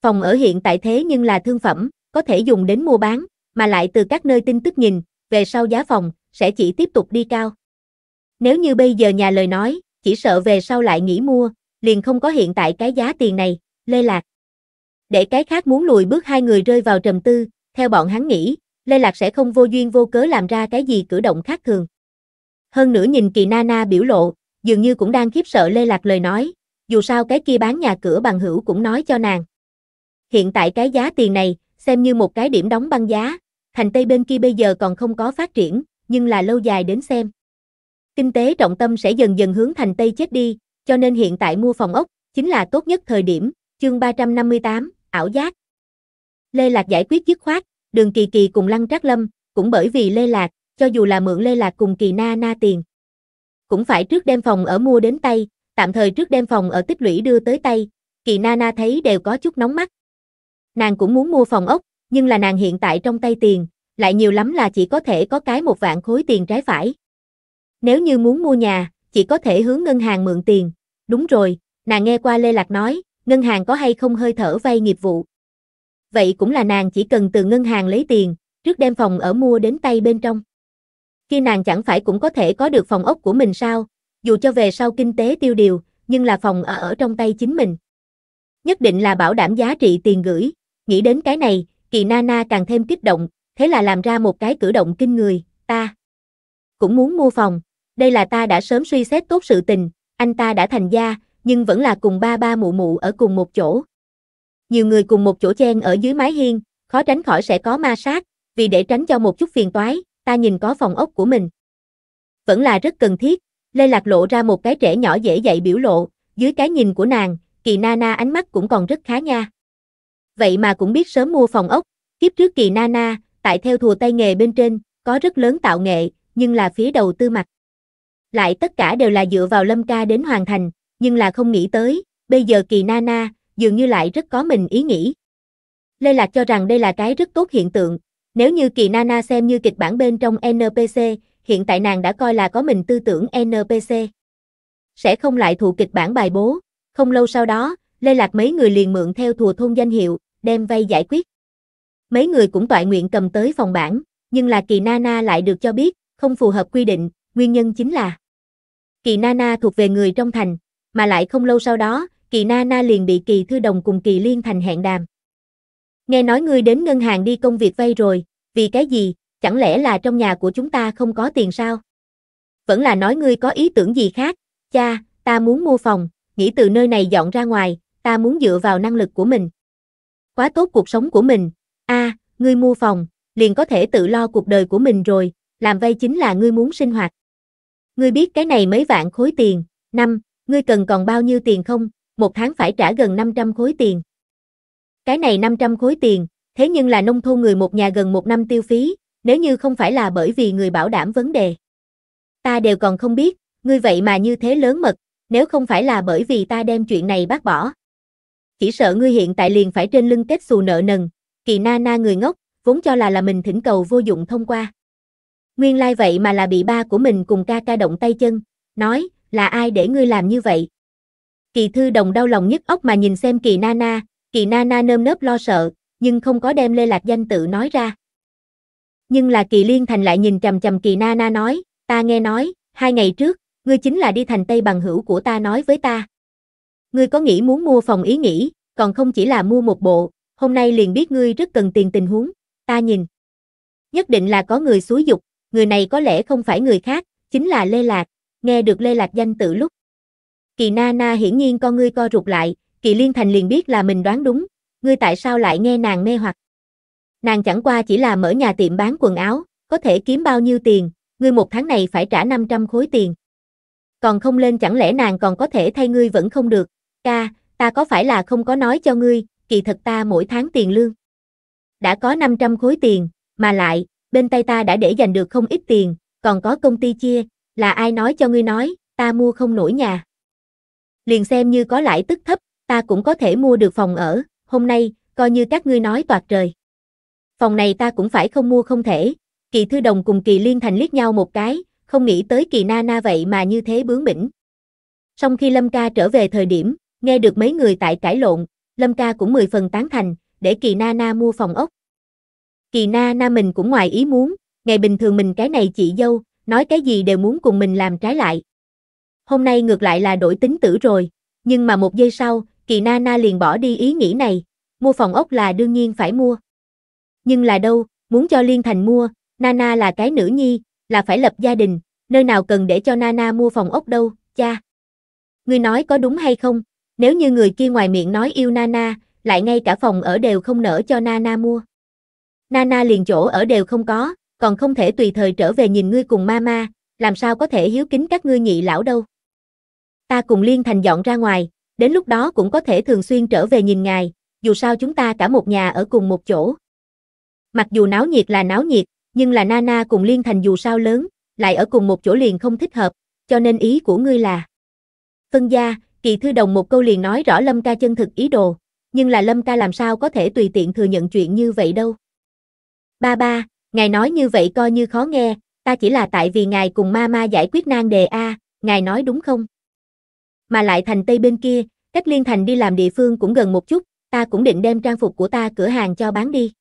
Phòng ở hiện tại thế nhưng là thương phẩm, có thể dùng đến mua bán, mà lại từ các nơi tin tức nhìn, về sau giá phòng, sẽ chỉ tiếp tục đi cao. Nếu như bây giờ nhà lời nói, chỉ sợ về sau lại nghĩ mua, liền không có hiện tại cái giá tiền này, Lê Lạc. Để cái khác muốn lùi bước hai người rơi vào trầm tư, theo bọn hắn nghĩ, Lê Lạc sẽ không vô duyên vô cớ làm ra cái gì cử động khác thường. Hơn nữa nhìn kỳ Nana biểu lộ, dường như cũng đang khiếp sợ Lê Lạc lời nói, dù sao cái kia bán nhà cửa bằng hữu cũng nói cho nàng. Hiện tại cái giá tiền này, xem như một cái điểm đóng băng giá, thành Tây bên kia bây giờ còn không có phát triển, nhưng là lâu dài đến xem. Kinh tế trọng tâm sẽ dần dần hướng thành Tây chết đi, cho nên hiện tại mua phòng ốc chính là tốt nhất thời điểm. Chương 358, ảo giác. Lê Lạc giải quyết dứt khoát, Đường Kỳ Kỳ cùng Lăng Trác Lâm, cũng bởi vì Lê Lạc, cho dù là mượn Lê Lạc cùng Kỳ Na Na tiền, cũng phải trước đem phòng ở mua đến tay, tạm thời trước đem phòng ở tích lũy đưa tới tay, Kỳ Na Na thấy đều có chút nóng mắt. Nàng cũng muốn mua phòng ốc, nhưng là nàng hiện tại trong tay tiền, lại nhiều lắm là chỉ có thể có cái một vạn khối tiền trái phải. Nếu như muốn mua nhà, chỉ có thể hướng ngân hàng mượn tiền. Đúng rồi, nàng nghe qua Lê Lạc nói, ngân hàng có hay không hơi thở vay nghiệp vụ. Vậy cũng là nàng chỉ cần từ ngân hàng lấy tiền, trước đem phòng ở mua đến tay bên trong. Khi nàng chẳng phải cũng có thể có được phòng ốc của mình sao, dù cho về sau kinh tế tiêu điều, nhưng là phòng ở ở trong tay chính mình. Nhất định là bảo đảm giá trị tiền gửi, nghĩ đến cái này, kỳ nana càng thêm kích động, thế là làm ra một cái cử động kinh người, ta cũng muốn mua phòng, đây là ta đã sớm suy xét tốt sự tình, anh ta đã thành gia, nhưng vẫn là cùng ba ba mụ mụ ở cùng một chỗ. Nhiều người cùng một chỗ chen ở dưới mái hiên, khó tránh khỏi sẽ có ma sát, vì để tránh cho một chút phiền toái, ta nhìn có phòng ốc của mình. Vẫn là rất cần thiết, Lê Lạc lộ ra một cái trẻ nhỏ dễ dạy biểu lộ, dưới cái nhìn của nàng, kỳ Nana ánh mắt cũng còn rất khá nha. Vậy mà cũng biết sớm mua phòng ốc, kiếp trước kỳ Nana, tại theo thùa tay nghề bên trên, có rất lớn tạo nghệ, nhưng là phía đầu tư mặt lại tất cả đều là dựa vào Lâm Ca đến hoàn thành, nhưng là không nghĩ tới, bây giờ Kỳ nana dường như lại rất có mình ý nghĩ. Lê Lạc cho rằng đây là cái rất tốt hiện tượng, nếu như Kỳ nana xem như kịch bản bên trong NPC, hiện tại nàng đã coi là có mình tư tưởng NPC. Sẽ không lại thụ kịch bản bài bố, không lâu sau đó, Lê Lạc mấy người liền mượn theo thùa thôn danh hiệu, đem vay giải quyết. Mấy người cũng tọa nguyện cầm tới phòng bản, nhưng là Kỳ nana lại được cho biết, không phù hợp quy định, nguyên nhân chính là Kỳ Nana thuộc về người trong thành, mà lại không lâu sau đó, Kỳ Nana liền bị Kỳ Thư Đồng cùng Kỳ Liên Thành hẹn đàm. Nghe nói ngươi đến ngân hàng đi công việc vay rồi, vì cái gì, chẳng lẽ là trong nhà của chúng ta không có tiền sao? Vẫn là nói ngươi có ý tưởng gì khác, cha, ta muốn mua phòng, nghĩ từ nơi này dọn ra ngoài, ta muốn dựa vào năng lực của mình. Quá tốt cuộc sống của mình, a, ngươi mua phòng, liền có thể tự lo cuộc đời của mình rồi, làm vay chính là ngươi muốn sinh hoạt. Ngươi biết cái này mấy vạn khối tiền, năm, ngươi cần còn bao nhiêu tiền không? Một tháng phải trả gần 500 khối tiền. Cái này 500 khối tiền, thế nhưng là nông thôn người một nhà gần một năm tiêu phí, nếu như không phải là bởi vì người bảo đảm vấn đề. Ta đều còn không biết, ngươi vậy mà như thế lớn mật, nếu không phải là bởi vì ta đem chuyện này bác bỏ. Chỉ sợ ngươi hiện tại liền phải trên lưng kết xù nợ nần, kỳ na na người ngốc, vốn cho là là mình thỉnh cầu vô dụng thông qua. Nguyên lai like vậy mà là bị ba của mình cùng ca ca động tay chân, nói, là ai để ngươi làm như vậy? Kỳ thư đồng đau lòng nhất ốc mà nhìn xem kỳ nana, kỳ nana nơm nớp lo sợ, nhưng không có đem lê lạc danh tự nói ra. Nhưng là kỳ liên thành lại nhìn chầm chầm kỳ nana nói, ta nghe nói, hai ngày trước, ngươi chính là đi thành tây bằng hữu của ta nói với ta. Ngươi có nghĩ muốn mua phòng ý nghĩ, còn không chỉ là mua một bộ, hôm nay liền biết ngươi rất cần tiền tình huống, ta nhìn. Nhất định là có người xúi dục, người này có lẽ không phải người khác, chính là Lê Lạc, nghe được Lê Lạc danh tự lúc. Kỳ na na hiển nhiên con ngươi co rụt lại, kỳ liên thành liền biết là mình đoán đúng, ngươi tại sao lại nghe nàng mê hoặc. Nàng chẳng qua chỉ là mở nhà tiệm bán quần áo, có thể kiếm bao nhiêu tiền, ngươi một tháng này phải trả 500 khối tiền. Còn không lên chẳng lẽ nàng còn có thể thay ngươi vẫn không được, ca, ta có phải là không có nói cho ngươi, kỳ thật ta mỗi tháng tiền lương. Đã có 500 khối tiền, mà lại, bên tay ta đã để dành được không ít tiền, còn có công ty chia, là ai nói cho ngươi nói, ta mua không nổi nhà. Liền xem như có lãi tức thấp, ta cũng có thể mua được phòng ở, hôm nay, coi như các ngươi nói toạc trời. Phòng này ta cũng phải không mua không thể, kỳ thư đồng cùng kỳ liên thành liếc nhau một cái, không nghĩ tới kỳ na na vậy mà như thế bướng bỉnh. Sau khi Lâm ca trở về thời điểm, nghe được mấy người tại cãi lộn, Lâm ca cũng mười phần tán thành, để kỳ na na mua phòng ốc. Kỳ na na mình cũng ngoài ý muốn, ngày bình thường mình cái này chị dâu, nói cái gì đều muốn cùng mình làm trái lại. Hôm nay ngược lại là đổi tính tử rồi, nhưng mà một giây sau, kỳ na na liền bỏ đi ý nghĩ này, mua phòng ốc là đương nhiên phải mua. Nhưng là đâu, muốn cho Liên Thành mua, Nana là cái nữ nhi, là phải lập gia đình, nơi nào cần để cho Nana mua phòng ốc đâu, cha. Ngươi nói có đúng hay không, nếu như người kia ngoài miệng nói yêu Nana, lại ngay cả phòng ở đều không nở cho Nana mua. Nana liền chỗ ở đều không có, còn không thể tùy thời trở về nhìn ngươi cùng mama, làm sao có thể hiếu kính các ngươi nhị lão đâu. Ta cùng Liên Thành dọn ra ngoài, đến lúc đó cũng có thể thường xuyên trở về nhìn ngài, dù sao chúng ta cả một nhà ở cùng một chỗ. Mặc dù náo nhiệt là náo nhiệt, nhưng là Nana cùng Liên Thành dù sao lớn, lại ở cùng một chỗ liền không thích hợp, cho nên ý của ngươi là. Phân gia, kỳ thư đồng một câu liền nói rõ Lâm ca chân thực ý đồ, nhưng là Lâm ca làm sao có thể tùy tiện thừa nhận chuyện như vậy đâu. Ba ba, ngài nói như vậy coi như khó nghe, ta chỉ là tại vì ngài cùng Mama giải quyết nan đề A, ngài nói đúng không? Mà lại thành Tây bên kia, cách Liên Thành đi làm địa phương cũng gần một chút, ta cũng định đem trang phục của ta cửa hàng cho bán đi.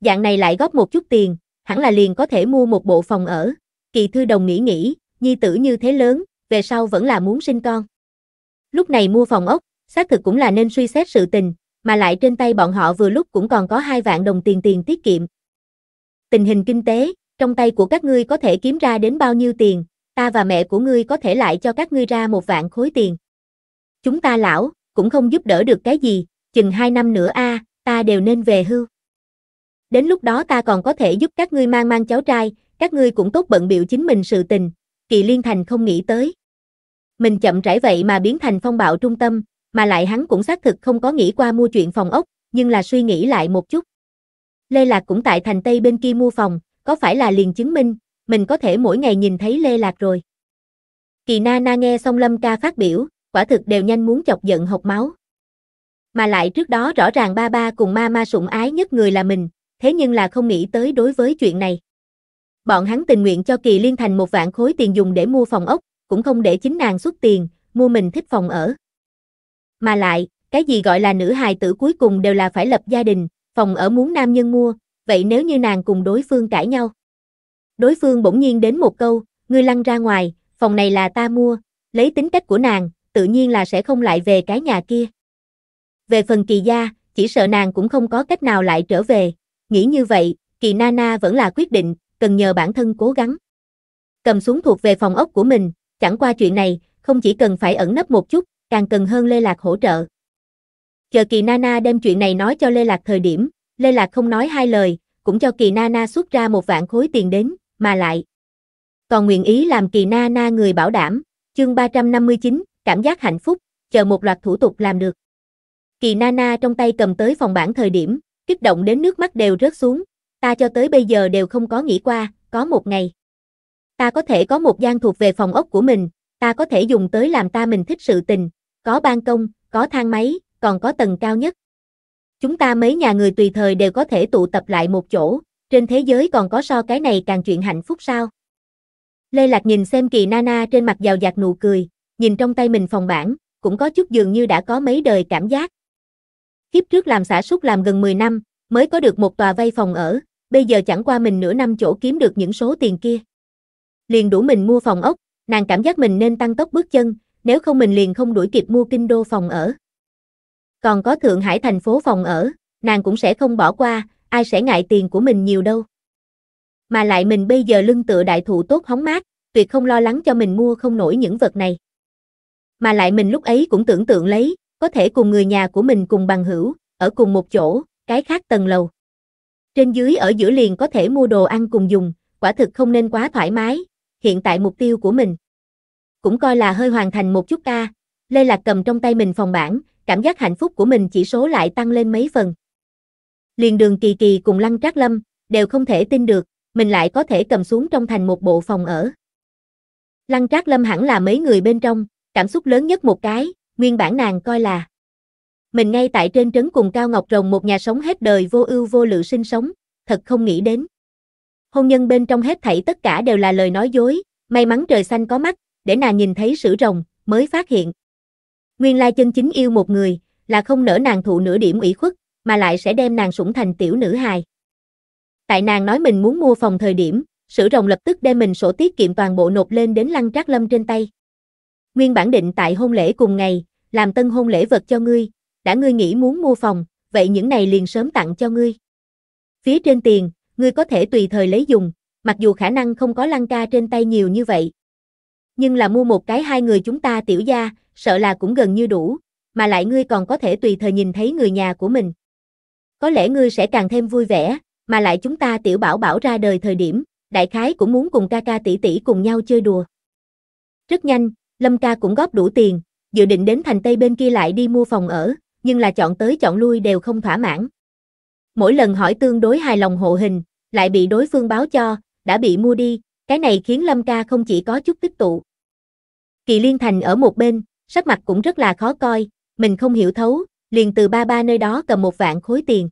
Dạng này lại góp một chút tiền, hẳn là liền có thể mua một bộ phòng ở. Kỳ thư đồng nghĩ nghĩ, nhi tử như thế lớn, về sau vẫn là muốn sinh con. Lúc này mua phòng ốc, xác thực cũng là nên suy xét sự tình, mà lại trên tay bọn họ vừa lúc cũng còn có hai vạn đồng tiền tiền tiết kiệm, tình hình kinh tế, trong tay của các ngươi có thể kiếm ra đến bao nhiêu tiền, ta và mẹ của ngươi có thể lại cho các ngươi ra một vạn khối tiền. Chúng ta lão, cũng không giúp đỡ được cái gì, chừng hai năm nữa a, à, ta đều nên về hưu. Đến lúc đó ta còn có thể giúp các ngươi mang mang cháu trai, các ngươi cũng tốt bận biểu chính mình sự tình, kỳ liên thành không nghĩ tới. Mình chậm rãi vậy mà biến thành phong bạo trung tâm, mà lại hắn cũng xác thực không có nghĩ qua mua chuyện phòng ốc, nhưng là suy nghĩ lại một chút. Lê Lạc cũng tại thành Tây bên kia mua phòng, có phải là liền chứng minh, mình có thể mỗi ngày nhìn thấy Lê Lạc rồi. Kỳ Na Na nghe xong Lâm ca phát biểu, quả thực đều nhanh muốn chọc giận học máu. Mà lại trước đó rõ ràng ba ba cùng ma ma sủng ái nhất người là mình, thế nhưng là không nghĩ tới đối với chuyện này. Bọn hắn tình nguyện cho Kỳ Liên thành một vạn khối tiền dùng để mua phòng ốc, cũng không để chính nàng xuất tiền, mua mình thích phòng ở. Mà lại, cái gì gọi là nữ hài tử cuối cùng đều là phải lập gia đình, phòng ở muốn nam nhân mua, vậy nếu như nàng cùng đối phương cãi nhau. Đối phương bỗng nhiên đến một câu, ngươi lăn ra ngoài, phòng này là ta mua, lấy tính cách của nàng, tự nhiên là sẽ không lại về cái nhà kia. Về phần kỳ gia, chỉ sợ nàng cũng không có cách nào lại trở về, nghĩ như vậy, kỳ Nana vẫn là quyết định, cần nhờ bản thân cố gắng. Cầm xuống thuộc về phòng ốc của mình, chẳng qua chuyện này, không chỉ cần phải ẩn nấp một chút, càng cần hơn Lê Lạc hỗ trợ. Chờ Kỳ Nana đem chuyện này nói cho Lê Lạc thời điểm, Lê Lạc không nói hai lời, cũng cho Kỳ Nana xuất ra một vạn khối tiền đến, mà lại. Còn nguyện ý làm Kỳ Nana người bảo đảm, chương 359, cảm giác hạnh phúc, chờ một loạt thủ tục làm được. Kỳ Nana trong tay cầm tới phòng bản thời điểm, kích động đến nước mắt đều rớt xuống, ta cho tới bây giờ đều không có nghĩ qua, có một ngày. Ta có thể có một gian thuộc về phòng ốc của mình, ta có thể dùng tới làm ta mình thích sự tình, có ban công, có thang máy, còn có tầng cao nhất. Chúng ta mấy nhà người tùy thời đều có thể tụ tập lại một chỗ, trên thế giới còn có so cái này càng chuyện hạnh phúc sao? Lê Lạc nhìn xem kỳ Nana trên mặt giàu dạt nụ cười, nhìn trong tay mình phòng bản, cũng có chút dường như đã có mấy đời cảm giác. Kiếp trước làm xã súc làm gần 10 năm, mới có được một tòa vay phòng ở, bây giờ chẳng qua mình nửa năm chỗ kiếm được những số tiền kia. Liền đủ mình mua phòng ốc, nàng cảm giác mình nên tăng tốc bước chân, nếu không mình liền không đuổi kịp mua kinh đô phòng ở. Còn có Thượng Hải thành phố phòng ở, nàng cũng sẽ không bỏ qua, ai sẽ ngại tiền của mình nhiều đâu. Mà lại mình bây giờ lưng tựa đại thụ tốt hóng mát, tuyệt không lo lắng cho mình mua không nổi những vật này. Mà lại mình lúc ấy cũng tưởng tượng lấy, có thể cùng người nhà của mình cùng bằng hữu, ở cùng một chỗ, cái khác tầng lầu. Trên dưới ở giữa liền có thể mua đồ ăn cùng dùng, quả thực không nên quá thoải mái, hiện tại mục tiêu của mình. Cũng coi là hơi hoàn thành một chút ca, Lê Lạc cầm trong tay mình phòng bản, cảm giác hạnh phúc của mình chỉ số lại tăng lên mấy phần. Liền đường kỳ kỳ cùng Lăng Trác Lâm, đều không thể tin được, mình lại có thể cầm xuống trong thành một bộ phòng ở. Lăng Trác Lâm hẳn là mấy người bên trong, cảm xúc lớn nhất một cái, nguyên bản nàng coi là mình ngay tại trên trấn cùng Cao Ngọc Rồng một nhà sống hết đời vô ưu vô lự sinh sống, thật không nghĩ đến. Hôn nhân bên trong hết thảy tất cả đều là lời nói dối, may mắn trời xanh có mắt, để nàng nhìn thấy sử rồng, mới phát hiện. Nguyên lai chân chính yêu một người, là không nỡ nàng thụ nửa điểm ủy khuất, mà lại sẽ đem nàng sủng thành tiểu nữ hài. Tại nàng nói mình muốn mua phòng thời điểm, sử rồng lập tức đem mình sổ tiết kiệm toàn bộ nộp lên đến lăng trác lâm trên tay. Nguyên bản định tại hôn lễ cùng ngày, làm tân hôn lễ vật cho ngươi, đã ngươi nghĩ muốn mua phòng, vậy những này liền sớm tặng cho ngươi. Phía trên tiền, ngươi có thể tùy thời lấy dùng, mặc dù khả năng không có lăng ca trên tay nhiều như vậy. Nhưng là mua một cái hai người chúng ta tiểu gia, sợ là cũng gần như đủ, mà lại ngươi còn có thể tùy thời nhìn thấy người nhà của mình. Có lẽ ngươi sẽ càng thêm vui vẻ, mà lại chúng ta tiểu bảo bảo ra đời thời điểm, đại khái cũng muốn cùng ca ca tỷ tỷ cùng nhau chơi đùa. Rất nhanh, Lâm ca cũng góp đủ tiền, dự định đến thành Tây bên kia lại đi mua phòng ở, nhưng là chọn tới chọn lui đều không thỏa mãn. Mỗi lần hỏi tương đối hài lòng hộ hình, lại bị đối phương báo cho, đã bị mua đi, cái này khiến Lâm ca không chỉ có chút tích tụ. Kỳ Liên Thành ở một bên, sắc mặt cũng rất là khó coi, mình không hiểu thấu, liền từ ba ba nơi đó cầm một vạn khối tiền.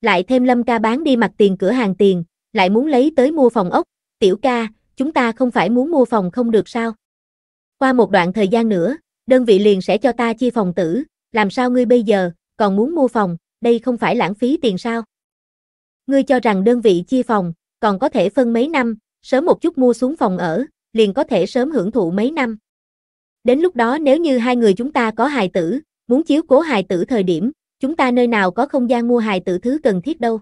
Lại thêm Lâm ca bán đi mặt tiền cửa hàng tiền, lại muốn lấy tới mua phòng ốc, tiểu ca, chúng ta không phải muốn mua phòng không được sao? Qua một đoạn thời gian nữa, đơn vị liền sẽ cho ta chia phòng tử, làm sao ngươi bây giờ, còn muốn mua phòng, đây không phải lãng phí tiền sao? Ngươi cho rằng đơn vị chia phòng, còn có thể phân mấy năm, sớm một chút mua xuống phòng ở, liền có thể sớm hưởng thụ mấy năm. Đến lúc đó nếu như hai người chúng ta có hài tử, muốn chiếu cố hài tử thời điểm, chúng ta nơi nào có không gian mua hài tử thứ cần thiết đâu.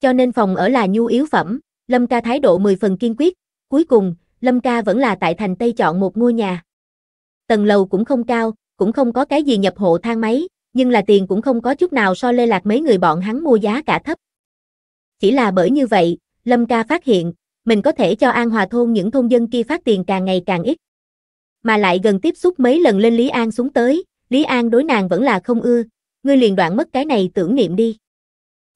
Cho nên phòng ở là nhu yếu phẩm, Lâm ca thái độ 10 phần kiên quyết, cuối cùng, Lâm ca vẫn là tại thành Tây chọn một ngôi nhà. Tầng lầu cũng không cao, cũng không có cái gì nhập hộ thang máy, nhưng là tiền cũng không có chút nào so lê lạc mấy người bọn hắn mua giá cả thấp. Chỉ là bởi như vậy, Lâm ca phát hiện, mình có thể cho An Hòa Thôn những thôn dân kia phát tiền càng ngày càng ít mà lại gần tiếp xúc mấy lần lên Lý An xuống tới, Lý An đối nàng vẫn là không ưa, ngươi liền đoạn mất cái này tưởng niệm đi.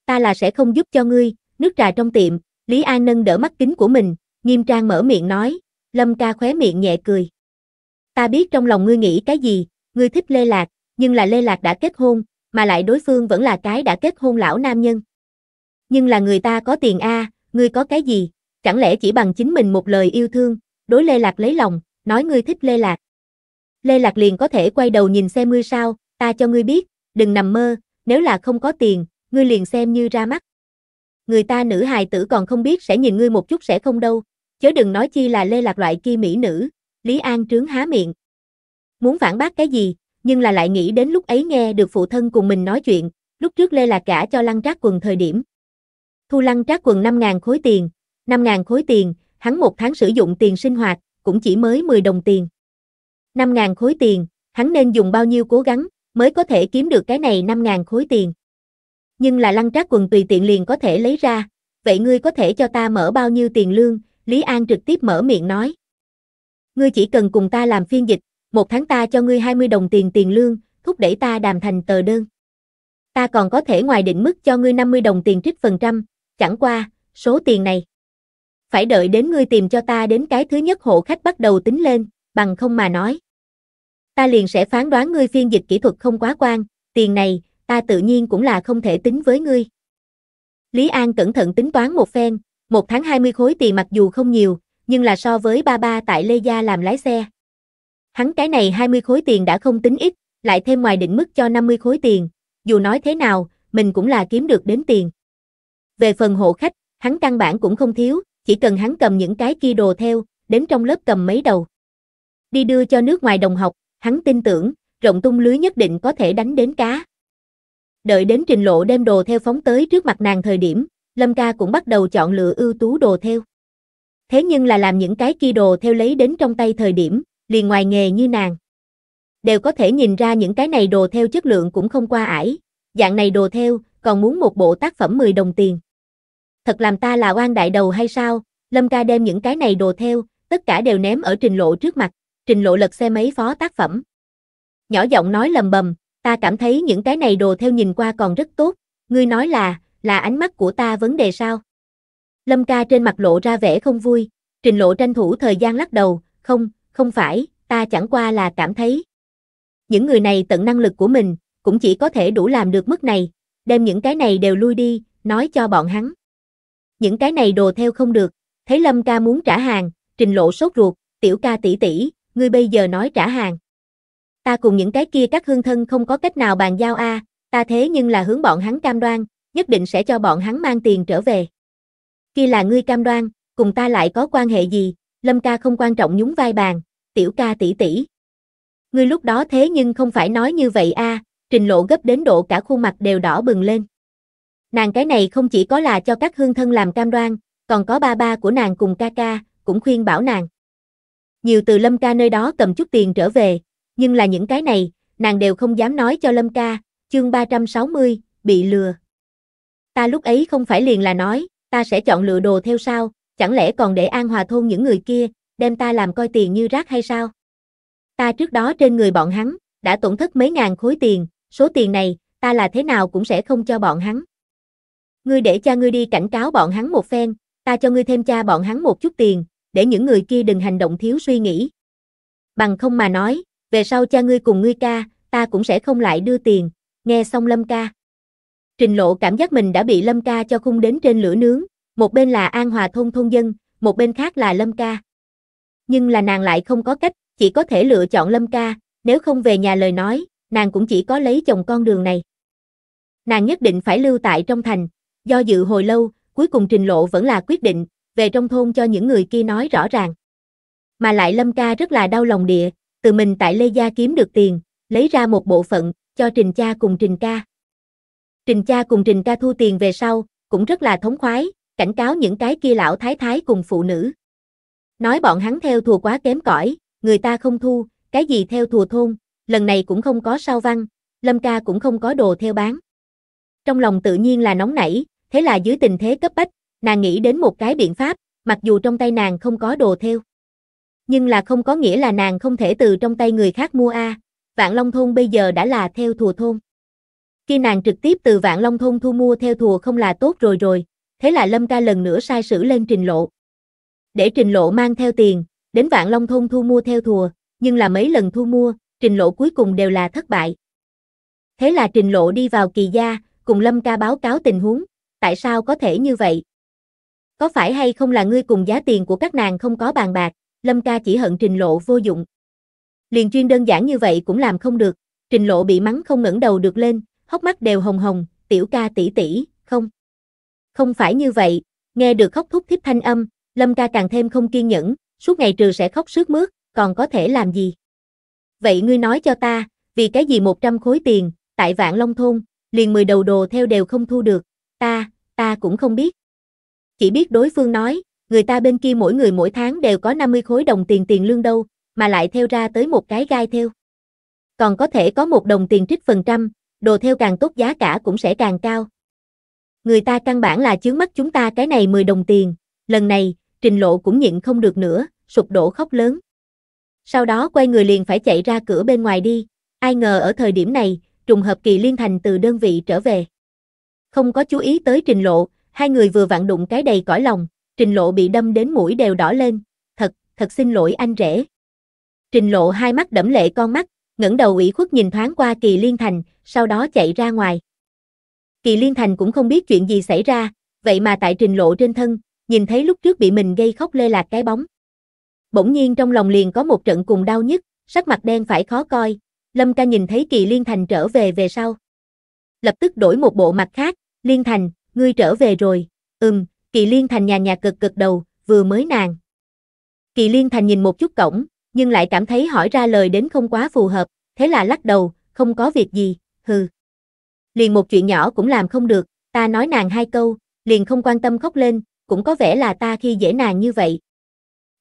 Ta là sẽ không giúp cho ngươi, nước trà trong tiệm, Lý An nâng đỡ mắt kính của mình, nghiêm trang mở miệng nói, Lâm ca khóe miệng nhẹ cười. Ta biết trong lòng ngươi nghĩ cái gì, ngươi thích Lê Lạc, nhưng là Lê Lạc đã kết hôn, mà lại đối phương vẫn là cái đã kết hôn lão nam nhân. Nhưng là người ta có tiền a, ngươi có cái gì, chẳng lẽ chỉ bằng chính mình một lời yêu thương, đối Lê Lạc lấy lòng, nói ngươi thích Lê Lạc. Lê Lạc liền có thể quay đầu nhìn xem ngươi sao, ta cho ngươi biết, đừng nằm mơ, nếu là không có tiền, ngươi liền xem như ra mắt. Người ta nữ hài tử còn không biết sẽ nhìn ngươi một chút sẽ không đâu, chớ đừng nói chi là Lê Lạc loại kia mỹ nữ, Lý An trướng há miệng. Muốn phản bác cái gì, nhưng là lại nghĩ đến lúc ấy nghe được phụ thân cùng mình nói chuyện, lúc trước Lê Lạc cả cho lăng trác quần thời điểm. Thu lăng trác quần 5.000 khối tiền, 5.000 khối tiền, hắn một tháng sử dụng tiền sinh hoạt, cũng chỉ mới 10 đồng tiền. 5.000 khối tiền, hắn nên dùng bao nhiêu cố gắng, mới có thể kiếm được cái này 5.000 khối tiền. Nhưng là lăng trác quần tùy tiện liền có thể lấy ra, vậy ngươi có thể cho ta mở bao nhiêu tiền lương, Lý An trực tiếp mở miệng nói. Ngươi chỉ cần cùng ta làm phiên dịch, một tháng ta cho ngươi 20 đồng tiền tiền lương, thúc đẩy ta đàm thành tờ đơn. Ta còn có thể ngoài định mức cho ngươi 50 đồng tiền trích phần trăm, chẳng qua, số tiền này phải đợi đến ngươi tìm cho ta đến cái thứ nhất hộ khách bắt đầu tính lên, bằng không mà nói. Ta liền sẽ phán đoán ngươi phiên dịch kỹ thuật không quá quan, tiền này, ta tự nhiên cũng là không thể tính với ngươi. Lý An cẩn thận tính toán một phen, một tháng 20 khối tiền mặc dù không nhiều, nhưng là so với ba ba tại Lê Gia làm lái xe. Hắn cái này 20 khối tiền đã không tính ít, lại thêm ngoài định mức cho 50 khối tiền, dù nói thế nào, mình cũng là kiếm được đến tiền. Về phần hộ khách, hắn căn bản cũng không thiếu, chỉ cần hắn cầm những cái kia đồ theo, đến trong lớp cầm mấy đầu. Đi đưa cho nước ngoài đồng học, hắn tin tưởng, rộng tung lưới nhất định có thể đánh đến cá. Đợi đến trình lộ đem đồ theo phóng tới trước mặt nàng thời điểm, Lâm ca cũng bắt đầu chọn lựa ưu tú đồ theo. Thế nhưng là làm những cái kia đồ theo lấy đến trong tay thời điểm, liền ngoài nghề như nàng. Đều có thể nhìn ra những cái này đồ theo chất lượng cũng không qua ải, dạng này đồ theo, còn muốn một bộ tác phẩm 10 đồng tiền thật làm ta là oan đại đầu hay sao, Lâm ca đem những cái này đồ theo, tất cả đều ném ở trình lộ trước mặt, trình lộ lật xe mấy phó tác phẩm. Nhỏ giọng nói lầm bầm, ta cảm thấy những cái này đồ theo nhìn qua còn rất tốt, ngươi nói là, là ánh mắt của ta vấn đề sao? Lâm ca trên mặt lộ ra vẻ không vui, trình lộ tranh thủ thời gian lắc đầu, không, không phải, ta chẳng qua là cảm thấy. Những người này tận năng lực của mình, cũng chỉ có thể đủ làm được mức này, đem những cái này đều lui đi, nói cho bọn hắn những cái này đồ theo không được, thấy Lâm ca muốn trả hàng, trình lộ sốt ruột, tiểu ca tỷ tỷ, ngươi bây giờ nói trả hàng. Ta cùng những cái kia các hương thân không có cách nào bàn giao a, ta thế nhưng là hướng bọn hắn cam đoan, nhất định sẽ cho bọn hắn mang tiền trở về. Kia là ngươi cam đoan, cùng ta lại có quan hệ gì, Lâm ca không quan trọng nhún vai bàn, tiểu ca tỷ tỷ. Ngươi lúc đó thế nhưng không phải nói như vậy a, trình lộ gấp đến độ cả khuôn mặt đều đỏ bừng lên. Nàng cái này không chỉ có là cho các hương thân làm cam đoan, còn có ba ba của nàng cùng ca ca, cũng khuyên bảo nàng. Nhiều từ Lâm ca nơi đó cầm chút tiền trở về, nhưng là những cái này, nàng đều không dám nói cho Lâm ca, chương 360, bị lừa. Ta lúc ấy không phải liền là nói, ta sẽ chọn lựa đồ theo sao, chẳng lẽ còn để an hòa thôn những người kia, đem ta làm coi tiền như rác hay sao? Ta trước đó trên người bọn hắn, đã tổn thất mấy ngàn khối tiền, số tiền này, ta là thế nào cũng sẽ không cho bọn hắn. Ngươi để cha ngươi đi cảnh cáo bọn hắn một phen, ta cho ngươi thêm cha bọn hắn một chút tiền, để những người kia đừng hành động thiếu suy nghĩ. Bằng không mà nói, về sau cha ngươi cùng ngươi ca, ta cũng sẽ không lại đưa tiền, nghe xong Lâm ca. Trình lộ cảm giác mình đã bị Lâm ca cho khung đến trên lửa nướng, một bên là An Hòa thôn thôn dân, một bên khác là Lâm ca. Nhưng là nàng lại không có cách, chỉ có thể lựa chọn Lâm ca, nếu không về nhà lời nói, nàng cũng chỉ có lấy chồng con đường này. Nàng nhất định phải lưu tại trong thành, Do dự hồi lâu, cuối cùng Trình Lộ vẫn là quyết định, về trong thôn cho những người kia nói rõ ràng. Mà lại Lâm Ca rất là đau lòng địa, từ mình tại Lê Gia kiếm được tiền, lấy ra một bộ phận, cho Trình Cha cùng Trình Ca. Trình Cha cùng Trình Ca thu tiền về sau, cũng rất là thống khoái, cảnh cáo những cái kia lão thái thái cùng phụ nữ. Nói bọn hắn theo thùa quá kém cỏi, người ta không thu, cái gì theo thùa thôn, lần này cũng không có sao văn, Lâm Ca cũng không có đồ theo bán. Trong lòng tự nhiên là nóng nảy, Thế là dưới tình thế cấp bách, nàng nghĩ đến một cái biện pháp, mặc dù trong tay nàng không có đồ theo. Nhưng là không có nghĩa là nàng không thể từ trong tay người khác mua A, Vạn Long Thôn bây giờ đã là theo thùa thôn. Khi nàng trực tiếp từ Vạn Long Thôn thu mua theo thùa không là tốt rồi rồi, thế là Lâm ca lần nữa sai sử lên trình lộ. Để trình lộ mang theo tiền, đến Vạn Long Thôn thu mua theo thùa, nhưng là mấy lần thu mua, trình lộ cuối cùng đều là thất bại. Thế là trình lộ đi vào kỳ gia, cùng Lâm ca báo cáo tình huống, tại sao có thể như vậy? Có phải hay không là ngươi cùng giá tiền của các nàng không có bàn bạc, Lâm ca chỉ hận trình lộ vô dụng. Liền chuyên đơn giản như vậy cũng làm không được, trình lộ bị mắng không ngẩng đầu được lên, hốc mắt đều hồng hồng, tiểu ca tỷ tỷ, không. Không phải như vậy, nghe được khóc thúc thích thanh âm, Lâm ca càng thêm không kiên nhẫn, suốt ngày trừ sẽ khóc sướt mướt, còn có thể làm gì? Vậy ngươi nói cho ta, vì cái gì 100 khối tiền, tại vạn long thôn, liền 10 đầu đồ theo đều không thu được ta, ta cũng không biết. Chỉ biết đối phương nói, người ta bên kia mỗi người mỗi tháng đều có 50 khối đồng tiền tiền lương đâu, mà lại theo ra tới một cái gai theo. Còn có thể có một đồng tiền trích phần trăm, đồ theo càng tốt giá cả cũng sẽ càng cao. Người ta căn bản là chướng mắt chúng ta cái này 10 đồng tiền, lần này, trình lộ cũng nhịn không được nữa, sụp đổ khóc lớn. Sau đó quay người liền phải chạy ra cửa bên ngoài đi, ai ngờ ở thời điểm này, trùng hợp kỳ liên thành từ đơn vị trở về không có chú ý tới trình lộ, hai người vừa vặn đụng cái đầy cõi lòng, trình lộ bị đâm đến mũi đều đỏ lên, thật, thật xin lỗi anh rể. Trình lộ hai mắt đẫm lệ con mắt, ngẩng đầu ủy khuất nhìn thoáng qua kỳ liên thành, sau đó chạy ra ngoài. Kỳ liên thành cũng không biết chuyện gì xảy ra, vậy mà tại trình lộ trên thân, nhìn thấy lúc trước bị mình gây khóc lê lạc cái bóng. Bỗng nhiên trong lòng liền có một trận cùng đau nhức, sắc mặt đen phải khó coi, Lâm ca nhìn thấy kỳ liên thành trở về về sau. Lập tức đổi một bộ mặt khác, Liên Thành, ngươi trở về rồi. Ừm, Kỳ Liên Thành nhà nhà cực cực đầu, vừa mới nàng. Kỳ Liên Thành nhìn một chút cổng, nhưng lại cảm thấy hỏi ra lời đến không quá phù hợp, thế là lắc đầu, không có việc gì, hừ. Liền một chuyện nhỏ cũng làm không được, ta nói nàng hai câu, liền không quan tâm khóc lên, cũng có vẻ là ta khi dễ nàng như vậy.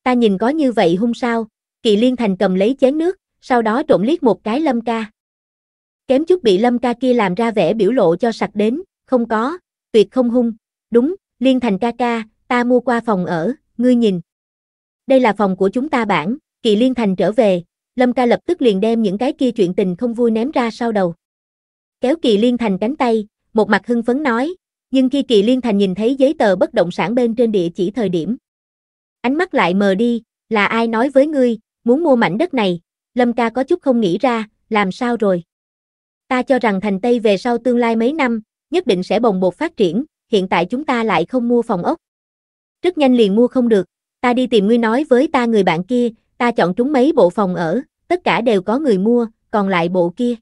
Ta nhìn có như vậy hung sao, Kỳ Liên Thành cầm lấy chén nước, sau đó trộn liếc một cái Lâm ca. Kém chút bị Lâm ca kia làm ra vẻ biểu lộ cho sặc đến, không có, tuyệt không hung, đúng, Liên Thành ca ca, ta mua qua phòng ở, ngươi nhìn. Đây là phòng của chúng ta bản, kỳ Liên Thành trở về, Lâm ca lập tức liền đem những cái kia chuyện tình không vui ném ra sau đầu. Kéo kỳ Liên Thành cánh tay, một mặt hưng phấn nói, nhưng khi kỳ Liên Thành nhìn thấy giấy tờ bất động sản bên trên địa chỉ thời điểm. Ánh mắt lại mờ đi, là ai nói với ngươi, muốn mua mảnh đất này, Lâm ca có chút không nghĩ ra, làm sao rồi. Ta cho rằng thành Tây về sau tương lai mấy năm, nhất định sẽ bồng bột phát triển, hiện tại chúng ta lại không mua phòng ốc. Rất nhanh liền mua không được, ta đi tìm ngươi nói với ta người bạn kia, ta chọn trúng mấy bộ phòng ở, tất cả đều có người mua, còn lại bộ kia.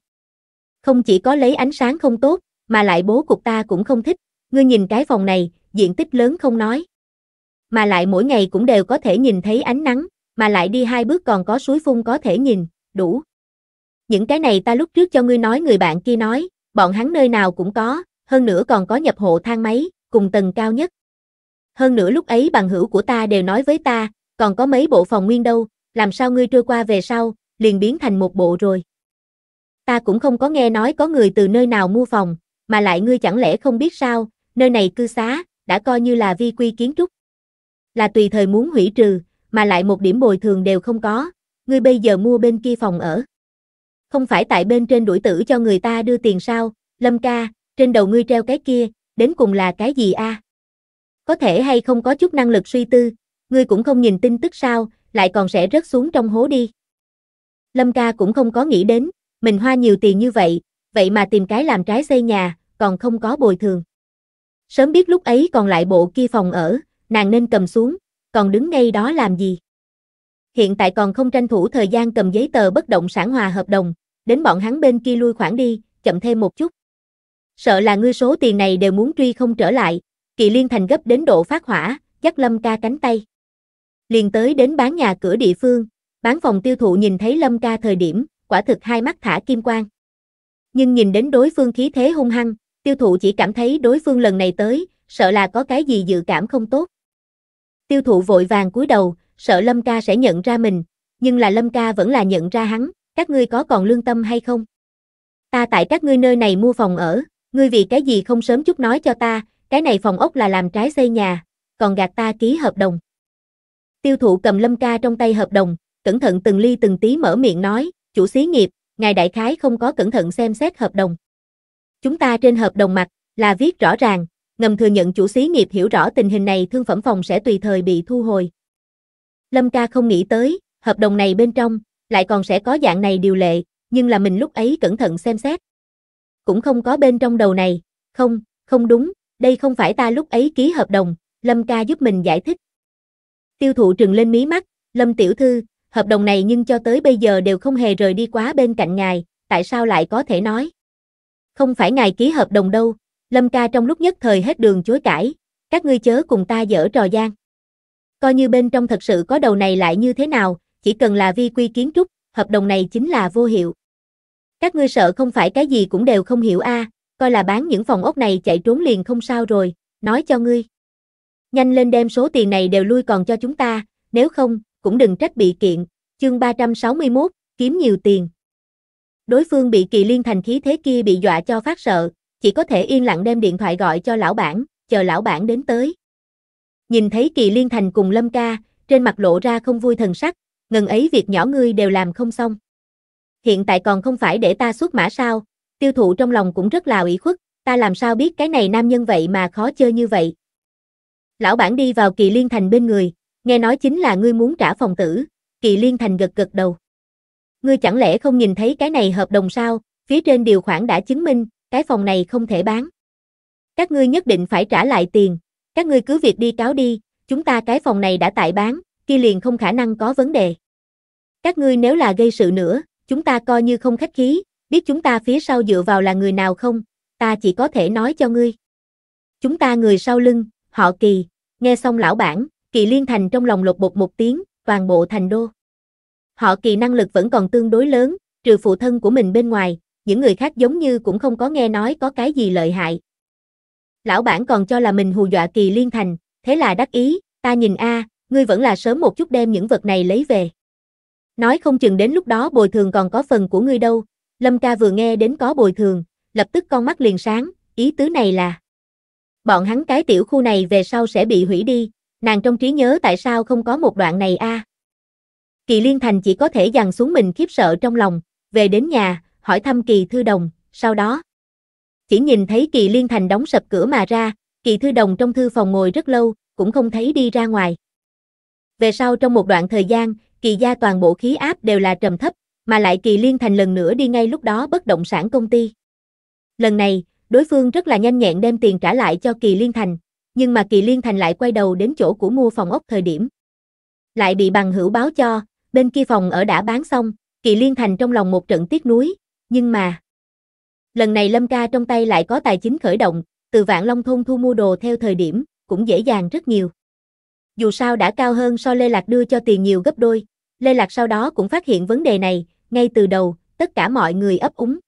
Không chỉ có lấy ánh sáng không tốt, mà lại bố cục ta cũng không thích, ngươi nhìn cái phòng này, diện tích lớn không nói. Mà lại mỗi ngày cũng đều có thể nhìn thấy ánh nắng, mà lại đi hai bước còn có suối phun có thể nhìn, đủ. Những cái này ta lúc trước cho ngươi nói người bạn kia nói, bọn hắn nơi nào cũng có, hơn nữa còn có nhập hộ thang máy, cùng tầng cao nhất. Hơn nữa lúc ấy bằng hữu của ta đều nói với ta, còn có mấy bộ phòng nguyên đâu, làm sao ngươi trôi qua về sau, liền biến thành một bộ rồi. Ta cũng không có nghe nói có người từ nơi nào mua phòng, mà lại ngươi chẳng lẽ không biết sao, nơi này cư xá, đã coi như là vi quy kiến trúc. Là tùy thời muốn hủy trừ, mà lại một điểm bồi thường đều không có, ngươi bây giờ mua bên kia phòng ở. Không phải tại bên trên đuổi tử cho người ta đưa tiền sao, Lâm ca, trên đầu ngươi treo cái kia, đến cùng là cái gì a? Có thể hay không có chút năng lực suy tư, ngươi cũng không nhìn tin tức sao, lại còn sẽ rớt xuống trong hố đi. Lâm ca cũng không có nghĩ đến, mình hoa nhiều tiền như vậy, vậy mà tìm cái làm trái xây nhà, còn không có bồi thường. Sớm biết lúc ấy còn lại bộ kia phòng ở, nàng nên cầm xuống, còn đứng ngay đó làm gì? Hiện tại còn không tranh thủ thời gian cầm giấy tờ bất động sản hòa hợp đồng, đến bọn hắn bên kia lui khoảng đi, chậm thêm một chút. Sợ là ngươi số tiền này đều muốn truy không trở lại, kỳ liên thành gấp đến độ phát hỏa, dắt Lâm ca cánh tay. Liền tới đến bán nhà cửa địa phương, bán phòng tiêu thụ nhìn thấy Lâm ca thời điểm, quả thực hai mắt thả kim quang. Nhưng nhìn đến đối phương khí thế hung hăng, tiêu thụ chỉ cảm thấy đối phương lần này tới, sợ là có cái gì dự cảm không tốt. Tiêu thụ vội vàng cúi đầu, sợ Lâm ca sẽ nhận ra mình, nhưng là Lâm ca vẫn là nhận ra hắn, các ngươi có còn lương tâm hay không? Ta tại các ngươi nơi này mua phòng ở, ngươi vì cái gì không sớm chút nói cho ta, cái này phòng ốc là làm trái xây nhà, còn gạt ta ký hợp đồng. Tiêu thụ cầm lâm ca trong tay hợp đồng, cẩn thận từng ly từng tí mở miệng nói, chủ xí nghiệp, ngài đại khái không có cẩn thận xem xét hợp đồng. Chúng ta trên hợp đồng mặt, là viết rõ ràng, ngầm thừa nhận chủ xí nghiệp hiểu rõ tình hình này thương phẩm phòng sẽ tùy thời bị thu hồi. Lâm ca không nghĩ tới, hợp đồng này bên trong, lại còn sẽ có dạng này điều lệ, nhưng là mình lúc ấy cẩn thận xem xét cũng không có bên trong đầu này, không, không đúng, đây không phải ta lúc ấy ký hợp đồng, Lâm ca giúp mình giải thích. Tiêu thụ trừng lên mí mắt, Lâm tiểu thư, hợp đồng này nhưng cho tới bây giờ đều không hề rời đi quá bên cạnh ngài, tại sao lại có thể nói? Không phải ngài ký hợp đồng đâu, Lâm ca trong lúc nhất thời hết đường chối cãi, các ngươi chớ cùng ta dở trò gian. Coi như bên trong thật sự có đầu này lại như thế nào, chỉ cần là vi quy kiến trúc, hợp đồng này chính là vô hiệu. Các ngươi sợ không phải cái gì cũng đều không hiểu a, à, coi là bán những phòng ốc này chạy trốn liền không sao rồi, nói cho ngươi. Nhanh lên đem số tiền này đều lui còn cho chúng ta, nếu không, cũng đừng trách bị kiện. Chương 361, kiếm nhiều tiền. Đối phương bị kỳ liên thành khí thế kia bị dọa cho phát sợ, chỉ có thể yên lặng đem điện thoại gọi cho lão bản, chờ lão bản đến tới. Nhìn thấy kỳ liên thành cùng lâm ca, trên mặt lộ ra không vui thần sắc, ngần ấy việc nhỏ ngươi đều làm không xong hiện tại còn không phải để ta xuất mã sao, tiêu thụ trong lòng cũng rất là ủy khuất, ta làm sao biết cái này nam nhân vậy mà khó chơi như vậy. Lão bản đi vào kỳ liên thành bên người, nghe nói chính là ngươi muốn trả phòng tử, kỳ liên thành gật gật đầu. Ngươi chẳng lẽ không nhìn thấy cái này hợp đồng sao, phía trên điều khoản đã chứng minh, cái phòng này không thể bán. Các ngươi nhất định phải trả lại tiền, các ngươi cứ việc đi cáo đi, chúng ta cái phòng này đã tại bán, kia liền không khả năng có vấn đề. Các ngươi nếu là gây sự nữa, chúng ta coi như không khách khí, biết chúng ta phía sau dựa vào là người nào không, ta chỉ có thể nói cho ngươi. Chúng ta người sau lưng, họ kỳ, nghe xong lão bản, kỳ liên thành trong lòng lột bột một tiếng, toàn bộ thành đô. Họ kỳ năng lực vẫn còn tương đối lớn, trừ phụ thân của mình bên ngoài, những người khác giống như cũng không có nghe nói có cái gì lợi hại. Lão bản còn cho là mình hù dọa kỳ liên thành, thế là đắc ý, ta nhìn a, ngươi vẫn là sớm một chút đem những vật này lấy về. Nói không chừng đến lúc đó bồi thường còn có phần của ngươi đâu. Lâm ca vừa nghe đến có bồi thường, lập tức con mắt liền sáng, ý tứ này là Bọn hắn cái tiểu khu này về sau sẽ bị hủy đi, nàng trong trí nhớ tại sao không có một đoạn này a? Kỳ Liên Thành chỉ có thể dằn xuống mình khiếp sợ trong lòng, về đến nhà, hỏi thăm Kỳ Thư Đồng, sau đó chỉ nhìn thấy Kỳ Liên Thành đóng sập cửa mà ra, Kỳ Thư Đồng trong thư phòng ngồi rất lâu, cũng không thấy đi ra ngoài. Về sau trong một đoạn thời gian, kỳ gia toàn bộ khí áp đều là trầm thấp, mà lại kỳ liên thành lần nữa đi ngay lúc đó bất động sản công ty. Lần này, đối phương rất là nhanh nhẹn đem tiền trả lại cho kỳ liên thành, nhưng mà kỳ liên thành lại quay đầu đến chỗ của mua phòng ốc thời điểm. Lại bị bằng hữu báo cho, bên kia phòng ở đã bán xong, kỳ liên thành trong lòng một trận tiếc nuối, nhưng mà... Lần này Lâm ca trong tay lại có tài chính khởi động, từ vạn long thôn thu mua đồ theo thời điểm, cũng dễ dàng rất nhiều dù sao đã cao hơn so Lê Lạc đưa cho tiền nhiều gấp đôi. Lê Lạc sau đó cũng phát hiện vấn đề này, ngay từ đầu, tất cả mọi người ấp úng.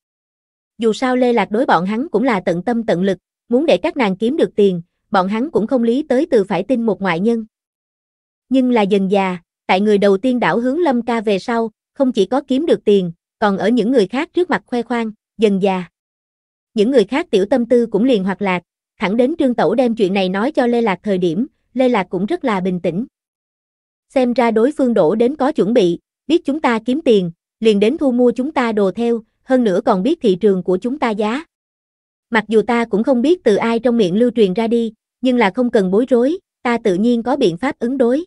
Dù sao Lê Lạc đối bọn hắn cũng là tận tâm tận lực, muốn để các nàng kiếm được tiền, bọn hắn cũng không lý tới từ phải tin một ngoại nhân. Nhưng là dần già, tại người đầu tiên đảo hướng Lâm Ca về sau, không chỉ có kiếm được tiền, còn ở những người khác trước mặt khoe khoang, dần già. Những người khác tiểu tâm tư cũng liền hoạt lạc, thẳng đến Trương Tẩu đem chuyện này nói cho Lê Lạc thời điểm, Lê Lạc cũng rất là bình tĩnh. Xem ra đối phương đổ đến có chuẩn bị, biết chúng ta kiếm tiền, liền đến thu mua chúng ta đồ theo, hơn nữa còn biết thị trường của chúng ta giá. Mặc dù ta cũng không biết từ ai trong miệng lưu truyền ra đi, nhưng là không cần bối rối, ta tự nhiên có biện pháp ứng đối.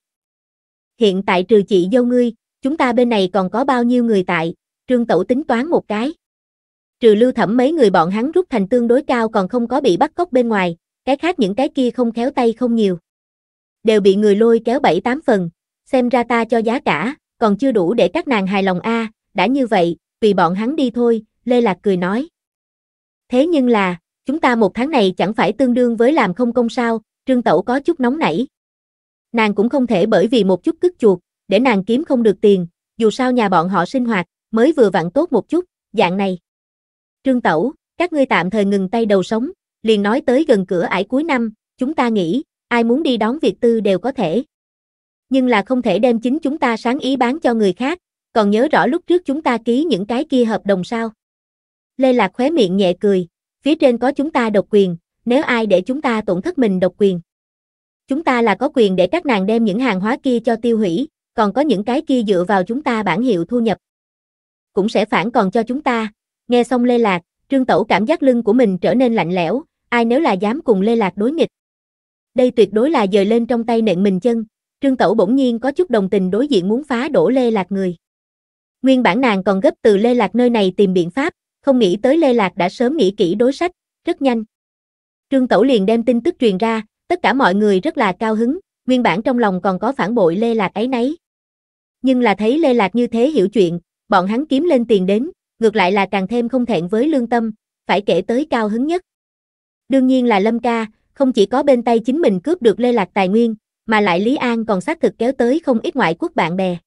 Hiện tại trừ chị dâu ngươi, chúng ta bên này còn có bao nhiêu người tại, trương tẩu tính toán một cái. Trừ lưu thẩm mấy người bọn hắn rút thành tương đối cao còn không có bị bắt cóc bên ngoài, cái khác những cái kia không khéo tay không nhiều đều bị người lôi kéo bảy tám phần, xem ra ta cho giá cả, còn chưa đủ để các nàng hài lòng a, à, đã như vậy, vì bọn hắn đi thôi, Lê Lạc cười nói. Thế nhưng là, chúng ta một tháng này chẳng phải tương đương với làm không công sao, Trương Tẩu có chút nóng nảy. Nàng cũng không thể bởi vì một chút cức chuột, để nàng kiếm không được tiền, dù sao nhà bọn họ sinh hoạt, mới vừa vặn tốt một chút, dạng này. Trương Tẩu, các ngươi tạm thời ngừng tay đầu sống, liền nói tới gần cửa ải cuối năm, chúng ta nghĩ, ai muốn đi đón Việt Tư đều có thể. Nhưng là không thể đem chính chúng ta sáng ý bán cho người khác, còn nhớ rõ lúc trước chúng ta ký những cái kia hợp đồng sao. Lê Lạc khóe miệng nhẹ cười, phía trên có chúng ta độc quyền, nếu ai để chúng ta tổn thất mình độc quyền. Chúng ta là có quyền để các nàng đem những hàng hóa kia cho tiêu hủy, còn có những cái kia dựa vào chúng ta bản hiệu thu nhập. Cũng sẽ phản còn cho chúng ta. Nghe xong Lê Lạc, Trương Tẩu cảm giác lưng của mình trở nên lạnh lẽo, ai nếu là dám cùng Lê Lạc đối nghịch, đây tuyệt đối là dời lên trong tay nện mình chân, Trương Tẩu bỗng nhiên có chút đồng tình đối diện muốn phá đổ Lê Lạc người. Nguyên bản nàng còn gấp từ Lê Lạc nơi này tìm biện pháp, không nghĩ tới Lê Lạc đã sớm nghĩ kỹ đối sách, rất nhanh. Trương Tẩu liền đem tin tức truyền ra, tất cả mọi người rất là cao hứng, nguyên bản trong lòng còn có phản bội Lê Lạc ấy nấy. Nhưng là thấy Lê Lạc như thế hiểu chuyện, bọn hắn kiếm lên tiền đến, ngược lại là càng thêm không thẹn với lương tâm, phải kể tới cao hứng nhất. Đương nhiên là Lâm ca, không chỉ có bên tay chính mình cướp được Lê Lạc tài nguyên, mà lại Lý An còn xác thực kéo tới không ít ngoại quốc bạn bè.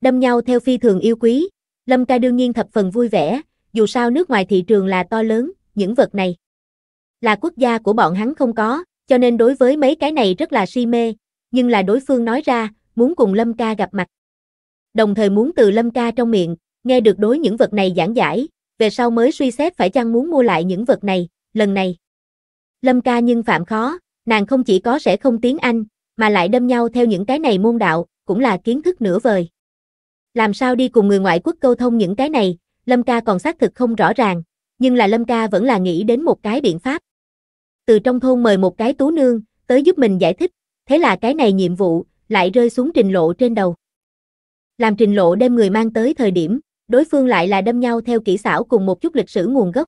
Đâm nhau theo phi thường yêu quý, Lâm ca đương nhiên thập phần vui vẻ, dù sao nước ngoài thị trường là to lớn, những vật này là quốc gia của bọn hắn không có, cho nên đối với mấy cái này rất là si mê, nhưng là đối phương nói ra, muốn cùng Lâm ca gặp mặt. Đồng thời muốn từ Lâm ca trong miệng, nghe được đối những vật này giảng giải, về sau mới suy xét phải chăng muốn mua lại những vật này, lần này. Lâm ca nhưng phạm khó, nàng không chỉ có sẽ không tiếng Anh, mà lại đâm nhau theo những cái này môn đạo, cũng là kiến thức nửa vời. Làm sao đi cùng người ngoại quốc câu thông những cái này, Lâm ca còn xác thực không rõ ràng, nhưng là Lâm ca vẫn là nghĩ đến một cái biện pháp. Từ trong thôn mời một cái tú nương, tới giúp mình giải thích, thế là cái này nhiệm vụ, lại rơi xuống trình lộ trên đầu. Làm trình lộ đem người mang tới thời điểm, đối phương lại là đâm nhau theo kỹ xảo cùng một chút lịch sử nguồn gốc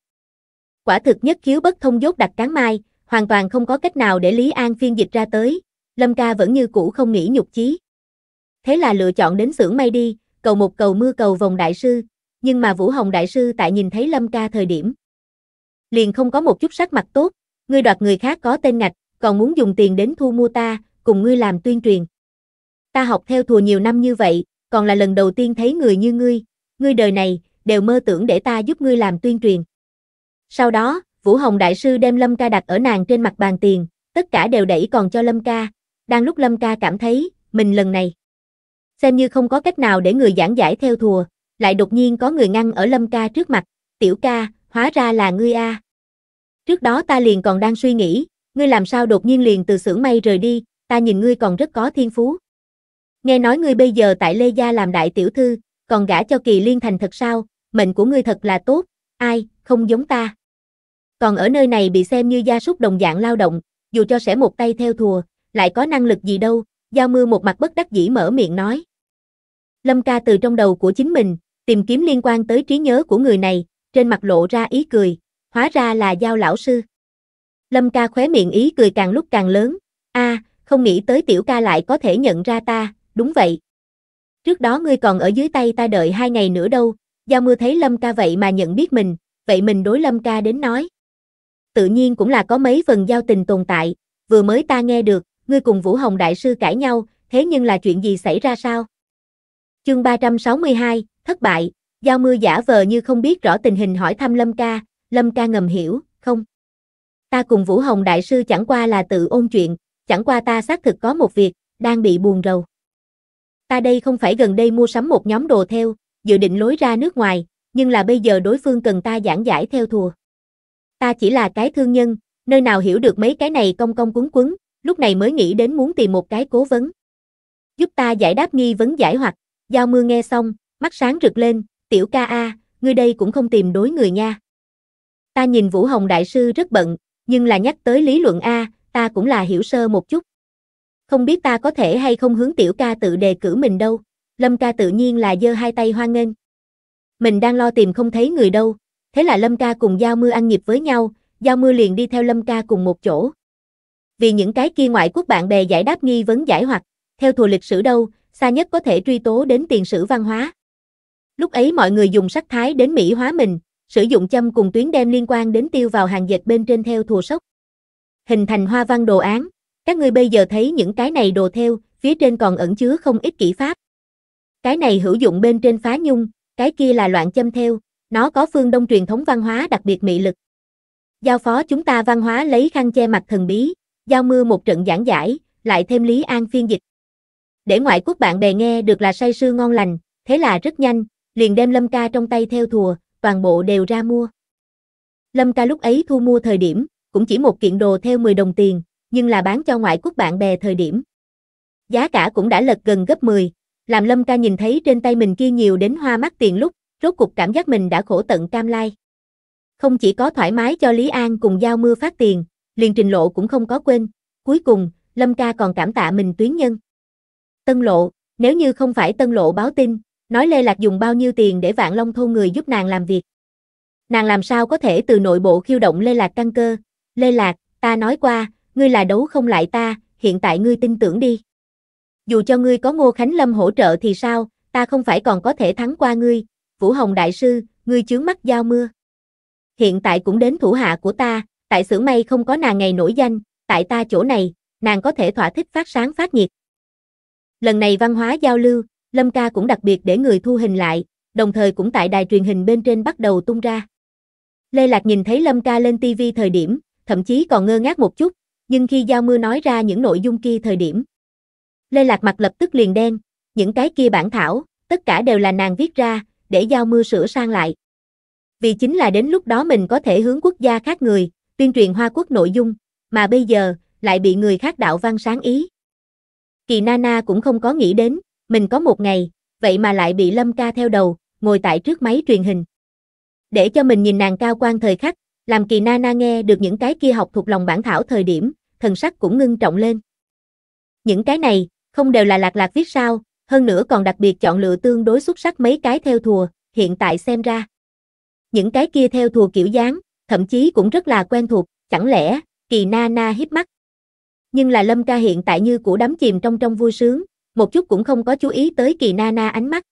quả thực nhất khiếu bất thông dốt đặt cán mai, hoàn toàn không có cách nào để Lý An phiên dịch ra tới, Lâm ca vẫn như cũ không nghĩ nhục chí. Thế là lựa chọn đến xưởng may đi, cầu một cầu mưa cầu vòng đại sư, nhưng mà Vũ Hồng đại sư tại nhìn thấy Lâm ca thời điểm. Liền không có một chút sắc mặt tốt, ngươi đoạt người khác có tên ngạch, còn muốn dùng tiền đến thu mua ta, cùng ngươi làm tuyên truyền. Ta học theo thùa nhiều năm như vậy, còn là lần đầu tiên thấy người như ngươi, ngươi đời này, đều mơ tưởng để ta giúp ngươi làm tuyên truyền. Sau đó, Vũ Hồng Đại Sư đem Lâm Ca đặt ở nàng trên mặt bàn tiền, tất cả đều đẩy còn cho Lâm Ca, đang lúc Lâm Ca cảm thấy, mình lần này, xem như không có cách nào để người giảng giải theo thùa, lại đột nhiên có người ngăn ở Lâm Ca trước mặt, tiểu ca, hóa ra là ngươi a. Trước đó ta liền còn đang suy nghĩ, ngươi làm sao đột nhiên liền từ xưởng may rời đi, ta nhìn ngươi còn rất có thiên phú. Nghe nói ngươi bây giờ tại Lê Gia làm đại tiểu thư, còn gả cho kỳ liên thành thật sao, mệnh của ngươi thật là tốt, ai, không giống ta còn ở nơi này bị xem như gia súc đồng dạng lao động, dù cho sẽ một tay theo thùa, lại có năng lực gì đâu, Giao Mưa một mặt bất đắc dĩ mở miệng nói. Lâm ca từ trong đầu của chính mình, tìm kiếm liên quan tới trí nhớ của người này, trên mặt lộ ra ý cười, hóa ra là Giao lão sư. Lâm ca khóe miệng ý cười càng lúc càng lớn, a không nghĩ tới tiểu ca lại có thể nhận ra ta, đúng vậy. Trước đó ngươi còn ở dưới tay ta đợi hai ngày nữa đâu, Giao Mưa thấy Lâm ca vậy mà nhận biết mình, vậy mình đối Lâm ca đến nói tự nhiên cũng là có mấy phần giao tình tồn tại, vừa mới ta nghe được, ngươi cùng Vũ Hồng Đại Sư cãi nhau, thế nhưng là chuyện gì xảy ra sao? Chương 362, thất bại, Giao mưa giả vờ như không biết rõ tình hình hỏi thăm Lâm ca, Lâm ca ngầm hiểu, không? Ta cùng Vũ Hồng Đại Sư chẳng qua là tự ôn chuyện, chẳng qua ta xác thực có một việc, đang bị buồn rầu. Ta đây không phải gần đây mua sắm một nhóm đồ theo, dự định lối ra nước ngoài, nhưng là bây giờ đối phương cần ta giảng giải theo thùa ta chỉ là cái thương nhân, nơi nào hiểu được mấy cái này công công quấn quấn, lúc này mới nghĩ đến muốn tìm một cái cố vấn. Giúp ta giải đáp nghi vấn giải hoặc, giao mưa nghe xong, mắt sáng rực lên, tiểu ca a, ngươi đây cũng không tìm đối người nha. Ta nhìn Vũ Hồng Đại Sư rất bận, nhưng là nhắc tới lý luận A, ta cũng là hiểu sơ một chút. Không biết ta có thể hay không hướng tiểu ca tự đề cử mình đâu, Lâm ca tự nhiên là giơ hai tay hoan nghênh. Mình đang lo tìm không thấy người đâu, Thế là Lâm Ca cùng Giao Mưa ăn nghiệp với nhau, Giao Mưa liền đi theo Lâm Ca cùng một chỗ. Vì những cái kia ngoại quốc bạn bè giải đáp nghi vấn giải hoặc, theo thùa lịch sử đâu, xa nhất có thể truy tố đến tiền sử văn hóa. Lúc ấy mọi người dùng sắc thái đến mỹ hóa mình, sử dụng châm cùng tuyến đem liên quan đến tiêu vào hàng dệt bên trên theo thùa sốc. Hình thành hoa văn đồ án, các ngươi bây giờ thấy những cái này đồ theo, phía trên còn ẩn chứa không ít kỹ pháp. Cái này hữu dụng bên trên phá nhung, cái kia là loạn châm theo, nó có phương đông truyền thống văn hóa đặc biệt mị lực. Giao phó chúng ta văn hóa lấy khăn che mặt thần bí, giao mưa một trận giảng giải, lại thêm Lý An phiên dịch. Để ngoại quốc bạn bè nghe được là say sưa ngon lành, thế là rất nhanh, liền đem Lâm Ca trong tay theo thùa, toàn bộ đều ra mua. Lâm Ca lúc ấy thu mua thời điểm, cũng chỉ một kiện đồ theo 10 đồng tiền, nhưng là bán cho ngoại quốc bạn bè thời điểm. Giá cả cũng đã lật gần gấp 10, làm Lâm Ca nhìn thấy trên tay mình kia nhiều đến hoa mắt tiền lúc, rốt cục cảm giác mình đã khổ tận cam lai. Không chỉ có thoải mái cho Lý An cùng giao mưa phát tiền, liền trình lộ cũng không có quên, cuối cùng, Lâm ca còn cảm tạ mình tuyến nhân. Tân lộ, nếu như không phải tân lộ báo tin, nói Lê Lạc dùng bao nhiêu tiền để vạn long thôn người giúp nàng làm việc. Nàng làm sao có thể từ nội bộ khiêu động Lê Lạc căng cơ. Lê Lạc, ta nói qua, ngươi là đấu không lại ta, hiện tại ngươi tin tưởng đi. Dù cho ngươi có Ngô Khánh Lâm hỗ trợ thì sao, ta không phải còn có thể thắng qua ngươi, Vũ Hồng Đại Sư, ngươi chướng mắt giao mưa. Hiện tại cũng đến thủ hạ của ta, tại xử may không có nàng ngày nổi danh, tại ta chỗ này, nàng có thể thỏa thích phát sáng phát nhiệt. Lần này văn hóa giao lưu, Lâm ca cũng đặc biệt để người thu hình lại, đồng thời cũng tại đài truyền hình bên trên bắt đầu tung ra. Lê Lạc nhìn thấy Lâm ca lên TV thời điểm, thậm chí còn ngơ ngác một chút, nhưng khi Giao Mưa nói ra những nội dung kia thời điểm. Lê Lạc mặt lập tức liền đen, những cái kia bản thảo, tất cả đều là nàng viết ra, để giao mưa sửa sang lại. Vì chính là đến lúc đó mình có thể hướng quốc gia khác người, tuyên truyền Hoa Quốc nội dung, mà bây giờ, lại bị người khác đạo văn sáng ý. Kỳ Nana cũng không có nghĩ đến, mình có một ngày, vậy mà lại bị Lâm ca theo đầu, ngồi tại trước máy truyền hình. Để cho mình nhìn nàng cao quan thời khắc, làm Kỳ Nana nghe được những cái kia học thuộc lòng bản thảo thời điểm, thần sắc cũng ngưng trọng lên. Những cái này, không đều là lạc lạc viết sao, hơn nữa còn đặc biệt chọn lựa tương đối xuất sắc mấy cái theo thùa, hiện tại xem ra. Những cái kia theo thùa kiểu dáng, thậm chí cũng rất là quen thuộc, chẳng lẽ, kỳ na na hiếp mắt. Nhưng là Lâm ca hiện tại như của đắm chìm trong trong vui sướng, một chút cũng không có chú ý tới kỳ na na ánh mắt.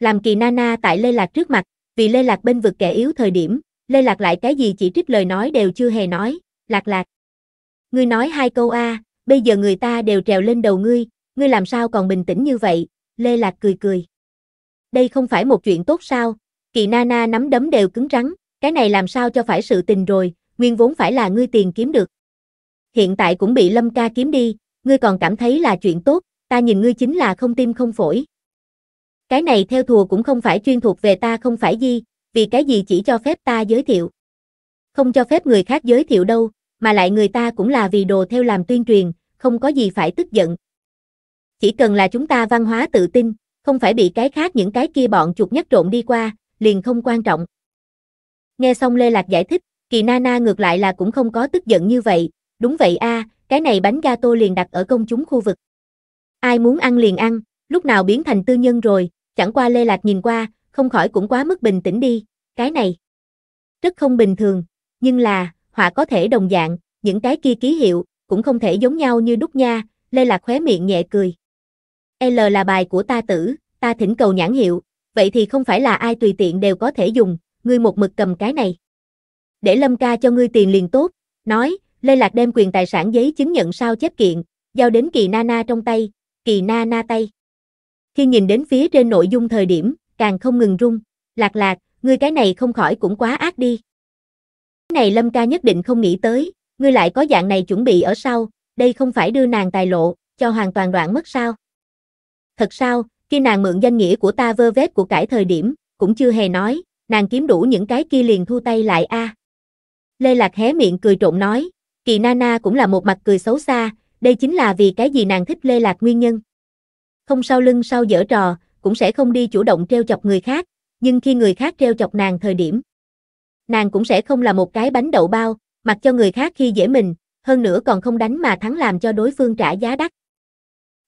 Làm kỳ na na tại Lê Lạc trước mặt, vì Lê Lạc bên vực kẻ yếu thời điểm, Lê Lạc lại cái gì chỉ trích lời nói đều chưa hề nói, Lạc Lạc. Ngươi nói hai câu a, bây giờ người ta đều trèo lên đầu ngươi, ngươi làm sao còn bình tĩnh như vậy, Lê Lạc cười cười. Đây không phải một chuyện tốt sao, kỳ na na nắm đấm đều cứng rắn, cái này làm sao cho phải sự tình rồi, nguyên vốn phải là ngươi tiền kiếm được. Hiện tại cũng bị lâm ca kiếm đi, ngươi còn cảm thấy là chuyện tốt, ta nhìn ngươi chính là không tim không phổi. Cái này theo thùa cũng không phải chuyên thuộc về ta không phải gì, vì cái gì chỉ cho phép ta giới thiệu. Không cho phép người khác giới thiệu đâu, mà lại người ta cũng là vì đồ theo làm tuyên truyền, không có gì phải tức giận, chỉ cần là chúng ta văn hóa tự tin, không phải bị cái khác những cái kia bọn chuột nhắt trộn đi qua, liền không quan trọng. Nghe xong Lê Lạc giải thích, Kỳ Nana ngược lại là cũng không có tức giận như vậy, đúng vậy a, cái này bánh gato liền đặt ở công chúng khu vực. Ai muốn ăn liền ăn, lúc nào biến thành tư nhân rồi, chẳng qua Lê Lạc nhìn qua, không khỏi cũng quá mức bình tĩnh đi, cái này rất không bình thường, nhưng là, họa có thể đồng dạng, những cái kia ký hiệu cũng không thể giống nhau như đúc nha, Lê Lạc khóe miệng nhẹ cười. L là bài của ta tử, ta thỉnh cầu nhãn hiệu, vậy thì không phải là ai tùy tiện đều có thể dùng, ngươi một mực cầm cái này. Để Lâm ca cho ngươi tiền liền tốt, nói, Lê Lạc đem quyền tài sản giấy chứng nhận sao chép kiện, giao đến kỳ na na trong tay, kỳ na na tay. Khi nhìn đến phía trên nội dung thời điểm, càng không ngừng rung, lạc lạc, ngươi cái này không khỏi cũng quá ác đi. Cái này Lâm ca nhất định không nghĩ tới, ngươi lại có dạng này chuẩn bị ở sau, đây không phải đưa nàng tài lộ, cho hoàn toàn đoạn mất sao. Thật sao, khi nàng mượn danh nghĩa của ta vơ vét của cải thời điểm, cũng chưa hề nói, nàng kiếm đủ những cái kia liền thu tay lại a. À. Lê Lạc hé miệng cười trộn nói, kỳ Nana cũng là một mặt cười xấu xa, đây chính là vì cái gì nàng thích Lê Lạc nguyên nhân. Không sau lưng sau dở trò, cũng sẽ không đi chủ động treo chọc người khác, nhưng khi người khác treo chọc nàng thời điểm, nàng cũng sẽ không là một cái bánh đậu bao, mặc cho người khác khi dễ mình, hơn nữa còn không đánh mà thắng làm cho đối phương trả giá đắt.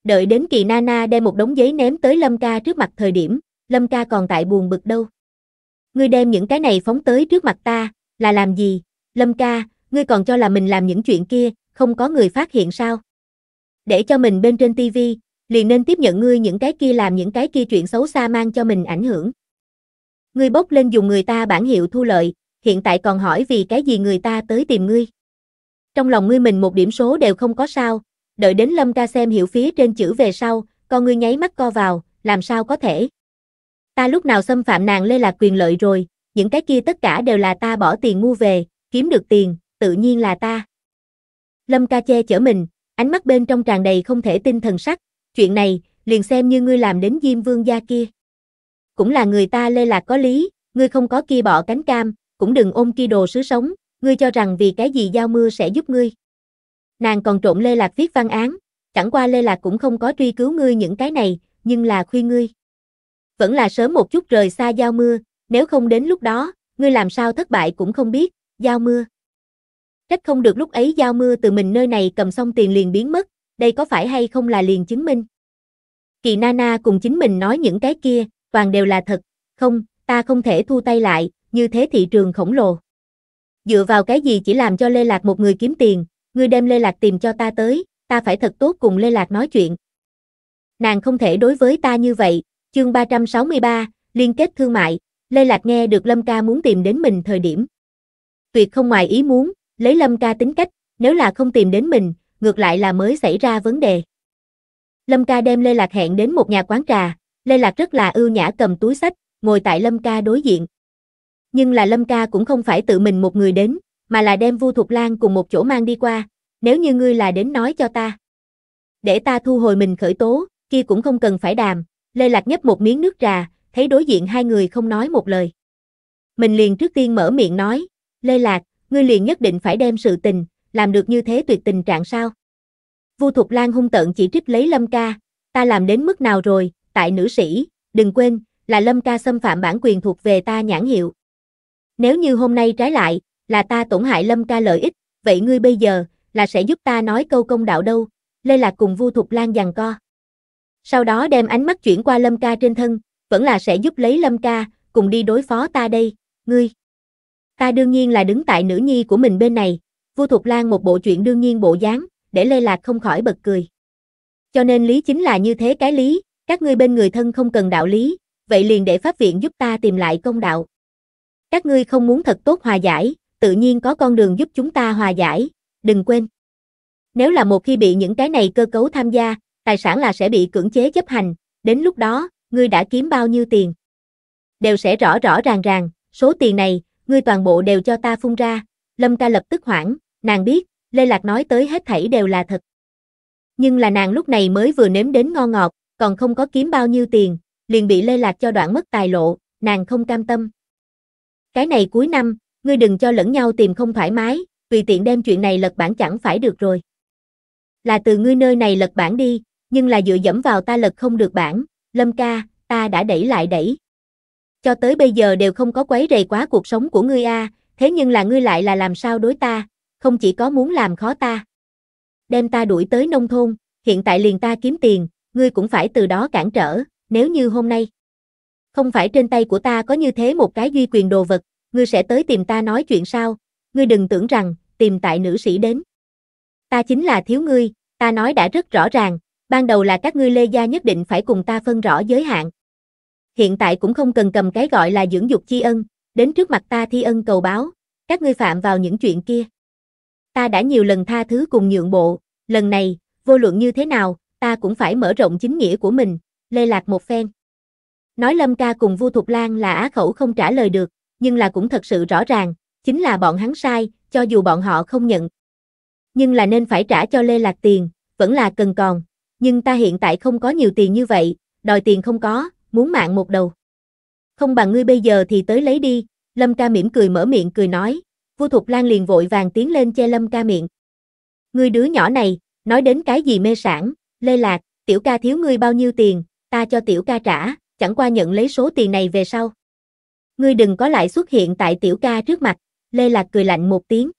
Đợi đến kỳ Nana đem một đống giấy ném tới Lâm ca trước mặt thời điểm, Lâm ca còn tại buồn bực đâu. Ngươi đem những cái này phóng tới trước mặt ta, là làm gì? Lâm ca, ngươi còn cho là mình làm những chuyện kia, không có người phát hiện sao? Để cho mình bên trên TV, liền nên tiếp nhận ngươi những cái kia làm những cái kia chuyện xấu xa mang cho mình ảnh hưởng. Ngươi bốc lên dùng người ta bản hiệu thu lợi, hiện tại còn hỏi vì cái gì người ta tới tìm ngươi. Trong lòng ngươi mình một điểm số đều không có sao, đợi đến Lâm ca xem hiểu phía trên chữ về sau, con ngươi nháy mắt co vào, làm sao có thể. Ta lúc nào xâm phạm nàng lê lạc quyền lợi rồi, những cái kia tất cả đều là ta bỏ tiền mua về, kiếm được tiền, tự nhiên là ta. Lâm ca che chở mình, ánh mắt bên trong tràn đầy không thể tin thần sắc, chuyện này, liền xem như ngươi làm đến Diêm Vương gia kia. Cũng là người ta lê lạc có lý, ngươi không có kia bỏ cánh cam, cũng đừng ôm kia đồ sứ sống, ngươi cho rằng vì cái gì giao mưa sẽ giúp ngươi. Nàng còn trộn Lê Lạc viết văn án, chẳng qua Lê Lạc cũng không có truy cứu ngươi những cái này, nhưng là khuyên ngươi. Vẫn là sớm một chút rời xa giao mưa, nếu không đến lúc đó, ngươi làm sao thất bại cũng không biết, giao mưa. Trách không được lúc ấy giao mưa từ mình nơi này cầm xong tiền liền biến mất, đây có phải hay không là liền chứng minh. Kỳ Nana cùng chính mình nói những cái kia, toàn đều là thật, không, ta không thể thu tay lại, như thế thị trường khổng lồ. Dựa vào cái gì chỉ làm cho Lê Lạc một người kiếm tiền, ngươi đem Lê Lạc tìm cho ta tới, ta phải thật tốt cùng Lê Lạc nói chuyện. Nàng không thể đối với ta như vậy, chương 363, liên kết thương mại, Lê Lạc nghe được Lâm Ca muốn tìm đến mình thời điểm. Tuyệt không ngoài ý muốn, lấy Lâm Ca tính cách, nếu là không tìm đến mình, ngược lại là mới xảy ra vấn đề. Lâm Ca đem Lê Lạc hẹn đến một nhà quán trà, Lê Lạc rất là ưu nhã cầm túi sách, ngồi tại Lâm Ca đối diện. Nhưng là Lâm Ca cũng không phải tự mình một người đến, mà là đem Vu Thục Lan cùng một chỗ mang đi qua, nếu như ngươi là đến nói cho ta. Để ta thu hồi mình khởi tố, kia cũng không cần phải đàm, Lê Lạc nhấp một miếng nước trà, thấy đối diện hai người không nói một lời. Mình liền trước tiên mở miệng nói, Lê Lạc, ngươi liền nhất định phải đem sự tình, làm được như thế tuyệt tình trạng sao? Vu Thục Lan hung tợn chỉ trích lấy Lâm Ca, ta làm đến mức nào rồi, tại nữ sĩ, đừng quên, là Lâm Ca xâm phạm bản quyền thuộc về ta nhãn hiệu. Nếu như hôm nay trái lại, là ta tổn hại Lâm ca lợi ích, vậy ngươi bây giờ, là sẽ giúp ta nói câu công đạo đâu, Lê Lạc cùng Vu Thục Lan giằng co. Sau đó đem ánh mắt chuyển qua Lâm ca trên thân, vẫn là sẽ giúp lấy Lâm ca, cùng đi đối phó ta đây, ngươi. Ta đương nhiên là đứng tại nữ nhi của mình bên này, Vu Thục Lan một bộ chuyện đương nhiên bộ dáng, để Lê Lạc không khỏi bật cười. Cho nên lý chính là như thế cái lý, các ngươi bên người thân không cần đạo lý, vậy liền để pháp viện giúp ta tìm lại công đạo. Các ngươi không muốn thật tốt hòa giải, tự nhiên có con đường giúp chúng ta hòa giải, đừng quên. Nếu là một khi bị những cái này cơ cấu tham gia, tài sản là sẽ bị cưỡng chế chấp hành, đến lúc đó, ngươi đã kiếm bao nhiêu tiền. Đều sẽ rõ rõ ràng ràng, số tiền này, ngươi toàn bộ đều cho ta phun ra, Lâm ca lập tức hoảng, nàng biết, Lê Lạc nói tới hết thảy đều là thật. Nhưng là nàng lúc này mới vừa nếm đến ngon ngọt, còn không có kiếm bao nhiêu tiền, liền bị Lê Lạc cho đoạn mất tài lộ, nàng không cam tâm. Cái này cuối năm, ngươi đừng cho lẫn nhau tìm không thoải mái, tùy tiện đem chuyện này lật bản chẳng phải được rồi. Là từ ngươi nơi này lật bản đi, nhưng là dựa dẫm vào ta lật không được bản, Lâm ca, ta đã đẩy lại đẩy. Cho tới bây giờ đều không có quấy rầy quá cuộc sống của ngươi a, thế nhưng là ngươi lại là làm sao đối ta, không chỉ có muốn làm khó ta. Đem ta đuổi tới nông thôn, hiện tại liền ta kiếm tiền, ngươi cũng phải từ đó cản trở, nếu như hôm nay. Không phải trên tay của ta có như thế một cái duy quyền đồ vật, ngươi sẽ tới tìm ta nói chuyện sao, ngươi đừng tưởng rằng, tìm tại nữ sĩ đến. Ta chính là thiếu ngươi, ta nói đã rất rõ ràng, ban đầu là các ngươi lê gia nhất định phải cùng ta phân rõ giới hạn. Hiện tại cũng không cần cầm cái gọi là dưỡng dục chi ân, đến trước mặt ta thi ân cầu báo, các ngươi phạm vào những chuyện kia. Ta đã nhiều lần tha thứ cùng nhượng bộ, lần này, vô luận như thế nào, ta cũng phải mở rộng chính nghĩa của mình, lê lạc một phen. Nói Lâm ca cùng Vu Thục Lan là á khẩu không trả lời được, nhưng là cũng thật sự rõ ràng, chính là bọn hắn sai, cho dù bọn họ không nhận. Nhưng là nên phải trả cho Lê Lạc tiền, vẫn là cần còn, nhưng ta hiện tại không có nhiều tiền như vậy, đòi tiền không có, muốn mạng một đầu. Không bằng ngươi bây giờ thì tới lấy đi, Lâm ca mỉm cười mở miệng cười nói, Vua Thục Lan liền vội vàng tiến lên che Lâm ca miệng. Ngươi đứa nhỏ này, nói đến cái gì mê sản, Lê Lạc, tiểu ca thiếu ngươi bao nhiêu tiền, ta cho tiểu ca trả, chẳng qua nhận lấy số tiền này về sau. Ngươi đừng có lại xuất hiện tại tiểu ca trước mặt, Lê Lạc cười lạnh một tiếng.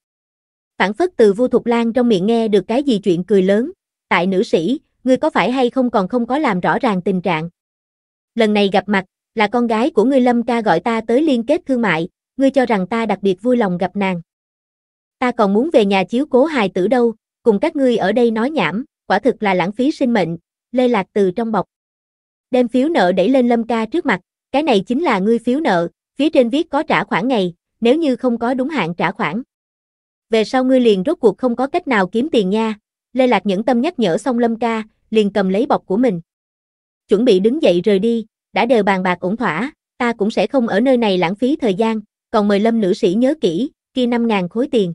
Phản phất từ Vu Thục Lan trong miệng nghe được cái gì chuyện cười lớn, tại nữ sĩ, ngươi có phải hay không còn không có làm rõ ràng tình trạng. Lần này gặp mặt, là con gái của ngươi Lâm ca gọi ta tới liên kết thương mại, ngươi cho rằng ta đặc biệt vui lòng gặp nàng. Ta còn muốn về nhà chiếu cố hài tử đâu, cùng các ngươi ở đây nói nhảm, quả thực là lãng phí sinh mệnh, Lê Lạc từ trong bọc. Đem phiếu nợ đẩy lên Lâm ca trước mặt, cái này chính là ngươi phiếu nợ, Phía trên viết có trả khoản ngày, nếu như không có đúng hạn trả khoản. Về sau ngươi liền rốt cuộc không có cách nào kiếm tiền nha. Lê Lạc những tâm nhắc nhở xong Lâm ca, liền cầm lấy bọc của mình. Chuẩn bị đứng dậy rời đi, đã đều bàn bạc ổn thỏa, ta cũng sẽ không ở nơi này lãng phí thời gian, còn mời Lâm nữ sĩ nhớ kỹ, kia 5.000 khối tiền.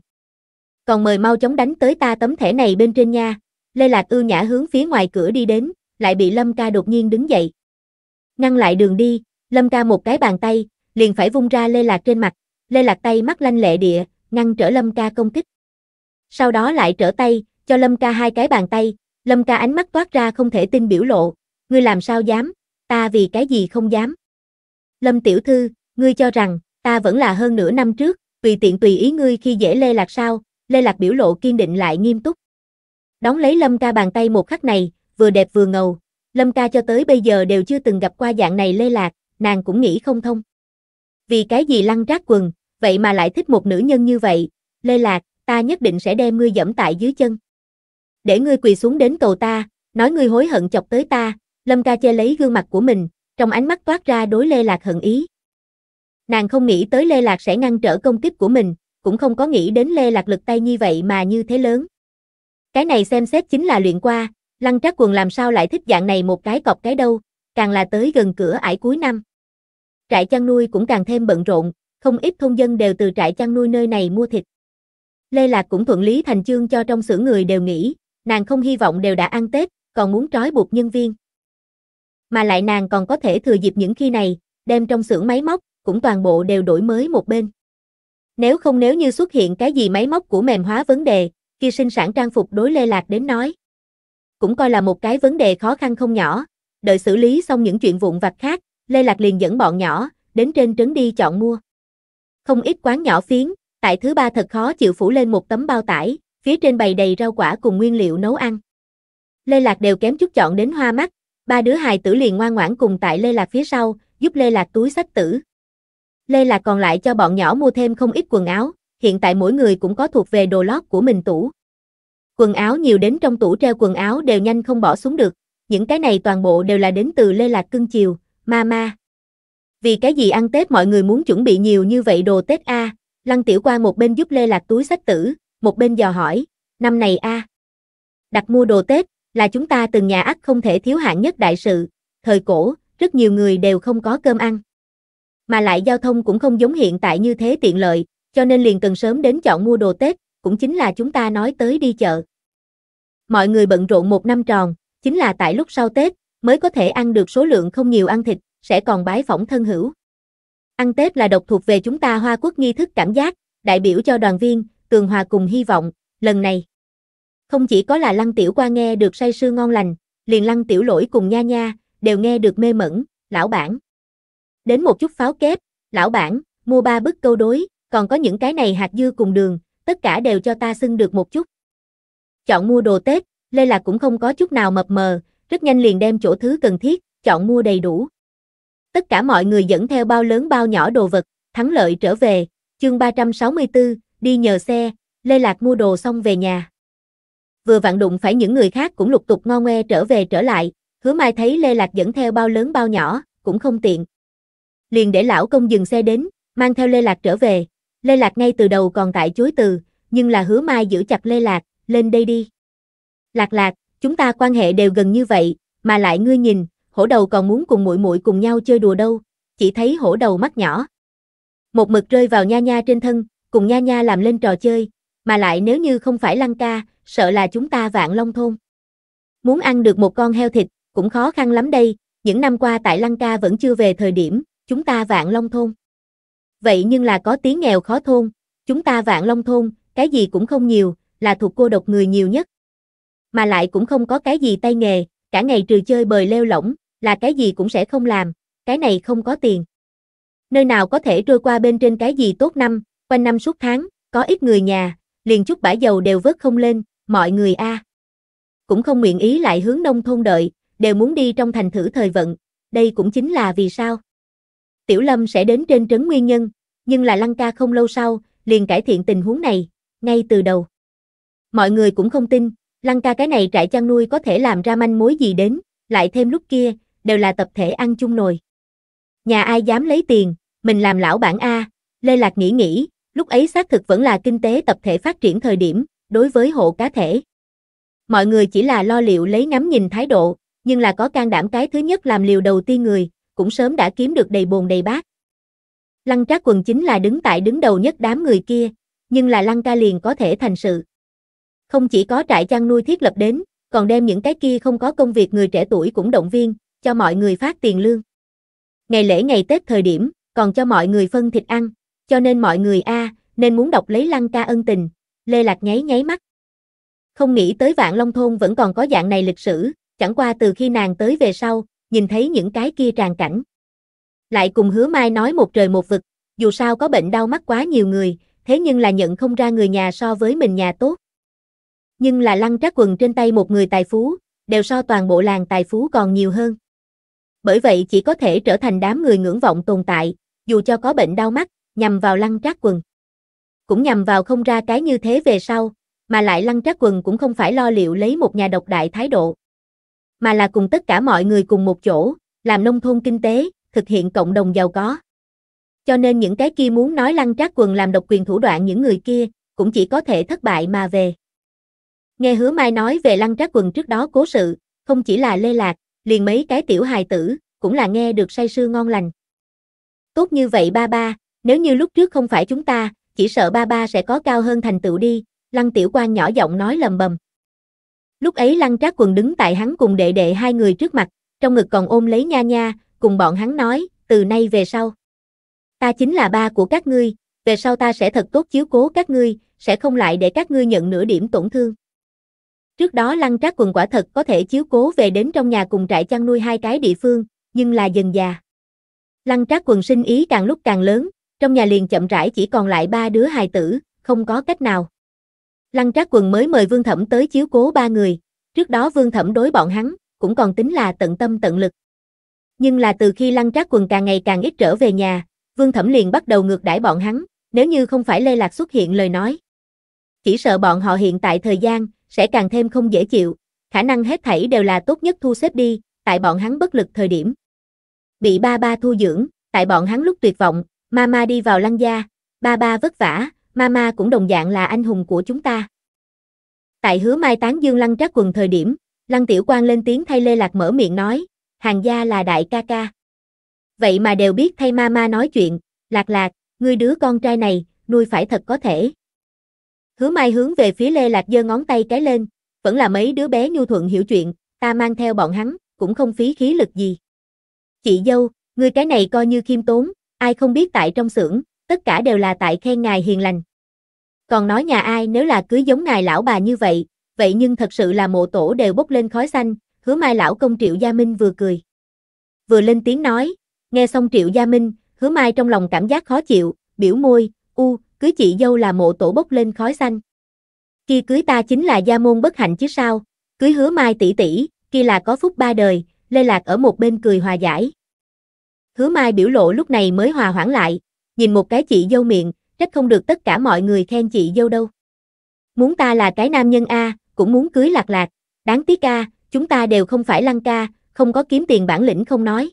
Còn mời mau chóng đánh tới ta tấm thẻ này bên trên nha. Lê Lạc ưu nhã hướng phía ngoài cửa đi đến, lại bị Lâm ca đột nhiên đứng dậy. Ngăn lại đường đi, Lâm ca một cái bàn tay, liền phải vung ra Lê Lạc trên mặt, Lê Lạc tay mắt lanh lệ địa, ngăn trở Lâm Ca công kích. Sau đó lại trở tay, cho Lâm Ca hai cái bàn tay, Lâm Ca ánh mắt toát ra không thể tin biểu lộ, ngươi làm sao dám, ta vì cái gì không dám. Lâm Tiểu Thư, ngươi cho rằng, ta vẫn là hơn nửa năm trước, tùy tiện tùy ý ngươi khi dễ Lê Lạc sao, Lê Lạc biểu lộ kiên định lại nghiêm túc. Đóng lấy Lâm Ca bàn tay một khắc này, vừa đẹp vừa ngầu, Lâm Ca cho tới bây giờ đều chưa từng gặp qua dạng này Lê Lạc, nàng cũng nghĩ không thông. Vì cái gì lăng rác quần, vậy mà lại thích một nữ nhân như vậy, Lê Lạc, ta nhất định sẽ đem ngươi dẫm tại dưới chân. Để ngươi quỳ xuống đến cầu ta, nói ngươi hối hận chọc tới ta, Lâm ca che lấy gương mặt của mình, trong ánh mắt toát ra đối Lê Lạc hận ý. Nàng không nghĩ tới Lê Lạc sẽ ngăn trở công kích của mình, cũng không có nghĩ đến Lê Lạc lực tay như vậy mà như thế lớn. Cái này xem xét chính là luyện qua, lăng trác quần làm sao lại thích dạng này một cái cọc cái đâu, càng là tới gần cửa ải cuối năm. Trại chăn nuôi cũng càng thêm bận rộn, không ít thôn dân đều từ trại chăn nuôi nơi này mua thịt. Lê Lạc cũng thuận lý thành chương cho trong xưởng người đều nghĩ, nàng không hy vọng đều đã ăn Tết, còn muốn trói buộc nhân viên. Mà lại nàng còn có thể thừa dịp những khi này, đem trong xưởng máy móc, cũng toàn bộ đều đổi mới một bên. Nếu không nếu như xuất hiện cái gì máy móc của mềm hóa vấn đề, kia sinh sản trang phục đối Lê Lạc đến nói. Cũng coi là một cái vấn đề khó khăn không nhỏ, đợi xử lý xong những chuyện vụn vặt khác, Lê Lạc liền dẫn bọn nhỏ, đến trên trấn đi chọn mua. Không ít quán nhỏ phiến, tại thứ ba thật khó chịu phủ lên một tấm bao tải, phía trên bày đầy rau quả cùng nguyên liệu nấu ăn. Lê Lạc đều kém chút chọn đến hoa mắt, ba đứa hài tử liền ngoan ngoãn cùng tại Lê Lạc phía sau, giúp Lê Lạc túi sách tử. Lê Lạc còn lại cho bọn nhỏ mua thêm không ít quần áo, hiện tại mỗi người cũng có thuộc về đồ lót của mình tủ. Quần áo nhiều đến trong tủ treo quần áo đều nhanh không bỏ xuống được, những cái này toàn bộ đều là đến từ Lê Lạc cưng chiều, Mama. Vì cái gì ăn Tết mọi người muốn chuẩn bị nhiều như vậy đồ Tết a? À? Lăng Tiểu qua một bên giúp Lê Lạc túi sách tử, một bên dò hỏi, năm này a. À? Đặt mua đồ Tết là chúng ta từng nhà ắt không thể thiếu hạng nhất đại sự, thời cổ, rất nhiều người đều không có cơm ăn. Mà lại giao thông cũng không giống hiện tại như thế tiện lợi, cho nên liền cần sớm đến chọn mua đồ Tết, cũng chính là chúng ta nói tới đi chợ. Mọi người bận rộn một năm tròn, chính là tại lúc sau Tết, mới có thể ăn được số lượng không nhiều ăn thịt, sẽ còn bái phỏng thân hữu. Ăn Tết là độc thuộc về chúng ta Hoa Quốc nghi thức cảm giác, đại biểu cho đoàn viên, tường hòa cùng hy vọng, lần này. Không chỉ có là Lăng Tiểu qua nghe được say sưa ngon lành, liền Lăng Tiểu lỗi cùng nha nha, đều nghe được mê mẩn, lão bản. Đến một chút pháo kép, lão bản, mua ba bức câu đối, còn có những cái này hạt dưa cùng đường, tất cả đều cho ta xưng được một chút. Chọn mua đồ Tết, Lê Lạc cũng không có chút nào mập mờ, rất nhanh liền đem chỗ thứ cần thiết, chọn mua đầy đủ. Tất cả mọi người dẫn theo bao lớn bao nhỏ đồ vật, thắng lợi trở về, chương 364, đi nhờ xe, Lê Lạc mua đồ xong về nhà. Vừa vặn đụng phải những người khác cũng lục tục ngo ngoe trở về trở lại, hứa mai thấy Lê Lạc dẫn theo bao lớn bao nhỏ, cũng không tiện. Liền để lão công dừng xe đến, mang theo Lê Lạc trở về. Lê Lạc ngay từ đầu còn tại chối từ, nhưng là hứa mai giữ chặt Lê Lạc, lên đây đi. Lạc lạc, chúng ta quan hệ đều gần như vậy, mà lại ngươi nhìn, hổ đầu còn muốn cùng muội muội cùng nhau chơi đùa đâu, chỉ thấy hổ đầu mắt nhỏ. Một mực rơi vào nha nha trên thân, cùng nha nha làm lên trò chơi, mà lại nếu như không phải lăng ca, sợ là chúng ta vạn long thôn. Muốn ăn được một con heo thịt, cũng khó khăn lắm đây, những năm qua tại lăng ca vẫn chưa về thời điểm, chúng ta vạn long thôn. Vậy nhưng là có tiếng nghèo khó thôn, chúng ta vạn long thôn, cái gì cũng không nhiều, là thuộc cô độc người nhiều nhất, mà lại cũng không có cái gì tay nghề, cả ngày trừ chơi bời leo lỏng, là cái gì cũng sẽ không làm, cái này không có tiền. Nơi nào có thể trôi qua bên trên cái gì tốt năm, quanh năm suốt tháng, có ít người nhà, liền chút bã dầu đều vớt không lên, mọi người a à. Cũng không nguyện ý lại hướng nông thôn đợi, đều muốn đi trong thành thử thời vận, đây cũng chính là vì sao. Tiểu Lâm sẽ đến trên trấn nguyên nhân, nhưng là Lăng ca không lâu sau, liền cải thiện tình huống này, ngay từ đầu. Mọi người cũng không tin, Lăng ca cái này trại chăn nuôi có thể làm ra manh mối gì đến, lại thêm lúc kia, đều là tập thể ăn chung nồi. Nhà ai dám lấy tiền, mình làm lão bản A, Lê Lạc nghĩ nghĩ, lúc ấy xác thực vẫn là kinh tế tập thể phát triển thời điểm, đối với hộ cá thể. Mọi người chỉ là lo liệu lấy ngắm nhìn thái độ, nhưng là có can đảm cái thứ nhất làm liều đầu tiên người, cũng sớm đã kiếm được đầy bồn đầy bát. Lăng trác quần chính là đứng tại đứng đầu nhất đám người kia, nhưng là lăng ca liền có thể thành sự. Không chỉ có trại chăn nuôi thiết lập đến, còn đem những cái kia không có công việc người trẻ tuổi cũng động viên, cho mọi người phát tiền lương. Ngày lễ ngày Tết thời điểm, còn cho mọi người phân thịt ăn, cho nên mọi người a à, nên muốn đọc lấy lăng ca ân tình, Lê Lạc nháy nháy mắt. Không nghĩ tới vạn long thôn vẫn còn có dạng này lịch sử, chẳng qua từ khi nàng tới về sau, nhìn thấy những cái kia tràn cảnh. Lại cùng hứa mai nói một trời một vực, dù sao có bệnh đau mắt quá nhiều người, thế nhưng là nhận không ra người nhà so với mình nhà tốt nhưng là lăng trác quần trên tay một người tài phú, đều so toàn bộ làng tài phú còn nhiều hơn. Bởi vậy chỉ có thể trở thành đám người ngưỡng vọng tồn tại, dù cho có bệnh đau mắt, nhằm vào lăng trác quần. Cũng nhằm vào không ra cái như thế về sau, mà lại lăng trác quần cũng không phải lo liệu lấy một nhà độc đại thái độ. Mà là cùng tất cả mọi người cùng một chỗ, làm nông thôn kinh tế, thực hiện cộng đồng giàu có. Cho nên những cái kia muốn nói lăng trác quần làm độc quyền thủ đoạn những người kia, cũng chỉ có thể thất bại mà về. Nghe hứa mai nói về lăng trác quần trước đó cố sự, không chỉ là lê lạc, liền mấy cái tiểu hài tử, cũng là nghe được say sưa ngon lành. Tốt như vậy ba ba, nếu như lúc trước không phải chúng ta, chỉ sợ ba ba sẽ có cao hơn thành tựu đi, lăng tiểu quan nhỏ giọng nói lầm bầm. Lúc ấy lăng trác quần đứng tại hắn cùng đệ đệ hai người trước mặt, trong ngực còn ôm lấy nha nha, cùng bọn hắn nói, từ nay về sau. Ta chính là ba của các ngươi, về sau ta sẽ thật tốt chiếu cố các ngươi, sẽ không lại để các ngươi nhận nửa điểm tổn thương. Trước đó lăng trác quần quả thật có thể chiếu cố về đến trong nhà cùng trại chăn nuôi hai cái địa phương, nhưng là dần già. Lăng trác quần sinh ý càng lúc càng lớn, trong nhà liền chậm rãi chỉ còn lại ba đứa hài tử, không có cách nào. Lăng trác quần mới mời Vương Thẩm tới chiếu cố ba người, trước đó Vương Thẩm đối bọn hắn, cũng còn tính là tận tâm tận lực. Nhưng là từ khi lăng trác quần càng ngày càng ít trở về nhà, Vương Thẩm liền bắt đầu ngược đãi bọn hắn, nếu như không phải Lê Lạc xuất hiện lời nói. Chỉ sợ bọn họ hiện tại thời gian, sẽ càng thêm không dễ chịu, khả năng hết thảy đều là tốt nhất thu xếp đi, tại bọn hắn bất lực thời điểm. Bị ba ba thu dưỡng, tại bọn hắn lúc tuyệt vọng, mama đi vào lăng gia, ba ba vất vả, mama cũng đồng dạng là anh hùng của chúng ta. Tại hứa mai tán dương lăng trác quần thời điểm, lăng tiểu quan lên tiếng thay Lê Lạc mở miệng nói, hàng gia là đại ca ca. Vậy mà đều biết thay mama nói chuyện, lạc lạc, ngươi đứa con trai này, nuôi phải thật có thể. Hứa Mai hướng về phía Lê Lạc giơ ngón tay cái lên, vẫn là mấy đứa bé nhu thuận hiểu chuyện, ta mang theo bọn hắn, cũng không phí khí lực gì. Chị dâu, người cái này coi như khiêm tốn, ai không biết tại trong xưởng, tất cả đều là tại khen ngài hiền lành. Còn nói nhà ai nếu là cưới giống ngài lão bà như vậy, vậy nhưng thật sự là mộ tổ đều bốc lên khói xanh, hứa mai lão công Triệu Gia Minh vừa cười. Vừa lên tiếng nói, nghe xong Triệu Gia Minh, hứa mai trong lòng cảm giác khó chịu, biểu môi, u, cưới chị dâu là mộ tổ bốc lên khói xanh. Kia cưới ta chính là gia môn bất hạnh chứ sao, cưới hứa mai tỷ tỷ, kia là có phúc ba đời, Lê Lạc ở một bên cười hòa giải. Hứa mai biểu lộ lúc này mới hòa hoãn lại, nhìn một cái chị dâu miệng, trách không được tất cả mọi người khen chị dâu đâu. Muốn ta là cái nam nhân A, cũng muốn cưới lạc lạc, đáng tiếc A, chúng ta đều không phải lăng ca, không có kiếm tiền bản lĩnh không nói.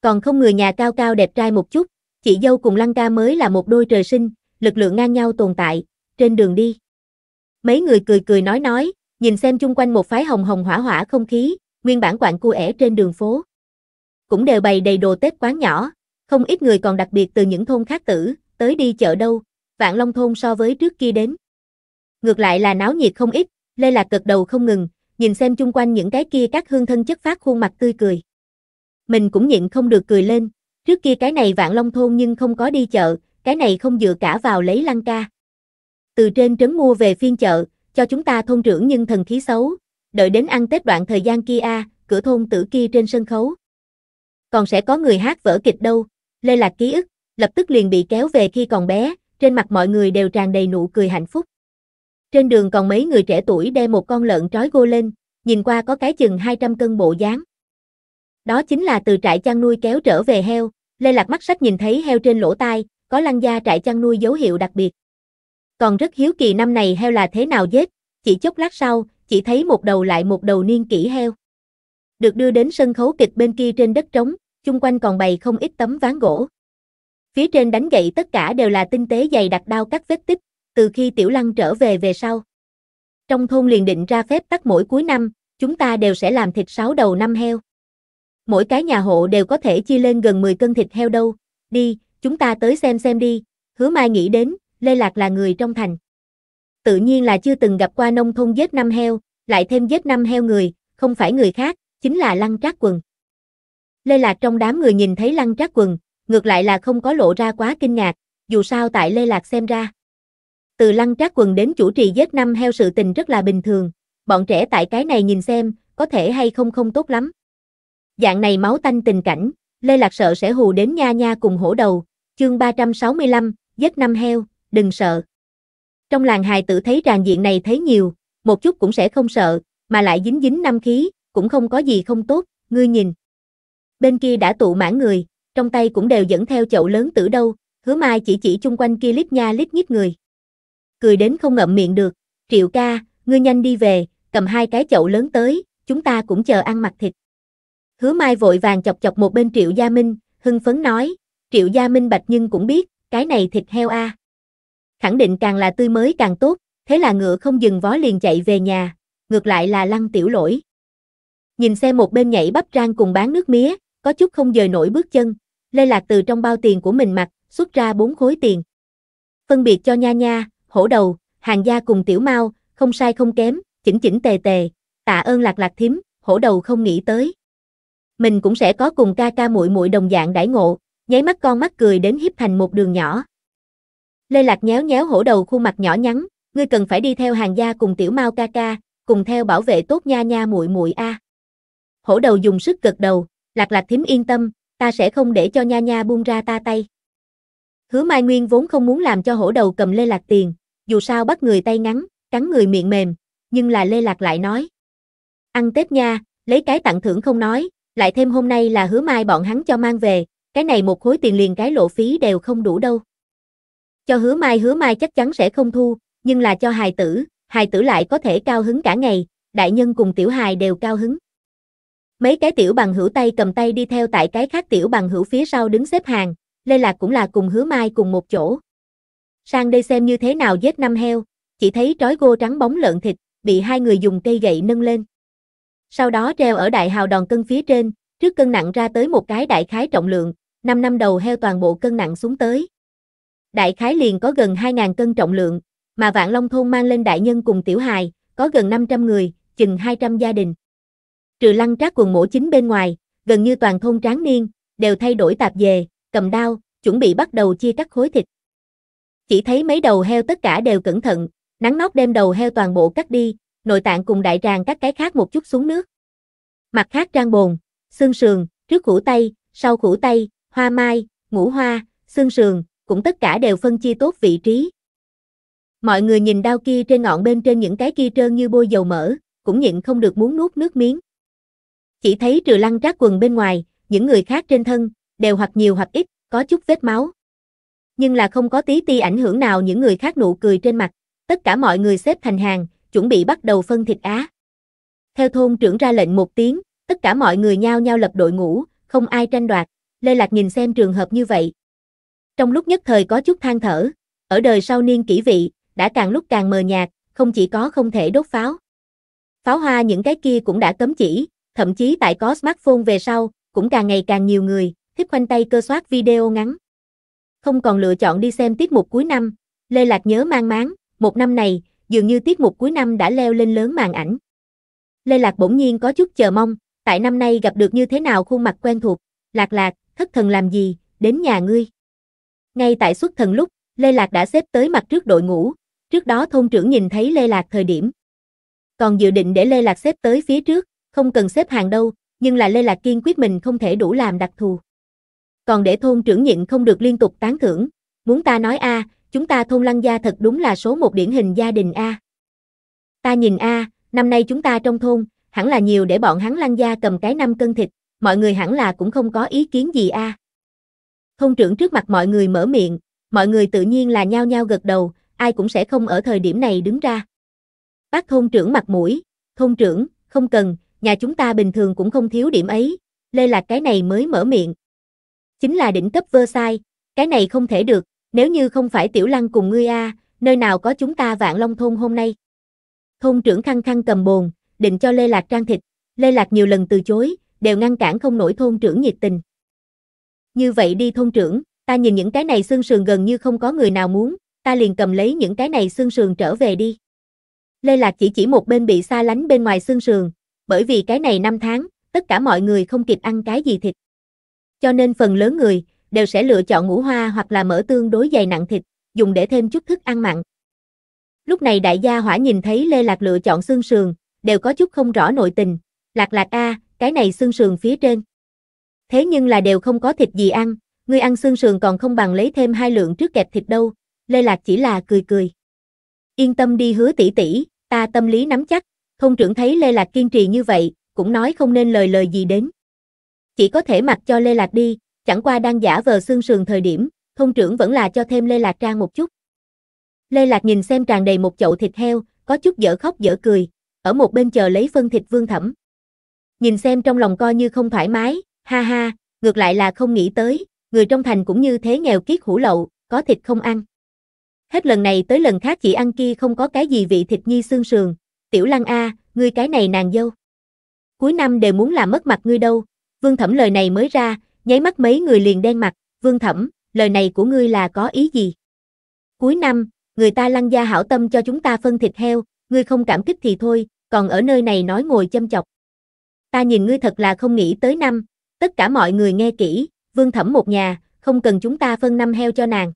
Còn không người nhà cao cao đẹp trai một chút, chị dâu cùng lăng ca mới là một đôi trời sinh, lực lượng ngang nhau tồn tại, trên đường đi. Mấy người cười cười nói nói, nhìn xem chung quanh một phái hồng hồng hỏa hỏa không khí, nguyên bản quạng cu ẻ trên đường phố. Cũng đều bày đầy đồ Tết quán nhỏ, không ít người còn đặc biệt từ những thôn khác tử, tới đi chợ đâu, vạn long thôn so với trước kia đến. Ngược lại là náo nhiệt không ít, Lê Lạc cực đầu không ngừng, nhìn xem chung quanh những cái kia các hương thân chất phát khuôn mặt tươi cười. Mình cũng nhịn không được cười lên, trước kia cái này vạn long thôn nhưng không có đi chợ, cái này không dựa cả vào lấy lăng ca. Từ trên trấn mua về phiên chợ, cho chúng ta thôn trưởng nhưng thần khí xấu, đợi đến ăn Tết đoạn thời gian kia cửa thôn tử kia trên sân khấu. Còn sẽ có người hát vở kịch đâu, Lê Lạc ký ức, lập tức liền bị kéo về khi còn bé, trên mặt mọi người đều tràn đầy nụ cười hạnh phúc. Trên đường còn mấy người trẻ tuổi đe một con lợn trói gô lên, nhìn qua có cái chừng 200 cân bộ dáng. Đó chính là từ trại chăn nuôi kéo trở về heo, Lê Lạc mắt sách nhìn thấy heo trên lỗ tai, có lăng gia trại chăn nuôi dấu hiệu đặc biệt. Còn rất hiếu kỳ năm này heo là thế nào giết, chỉ chốc lát sau, chỉ thấy một đầu lại một đầu niên kỷ heo. Được đưa đến sân khấu kịch bên kia trên đất trống, chung quanh còn bày không ít tấm ván gỗ. Phía trên đánh gậy tất cả đều là tinh tế dày đặc đao các vết tích, từ khi Tiểu Lăng trở về về sau. Trong thôn liền định ra phép tắt mỗi cuối năm, chúng ta đều sẽ làm thịt sáu đầu năm heo. Mỗi cái nhà hộ đều có thể chia lên gần 10 cân thịt heo đâu, đi, chúng ta tới xem xem đi, hứa mai nghĩ đến, Lê Lạc là người trong thành. Tự nhiên là chưa từng gặp qua nông thôn giết năm heo, lại thêm giết năm heo người, không phải người khác, chính là lăng trác quần. Lê Lạc trong đám người nhìn thấy lăng trác quần, ngược lại là không có lộ ra quá kinh ngạc, dù sao tại Lê Lạc xem ra. Từ lăng trác quần đến chủ trì giết năm heo sự tình rất là bình thường, bọn trẻ tại cái này nhìn xem, có thể hay không không tốt lắm. Dạng này máu tanh tình cảnh, Lê Lạc sợ sẽ hù đến nha nha cùng hổ đầu, Chương 365, giết năm heo, đừng sợ. Trong làng hài tử thấy tràn diện này thấy nhiều, một chút cũng sẽ không sợ, mà lại dính dính năm khí, cũng không có gì không tốt, ngươi nhìn. Bên kia đã tụ mãn người, trong tay cũng đều dẫn theo chậu lớn tử đâu, hứa mai chỉ chỉ chung quanh kia lít nha lít nhít người. Cười đến không ngậm miệng được, triệu ca, ngươi nhanh đi về, cầm hai cái chậu lớn tới, chúng ta cũng chờ ăn mặc thịt. Hứa mai vội vàng chọc chọc một bên triệu gia minh, hưng phấn nói, Triệu gia minh bạch nhưng cũng biết, cái này thịt heo a. À. Khẳng định càng là tươi mới càng tốt, thế là ngựa không dừng vó liền chạy về nhà, ngược lại là lăng tiểu lỗi. Nhìn xe một bên nhảy bắp rang cùng bán nước mía, có chút không dời nổi bước chân, Lê Lạc từ trong bao tiền của mình mặc, xuất ra bốn khối tiền. Phân biệt cho nha nha, hổ đầu, hàng gia cùng tiểu mau, không sai không kém, chỉnh chỉnh tề tề, tạ ơn Lạc Lạc thím, hổ đầu không nghĩ tới. Mình cũng sẽ có cùng ca ca muội muội đồng dạng đãi ngộ, nháy mắt con mắt cười đến hiếp thành một đường nhỏ. Lê Lạc nhéo nhéo hổ đầu khuôn mặt nhỏ nhắn, ngươi cần phải đi theo hàng gia cùng tiểu mau ca ca, cùng theo bảo vệ tốt nha nha muội muội a. Hổ đầu dùng sức gật đầu, Lạc Lạc thím yên tâm, ta sẽ không để cho nha nha buông ra ta tay. Hứa Mai Nguyên vốn không muốn làm cho hổ đầu cầm Lê Lạc tiền, dù sao bắt người tay ngắn, cắn người miệng mềm, nhưng là Lê Lạc lại nói. Ăn Tết nha, lấy cái tặng thưởng không nói, lại thêm hôm nay là hứa mai bọn hắn cho mang về, cái này một khối tiền liền cái lộ phí đều không đủ đâu. Cho hứa mai hứa mai chắc chắn sẽ không thu, nhưng là cho hài tử, hài tử lại có thể cao hứng cả ngày, đại nhân cùng tiểu hài đều cao hứng. Mấy cái tiểu bằng hữu tay cầm tay đi theo tại cái khác tiểu bằng hữu phía sau đứng xếp hàng, Lê Lạc cũng là cùng hứa mai cùng một chỗ. Sang đây xem như thế nào giết năm heo, chỉ thấy trói gô trắng bóng lợn thịt, bị hai người dùng cây gậy nâng lên. Sau đó treo ở đại hào đòn cân phía trên, trước cân nặng ra tới một cái đại khái trọng lượng, 5 năm đầu heo toàn bộ cân nặng xuống tới. Đại khái liền có gần 2.000 cân trọng lượng, mà Vạn Long Thôn mang lên đại nhân cùng tiểu hài, có gần 500 người, chừng 200 gia đình. Trừ lăng trác quần mổ chính bên ngoài, gần như toàn thôn tráng niên, đều thay đổi tạp về, cầm đao, chuẩn bị bắt đầu chia cắt khối thịt. Chỉ thấy mấy đầu heo tất cả đều cẩn thận, nắng nóc đem đầu heo toàn bộ cắt đi, nội tạng cùng đại tràng các cái khác một chút xuống nước. Mặt khác trang bồn, xương sườn, trước khủ tay, sau khủ tay, hoa mai, ngũ hoa, xương sườn, cũng tất cả đều phân chia tốt vị trí. Mọi người nhìn đao kia trên ngọn bên trên những cái kia trơn như bôi dầu mỡ, cũng nhịn không được muốn nuốt nước miếng. Chỉ thấy trừ lăng trác quần bên ngoài, những người khác trên thân, đều hoặc nhiều hoặc ít, có chút vết máu. Nhưng là không có tí ti ảnh hưởng nào những người khác nụ cười trên mặt, tất cả mọi người xếp thành hàng, chuẩn bị bắt đầu phân thịt á. Theo thôn trưởng ra lệnh một tiếng, tất cả mọi người nhao nhao lập đội ngũ, không ai tranh đoạt, Lê Lạc nhìn xem trường hợp như vậy. Trong lúc nhất thời có chút than thở, ở đời sau niên kỷ vị, đã càng lúc càng mờ nhạt, không chỉ có không thể đốt pháo. Pháo hoa những cái kia cũng đã cấm chỉ, thậm chí tại có smartphone về sau, cũng càng ngày càng nhiều người, thích khoanh tay cơ soát video ngắn. Không còn lựa chọn đi xem tiết mục cuối năm, Lê Lạc nhớ mang máng, một năm này, dường như tiết mục cuối năm đã leo lên lớn màn ảnh. Lê Lạc bỗng nhiên có chút chờ mong, tại năm nay gặp được như thế nào khuôn mặt quen thuộc, Lạc Lạc, thất thần làm gì, đến nhà ngươi. Ngay tại xuất thần lúc, Lê Lạc đã xếp tới mặt trước đội ngũ, trước đó thôn trưởng nhìn thấy Lê Lạc thời điểm. Còn dự định để Lê Lạc xếp tới phía trước, không cần xếp hàng đâu, nhưng là Lê Lạc kiên quyết mình không thể đủ làm đặc thù. Còn để thôn trưởng nhịn không được liên tục tán thưởng, muốn ta nói a, chúng ta thôn lăng gia thật đúng là số một điển hình gia đình a. Ta nhìn a, năm nay chúng ta trong thôn, hẳn là nhiều để bọn hắn lăng gia cầm cái năm cân thịt, mọi người hẳn là cũng không có ý kiến gì a. À. Thôn trưởng trước mặt mọi người mở miệng, mọi người tự nhiên là nhao nhao gật đầu, ai cũng sẽ không ở thời điểm này đứng ra. Bác thôn trưởng mặt mũi, thôn trưởng, không cần, nhà chúng ta bình thường cũng không thiếu điểm ấy, lê Lạc cái này mới mở miệng. Chính là đỉnh cấp vơ sai, cái này không thể được, nếu như không phải tiểu lăng cùng ngươi a, à, nơi nào có chúng ta vạn long thôn hôm nay. Thôn trưởng khăng khăng cầm bồn, định cho Lê Lạc trang thịt, Lê Lạc nhiều lần từ chối, đều ngăn cản không nổi thôn trưởng nhiệt tình. Như vậy đi thôn trưởng, ta nhìn những cái này xương sườn gần như không có người nào muốn, ta liền cầm lấy những cái này xương sườn trở về đi. Lê Lạc chỉ chỉ một bên bị xa lánh bên ngoài xương sườn, bởi vì cái này năm tháng, tất cả mọi người không kịp ăn cái gì thịt. Cho nên phần lớn người đều sẽ lựa chọn ngũ hoa hoặc là mỡ tương đối dày nặng thịt, dùng để thêm chút thức ăn mặn. Lúc này đại gia hỏa nhìn thấy Lê Lạc lựa chọn xương sườn, đều có chút không rõ nội tình. Lạc lạc a, cái này xương sườn phía trên. Thế nhưng là đều không có thịt gì ăn, ngươi ăn xương sườn còn không bằng lấy thêm hai lượng trước kẹp thịt đâu, Lê Lạc chỉ là cười cười. Yên tâm đi hứa tỷ tỷ, ta tâm lý nắm chắc, không trưởng thấy Lê Lạc kiên trì như vậy, cũng nói không nên lời lời gì đến. Chỉ có thể mặc cho Lê Lạc đi, chẳng qua đang giả vờ xương sườn thời điểm, thông trưởng vẫn là cho thêm Lê Lạc ra một chút. Lê Lạc nhìn xem tràn đầy một chậu thịt heo, có chút dở khóc dở cười, ở một bên chờ lấy phân thịt vương thẩm. Nhìn xem trong lòng coi như không thoải mái, ha ha, ngược lại là không nghĩ tới, người trong thành cũng như thế nghèo kiết hủ lậu, có thịt không ăn. Hết lần này tới lần khác chỉ ăn kia không có cái gì vị thịt nhi xương sườn, tiểu lăng a, ngươi cái này nàng dâu. Cuối năm đều muốn làm mất mặt ngươi đâu, vương thẩm lời này mới ra, nháy mắt mấy người liền đen mặt, vương thẩm, lời này của ngươi là có ý gì? Cuối năm, người ta lăng gia hảo tâm cho chúng ta phân thịt heo, ngươi không cảm kích thì thôi, còn ở nơi này nói ngồi châm chọc ta nhìn ngươi thật là không nghĩ tới năm, tất cả mọi người nghe kỹ, vương thẩm một nhà, không cần chúng ta phân năm heo cho nàng.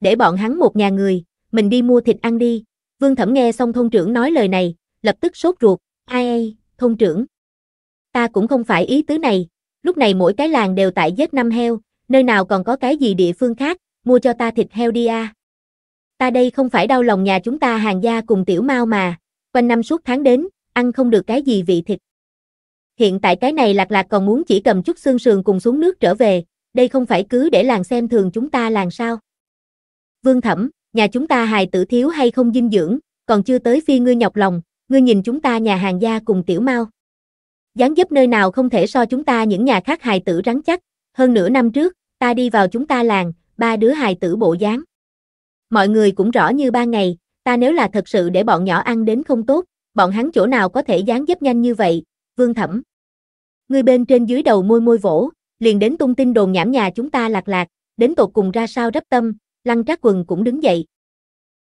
Để bọn hắn một nhà người, mình đi mua thịt ăn đi, vương thẩm nghe xong thôn trưởng nói lời này, lập tức sốt ruột, ai ai, thôn trưởng. Ta cũng không phải ý tứ này, lúc này mỗi cái làng đều tại giết năm heo, nơi nào còn có cái gì địa phương khác, mua cho ta thịt heo đi a. À. Ta đây không phải đau lòng nhà chúng ta hàng gia cùng tiểu mau mà, quanh năm suốt tháng đến, ăn không được cái gì vị thịt hiện tại cái này lạc lạc còn muốn chỉ cầm chút xương sườn cùng xuống nước trở về, đây không phải cứ để làng xem thường chúng ta làng sao. Vương Thẩm, nhà chúng ta hài tử thiếu hay không dinh dưỡng, còn chưa tới phi ngươi nhọc lòng, ngươi nhìn chúng ta nhà hàng gia cùng tiểu mau. Gián dấp nơi nào không thể so chúng ta những nhà khác hài tử rắn chắc, hơn nửa năm trước, ta đi vào chúng ta làng, ba đứa hài tử bộ gián, Mọi người cũng rõ như ba ngày, ta nếu là thật sự để bọn nhỏ ăn đến không tốt, bọn hắn chỗ nào có thể gián dấp nhanh như vậy, Vương Thẩm. Người bên trên dưới đầu môi môi vỗ, liền đến tung tin đồn nhảm nhà chúng ta lạc lạc, đến tột cùng ra sao rắp tâm, lăng trác quần cũng đứng dậy.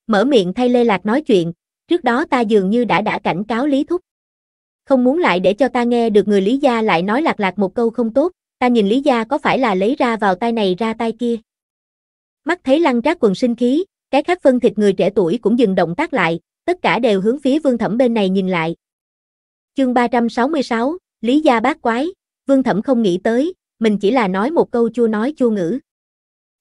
Mở miệng thay Lê Lạc nói chuyện, trước đó ta dường như đã đã cảnh cáo Lý Thúc. Không muốn lại để cho ta nghe được người Lý Gia lại nói lạc lạc một câu không tốt, ta nhìn Lý Gia có phải là lấy ra vào tay này ra tay kia. Mắt thấy lăng trác quần sinh khí, cái khác phân thịt người trẻ tuổi cũng dừng động tác lại, tất cả đều hướng phía vương thẩm bên này nhìn lại, Chương 366, Lý Gia bát quái, Vương Thẩm không nghĩ tới, mình chỉ là nói một câu chua nói chua ngữ.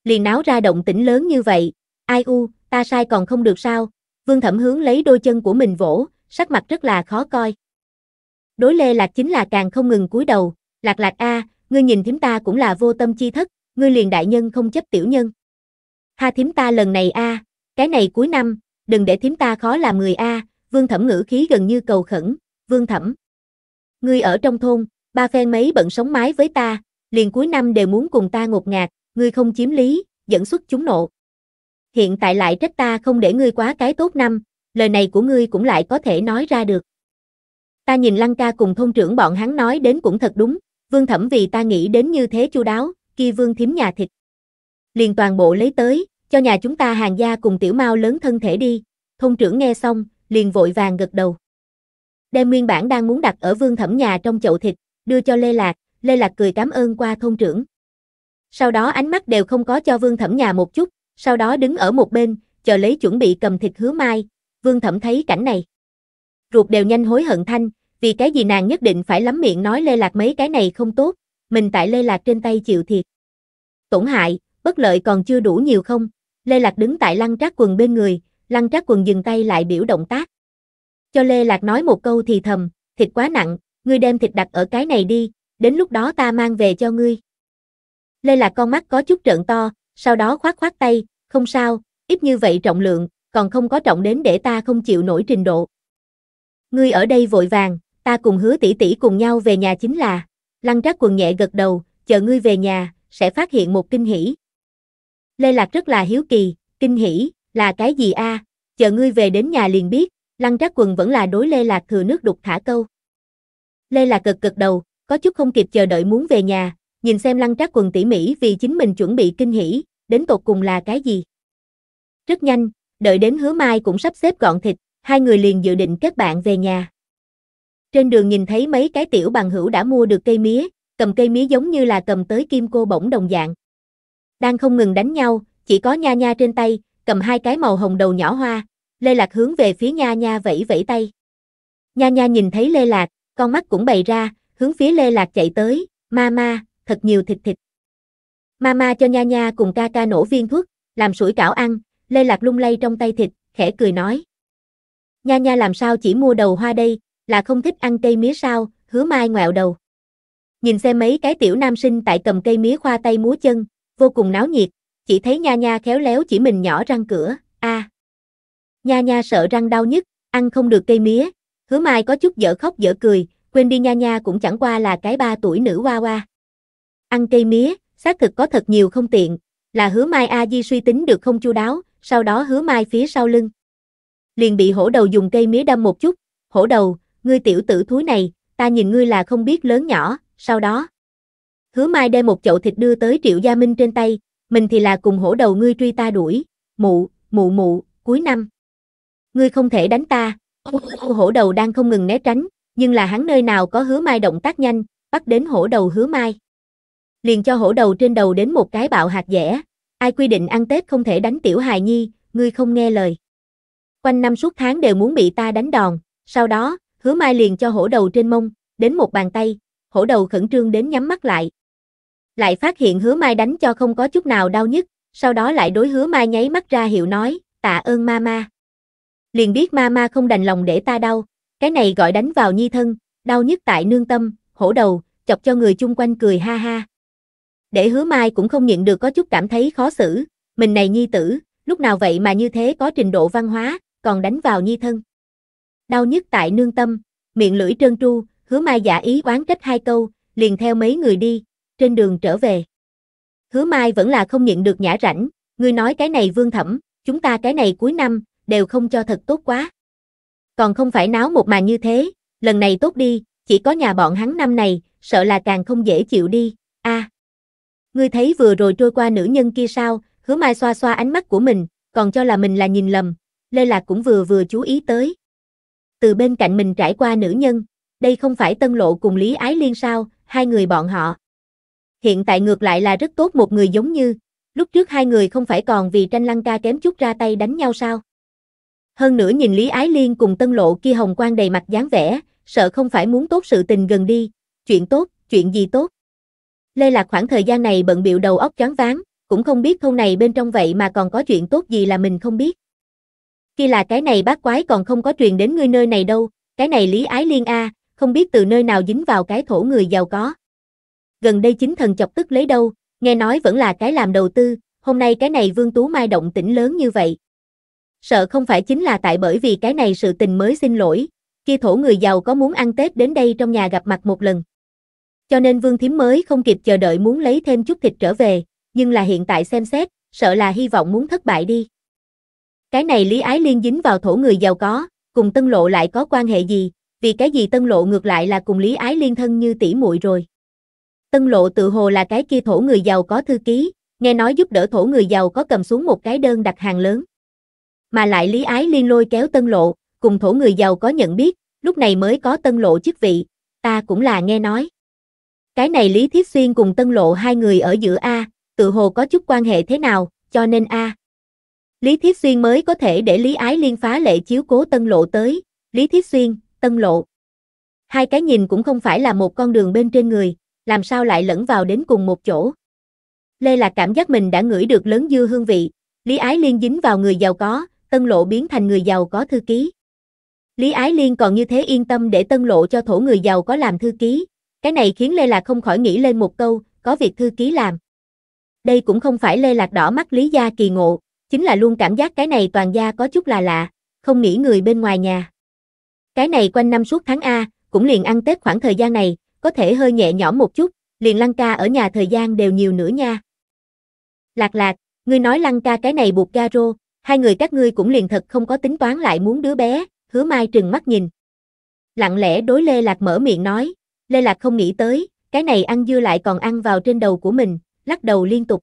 Liền náo ra động tĩnh lớn như vậy, ai u, ta sai còn không được sao, Vương Thẩm hướng lấy đôi chân của mình vỗ, sắc mặt rất là khó coi. Đối Lê Lạc chính là càng không ngừng cúi đầu, Lạc Lạc A, ngươi nhìn thím ta cũng là vô tâm chi thất, ngươi liền đại nhân không chấp tiểu nhân. Ha thím ta lần này A, cái này cuối năm, đừng để thím ta khó làm người A, Vương Thẩm ngữ khí gần như cầu khẩn, Vương Thẩm. Ngươi ở trong thôn, ba phen mấy bận sống mái với ta, liền cuối năm đều muốn cùng ta ngột ngạt, ngươi không chiếm lý, dẫn xuất chúng nộ. Hiện tại lại trách ta không để ngươi quá cái tốt năm, lời này của ngươi cũng lại có thể nói ra được. Ta nhìn Lăng ca cùng thôn trưởng bọn hắn nói đến cũng thật đúng, Vương Thẩm vì ta nghĩ đến như thế chu đáo, kia Vương thím nhà thịt. Liền toàn bộ lấy tới, cho nhà chúng ta hàng gia cùng tiểu mao lớn thân thể đi. Thôn trưởng nghe xong, liền vội vàng gật đầu đem nguyên bản đang muốn đặt ở vương thẩm nhà trong chậu thịt, đưa cho Lê Lạc, Lê Lạc cười cảm ơn qua thôn trưởng. Sau đó ánh mắt đều không có cho vương thẩm nhà một chút, sau đó đứng ở một bên, chờ lấy chuẩn bị cầm thịt hứa mai, vương thẩm thấy cảnh này. Ruột đều nhanh hối hận thanh, vì cái gì nàng nhất định phải lắm miệng nói Lê Lạc mấy cái này không tốt, mình tại Lê Lạc trên tay chịu thiệt. Tổn hại, bất lợi còn chưa đủ nhiều không? Lê Lạc đứng tại lăng trác quần bên người, lăng trác quần dừng tay lại biểu động tác. Cho Lê Lạc nói một câu thì thầm, thịt quá nặng, ngươi đem thịt đặt ở cái này đi, đến lúc đó ta mang về cho ngươi. Lê Lạc con mắt có chút trợn to, sau đó khoát khoát tay, không sao, ít như vậy trọng lượng, còn không có trọng đến để ta không chịu nổi trình độ. Ngươi ở đây vội vàng, ta cùng hứa tỷ tỷ cùng nhau về nhà chính là, lăng trác quần nhẹ gật đầu, chờ ngươi về nhà, sẽ phát hiện một kinh hỷ. Lê Lạc rất là hiếu kỳ, kinh hỷ, là cái gì a? À? chờ ngươi về đến nhà liền biết, Lăng Trác Quần vẫn là đối Lê Lạc thừa nước đục thả câu. Lê Lạc cực cực đầu, có chút không kịp chờ đợi muốn về nhà, nhìn xem Lăng Trác Quần tỉ mỉ vì chính mình chuẩn bị kinh hỉ, đến tột cùng là cái gì. Rất nhanh, đợi đến hứa mai cũng sắp xếp gọn thịt, hai người liền dự định kết bạn về nhà. Trên đường nhìn thấy mấy cái tiểu bằng hữu đã mua được cây mía, cầm cây mía giống như là cầm tới kim cô bổng đồng dạng. Đang không ngừng đánh nhau, chỉ có nha nha trên tay, cầm hai cái màu hồng đầu nhỏ hoa, Lê Lạc hướng về phía Nha Nha vẫy vẫy tay. Nha Nha nhìn thấy Lê Lạc, con mắt cũng bày ra, hướng phía Lê Lạc chạy tới, Mama, thật nhiều thịt thịt. Mama cho Nha Nha cùng ca ca nổ viên thuốc, làm sủi cảo ăn, Lê Lạc lung lay trong tay thịt, khẽ cười nói. Nha Nha làm sao chỉ mua đầu hoa đây, là không thích ăn cây mía sao, hứa mai ngoẹo đầu. Nhìn xem mấy cái tiểu nam sinh tại cầm cây mía khoa tay múa chân, vô cùng náo nhiệt, chỉ thấy Nha Nha khéo léo chỉ mình nhỏ răng cửa, a à. Nha nha sợ răng đau nhất, ăn không được cây mía, hứa mai có chút dở khóc dở cười, quên đi nha nha cũng chẳng qua là cái ba tuổi nữ hoa hoa. Ăn cây mía, xác thực có thật nhiều không tiện, là hứa mai A Di suy tính được không chu đáo, sau đó hứa mai phía sau lưng. Liền bị hổ đầu dùng cây mía đâm một chút, hổ đầu, ngươi tiểu tử thúi này, ta nhìn ngươi là không biết lớn nhỏ, sau đó. Hứa mai đem một chậu thịt đưa tới triệu gia minh trên tay, mình thì là cùng hổ đầu ngươi truy ta đuổi, mụ, mụ mụ, cuối năm ngươi không thể đánh ta. hổ đầu đang không ngừng né tránh, nhưng là hắn nơi nào có hứa mai động tác nhanh, bắt đến hổ đầu hứa mai. Liền cho hổ đầu trên đầu đến một cái bạo hạt dẻ, ai quy định ăn Tết không thể đánh tiểu hài nhi, ngươi không nghe lời. Quanh năm suốt tháng đều muốn bị ta đánh đòn, sau đó, hứa mai liền cho hổ đầu trên mông, đến một bàn tay, hổ đầu khẩn trương đến nhắm mắt lại. Lại phát hiện hứa mai đánh cho không có chút nào đau nhức, sau đó lại đối hứa mai nháy mắt ra hiệu nói, tạ ơn ma ma. Liền biết ma ma không đành lòng để ta đau, cái này gọi đánh vào nhi thân, đau nhất tại nương tâm, hổ đầu, chọc cho người chung quanh cười ha ha. Để hứa mai cũng không nhịn được có chút cảm thấy khó xử, mình này nhi tử, lúc nào vậy mà như thế có trình độ văn hóa, còn đánh vào nhi thân. Đau nhất tại nương tâm, miệng lưỡi trơn tru, hứa mai giả ý oán trách hai câu, liền theo mấy người đi, trên đường trở về. Hứa mai vẫn là không nhịn được nhã rảnh, ngươi nói cái này vương thẩm, chúng ta cái này cuối năm, đều không cho thật tốt quá. Còn không phải náo một màn như thế, lần này tốt đi, chỉ có nhà bọn hắn năm này, sợ là càng không dễ chịu đi, a à, Ngươi thấy vừa rồi trôi qua nữ nhân kia sao, hứa mai xoa xoa ánh mắt của mình, còn cho là mình là nhìn lầm, Lê Lạc cũng vừa vừa chú ý tới. Từ bên cạnh mình trải qua nữ nhân, đây không phải Tân Lộ cùng Lý Ái Liên sao, hai người bọn họ. Hiện tại ngược lại là rất tốt một người giống như, lúc trước hai người không phải còn vì tranh lăng ca kém chút ra tay đánh nhau sao? Hơn nữa nhìn Lý Ái Liên cùng Tân Lộ kia hồng quang đầy mặt dáng vẻ, sợ không phải muốn tốt sự tình gần đi, chuyện tốt, chuyện gì tốt. Lê Lạc khoảng thời gian này bận biểu đầu óc choáng váng, cũng không biết thôn này bên trong vậy mà còn có chuyện tốt gì là mình không biết. Khi là cái này bác quái còn không có truyền đến ngươi nơi này đâu, cái này Lý Ái Liên A, không biết từ nơi nào dính vào cái thổ người giàu có. Gần đây chính thần chọc tức lấy đâu, nghe nói vẫn là cái làm đầu tư, hôm nay cái này Vương Tú Mai động tĩnh lớn như vậy, Sợ không phải chính là tại bởi vì cái này sự tình mới xin lỗi, kia thổ người giàu có muốn ăn Tết đến đây trong nhà gặp mặt một lần. Cho nên Vương Thiếm mới không kịp chờ đợi muốn lấy thêm chút thịt trở về, nhưng là hiện tại xem xét, sợ là hy vọng muốn thất bại đi. Cái này Lý Ái Liên dính vào thổ người giàu có, cùng Tân Lộ lại có quan hệ gì, vì cái gì Tân Lộ ngược lại là cùng Lý Ái Liên thân như tỷ muội rồi. Tân Lộ tự hồ là cái kia thổ người giàu có thư ký, nghe nói giúp đỡ thổ người giàu có cầm xuống một cái đơn đặt hàng lớn. Mà lại Lý Ái Liên lôi kéo Tân Lộ, cùng thổ người giàu có nhận biết, lúc này mới có Tân Lộ chức vị, ta cũng là nghe nói. Cái này Lý Thiết Xuyên cùng Tân Lộ hai người ở giữa A, tự hồ có chút quan hệ thế nào, cho nên A. Lý Thiết Xuyên mới có thể để Lý Ái Liên phá lệ chiếu cố Tân Lộ tới, Lý Thiết Xuyên, Tân Lộ. Hai cái nhìn cũng không phải là một con đường bên trên người, làm sao lại lẫn vào đến cùng một chỗ. Lê là cảm giác mình đã ngửi được lớn dư hương vị, Lý Ái Liên dính vào người giàu có, Tân Lộ biến thành người giàu có thư ký. Lý Ái Liên còn như thế yên tâm để Tân Lộ cho thổ người giàu có làm thư ký, cái này khiến Lê Lạc không khỏi nghĩ lên một câu, có việc thư ký làm. Đây cũng không phải Lê Lạc đỏ mắt Lý Gia kỳ ngộ, chính là luôn cảm giác cái này toàn gia có chút là lạ, không nghĩ người bên ngoài nhà. Cái này quanh năm suốt tháng A, cũng liền ăn Tết khoảng thời gian này, có thể hơi nhẹ nhõm một chút, liền lăng ca ở nhà thời gian đều nhiều nữa nha. Lạc lạc, ngươi nói lăng ca cái này buộc ga rô, hai người các ngươi cũng liền thật không có tính toán lại muốn đứa bé, hứa mai trừng mắt nhìn. Lặng lẽ đối Lê Lạc mở miệng nói, Lê Lạc không nghĩ tới, cái này ăn dưa lại còn ăn vào trên đầu của mình, lắc đầu liên tục.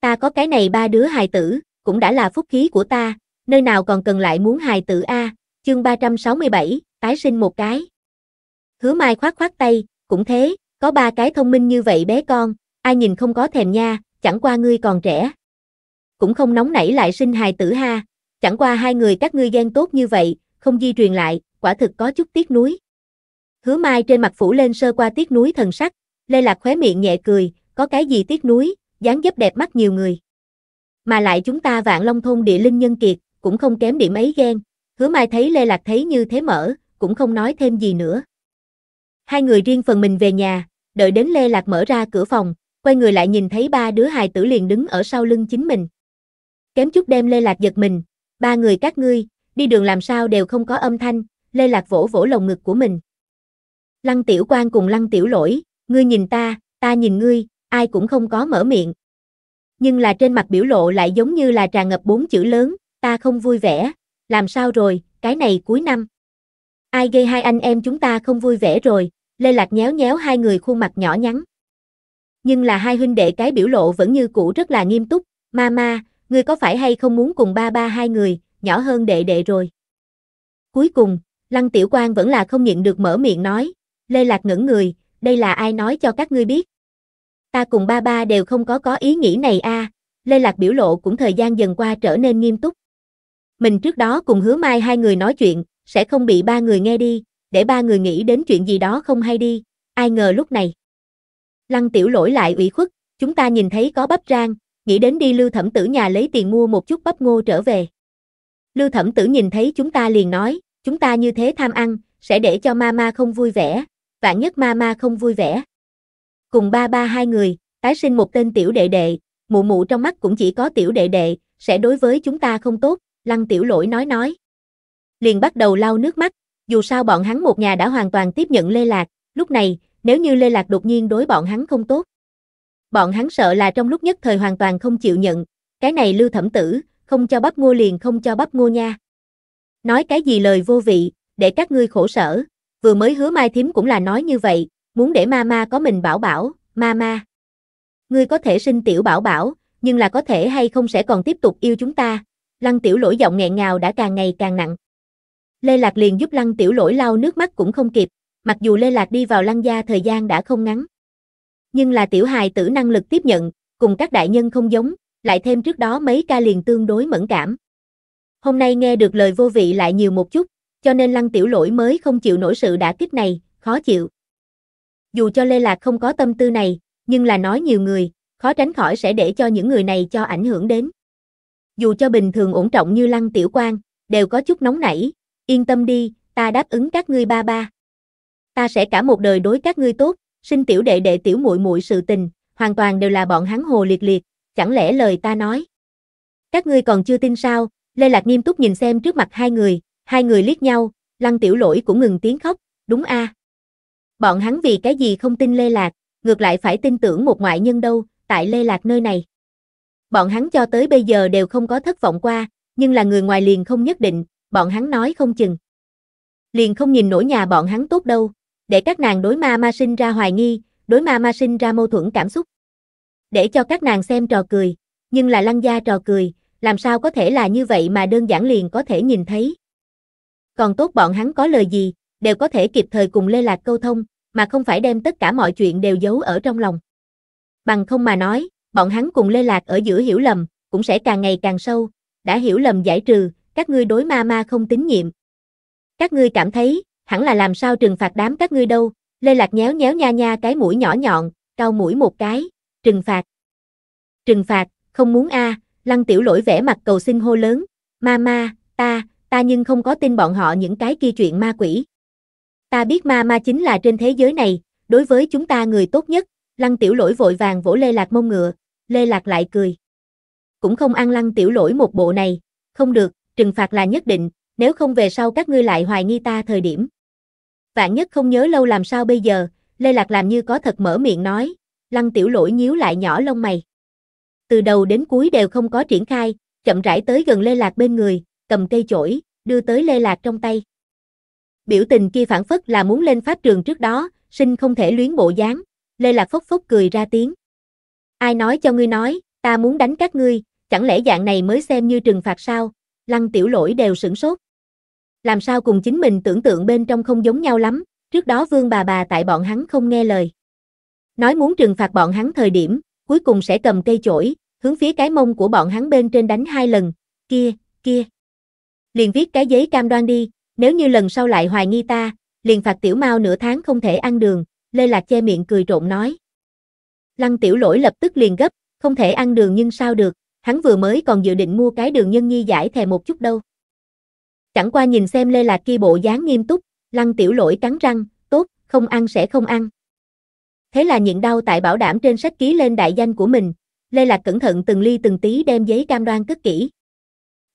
Ta có cái này ba đứa hài tử, cũng đã là phúc khí của ta, nơi nào còn cần lại muốn hài tử A, chương 367, tái sinh một cái. Hứa Mai khoát khoát tay, cũng thế, có ba cái thông minh như vậy bé con, ai nhìn không có thèm nha, chẳng qua ngươi còn trẻ, cũng không nóng nảy lại sinh hài tử ha, chẳng qua hai người các ngươi ghen tốt như vậy, không di truyền lại, quả thực có chút tiếc nuối. Hứa Mai trên mặt phủ lên sơ qua tiếc nuối thần sắc, Lê Lạc khóe miệng nhẹ cười, có cái gì tiếc nuối, dáng dấp đẹp mắt nhiều người. Mà lại chúng ta vạn long thôn địa linh nhân kiệt, cũng không kém điểm ấy ghen, hứa Mai thấy Lê Lạc thấy như thế mở, cũng không nói thêm gì nữa. Hai người riêng phần mình về nhà, đợi đến Lê Lạc mở ra cửa phòng, quay người lại nhìn thấy ba đứa hài tử liền đứng ở sau lưng chính mình kém chút đem Lê Lạc giật mình, ba người các ngươi, đi đường làm sao đều không có âm thanh, Lê Lạc vỗ vỗ lồng ngực của mình. Lăng Tiểu quan cùng Lăng Tiểu Lỗi, ngươi nhìn ta, ta nhìn ngươi, ai cũng không có mở miệng. Nhưng là trên mặt biểu lộ lại giống như là tràn ngập bốn chữ lớn, ta không vui vẻ, làm sao rồi, cái này cuối năm. Ai gây hai anh em chúng ta không vui vẻ rồi, Lê Lạc nhéo nhéo hai người khuôn mặt nhỏ nhắn. Nhưng là hai huynh đệ cái biểu lộ vẫn như cũ rất là nghiêm túc, ma ma, ngươi có phải hay không muốn cùng ba ba hai người, nhỏ hơn đệ đệ rồi. Cuối cùng, Lăng Tiểu Quang vẫn là không nhịn được mở miệng nói, Lê Lạc ngẩn người, đây là ai nói cho các ngươi biết. Ta cùng ba ba đều không có có ý nghĩ này a. À. Lê Lạc biểu lộ cũng thời gian dần qua trở nên nghiêm túc. Mình trước đó cùng hứa mai hai người nói chuyện, sẽ không bị ba người nghe đi, để ba người nghĩ đến chuyện gì đó không hay đi, ai ngờ lúc này. Lăng tiểu lỗi lại ủy khuất, chúng ta nhìn thấy có bắp rang, nghĩ đến đi lưu thẩm tử nhà lấy tiền mua một chút bắp ngô trở về. Lưu thẩm tử nhìn thấy chúng ta liền nói, chúng ta như thế tham ăn, sẽ để cho mama không vui vẻ, vạn nhất mama không vui vẻ. Cùng ba ba hai người, tái sinh một tên tiểu đệ đệ, mụ mụ trong mắt cũng chỉ có tiểu đệ đệ, sẽ đối với chúng ta không tốt, lăng tiểu lỗi nói nói. Liền bắt đầu lau nước mắt, dù sao bọn hắn một nhà đã hoàn toàn tiếp nhận Lê Lạc, lúc này, nếu như Lê Lạc đột nhiên đối bọn hắn không tốt bọn hắn sợ là trong lúc nhất thời hoàn toàn không chịu nhận, cái này lưu thẩm tử, không cho bắp ngô liền không cho bắp ngô nha. Nói cái gì lời vô vị, để các ngươi khổ sở, vừa mới hứa mai thím cũng là nói như vậy, muốn để mama có mình bảo bảo, mama Ngươi có thể sinh tiểu bảo bảo, nhưng là có thể hay không sẽ còn tiếp tục yêu chúng ta, lăng tiểu lỗi giọng nghẹn ngào đã càng ngày càng nặng. Lê Lạc liền giúp lăng tiểu lỗi lau nước mắt cũng không kịp, mặc dù Lê Lạc đi vào lăng gia thời gian đã không ngắn nhưng là tiểu hài tử năng lực tiếp nhận, cùng các đại nhân không giống, lại thêm trước đó mấy ca liền tương đối mẫn cảm. Hôm nay nghe được lời vô vị lại nhiều một chút, cho nên lăng tiểu lỗi mới không chịu nổi sự đã kích này, khó chịu. Dù cho Lê Lạc không có tâm tư này, nhưng là nói nhiều người, khó tránh khỏi sẽ để cho những người này cho ảnh hưởng đến. Dù cho bình thường ổn trọng như lăng tiểu quan, đều có chút nóng nảy, yên tâm đi, ta đáp ứng các ngươi ba ba. Ta sẽ cả một đời đối các ngươi tốt, sinh tiểu đệ đệ tiểu muội muội sự tình, hoàn toàn đều là bọn hắn hồ liệt liệt, chẳng lẽ lời ta nói. Các ngươi còn chưa tin sao, Lê Lạc nghiêm túc nhìn xem trước mặt hai người, hai người liếc nhau, lăng tiểu lỗi cũng ngừng tiếng khóc, đúng a Bọn hắn vì cái gì không tin Lê Lạc, ngược lại phải tin tưởng một ngoại nhân đâu, tại Lê Lạc nơi này. Bọn hắn cho tới bây giờ đều không có thất vọng qua, nhưng là người ngoài liền không nhất định, bọn hắn nói không chừng. Liền không nhìn nổi nhà bọn hắn tốt đâu, để các nàng đối ma ma sinh ra hoài nghi, đối ma ma sinh ra mâu thuẫn cảm xúc. Để cho các nàng xem trò cười, nhưng là lăng gia trò cười, làm sao có thể là như vậy mà đơn giản liền có thể nhìn thấy. Còn tốt bọn hắn có lời gì, đều có thể kịp thời cùng lê lạc câu thông, mà không phải đem tất cả mọi chuyện đều giấu ở trong lòng. Bằng không mà nói, bọn hắn cùng lê lạc ở giữa hiểu lầm, cũng sẽ càng ngày càng sâu, đã hiểu lầm giải trừ, các ngươi đối ma ma không tín nhiệm. Các ngươi cảm thấy, hẳn là làm sao trừng phạt đám các ngươi đâu, Lê Lạc nhéo nhéo nha nha cái mũi nhỏ nhọn, cau mũi một cái, trừng phạt. Trừng phạt, không muốn a, à, Lăng Tiểu Lỗi vẻ mặt cầu xin hô lớn, ma ma, ta, ta nhưng không có tin bọn họ những cái kia chuyện ma quỷ. Ta biết ma ma chính là trên thế giới này, đối với chúng ta người tốt nhất, Lăng Tiểu Lỗi vội vàng vỗ Lê Lạc mông ngựa, Lê Lạc lại cười. Cũng không ăn Lăng Tiểu Lỗi một bộ này, không được, trừng phạt là nhất định, nếu không về sau các ngươi lại hoài nghi ta thời điểm. Vạn nhất không nhớ lâu làm sao bây giờ, Lê Lạc làm như có thật mở miệng nói, lăng tiểu lỗi nhíu lại nhỏ lông mày. Từ đầu đến cuối đều không có triển khai, chậm rãi tới gần Lê Lạc bên người, cầm cây chổi, đưa tới Lê Lạc trong tay. Biểu tình kia phản phất là muốn lên pháp trường trước đó, sinh không thể luyến bộ dáng, Lê Lạc phốc phốc cười ra tiếng. Ai nói cho ngươi nói, ta muốn đánh các ngươi, chẳng lẽ dạng này mới xem như trừng phạt sao? Lăng tiểu lỗi đều sửng sốt. Làm sao cùng chính mình tưởng tượng bên trong không giống nhau lắm, trước đó vương bà bà tại bọn hắn không nghe lời. Nói muốn trừng phạt bọn hắn thời điểm, cuối cùng sẽ cầm cây chổi, hướng phía cái mông của bọn hắn bên trên đánh hai lần, kia, kia. Liền viết cái giấy cam đoan đi, nếu như lần sau lại hoài nghi ta, liền phạt tiểu mau nửa tháng không thể ăn đường, Lê Lạc che miệng cười trộn nói. Lăng tiểu lỗi lập tức liền gấp, không thể ăn đường nhưng sao được, hắn vừa mới còn dự định mua cái đường nhân nhi giải thè một chút đâu. Chẳng qua nhìn xem Lê Lạc kia bộ dáng nghiêm túc, lăng tiểu lỗi cắn răng, tốt, không ăn sẽ không ăn. Thế là nhịn đau tại bảo đảm trên sách ký lên đại danh của mình, Lê Lạc cẩn thận từng ly từng tí đem giấy cam đoan cất kỹ.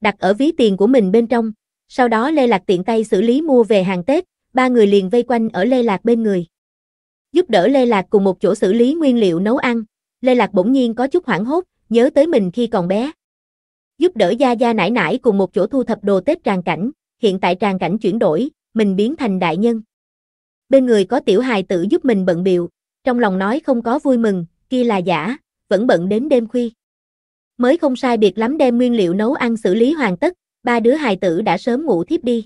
Đặt ở ví tiền của mình bên trong, sau đó Lê Lạc tiện tay xử lý mua về hàng Tết, ba người liền vây quanh ở Lê Lạc bên người. Giúp đỡ Lê Lạc cùng một chỗ xử lý nguyên liệu nấu ăn, Lê Lạc bỗng nhiên có chút hoảng hốt, nhớ tới mình khi còn bé giúp đỡ Gia Gia nải nải cùng một chỗ thu thập đồ Tết tràn cảnh, hiện tại tràn cảnh chuyển đổi, mình biến thành đại nhân. Bên người có tiểu hài tử giúp mình bận biệu, trong lòng nói không có vui mừng, kia là giả, vẫn bận đến đêm khuya. Mới không sai biệt lắm đem nguyên liệu nấu ăn xử lý hoàn tất, ba đứa hài tử đã sớm ngủ thiếp đi.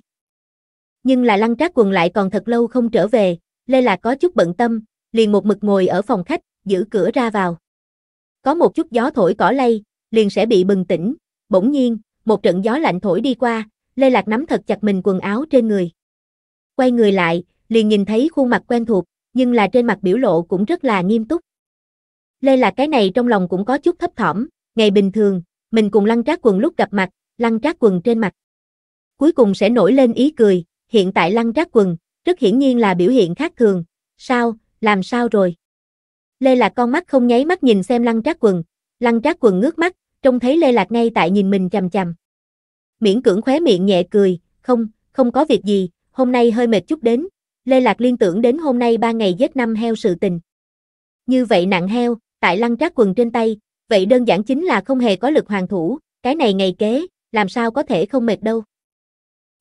Nhưng là lăng trác quần lại còn thật lâu không trở về, Lê Lạc có chút bận tâm, liền một mực ngồi ở phòng khách, giữ cửa ra vào. Có một chút gió thổi cỏ lay, liền sẽ bị bừng tỉnh, bỗng nhiên, một trận gió lạnh thổi đi qua, Lê Lạc nắm thật chặt mình quần áo trên người. Quay người lại, liền nhìn thấy khuôn mặt quen thuộc, nhưng là trên mặt biểu lộ cũng rất là nghiêm túc. Lê Lạc cái này trong lòng cũng có chút thấp thỏm, ngày bình thường, mình cùng lăng trác quần lúc gặp mặt, lăng trác quần trên mặt. Cuối cùng sẽ nổi lên ý cười, hiện tại lăng trác quần, rất hiển nhiên là biểu hiện khác thường, sao, làm sao rồi? Lê Lạc con mắt không nháy mắt nhìn xem lăng trác quần, lăng trác quần ngước mắt, trông thấy Lê Lạc ngay tại nhìn mình chằm chằm. Miễn cưỡng khóe miệng nhẹ cười, không, không có việc gì, hôm nay hơi mệt chút đến. Lê Lạc liên tưởng đến hôm nay ba ngày giết năm heo sự tình. Như vậy nặng heo, tại lăng trác quần trên tay, vậy đơn giản chính là không hề có lực hoàng thủ, cái này ngày kế, làm sao có thể không mệt đâu.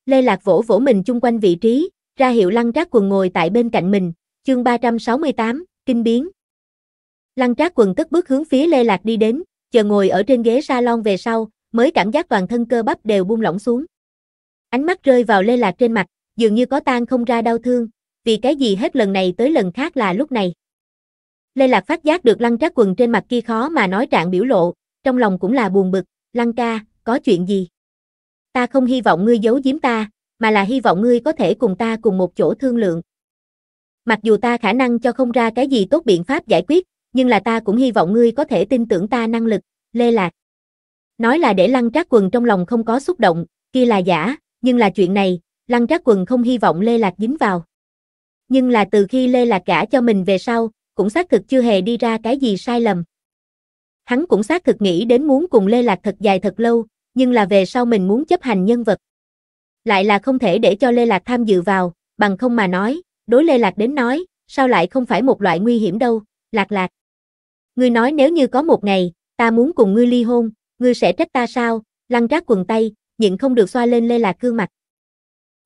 Lê Lạc vỗ vỗ mình chung quanh vị trí, ra hiệu lăng trác quần ngồi tại bên cạnh mình, chương 368, kinh biến. Lăng trác quần tức bước hướng phía Lê Lạc đi đến, chờ ngồi ở trên ghế salon về sau, mới cảm giác toàn thân cơ bắp đều buông lỏng xuống. Ánh mắt rơi vào Lê Lạc trên mặt, dường như có tan không ra đau thương, vì cái gì hết lần này tới lần khác là lúc này. Lê Lạc phát giác được lăng trác quần trên mặt kia khó mà nói trạng biểu lộ, trong lòng cũng là buồn bực, lăng ca, có chuyện gì? Ta không hy vọng ngươi giấu giếm ta, mà là hy vọng ngươi có thể cùng ta cùng một chỗ thương lượng. Mặc dù ta khả năng cho không ra cái gì tốt biện pháp giải quyết, nhưng là ta cũng hy vọng ngươi có thể tin tưởng ta năng lực, Lê Lạc. Nói là để Lăng Trác Quần trong lòng không có xúc động, kia là giả, nhưng là chuyện này, Lăng Trác Quần không hy vọng Lê Lạc dính vào. Nhưng là từ khi Lê Lạc cả cho mình về sau, cũng xác thực chưa hề đi ra cái gì sai lầm. Hắn cũng xác thực nghĩ đến muốn cùng Lê Lạc thật dài thật lâu, nhưng là về sau mình muốn chấp hành nhân vật. Lại là không thể để cho Lê Lạc tham dự vào, bằng không mà nói, đối Lê Lạc đến nói, sao lại không phải một loại nguy hiểm đâu, Lạc Lạc. Ngươi nói nếu như có một ngày, ta muốn cùng ngươi ly hôn, ngươi sẽ trách ta sao? Lăng rác quần tay, nhịn không được xoa lên Lê Lạc cương mặt.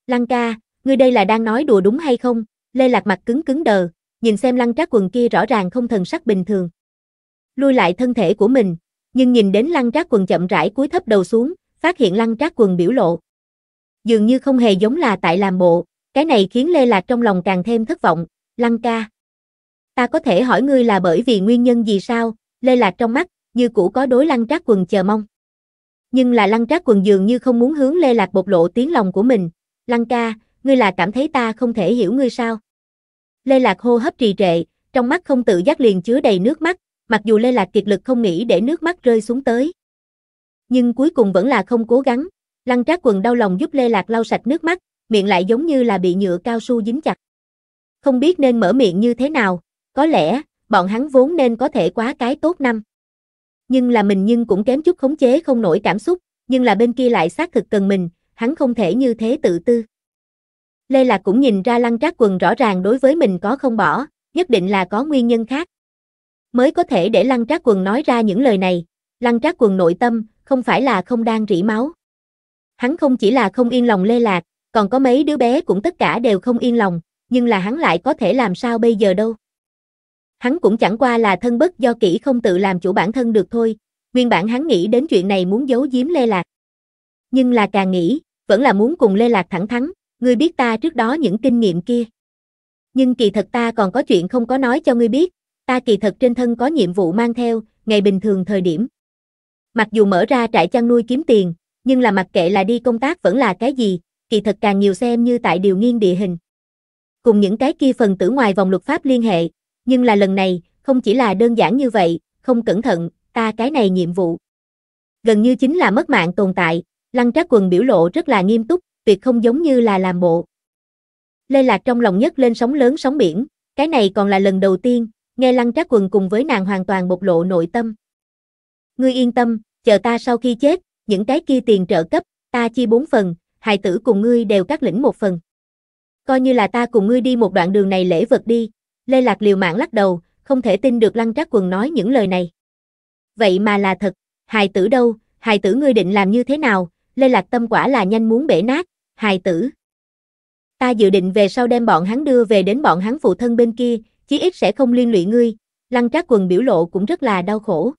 Lăng ca, ngươi đây là đang nói đùa đúng hay không? Lê Lạc mặt cứng cứng đờ, nhìn xem lăng trác quần kia rõ ràng không thần sắc bình thường. Lui lại thân thể của mình, nhưng nhìn đến lăng trác quần chậm rãi cúi thấp đầu xuống, phát hiện lăng trác quần biểu lộ. Dường như không hề giống là tại làm bộ, cái này khiến Lê Lạc trong lòng càng thêm thất vọng, lăng ca. Ta có thể hỏi ngươi là bởi vì nguyên nhân gì sao? Lê Lạc trong mắt, như cũ có đối lăng trác quần chờ mong. Nhưng là lăng trác quần dường như không muốn hướng Lê Lạc bộc lộ tiếng lòng của mình. Lăng ca, ngươi là cảm thấy ta không thể hiểu ngươi sao? Lê Lạc hô hấp trì trệ, trong mắt không tự giác liền chứa đầy nước mắt, mặc dù Lê Lạc kiệt lực không nghĩ để nước mắt rơi xuống tới. Nhưng cuối cùng vẫn là không cố gắng, lăng trác quần đau lòng giúp Lê Lạc lau sạch nước mắt, miệng lại giống như là bị nhựa cao su dính chặt. Không biết nên mở miệng như thế nào, có lẽ, bọn hắn vốn nên có thể quá cái tốt năm. Nhưng là mình nhưng cũng kém chút khống chế không nổi cảm xúc, nhưng là bên kia lại xác thực cần mình, hắn không thể như thế tự tư. Lê Lạc cũng nhìn ra lăng trác quần rõ ràng đối với mình có không bỏ, nhất định là có nguyên nhân khác. Mới có thể để lăng trác quần nói ra những lời này, lăng trác quần nội tâm, không phải là không đang rỉ máu. Hắn không chỉ là không yên lòng Lê Lạc, còn có mấy đứa bé cũng tất cả đều không yên lòng, nhưng là hắn lại có thể làm sao bây giờ đâu hắn cũng chẳng qua là thân bất do kỹ không tự làm chủ bản thân được thôi, nguyên bản hắn nghĩ đến chuyện này muốn giấu giếm Lê Lạc. Nhưng là càng nghĩ, vẫn là muốn cùng Lê Lạc thẳng thắn, ngươi biết ta trước đó những kinh nghiệm kia. Nhưng kỳ thật ta còn có chuyện không có nói cho ngươi biết, ta kỳ thật trên thân có nhiệm vụ mang theo, ngày bình thường thời điểm. Mặc dù mở ra trại chăn nuôi kiếm tiền, nhưng là mặc kệ là đi công tác vẫn là cái gì, kỳ thật càng nhiều xem như tại điều nghiên địa hình. Cùng những cái kia phần tử ngoài vòng luật pháp liên hệ, nhưng là lần này, không chỉ là đơn giản như vậy, không cẩn thận, ta cái này nhiệm vụ. Gần như chính là mất mạng tồn tại, lăng trác quần biểu lộ rất là nghiêm túc, tuyệt không giống như là làm bộ. Lê Lạc trong lòng nhất lên sóng lớn sóng biển, cái này còn là lần đầu tiên, nghe lăng trác quần cùng với nàng hoàn toàn bộc lộ nội tâm. Ngươi yên tâm, chờ ta sau khi chết, những cái kia tiền trợ cấp, ta chia bốn phần, hài tử cùng ngươi đều cắt lĩnh một phần. Coi như là ta cùng ngươi đi một đoạn đường này lễ vật đi, Lê Lạc liều mạng lắc đầu, không thể tin được Lăng Trác Quần nói những lời này. Vậy mà là thật, hài tử đâu, hài tử ngươi định làm như thế nào, Lê Lạc tâm quả là nhanh muốn bể nát, hài tử. Ta dự định về sau đem bọn hắn đưa về đến bọn hắn phụ thân bên kia, chí ít sẽ không liên lụy ngươi, Lăng Trác Quần biểu lộ cũng rất là đau khổ.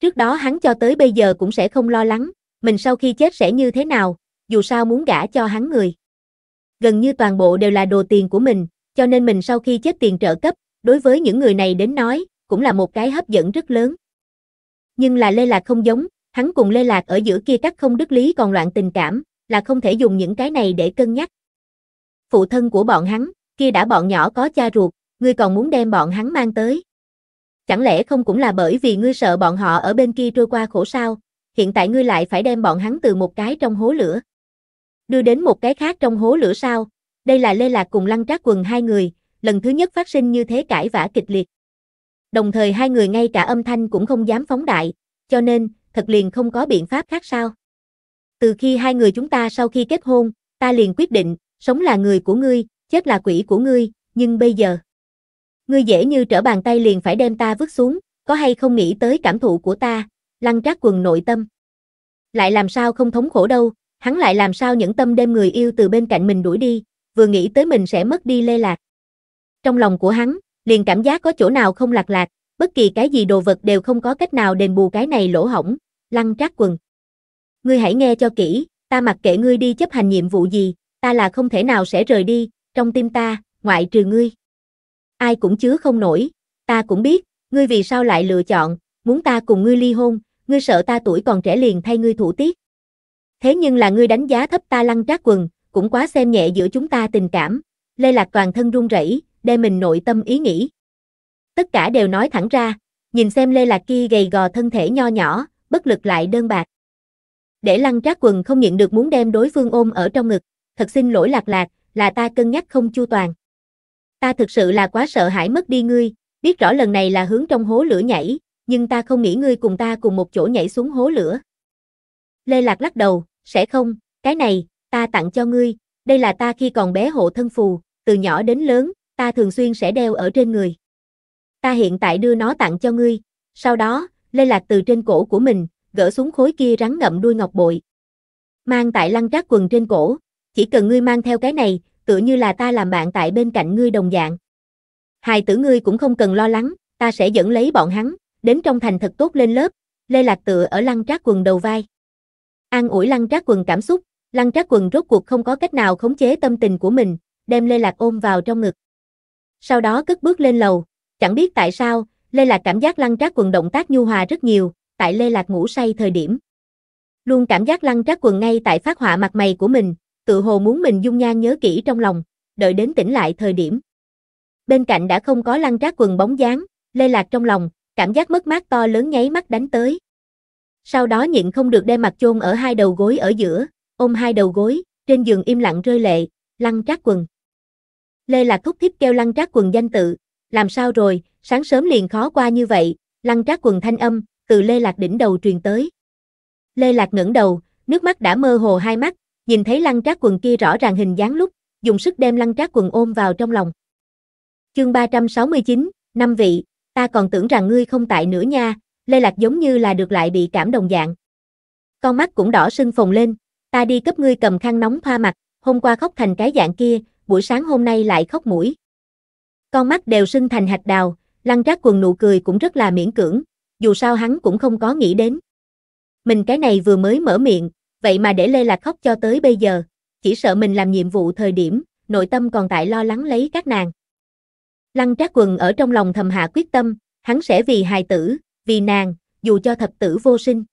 Trước đó hắn cho tới bây giờ cũng sẽ không lo lắng, mình sau khi chết sẽ như thế nào, dù sao muốn gả cho hắn người. Gần như toàn bộ đều là đồ tiền của mình, cho nên mình sau khi chết tiền trợ cấp, đối với những người này đến nói, cũng là một cái hấp dẫn rất lớn. Nhưng là Lê Lạc không giống, hắn cùng Lê Lạc ở giữa kia cắt không đức lý còn loạn tình cảm, là không thể dùng những cái này để cân nhắc. Phụ thân của bọn hắn, kia đã bọn nhỏ có cha ruột, ngươi còn muốn đem bọn hắn mang tới. Chẳng lẽ không cũng là bởi vì ngươi sợ bọn họ ở bên kia trôi qua khổ sao, hiện tại ngươi lại phải đem bọn hắn từ một cái trong hố lửa. Đưa đến một cái khác trong hố lửa sao, đây là Lê Lạc cùng Lăng Trác Quần hai người, lần thứ nhất phát sinh như thế cãi vã kịch liệt. Đồng thời hai người ngay cả âm thanh cũng không dám phóng đại, cho nên, thật liền không có biện pháp khác sao. Từ khi hai người chúng ta sau khi kết hôn, ta liền quyết định, sống là người của ngươi, chết là quỷ của ngươi, nhưng bây giờ... Ngươi dễ như trở bàn tay liền phải đem ta vứt xuống, có hay không nghĩ tới cảm thụ của ta, lăng trác quần nội tâm. Lại làm sao không thống khổ đâu, hắn lại làm sao những tâm đem người yêu từ bên cạnh mình đuổi đi, vừa nghĩ tới mình sẽ mất đi lê lạc. Trong lòng của hắn, liền cảm giác có chỗ nào không lạc lạc, bất kỳ cái gì đồ vật đều không có cách nào đền bù cái này lỗ hổng, lăng trác quần. Ngươi hãy nghe cho kỹ, ta mặc kệ ngươi đi chấp hành nhiệm vụ gì, ta là không thể nào sẽ rời đi, trong tim ta, ngoại trừ ngươi. Ai cũng chứa không nổi, ta cũng biết, ngươi vì sao lại lựa chọn, muốn ta cùng ngươi ly hôn, ngươi sợ ta tuổi còn trẻ liền thay ngươi thủ tiết. Thế nhưng là ngươi đánh giá thấp ta lăng trác quần, cũng quá xem nhẹ giữa chúng ta tình cảm. Lê Lạc toàn thân run rẩy, đe mình nội tâm ý nghĩ. Tất cả đều nói thẳng ra, nhìn xem Lê Lạc kia gầy gò thân thể nho nhỏ, bất lực lại đơn bạc. Để lăng trác quần không nhịn được muốn đem đối phương ôm ở trong ngực, thật xin lỗi Lạc Lạc, là ta cân nhắc không chu toàn. Ta thực sự là quá sợ hãi mất đi ngươi, biết rõ lần này là hướng trong hố lửa nhảy, nhưng ta không nghĩ ngươi cùng ta cùng một chỗ nhảy xuống hố lửa. Lê Lạc lắc đầu, sẽ không, cái này, ta tặng cho ngươi, đây là ta khi còn bé hộ thân phù, từ nhỏ đến lớn, ta thường xuyên sẽ đeo ở trên người. Ta hiện tại đưa nó tặng cho ngươi, sau đó, Lê Lạc từ trên cổ của mình, gỡ xuống khối kia rắn ngậm đuôi ngọc bội. Mang tại lăng trác quần trên cổ, chỉ cần ngươi mang theo cái này, tựa như là ta làm bạn tại bên cạnh ngươi đồng dạng. Hài tử ngươi cũng không cần lo lắng, ta sẽ dẫn lấy bọn hắn, đến trong thành thật tốt lên lớp, Lê Lạc tựa ở lăng trác quần đầu vai. An ủi lăng trác quần cảm xúc, Lăng Trác Quần rốt cuộc không có cách nào khống chế tâm tình của mình, đem Lê Lạc ôm vào trong ngực. Sau đó cất bước lên lầu, chẳng biết tại sao, Lê Lạc cảm giác Lăng Trác Quần động tác nhu hòa rất nhiều, tại Lê Lạc ngủ say thời điểm. Luôn cảm giác Lăng Trác Quần ngay tại phát họa mặt mày của mình, tự hồ muốn mình dung nhan nhớ kỹ trong lòng, đợi đến tỉnh lại thời điểm. Bên cạnh đã không có Lăng Trác Quần bóng dáng, Lê Lạc trong lòng, cảm giác mất mát to lớn nháy mắt đánh tới. Sau đó nhịn không được đem mặt chôn ở hai đầu gối ở giữa, ôm hai đầu gối, trên giường im lặng rơi lệ, lăn trác quần. Lê Lạc Thúc thiếp kêu lăn trác quần danh tự, làm sao rồi, sáng sớm liền khó qua như vậy, lăn trác quần thanh âm, từ Lê Lạc đỉnh đầu truyền tới. Lê Lạc ngẩng đầu, nước mắt đã mơ hồ hai mắt, nhìn thấy lăn trác quần kia rõ ràng hình dáng lúc, dùng sức đem lăn trác quần ôm vào trong lòng. Chương 369, năm vị, ta còn tưởng rằng ngươi không tại nữa nha, Lê Lạc giống như là được lại bị cảm đồng dạng. Con mắt cũng đỏ sưng phồng lên, Ta đi cấp ngươi cầm khăn nóng thoa mặt, hôm qua khóc thành cái dạng kia, buổi sáng hôm nay lại khóc mũi. Con mắt đều sưng thành hạch đào, lăng trác quần nụ cười cũng rất là miễn cưỡng, dù sao hắn cũng không có nghĩ đến. Mình cái này vừa mới mở miệng, vậy mà để Lê Lạc khóc cho tới bây giờ, chỉ sợ mình làm nhiệm vụ thời điểm, nội tâm còn tại lo lắng lấy các nàng. Lăng trác quần ở trong lòng thầm hạ quyết tâm, hắn sẽ vì hài tử, vì nàng, dù cho thập tử vô sinh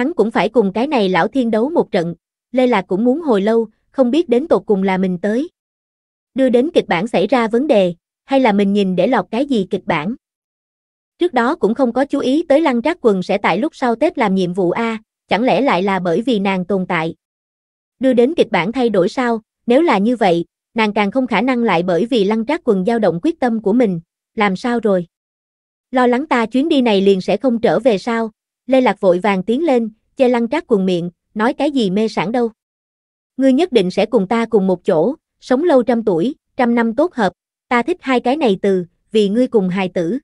hắn cũng phải cùng cái này lão thiên đấu một trận, Lê Lạc cũng muốn hồi lâu, không biết đến tột cùng là mình tới. Đưa đến kịch bản xảy ra vấn đề, hay là mình nhìn để lọc cái gì kịch bản. Trước đó cũng không có chú ý tới lăng trác quần sẽ tại lúc sau Tết làm nhiệm vụ A, chẳng lẽ lại là bởi vì nàng tồn tại. Đưa đến kịch bản thay đổi sao, nếu là như vậy, nàng càng không khả năng lại bởi vì lăng trác quần dao động quyết tâm của mình, làm sao rồi? Lo lắng ta chuyến đi này liền sẽ không trở về sao, Lê Lạc vội vàng tiến lên, che lăng trác quần miệng, nói cái gì mê sản đâu. Ngươi nhất định sẽ cùng ta cùng một chỗ, sống lâu trăm tuổi, trăm năm tốt hợp, ta thích hai cái này từ, vì ngươi cùng hài tử.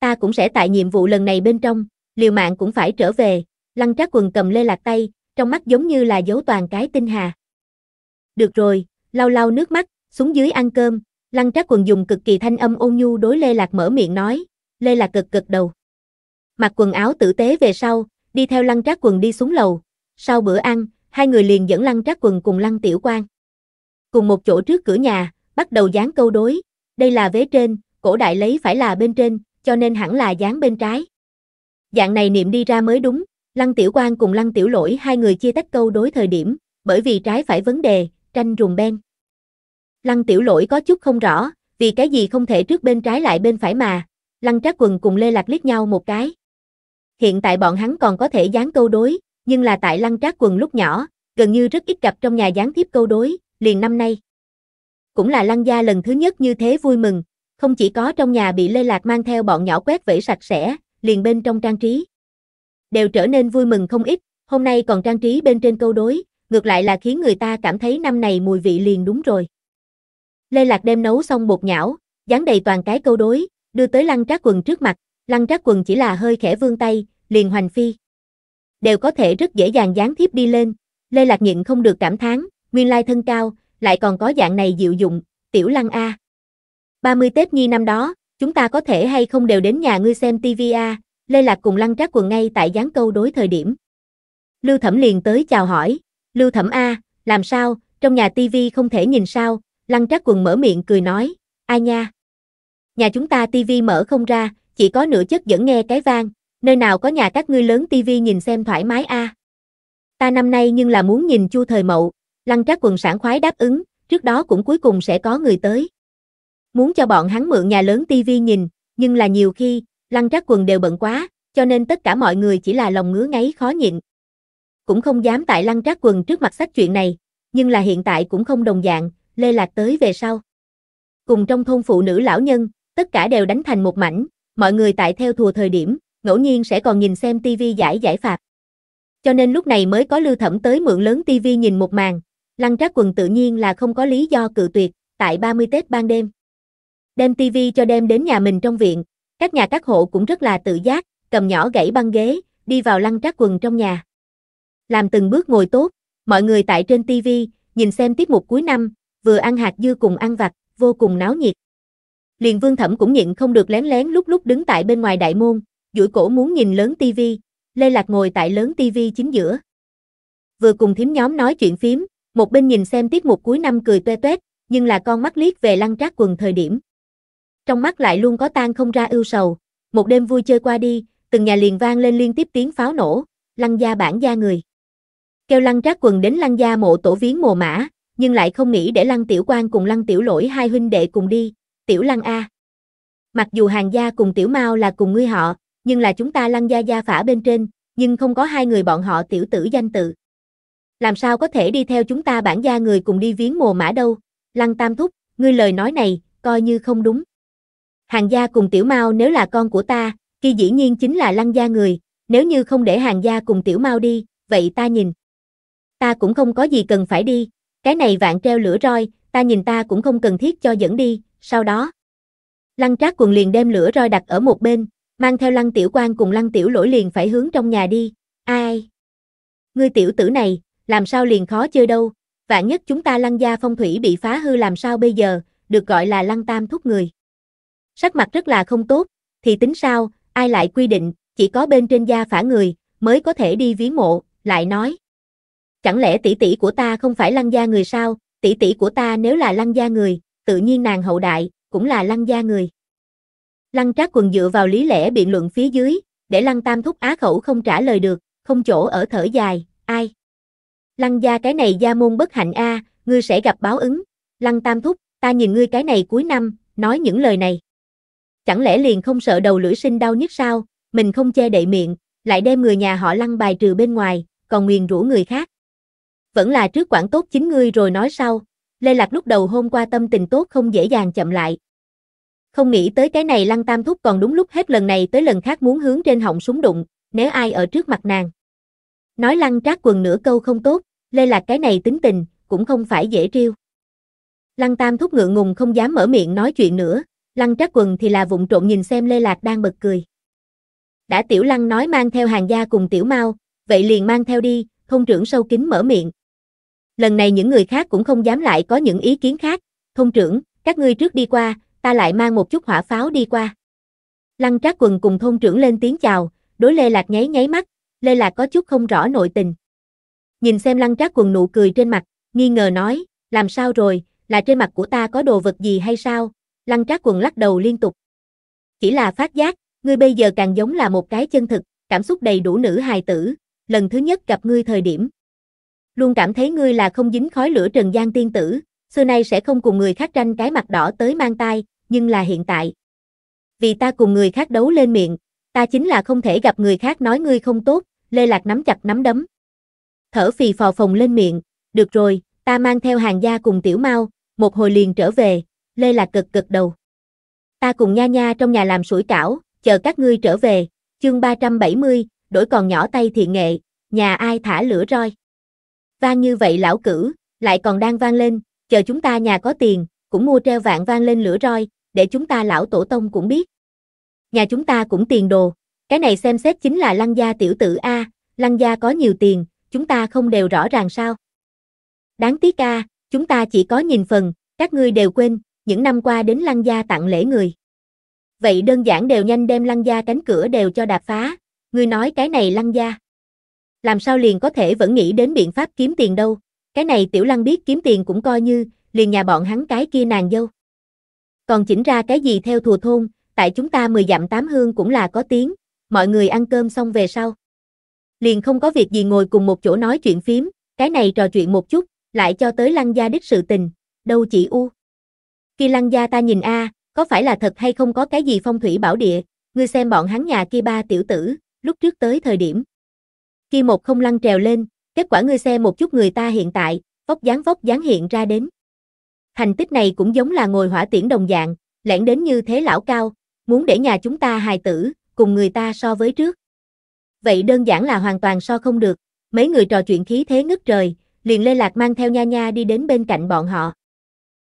Ta cũng sẽ tại nhiệm vụ lần này bên trong, liều mạng cũng phải trở về, lăng trác quần cầm Lê Lạc tay, trong mắt giống như là dấu toàn cái tinh hà. Được rồi, lau lau nước mắt, xuống dưới ăn cơm, lăng trác quần dùng cực kỳ thanh âm ôn nhu đối Lê Lạc mở miệng nói, Lê Lạc cực cực đầu mặc quần áo tử tế về sau, đi theo lăng trác quần đi xuống lầu. Sau bữa ăn, hai người liền dẫn lăng trác quần cùng lăng tiểu quan. Cùng một chỗ trước cửa nhà, bắt đầu dán câu đối. Đây là vế trên, cổ đại lấy phải là bên trên, cho nên hẳn là dán bên trái. Dạng này niệm đi ra mới đúng, lăng tiểu quan cùng lăng tiểu lỗi hai người chia tách câu đối thời điểm, bởi vì trái phải vấn đề, tranh rùng ben. Lăng tiểu lỗi có chút không rõ, vì cái gì không thể trước bên trái lại bên phải mà. Lăng trác quần cùng Lê Lạc liếc nhau một cái. Hiện tại bọn hắn còn có thể dán câu đối, nhưng là tại lăng trác quần lúc nhỏ, gần như rất ít gặp trong nhà gián tiếp câu đối, liền năm nay. Cũng là lăng gia lần thứ nhất như thế vui mừng, không chỉ có trong nhà bị Lê Lạc mang theo bọn nhỏ quét vẫy sạch sẽ, liền bên trong trang trí. Đều trở nên vui mừng không ít, hôm nay còn trang trí bên trên câu đối, ngược lại là khiến người ta cảm thấy năm này mùi vị liền đúng rồi. Lê Lạc đem nấu xong bột nhão, dán đầy toàn cái câu đối, đưa tới lăng trác quần trước mặt, lăng trác quần chỉ là hơi khẽ vương tay, liền hoành phi. Đều có thể rất dễ dàng gián tiếp đi lên, Lê Lạc nhịn không được cảm thán, nguyên lai thân cao, lại còn có dạng này dịu dụng, tiểu lăng A. 30 Tết Nhi năm đó, chúng ta có thể hay không đều đến nhà ngươi xem TV A, Lê Lạc cùng lăng trác quần ngay tại gián câu đối thời điểm. Lưu Thẩm liền tới chào hỏi, Lưu Thẩm A, làm sao, trong nhà TV không thể nhìn sao, lăng trác quần mở miệng cười nói, ai nha. Nhà chúng ta TV mở không ra, chỉ có nửa chất vẫn nghe cái vang, nơi nào có nhà các ngươi lớn tivi nhìn xem thoải mái a. À. Ta năm nay nhưng là muốn nhìn Chu Thời Mậu, Lăng Trác quần sản khoái đáp ứng, trước đó cũng cuối cùng sẽ có người tới. Muốn cho bọn hắn mượn nhà lớn tivi nhìn, nhưng là nhiều khi, Lăng Trác quần đều bận quá, cho nên tất cả mọi người chỉ là lòng ngứa ngáy khó nhịn. Cũng không dám tại Lăng Trác quần trước mặt sách chuyện này, nhưng là hiện tại cũng không đồng dạng, lê lạc tới về sau. Cùng trong thôn phụ nữ lão nhân, tất cả đều đánh thành một mảnh, mọi người tại theo thùa thời điểm, ngẫu nhiên sẽ còn nhìn xem tivi giải giải phạt. Cho nên lúc này mới có lưu thẩm tới mượn lớn tivi nhìn một màn, lăng trác quần tự nhiên là không có lý do cự tuyệt, tại 30 Tết ban đêm. Đem tivi cho đem đến nhà mình trong viện, các nhà các hộ cũng rất là tự giác, cầm nhỏ gãy băng ghế, đi vào lăng trác quần trong nhà. Làm từng bước ngồi tốt, mọi người tại trên tivi nhìn xem tiết mục cuối năm, vừa ăn hạt dưa cùng ăn vặt, vô cùng náo nhiệt liền vương thẩm cũng nhịn không được lén lén lúc lúc đứng tại bên ngoài đại môn, duỗi cổ muốn nhìn lớn tivi, Lê Lạc ngồi tại lớn tivi chính giữa. Vừa cùng thím nhóm nói chuyện phím, một bên nhìn xem tiết mục cuối năm cười toe toét, nhưng là con mắt liếc về lăng trác quần thời điểm. Trong mắt lại luôn có tan không ra ưu sầu, một đêm vui chơi qua đi, từng nhà liền vang lên liên tiếp tiếng pháo nổ, lăng gia bản gia người. Kêu lăng trác quần đến lăng gia mộ tổ viếng mồ mã, nhưng lại không nghĩ để lăng tiểu quan cùng lăng tiểu lỗi hai huynh đệ cùng đi, tiểu lăng A. Mặc dù hàng gia cùng tiểu mao là cùng ngươi họ, nhưng là chúng ta lăng gia gia phả bên trên, nhưng không có hai người bọn họ tiểu tử danh tự. Làm sao có thể đi theo chúng ta bản gia người cùng đi viếng mồ mã đâu, lăng tam thúc, ngươi lời nói này, coi như không đúng. Hàng gia cùng tiểu mao nếu là con của ta, kia dĩ nhiên chính là lăng gia người, nếu như không để hàng gia cùng tiểu mao đi, vậy ta nhìn. Ta cũng không có gì cần phải đi, cái này vạn treo lửa roi, ta nhìn ta cũng không cần thiết cho dẫn đi, sau đó. Lăng Trác Quần liền đem lửa roi đặt ở một bên, mang theo Lăng Tiểu Quan cùng Lăng Tiểu Lỗi liền phải hướng trong nhà đi. Ai? Ngươi tiểu tử này, làm sao liền khó chơi đâu, vạn nhất chúng ta Lăng gia phong thủy bị phá hư làm sao bây giờ, được gọi là Lăng Tam thúc người. Sắc mặt rất là không tốt, thì tính sao, ai lại quy định, chỉ có bên trên gia phả người mới có thể đi viếng mộ, lại nói: Chẳng lẽ tỷ tỷ của ta không phải Lăng gia người sao? Tỷ tỷ của ta nếu là Lăng gia người, tự nhiên nàng hậu đại, cũng là lăng gia người. Lăng trác quần dựa vào lý lẽ biện luận phía dưới, để lăng tam thúc á khẩu không trả lời được, không chỗ ở thở dài, ai. Lăng gia cái này gia môn bất hạnh a, ngươi sẽ gặp báo ứng. Lăng tam thúc, ta nhìn ngươi cái này cuối năm, nói những lời này. Chẳng lẽ liền không sợ đầu lưỡi sinh đau nhất sao, mình không che đậy miệng, lại đem người nhà họ lăng bài trừ bên ngoài, còn nguyền rủa người khác. Vẫn là trước quản tốt chính ngươi rồi nói sau, Lê Lạc lúc đầu hôm qua tâm tình tốt không dễ dàng chậm lại. Không nghĩ tới cái này Lăng Tam Thúc còn đúng lúc hết lần này tới lần khác muốn hướng trên họng súng đụng, nếu ai ở trước mặt nàng. Nói Lăng Trác quần nửa câu không tốt, Lê Lạc cái này tính tình, cũng không phải dễ triêu. Lăng Tam Thúc ngượng ngùng không dám mở miệng nói chuyện nữa, Lăng Trác quần thì là vụng trộn nhìn xem Lê Lạc đang bật cười. Đã Tiểu Lăng nói mang theo hàng gia cùng Tiểu Mao, vậy liền mang theo đi, thôn trưởng sâu kín mở miệng, lần này những người khác cũng không dám lại có những ý kiến khác, thông trưởng, các ngươi trước đi qua, ta lại mang một chút hỏa pháo đi qua. Lăng trác quần cùng thông trưởng lên tiếng chào, đối Lê Lạc nháy nháy mắt, Lê Lạc có chút không rõ nội tình. Nhìn xem lăng trác quần nụ cười trên mặt, nghi ngờ nói, làm sao rồi, là trên mặt của ta có đồ vật gì hay sao? Lăng trác quần lắc đầu liên tục. Chỉ là phát giác, ngươi bây giờ càng giống là một cái chân thực, cảm xúc đầy đủ nữ hài tử, lần thứ nhất gặp ngươi thời điểm, luôn cảm thấy ngươi là không dính khói lửa trần gian tiên tử, xưa nay sẽ không cùng người khác tranh cái mặt đỏ tới mang tai, nhưng là hiện tại. Vì ta cùng người khác đấu lên miệng, ta chính là không thể gặp người khác nói ngươi không tốt, Lê Lạc nắm chặt nắm đấm. Thở phì phò phồng lên miệng, được rồi, ta mang theo hàng gia cùng tiểu mau, một hồi liền trở về, Lê Lạc cực cực đầu. Ta cùng nha nha trong nhà làm sủi cảo, chờ các ngươi trở về, chương 370, đổi còn nhỏ tay thiện nghệ, nhà ai thả lửa roi. Vang như vậy lão cử, lại còn đang vang lên, chờ chúng ta nhà có tiền, cũng mua treo vạn vang lên lửa roi, để chúng ta lão tổ tông cũng biết. Nhà chúng ta cũng tiền đồ, cái này xem xét chính là lăng gia tiểu tử A, lăng gia có nhiều tiền, chúng ta không đều rõ ràng sao. Đáng tiếc A, chúng ta chỉ có nhìn phần, các ngươi đều quên, những năm qua đến lăng gia tặng lễ người. Vậy đơn giản đều nhanh đem lăng gia cánh cửa đều cho đạp phá, ngươi nói cái này lăng gia làm sao liền có thể vẫn nghĩ đến biện pháp kiếm tiền đâu. Cái này Tiểu Lăng biết kiếm tiền cũng coi như, liền nhà bọn hắn cái kia nàng dâu. Còn chỉnh ra cái gì theo thùa thôn, tại chúng ta mười dặm tám hương cũng là có tiếng, mọi người ăn cơm xong về sau. Liền không có việc gì ngồi cùng một chỗ nói chuyện phím, cái này trò chuyện một chút, lại cho tới lăng gia đích sự tình, đâu chỉ u. Khi lăng gia ta nhìn a, có phải là thật hay không có cái gì phong thủy bảo địa, ngươi xem bọn hắn nhà kia ba tiểu tử, lúc trước tới thời điểm, khi một không lăn trèo lên, kết quả ngươi xe một chút người ta hiện tại, vóc dáng vóc dáng hiện ra đến. Thành tích này cũng giống là ngồi hỏa tiễn đồng dạng, lẻn đến như thế lão cao, muốn để nhà chúng ta hài tử, cùng người ta so với trước. Vậy đơn giản là hoàn toàn so không được, mấy người trò chuyện khí thế ngất trời, liền Lê Lạc mang theo Nha Nha đi đến bên cạnh bọn họ.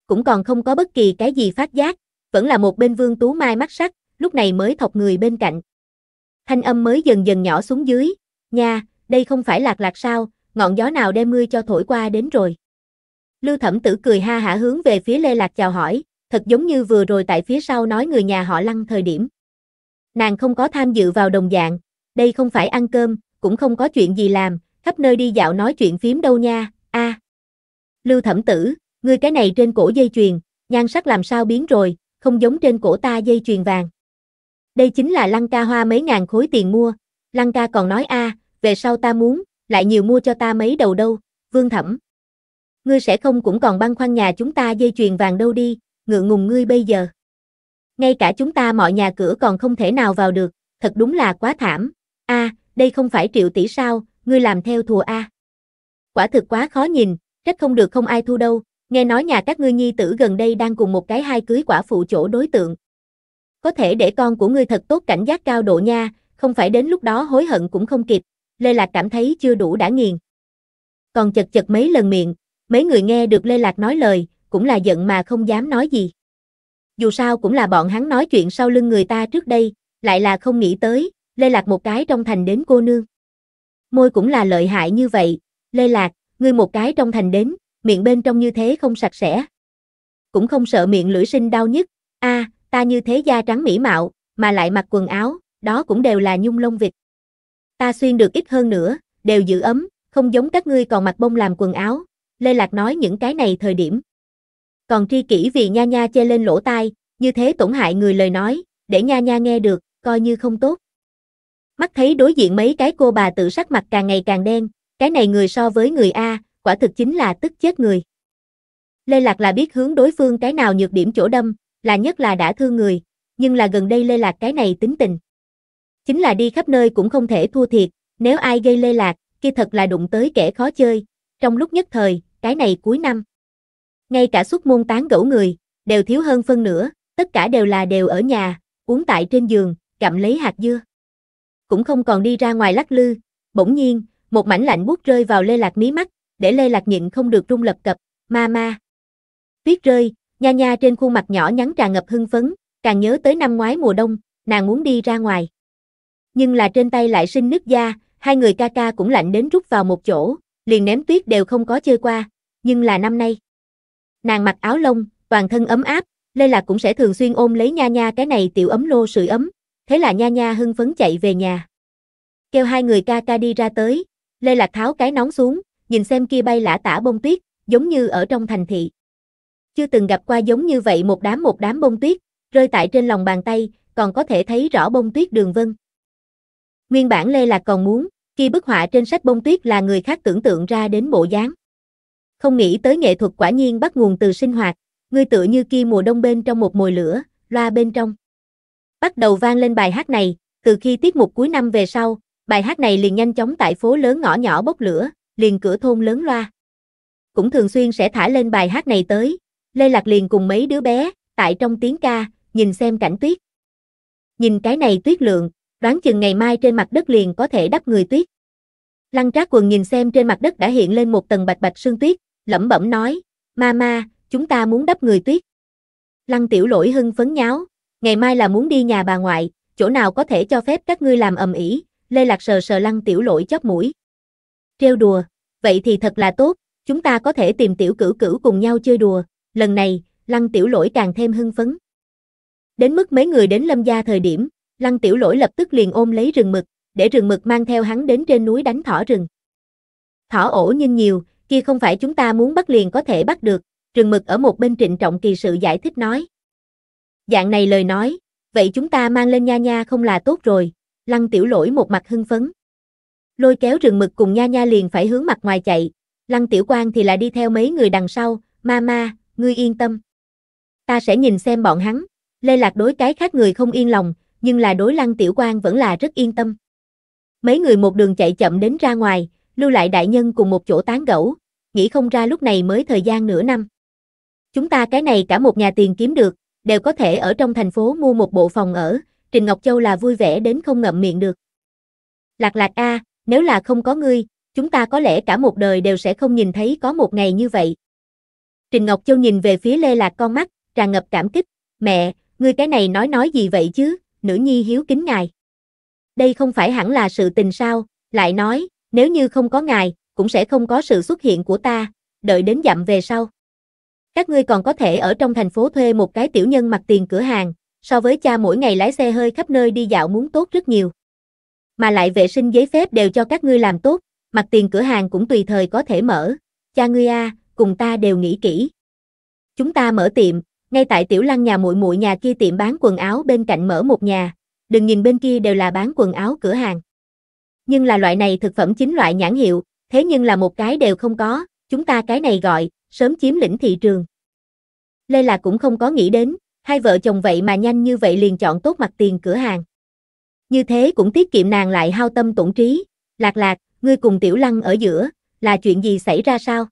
Cũng còn không có bất kỳ cái gì phát giác, vẫn là một bên Vương Tú Mai mắt sắc, lúc này mới thọc người bên cạnh. Thanh âm mới dần dần nhỏ xuống dưới, nha, đây không phải lạc lạc sao, ngọn gió nào đem mưa cho thổi qua đến rồi. Lưu thẩm tử cười ha hả hướng về phía Lê Lạc chào hỏi, thật giống như vừa rồi tại phía sau nói người nhà họ lăng thời điểm. Nàng không có tham dự vào đồng dạng, đây không phải ăn cơm, cũng không có chuyện gì làm, khắp nơi đi dạo nói chuyện phím đâu nha, a. Lưu thẩm tử, ngươi cái này trên cổ dây chuyền, nhan sắc làm sao biến rồi, không giống trên cổ ta dây chuyền vàng. Đây chính là lăng ca hoa mấy ngàn khối tiền mua, lăng ca còn nói a, à, về sau ta muốn, lại nhiều mua cho ta mấy đầu đâu, vương thẩm. Ngươi sẽ không cũng còn băng khoăn nhà chúng ta dây chuyền vàng đâu đi, ngựa ngùng ngươi bây giờ. Ngay cả chúng ta mọi nhà cửa còn không thể nào vào được, thật đúng là quá thảm. a à, đây không phải triệu tỷ sao, ngươi làm theo thùa a. Quả thực quá khó nhìn, trách không được không ai thu đâu, nghe nói nhà các ngươi nhi tử gần đây đang cùng một cái hai cưới quả phụ chỗ đối tượng. Có thể để con của ngươi thật tốt cảnh giác cao độ nha, không phải đến lúc đó hối hận cũng không kịp. Lê Lạc cảm thấy chưa đủ đã nghiền. Còn chật chật mấy lần miệng, mấy người nghe được Lê Lạc nói lời, cũng là giận mà không dám nói gì. Dù sao cũng là bọn hắn nói chuyện sau lưng người ta trước đây, lại là không nghĩ tới, Lê Lạc một cái trong thành đến cô nương. Môi cũng là lợi hại như vậy, Lê Lạc, ngươi một cái trong thành đến, miệng bên trong như thế không sạch sẽ. Cũng không sợ miệng lưỡi sinh đau nhất, a ta như thế da trắng mỹ mạo, mà lại mặc quần áo, đó cũng đều là nhung lông vịt ta xuyên được ít hơn nữa, đều giữ ấm, không giống các ngươi còn mặc bông làm quần áo. Lê Lạc nói những cái này thời điểm. Còn tri kỷ vì nha nha che lên lỗ tai, như thế tổn hại người lời nói, để nha nha nghe được, coi như không tốt. Mắt thấy đối diện mấy cái cô bà tự sắc mặt càng ngày càng đen, cái này người so với người A, quả thực chính là tức chết người. Lê Lạc là biết hướng đối phương cái nào nhược điểm chỗ đâm, là nhất là đã thương người, nhưng là gần đây Lê Lạc cái này tính tình. Chính là đi khắp nơi cũng không thể thua thiệt, nếu ai gây lê lạc, kia thật là đụng tới kẻ khó chơi. Trong lúc nhất thời, cái này cuối năm. Ngay cả suốt môn tán gẫu người, đều thiếu hơn phân nửa, tất cả đều là đều ở nhà, uống tại trên giường, gặm lấy hạt dưa. Cũng không còn đi ra ngoài lắc lư, bỗng nhiên, một mảnh lạnh buốt rơi vào lê lạc mí mắt, để lê lạc nhịn không được rung lập cập, ma ma. Tuyết rơi, nha nha trên khuôn mặt nhỏ nhắn tràn ngập hưng phấn, càng nhớ tới năm ngoái mùa đông, nàng muốn đi ra ngoài nhưng là trên tay lại sinh nước da, hai người ca ca cũng lạnh đến rút vào một chỗ, liền ném tuyết đều không có chơi qua, nhưng là năm nay. Nàng mặc áo lông, toàn thân ấm áp, Lê Lạc cũng sẽ thường xuyên ôm lấy nha nha cái này tiểu ấm lô sưởi ấm, thế là nha nha hưng phấn chạy về nhà. Kêu hai người ca ca đi ra tới, Lê Lạc tháo cái nón xuống, nhìn xem kia bay lả tả bông tuyết, giống như ở trong thành thị. Chưa từng gặp qua giống như vậy một đám một đám bông tuyết, rơi tại trên lòng bàn tay, còn có thể thấy rõ bông tuyết đường vân. Nguyên bản Lê Lạc còn muốn, khi bức họa trên sách bông tuyết là người khác tưởng tượng ra đến bộ dáng. Không nghĩ tới nghệ thuật quả nhiên bắt nguồn từ sinh hoạt, người tựa như kia mùa đông bên trong một mồi lửa, loa bên trong. Bắt đầu vang lên bài hát này, từ khi tiết mục cuối năm về sau, bài hát này liền nhanh chóng tại phố lớn ngõ nhỏ bốc lửa, liền cửa thôn lớn loa. Cũng thường xuyên sẽ thả lên bài hát này tới, Lê Lạc liền cùng mấy đứa bé, tại trong tiếng ca, nhìn xem cảnh tuyết. Nhìn cái này tuyết lượng, Đoán chừng ngày mai trên mặt đất liền có thể đắp người tuyết. Lăng trác quần nhìn xem trên mặt đất đã hiện lên một tầng bạch bạch sương tuyết, lẩm bẩm nói, ma ma, chúng ta muốn đắp người tuyết. Lăng tiểu lỗi hưng phấn nháo, ngày mai là muốn đi nhà bà ngoại, chỗ nào có thể cho phép các ngươi làm ầm ĩ Lê Lạc sờ sờ lăng tiểu lỗi chóp mũi. Trêu đùa, vậy thì thật là tốt, chúng ta có thể tìm tiểu cửu cửu cùng nhau chơi đùa, lần này, lăng tiểu lỗi càng thêm hưng phấn. Đến mức mấy người đến lâm gia thời điểm, Lăng tiểu lỗi lập tức liền ôm lấy rừng mực, để rừng mực mang theo hắn đến trên núi đánh thỏ rừng. Thỏ ổ nhưng nhiều, kia không phải chúng ta muốn bắt liền có thể bắt được, rừng mực ở một bên trịnh trọng kỳ sự giải thích nói. Dạng này lời nói, vậy chúng ta mang lên nha nha không là tốt rồi, lăng tiểu lỗi một mặt hưng phấn. Lôi kéo rừng mực cùng nha nha liền phải hướng mặt ngoài chạy, lăng tiểu quan thì là đi theo mấy người đằng sau, ma ma, ngươi yên tâm. Ta sẽ nhìn xem bọn hắn, lê lạc đối cái khác người không yên lòng, nhưng là đối Lăng Tiểu Quang vẫn là rất yên tâm. Mấy người một đường chạy chậm đến ra ngoài, lưu lại đại nhân cùng một chỗ tán gẫu, nghĩ không ra lúc này mới thời gian nửa năm. Chúng ta cái này cả một nhà tiền kiếm được, đều có thể ở trong thành phố mua một bộ phòng ở, Trình Ngọc Châu là vui vẻ đến không ngậm miệng được. Lạc lạc a, nếu là không có ngươi, chúng ta có lẽ cả một đời đều sẽ không nhìn thấy có một ngày như vậy. Trình Ngọc Châu nhìn về phía Lê Lạc con mắt, tràn ngập cảm kích, mẹ, ngươi cái này nói nói gì vậy chứ? nữ nhi hiếu kính ngài. Đây không phải hẳn là sự tình sao, lại nói, nếu như không có ngài, cũng sẽ không có sự xuất hiện của ta, đợi đến dặm về sau. Các ngươi còn có thể ở trong thành phố thuê một cái tiểu nhân mặt tiền cửa hàng, so với cha mỗi ngày lái xe hơi khắp nơi đi dạo muốn tốt rất nhiều. Mà lại vệ sinh giấy phép đều cho các ngươi làm tốt, mặt tiền cửa hàng cũng tùy thời có thể mở. Cha ngươi a, cùng ta đều nghĩ kỹ. Chúng ta mở tiệm, ngay tại tiểu lăng nhà muội muội nhà kia tiệm bán quần áo bên cạnh mở một nhà, đừng nhìn bên kia đều là bán quần áo cửa hàng. Nhưng là loại này thực phẩm chính loại nhãn hiệu, thế nhưng là một cái đều không có, chúng ta cái này gọi, sớm chiếm lĩnh thị trường. Lê là cũng không có nghĩ đến, hai vợ chồng vậy mà nhanh như vậy liền chọn tốt mặt tiền cửa hàng. Như thế cũng tiết kiệm nàng lại hao tâm tổn trí, lạc lạc, ngươi cùng tiểu lăng ở giữa, là chuyện gì xảy ra sao?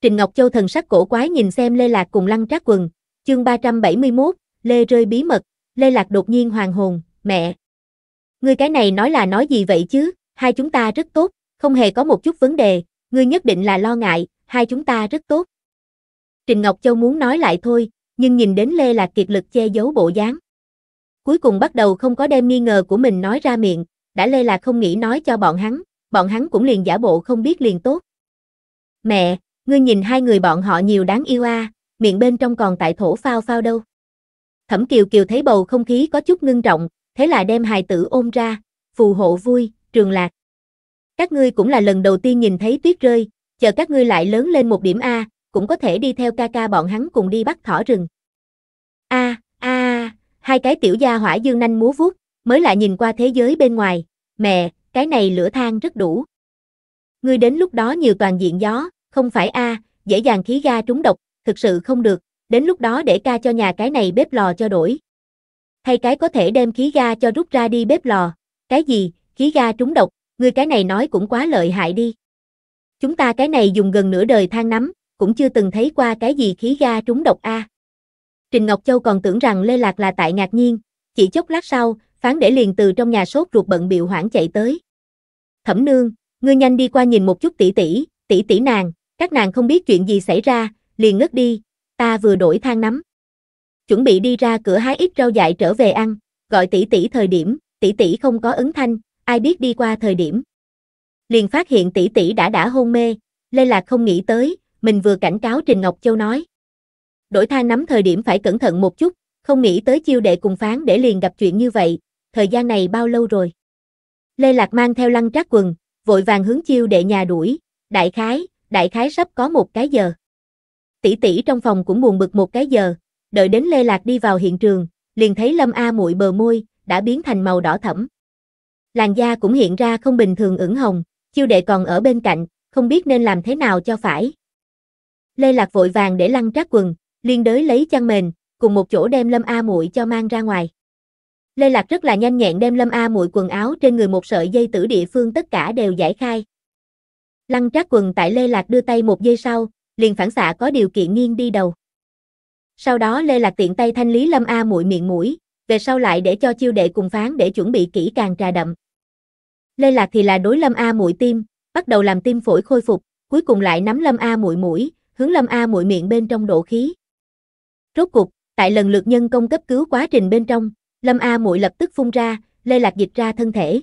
Trình Ngọc Châu thần sắc cổ quái nhìn xem Lê Lạc cùng lăng trác quần, Chương 371, Lê rơi bí mật, Lê Lạc đột nhiên hoàng hồn, mẹ. Ngươi cái này nói là nói gì vậy chứ, hai chúng ta rất tốt, không hề có một chút vấn đề, ngươi nhất định là lo ngại, hai chúng ta rất tốt. Trình Ngọc Châu muốn nói lại thôi, nhưng nhìn đến Lê Lạc kiệt lực che giấu bộ dáng. Cuối cùng bắt đầu không có đem nghi ngờ của mình nói ra miệng, đã Lê Lạc không nghĩ nói cho bọn hắn, bọn hắn cũng liền giả bộ không biết liền tốt. Mẹ, ngươi nhìn hai người bọn họ nhiều đáng yêu a, à, miệng bên trong còn tại thổ phao phao đâu. Thẩm Kiều Kiều thấy bầu không khí có chút ngưng trọng, thế là đem hài tử ôm ra, phù hộ vui, trường lạc. Các ngươi cũng là lần đầu tiên nhìn thấy tuyết rơi, chờ các ngươi lại lớn lên một điểm A, cũng có thể đi theo ca ca bọn hắn cùng đi bắt thỏ rừng. A, a, hai cái tiểu gia hỏa dương nanh múa vuốt, mới lại nhìn qua thế giới bên ngoài, mẹ, cái này lửa than rất đủ. Ngươi đến lúc đó nhiều toàn diện gió, không phải A, dễ dàng khí ga trúng độc, thực sự không được, đến lúc đó để ca cho nhà cái này bếp lò cho đổi. Hay cái có thể đem khí ga cho rút ra đi bếp lò, cái gì, khí ga trúng độc, ngươi cái này nói cũng quá lợi hại đi. Chúng ta cái này dùng gần nửa đời than nắm, cũng chưa từng thấy qua cái gì khí ga trúng độc a. Trình Ngọc Châu còn tưởng rằng Lê Lạc là tại ngạc nhiên, chỉ chốc lát sau, phán để liền từ trong nhà sốt ruột bận biệu hoảng chạy tới. Thẩm nương, ngươi nhanh đi qua nhìn một chút tỷ tỷ, tỷ tỷ nàng, các nàng không biết chuyện gì xảy ra, liền ngất đi, ta vừa đổi thang nắm. Chuẩn bị đi ra cửa hái ít rau dại trở về ăn, gọi tỷ tỷ thời điểm, tỷ tỷ không có ứng thanh, ai biết đi qua thời điểm. Liền phát hiện tỷ tỷ đã đã hôn mê, Lê Lạc không nghĩ tới, mình vừa cảnh cáo Trình Ngọc Châu nói. Đổi thang nắm thời điểm phải cẩn thận một chút, không nghĩ tới chiêu đệ cùng phán để liền gặp chuyện như vậy, thời gian này bao lâu rồi. Lê Lạc mang theo lăng trác quần, vội vàng hướng chiêu đệ nhà đuổi, đại khái, đại khái sắp có một cái giờ tỷ tỷ trong phòng cũng buồn bực một cái giờ, đợi đến Lê Lạc đi vào hiện trường, liền thấy Lâm A muội bờ môi đã biến thành màu đỏ thẫm. Làn da cũng hiện ra không bình thường ửng hồng, chiêu đệ còn ở bên cạnh, không biết nên làm thế nào cho phải. Lê Lạc vội vàng để lăn trác quần, liên đới lấy chăn mền, cùng một chỗ đem Lâm A muội cho mang ra ngoài. Lê Lạc rất là nhanh nhẹn đem Lâm A muội quần áo trên người một sợi dây tử địa phương tất cả đều giải khai. Lăn trác quần tại Lê Lạc đưa tay một giây sau, liền phản xạ có điều kiện nghiêng đi đầu. Sau đó Lê Lạc tiện tay thanh lý Lâm A mũi miệng mũi, về sau lại để cho chiêu đệ cùng phán để chuẩn bị kỹ càng trà đậm. Lê Lạc thì là đối Lâm A mũi tim, bắt đầu làm tim phổi khôi phục, cuối cùng lại nắm Lâm A mũi mũi, hướng Lâm A mũi miệng bên trong độ khí. Rốt cục, tại lần lượt nhân công cấp cứu quá trình bên trong, Lâm A muội lập tức phun ra, Lê Lạc dịch ra thân thể.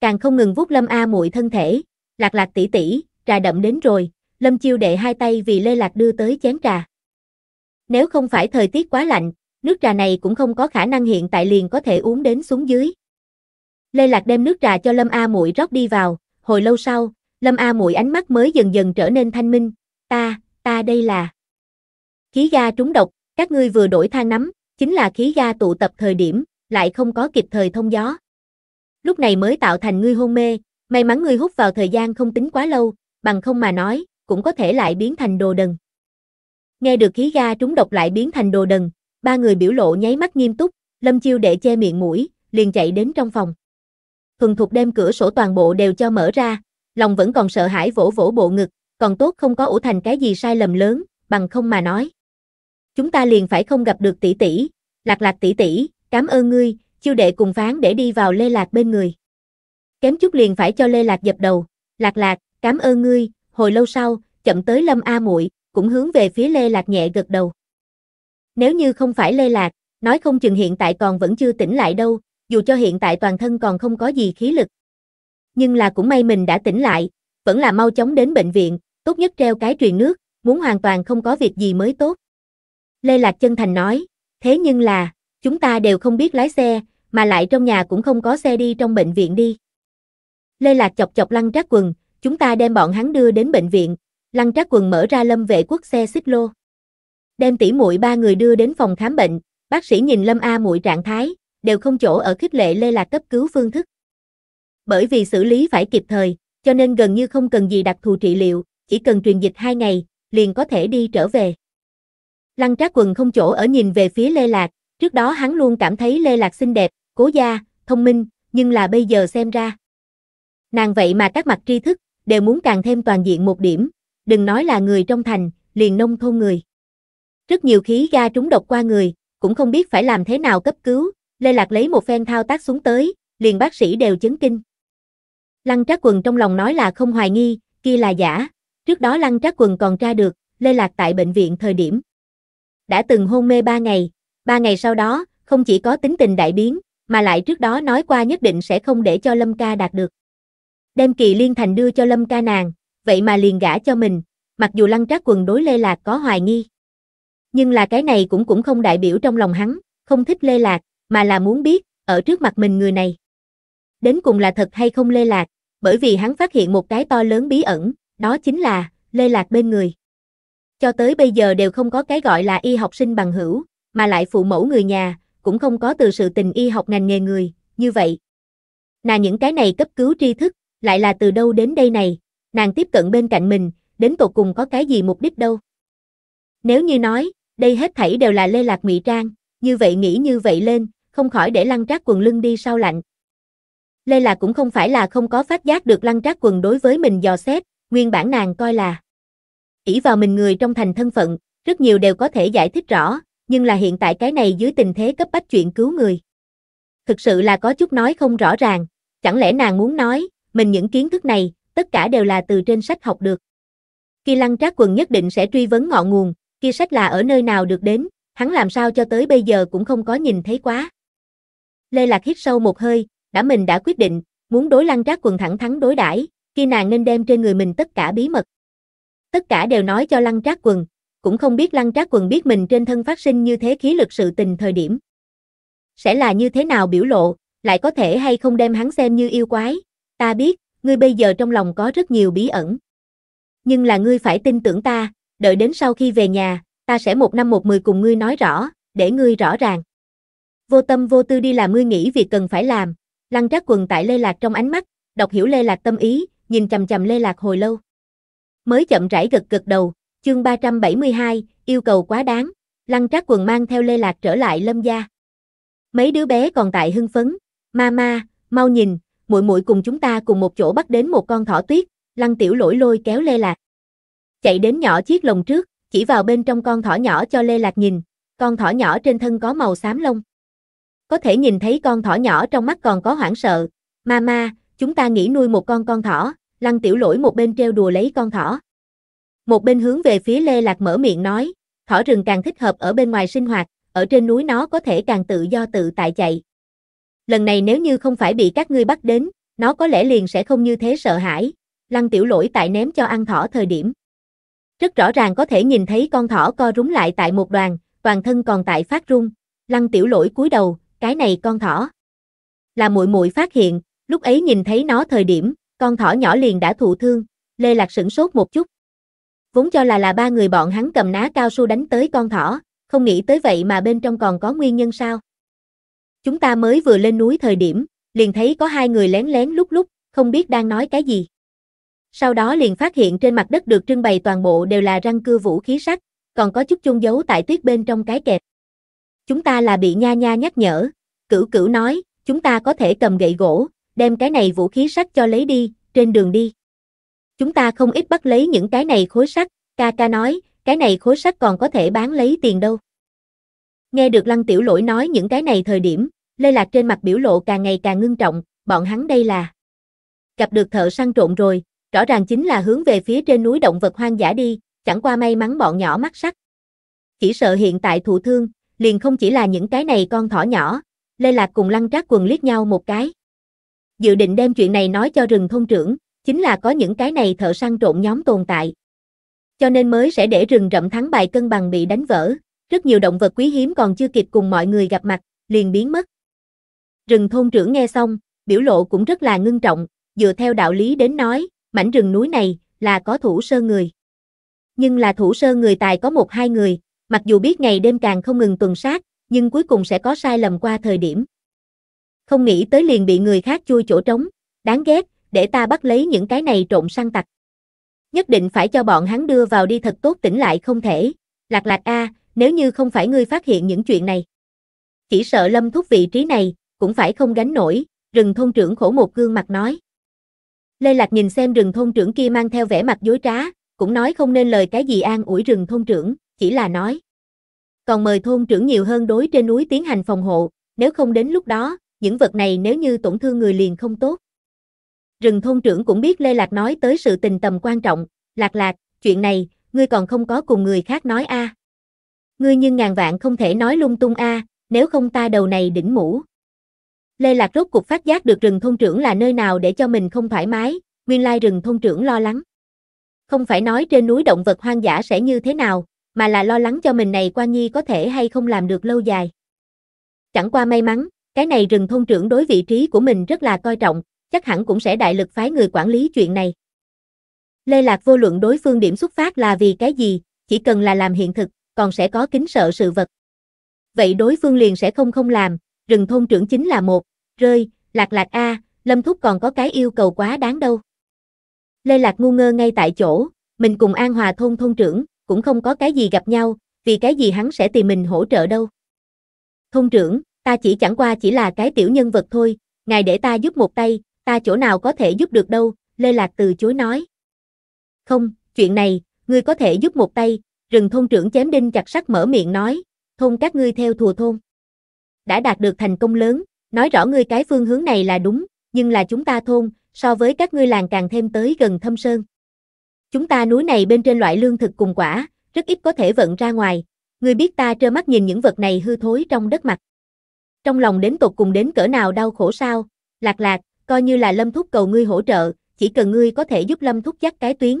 Càng không ngừng vuốt Lâm A muội thân thể, Lạc Lạc tỷ tỷ, trà đậm đến rồi, Lâm Chiêu đệ hai tay vì Lê Lạc đưa tới chén trà. Nếu không phải thời tiết quá lạnh, nước trà này cũng không có khả năng hiện tại liền có thể uống đến xuống dưới. Lê Lạc đem nước trà cho Lâm A Muội rót đi vào, hồi lâu sau, Lâm A Muội ánh mắt mới dần dần trở nên thanh minh, "Ta, ta đây là khí ga trúng độc, các ngươi vừa đổi thang nắm, chính là khí ga tụ tập thời điểm, lại không có kịp thời thông gió. Lúc này mới tạo thành ngươi hôn mê, may mắn ngươi hút vào thời gian không tính quá lâu, bằng không mà nói, cũng có thể lại biến thành đồ đần. Nghe được khí ga trúng độc lại biến thành đồ đần, ba người biểu lộ nháy mắt nghiêm túc, Lâm Chiêu đệ che miệng mũi, liền chạy đến trong phòng. Thuần thục đem cửa sổ toàn bộ đều cho mở ra, lòng vẫn còn sợ hãi vỗ vỗ bộ ngực, còn tốt không có ủ thành cái gì sai lầm lớn, bằng không mà nói. Chúng ta liền phải không gặp được tỷ tỷ, lạc lạc tỷ tỷ, cảm ơn ngươi, chiêu đệ cùng phán để đi vào lê lạc bên người. Kém chút liền phải cho lê lạc dập đầu, lạc lạc, cảm ơn ngươi, hồi lâu sau, chậm tới Lâm A Muội, cũng hướng về phía Lê Lạc nhẹ gật đầu. Nếu như không phải Lê Lạc, nói không chừng hiện tại còn vẫn chưa tỉnh lại đâu, dù cho hiện tại toàn thân còn không có gì khí lực. Nhưng là cũng may mình đã tỉnh lại, vẫn là mau chóng đến bệnh viện, tốt nhất treo cái truyền nước, muốn hoàn toàn không có việc gì mới tốt. Lê Lạc chân thành nói, thế nhưng là, chúng ta đều không biết lái xe, mà lại trong nhà cũng không có xe đi trong bệnh viện đi. Lê Lạc chọc chọc lăn trác quần, Chúng ta đem bọn hắn đưa đến bệnh viện, lăng trác quần mở ra lâm vệ quốc xe xích lô. Đem tỷ muội ba người đưa đến phòng khám bệnh, bác sĩ nhìn lâm A muội trạng thái, đều không chỗ ở khích lệ lê lạc cấp cứu phương thức. Bởi vì xử lý phải kịp thời, cho nên gần như không cần gì đặc thù trị liệu, chỉ cần truyền dịch 2 ngày, liền có thể đi trở về. Lăng trác quần không chỗ ở nhìn về phía Lê Lạc, trước đó hắn luôn cảm thấy Lê Lạc xinh đẹp, cố gia, thông minh, nhưng là bây giờ xem ra. Nàng vậy mà các mặt tri thức, đều muốn càng thêm toàn diện một điểm, đừng nói là người trong thành, liền nông thôn người. Rất nhiều khí ga trúng độc qua người, cũng không biết phải làm thế nào cấp cứu, Lê Lạc lấy một phen thao tác xuống tới, liền bác sĩ đều chấn kinh. Lăng Trác Quần trong lòng nói là không hoài nghi, kia là giả, trước đó Lăng Trác Quần còn tra được, Lê Lạc tại bệnh viện thời điểm. Đã từng hôn mê ba ngày, ba ngày sau đó, không chỉ có tính tình đại biến, mà lại trước đó nói qua nhất định sẽ không để cho Lâm Ca đạt được đem kỳ liên thành đưa cho lâm ca nàng, vậy mà liền gả cho mình, mặc dù lăng trác quần đối Lê Lạc có hoài nghi. Nhưng là cái này cũng cũng không đại biểu trong lòng hắn, không thích Lê Lạc, mà là muốn biết, ở trước mặt mình người này. Đến cùng là thật hay không Lê Lạc, bởi vì hắn phát hiện một cái to lớn bí ẩn, đó chính là, Lê Lạc bên người. Cho tới bây giờ đều không có cái gọi là y học sinh bằng hữu, mà lại phụ mẫu người nhà, cũng không có từ sự tình y học ngành nghề người, như vậy. Nà những cái này cấp cứu tri thức, lại là từ đâu đến đây này, nàng tiếp cận bên cạnh mình, đến tột cùng có cái gì mục đích đâu. Nếu như nói, đây hết thảy đều là lê lạc ngụy trang, như vậy nghĩ như vậy lên, không khỏi để lăng trác quần lưng đi sau lạnh. Lê Lạc cũng không phải là không có phát giác được lăng trác quần đối với mình dò xét, nguyên bản nàng coi là ỷ vào mình người trong thành thân phận, rất nhiều đều có thể giải thích rõ, nhưng là hiện tại cái này dưới tình thế cấp bách chuyện cứu người. Thực sự là có chút nói không rõ ràng, chẳng lẽ nàng muốn nói, mình những kiến thức này, tất cả đều là từ trên sách học được. Khi lăng trác quần nhất định sẽ truy vấn ngọn nguồn, kia sách là ở nơi nào được đến, hắn làm sao cho tới bây giờ cũng không có nhìn thấy quá. Lê Lạc hít sâu một hơi, đã mình đã quyết định, muốn đối lăng trác quần thẳng thắn đối đãi khi nàng nên đem trên người mình tất cả bí mật. Tất cả đều nói cho lăng trác quần, cũng không biết lăng trác quần biết mình trên thân phát sinh như thế khí lực sự tình thời điểm. Sẽ là như thế nào biểu lộ, lại có thể hay không đem hắn xem như yêu quái, Ta biết, ngươi bây giờ trong lòng có rất nhiều bí ẩn. Nhưng là ngươi phải tin tưởng ta, đợi đến sau khi về nhà, ta sẽ một năm một mười cùng ngươi nói rõ, để ngươi rõ ràng. Vô tâm vô tư đi làm ngươi nghĩ việc cần phải làm, lăng trác quần tại Lê Lạc trong ánh mắt, đọc hiểu Lê Lạc tâm ý, nhìn chầm chầm Lê Lạc hồi lâu. Mới chậm rãi gật gật đầu, chương 372, yêu cầu quá đáng, lăng trác quần mang theo Lê Lạc trở lại lâm gia. Mấy đứa bé còn tại hưng phấn, ma ma, mau nhìn, muội muội cùng chúng ta cùng một chỗ bắt đến một con thỏ tuyết, Lăng Tiểu Lỗi lôi kéo Lê Lạc. Chạy đến nhỏ chiếc lồng trước, chỉ vào bên trong con thỏ nhỏ cho Lê Lạc nhìn, con thỏ nhỏ trên thân có màu xám lông. Có thể nhìn thấy con thỏ nhỏ trong mắt còn có hoảng sợ. Mama, chúng ta nghĩ nuôi một con con thỏ, Lăng Tiểu Lỗi một bên treo đùa lấy con thỏ. Một bên hướng về phía Lê Lạc mở miệng nói, thỏ rừng càng thích hợp ở bên ngoài sinh hoạt, ở trên núi nó có thể càng tự do tự tại chạy lần này nếu như không phải bị các ngươi bắt đến, nó có lẽ liền sẽ không như thế sợ hãi, lăng tiểu lỗi tại ném cho ăn thỏ thời điểm. Rất rõ ràng có thể nhìn thấy con thỏ co rúm lại tại một đoàn, toàn thân còn tại phát run. Lăng tiểu lỗi cúi đầu, cái này con thỏ. Là muội muội phát hiện, lúc ấy nhìn thấy nó thời điểm, con thỏ nhỏ liền đã thụ thương, Lê Lạc sửng sốt một chút. Vốn cho là là ba người bọn hắn cầm ná cao su đánh tới con thỏ, không nghĩ tới vậy mà bên trong còn có nguyên nhân sao. Chúng ta mới vừa lên núi thời điểm, liền thấy có hai người lén lén lúc lúc, không biết đang nói cái gì. Sau đó liền phát hiện trên mặt đất được trưng bày toàn bộ đều là răng cưa vũ khí sắt, còn có chút chôn giấu tại tuyết bên trong cái kẹp. Chúng ta là bị nha nha nhắc nhở, cửu cửu nói, chúng ta có thể cầm gậy gỗ, đem cái này vũ khí sắt cho lấy đi, trên đường đi. Chúng ta không ít bắt lấy những cái này khối sắt, ca ca nói, cái này khối sắt còn có thể bán lấy tiền đâu. Nghe được Lăng Tiểu Lỗi nói những cái này thời điểm, Lê Lạc trên mặt biểu lộ càng ngày càng ngưng trọng, bọn hắn đây là gặp được thợ săn trộn rồi, rõ ràng chính là hướng về phía trên núi động vật hoang dã đi, chẳng qua may mắn bọn nhỏ mắt sắc. Chỉ sợ hiện tại thụ thương, liền không chỉ là những cái này con thỏ nhỏ, Lê Lạc cùng Lăng Trác quần liếc nhau một cái. Dự định đem chuyện này nói cho rừng thôn trưởng, chính là có những cái này thợ săn trộn nhóm tồn tại. Cho nên mới sẽ để rừng rậm thắng bài cân bằng bị đánh vỡ, rất nhiều động vật quý hiếm còn chưa kịp cùng mọi người gặp mặt, liền biến mất. Rừng thôn trưởng nghe xong, biểu lộ cũng rất là ngưng trọng, dựa theo đạo lý đến nói, mảnh rừng núi này là có thủ sơ người. Nhưng là thủ sơ người tài có một hai người, mặc dù biết ngày đêm càng không ngừng tuần sát, nhưng cuối cùng sẽ có sai lầm qua thời điểm. Không nghĩ tới liền bị người khác chui chỗ trống, đáng ghét, để ta bắt lấy những cái này trộn săn tặc. Nhất định phải cho bọn hắn đưa vào đi thật tốt tỉnh lại không thể. Lạc lạc a, nếu như không phải ngươi phát hiện những chuyện này. Chỉ sợ lâm thúc vị trí này, cũng phải không gánh nổi, rừng thôn trưởng khổ một gương mặt nói. Lê Lạc nhìn xem rừng thôn trưởng kia mang theo vẻ mặt dối trá, cũng nói không nên lời cái gì an ủi rừng thôn trưởng, chỉ là nói. Còn mời thôn trưởng nhiều hơn đối trên núi tiến hành phòng hộ, nếu không đến lúc đó, những vật này nếu như tổn thương người liền không tốt. Rừng thôn trưởng cũng biết Lê Lạc nói tới sự tình tầm quan trọng, Lạc Lạc, chuyện này, ngươi còn không có cùng người khác nói a. À. Ngươi nhưng ngàn vạn không thể nói lung tung a, à, nếu không ta đầu này đỉnh mũ. Lê Lạc rốt cục phát giác được rừng thôn trưởng là nơi nào để cho mình không thoải mái, nguyên lai rừng thôn trưởng lo lắng. Không phải nói trên núi động vật hoang dã sẽ như thế nào, mà là lo lắng cho mình này qua nhi có thể hay không làm được lâu dài. Chẳng qua may mắn, cái này rừng thôn trưởng đối vị trí của mình rất là coi trọng, chắc hẳn cũng sẽ đại lực phái người quản lý chuyện này. Lê Lạc vô luận đối phương điểm xuất phát là vì cái gì, chỉ cần là làm hiện thực, còn sẽ có kính sợ sự vật. Vậy đối phương liền sẽ không không làm, rừng thôn trưởng chính là một, rơi, lạc lạc A, lâm thúc còn có cái yêu cầu quá đáng đâu. Lê Lạc ngu ngơ ngay tại chỗ, mình cùng An Hòa thôn thôn trưởng, cũng không có cái gì gặp nhau, vì cái gì hắn sẽ tìm mình hỗ trợ đâu. Thôn trưởng, ta chỉ chẳng qua chỉ là cái tiểu nhân vật thôi, ngài để ta giúp một tay, ta chỗ nào có thể giúp được đâu, Lê Lạc từ chối nói. Không, chuyện này, ngươi có thể giúp một tay, Rừng thôn trưởng chém đinh chặt sắt mở miệng nói, thôn các ngươi theo thù thôn. Đã đạt được thành công lớn, nói rõ ngươi cái phương hướng này là đúng, nhưng là chúng ta thôn, so với các ngươi làng càng thêm tới gần thâm sơn. Chúng ta núi này bên trên loại lương thực cùng quả, rất ít có thể vận ra ngoài, ngươi biết ta trơ mắt nhìn những vật này hư thối trong đất mặt. Trong lòng đến tột cùng đến cỡ nào đau khổ sao, lạc lạc, coi như là lâm thúc cầu ngươi hỗ trợ, chỉ cần ngươi có thể giúp lâm thúc dắt cái tuyến.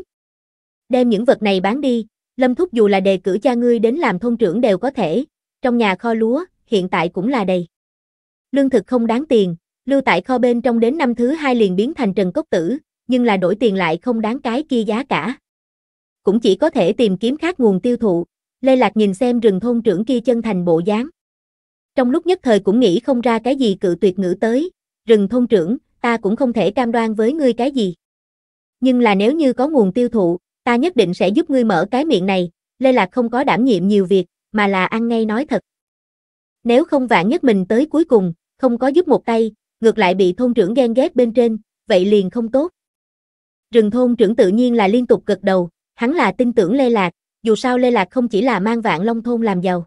Đem những vật này bán đi, Lâm Thúc dù là đề cử cha ngươi đến làm thôn trưởng đều có thể, trong nhà kho lúa, hiện tại cũng là đầy. Lương thực không đáng tiền, lưu tại kho bên trong đến năm thứ hai liền biến thành trần cốc tử, nhưng là đổi tiền lại không đáng cái kia giá cả. Cũng chỉ có thể tìm kiếm khác nguồn tiêu thụ, Lê Lạc nhìn xem rừng thôn trưởng kia chân thành bộ dáng. Trong lúc nhất thời cũng nghĩ không ra cái gì cự tuyệt ngữ tới, rừng thôn trưởng, ta cũng không thể cam đoan với ngươi cái gì. Nhưng là nếu như có nguồn tiêu thụ, ta nhất định sẽ giúp ngươi mở cái miệng này, Lê Lạc không có đảm nhiệm nhiều việc, mà là ăn ngay nói thật. Nếu không vạn nhất mình tới cuối cùng, không có giúp một tay, ngược lại bị thôn trưởng ghen ghét bên trên, vậy liền không tốt. Rừng thôn trưởng tự nhiên là liên tục gật đầu, hắn là tin tưởng Lê Lạc, dù sao Lê Lạc không chỉ là mang vạn long thôn làm giàu.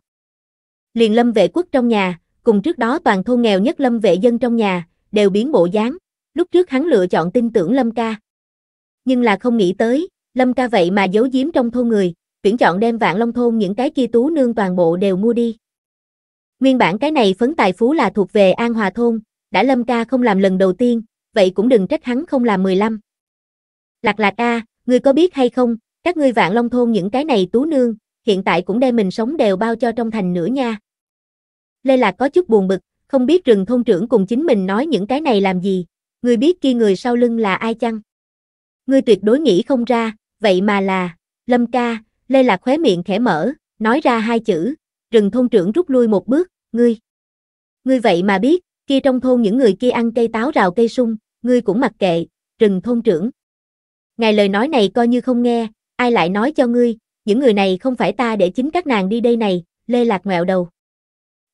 Liền lâm vệ quốc trong nhà, cùng trước đó toàn thôn nghèo nhất lâm vệ dân trong nhà, đều biến bộ dáng, lúc trước hắn lựa chọn tin tưởng lâm ca. Nhưng là không nghĩ tới, Lâm ca vậy mà giấu giếm trong thôn người, tuyển chọn đem vạn long thôn những cái kia tú nương toàn bộ đều mua đi. Nguyên bản cái này phấn tài phú là thuộc về An Hòa thôn, đã Lâm ca không làm lần đầu tiên, vậy cũng đừng trách hắn không làm 15. Lạc lạc a, à, ngươi có biết hay không, các ngươi vạn long thôn những cái này tú nương, hiện tại cũng đem mình sống đều bao cho trong thành nữa nha. Lê Lạc có chút buồn bực, không biết rừng thôn trưởng cùng chính mình nói những cái này làm gì, ngươi biết kia người sau lưng là ai chăng? Ngươi tuyệt đối nghĩ không ra, vậy mà là, Lâm ca, Lê Lạc khóe miệng khẽ mở, nói ra hai chữ, rừng thôn trưởng rút lui một bước, ngươi. Ngươi vậy mà biết, kia trong thôn những người kia ăn cây táo rào cây sung, ngươi cũng mặc kệ, rừng thôn trưởng. Ngài lời nói này coi như không nghe, ai lại nói cho ngươi, những người này không phải ta để chính các nàng đi đây này, Lê Lạc ngẹo đầu.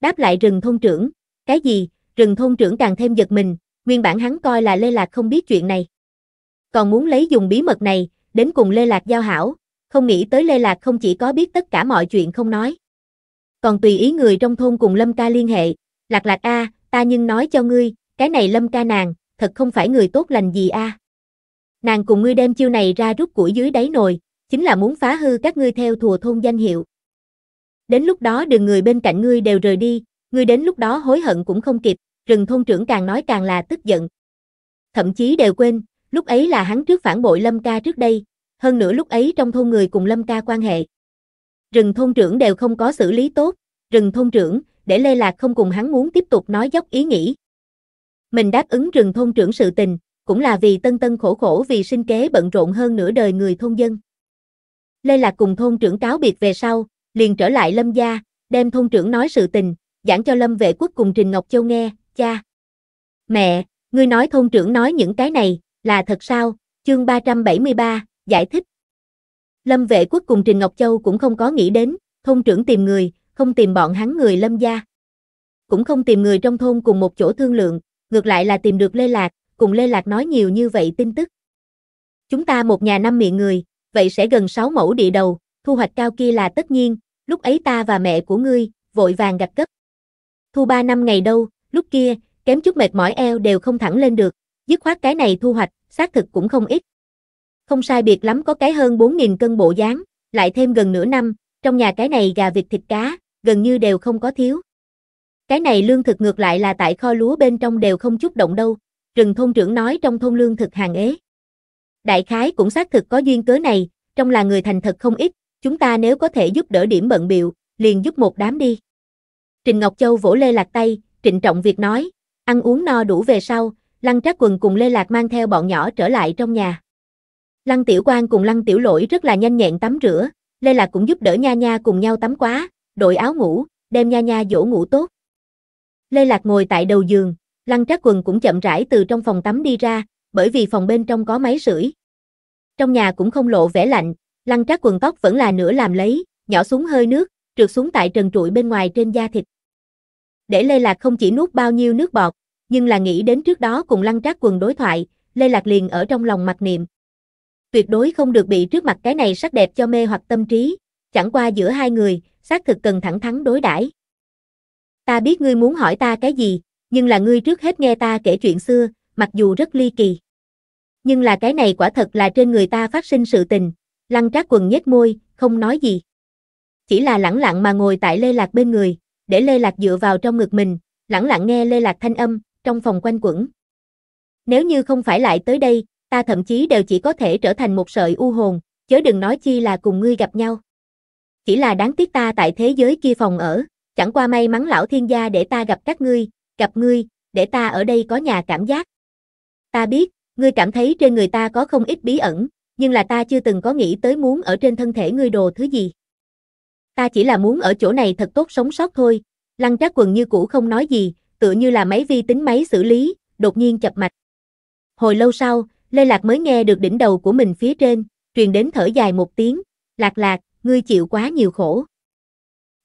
Đáp lại rừng thôn trưởng, cái gì, rừng thôn trưởng càng thêm giật mình, nguyên bản hắn coi là Lê Lạc không biết chuyện này. Còn muốn lấy dùng bí mật này, đến cùng Lê Lạc giao hảo, không nghĩ tới Lê Lạc không chỉ có biết tất cả mọi chuyện không nói. Còn tùy ý người trong thôn cùng Lâm ca liên hệ, Lạc Lạc a, ta nhưng nói cho ngươi, cái này Lâm ca nàng, thật không phải người tốt lành gì a. Nàng cùng ngươi đem chiêu này ra rút củi dưới đáy nồi, chính là muốn phá hư các ngươi theo thùa thôn danh hiệu. Đến lúc đó đừng người bên cạnh ngươi đều rời đi, ngươi đến lúc đó hối hận cũng không kịp, rừng thôn trưởng càng nói càng là tức giận. Thậm chí đều quên, Lúc ấy là hắn trước phản bội Lâm Ca trước đây, hơn nữa lúc ấy trong thôn người cùng Lâm Ca quan hệ. Rừng thôn trưởng đều không có xử lý tốt, rừng thôn trưởng, để Lê Lạc không cùng hắn muốn tiếp tục nói dốc ý nghĩ. Mình đáp ứng rừng thôn trưởng sự tình, cũng là vì tân tân khổ khổ vì sinh kế bận rộn hơn nửa đời người thôn dân. Lê Lạc cùng thôn trưởng cáo biệt về sau, liền trở lại Lâm gia, đem thôn trưởng nói sự tình, giảng cho Lâm vệ quốc cùng Trình Ngọc Châu nghe, cha. Mẹ, ngươi nói thôn trưởng nói những cái này, là thật sao? Chương 373, giải thích. Lâm Vệ Quốc cùng Trình Ngọc Châu cũng không có nghĩ đến, thôn trưởng tìm người, không tìm bọn hắn người Lâm gia. Cũng không tìm người trong thôn cùng một chỗ thương lượng, ngược lại là tìm được Lê Lạc, cùng Lê Lạc nói nhiều như vậy tin tức. Chúng ta một nhà năm miệng người, vậy sẽ gần 6 mẫu địa đầu, thu hoạch cao kia là tất nhiên, lúc ấy ta và mẹ của ngươi, vội vàng gặp cấp. Thu ba năm ngày đâu, lúc kia, kém chút mệt mỏi eo đều không thẳng lên được, dứt khoát cái này thu hoạch, xác thực cũng không ít. Không sai biệt lắm có cái hơn 4.000 cân bộ dáng, lại thêm gần nửa năm, trong nhà cái này gà vịt thịt cá, gần như đều không có thiếu. Cái này lương thực ngược lại là tại kho lúa bên trong đều không chút động đâu, rừng thôn trưởng nói trong thôn lương thực hàng ế. Đại khái cũng xác thực có duyên cớ này, trong là người thành thật không ít, chúng ta nếu có thể giúp đỡ điểm bận biệu, liền giúp một đám đi. Trình Ngọc Châu vỗ Lê Lạc tay, trịnh trọng việc nói, ăn uống no đủ về sau, Lăng Trác Quần cùng Lê Lạc mang theo bọn nhỏ trở lại trong nhà. Lăng Tiểu Quang cùng Lăng Tiểu Lỗi rất là nhanh nhẹn tắm rửa, Lê Lạc cũng giúp đỡ Nha Nha cùng nhau tắm quá, đội áo ngủ, đem Nha Nha dỗ ngủ tốt. Lê Lạc ngồi tại đầu giường, Lăng Trác Quần cũng chậm rãi từ trong phòng tắm đi ra, bởi vì phòng bên trong có máy sưởi. Trong nhà cũng không lộ vẻ lạnh, Lăng Trác Quần tóc vẫn là nửa làm lấy, nhỏ xuống hơi nước, trượt xuống tại trần trụi bên ngoài trên da thịt. Để Lê Lạc không chỉ nuốt bao nhiêu nước bọt, nhưng là nghĩ đến trước đó cùng lăng trác quần đối thoại, Lê Lạc liền ở trong lòng mặc niệm. Tuyệt đối không được bị trước mặt cái này sắc đẹp cho mê hoặc tâm trí, chẳng qua giữa hai người, xác thực cần thẳng thắn đối đãi. Ta biết ngươi muốn hỏi ta cái gì, nhưng là ngươi trước hết nghe ta kể chuyện xưa, mặc dù rất ly kỳ. Nhưng là cái này quả thật là trên người ta phát sinh sự tình, lăng trác quần nhếch môi, không nói gì. Chỉ là lẳng lặng mà ngồi tại Lê Lạc bên người, để Lê Lạc dựa vào trong ngực mình, lẳng lặng nghe Lê Lạc thanh âm, trong phòng quanh quẩn. Nếu như không phải lại tới đây, ta thậm chí đều chỉ có thể trở thành một sợi u hồn, chớ đừng nói chi là cùng ngươi gặp nhau. Chỉ là đáng tiếc ta tại thế giới kia phòng ở, chẳng qua may mắn lão thiên gia để ta gặp các ngươi, gặp ngươi, để ta ở đây có nhà cảm giác. Ta biết, ngươi cảm thấy trên người ta có không ít bí ẩn, nhưng là ta chưa từng có nghĩ tới muốn ở trên thân thể ngươi đồ thứ gì. Ta chỉ là muốn ở chỗ này thật tốt sống sót thôi, lăng trác quần như cũ không nói gì, tựa như là máy vi tính máy xử lý, đột nhiên chập mạch. Hồi lâu sau, Lê Lạc mới nghe được đỉnh đầu của mình phía trên, truyền đến thở dài một tiếng, lạc lạc, ngươi chịu quá nhiều khổ.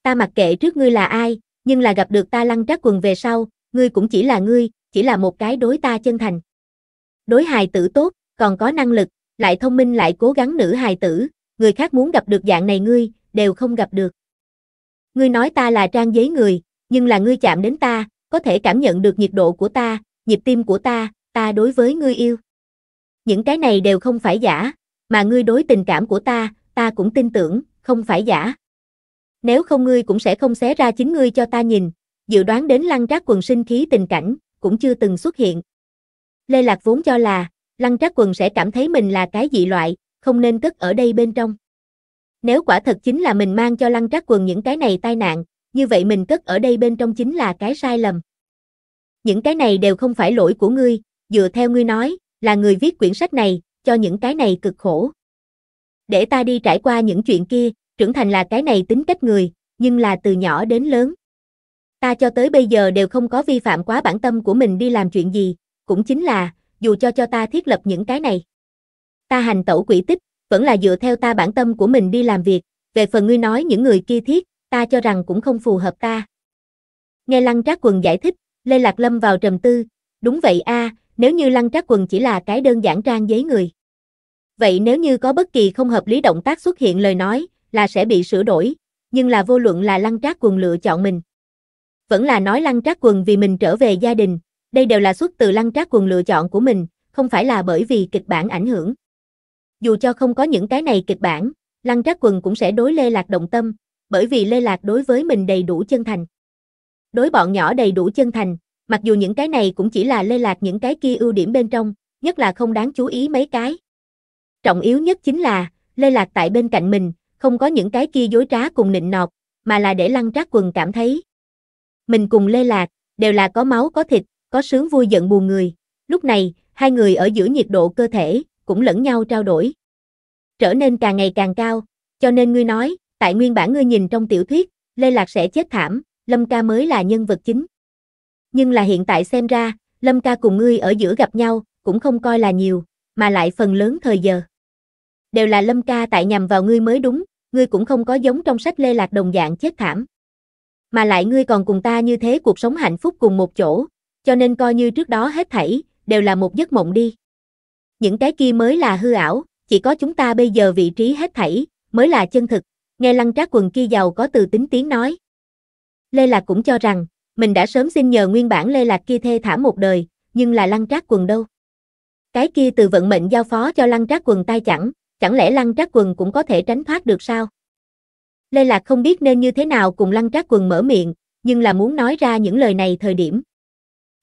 Ta mặc kệ trước ngươi là ai, nhưng là gặp được ta lăn trắc quần về sau, ngươi cũng chỉ là ngươi, chỉ là một cái đối ta chân thành. Đối hài tử tốt, còn có năng lực, lại thông minh lại cố gắng nữ hài tử, người khác muốn gặp được dạng này ngươi, đều không gặp được. Ngươi nói ta là trang giấy người, nhưng là ngươi chạm đến ta, có thể cảm nhận được nhiệt độ của ta, nhịp tim của ta, ta đối với ngươi yêu. Những cái này đều không phải giả, mà ngươi đối tình cảm của ta, ta cũng tin tưởng, không phải giả. Nếu không ngươi cũng sẽ không xé ra chính ngươi cho ta nhìn, dự đoán đến lăng trác quần sinh khí tình cảnh, cũng chưa từng xuất hiện. Lê Lạc vốn cho là, lăng trác quần sẽ cảm thấy mình là cái dị loại, không nên cất ở đây bên trong. Nếu quả thật chính là mình mang cho lăng trác quần những cái này tai nạn, như vậy mình cất ở đây bên trong chính là cái sai lầm. Những cái này đều không phải lỗi của ngươi, dựa theo ngươi nói, là người viết quyển sách này, cho những cái này cực khổ. Để ta đi trải qua những chuyện kia, trưởng thành là cái này tính cách người, nhưng là từ nhỏ đến lớn. Ta cho tới bây giờ đều không có vi phạm quá bản tâm của mình đi làm chuyện gì, cũng chính là, dù cho cho ta thiết lập những cái này. Ta hành tẩu quỷ tích, vẫn là dựa theo ta bản tâm của mình đi làm việc, về phần ngươi nói những người kia thiết, ta cho rằng cũng không phù hợp ta. Nghe Lăng Trác Quần giải thích, Lê Lạc Lâm vào trầm tư, đúng vậy a, nếu như Lăng Trác Quần chỉ là cái đơn giản trang giấy người. Vậy nếu như có bất kỳ không hợp lý động tác xuất hiện lời nói, là sẽ bị sửa đổi, nhưng là vô luận là Lăng Trác Quần lựa chọn mình. Vẫn là nói Lăng Trác Quần vì mình trở về gia đình, đây đều là xuất từ Lăng Trác Quần lựa chọn của mình, không phải là bởi vì kịch bản ảnh hưởng. Dù cho không có những cái này kịch bản, Lăng Trác Quần cũng sẽ đối Lê Lạc động tâm, bởi vì Lê Lạc đối với mình đầy đủ chân thành. Đối bọn nhỏ đầy đủ chân thành, mặc dù những cái này cũng chỉ là Lê Lạc những cái kia ưu điểm bên trong, nhất là không đáng chú ý mấy cái. Trọng yếu nhất chính là, Lê Lạc tại bên cạnh mình, không có những cái kia dối trá cùng nịnh nọt, mà là để lăng trác quần cảm thấy. Mình cùng Lê Lạc, đều là có máu có thịt, có sướng vui giận buồn người. Lúc này, hai người ở giữa nhiệt độ cơ thể, cũng lẫn nhau trao đổi. Trở nên càng ngày càng cao, cho nên ngươi nói, tại nguyên bản ngươi nhìn trong tiểu thuyết, Lê Lạc sẽ chết thảm, Lâm ca mới là nhân vật chính. Nhưng là hiện tại xem ra, Lâm ca cùng ngươi ở giữa gặp nhau, cũng không coi là nhiều, mà lại phần lớn thời giờ. Đều là Lâm ca tại nhằm vào ngươi mới đúng, ngươi cũng không có giống trong sách Lê Lạc đồng dạng chết thảm. Mà lại ngươi còn cùng ta như thế cuộc sống hạnh phúc cùng một chỗ, cho nên coi như trước đó hết thảy, đều là một giấc mộng đi. Những cái kia mới là hư ảo, chỉ có chúng ta bây giờ vị trí hết thảy, mới là chân thực, Nghe lăng trác quần kia giàu có từ tính tiếng nói. Lê Lạc cũng cho rằng, mình đã sớm xin nhờ nguyên bản Lê Lạc kia thê thả một đời, nhưng là lăng trác quần đâu. Cái kia từ vận mệnh giao phó cho lăng trác quần tai chẳng, chẳng lẽ lăng trác quần cũng có thể tránh thoát được sao? Lê Lạc không biết nên như thế nào cùng lăng trác quần mở miệng, nhưng là muốn nói ra những lời này thời điểm.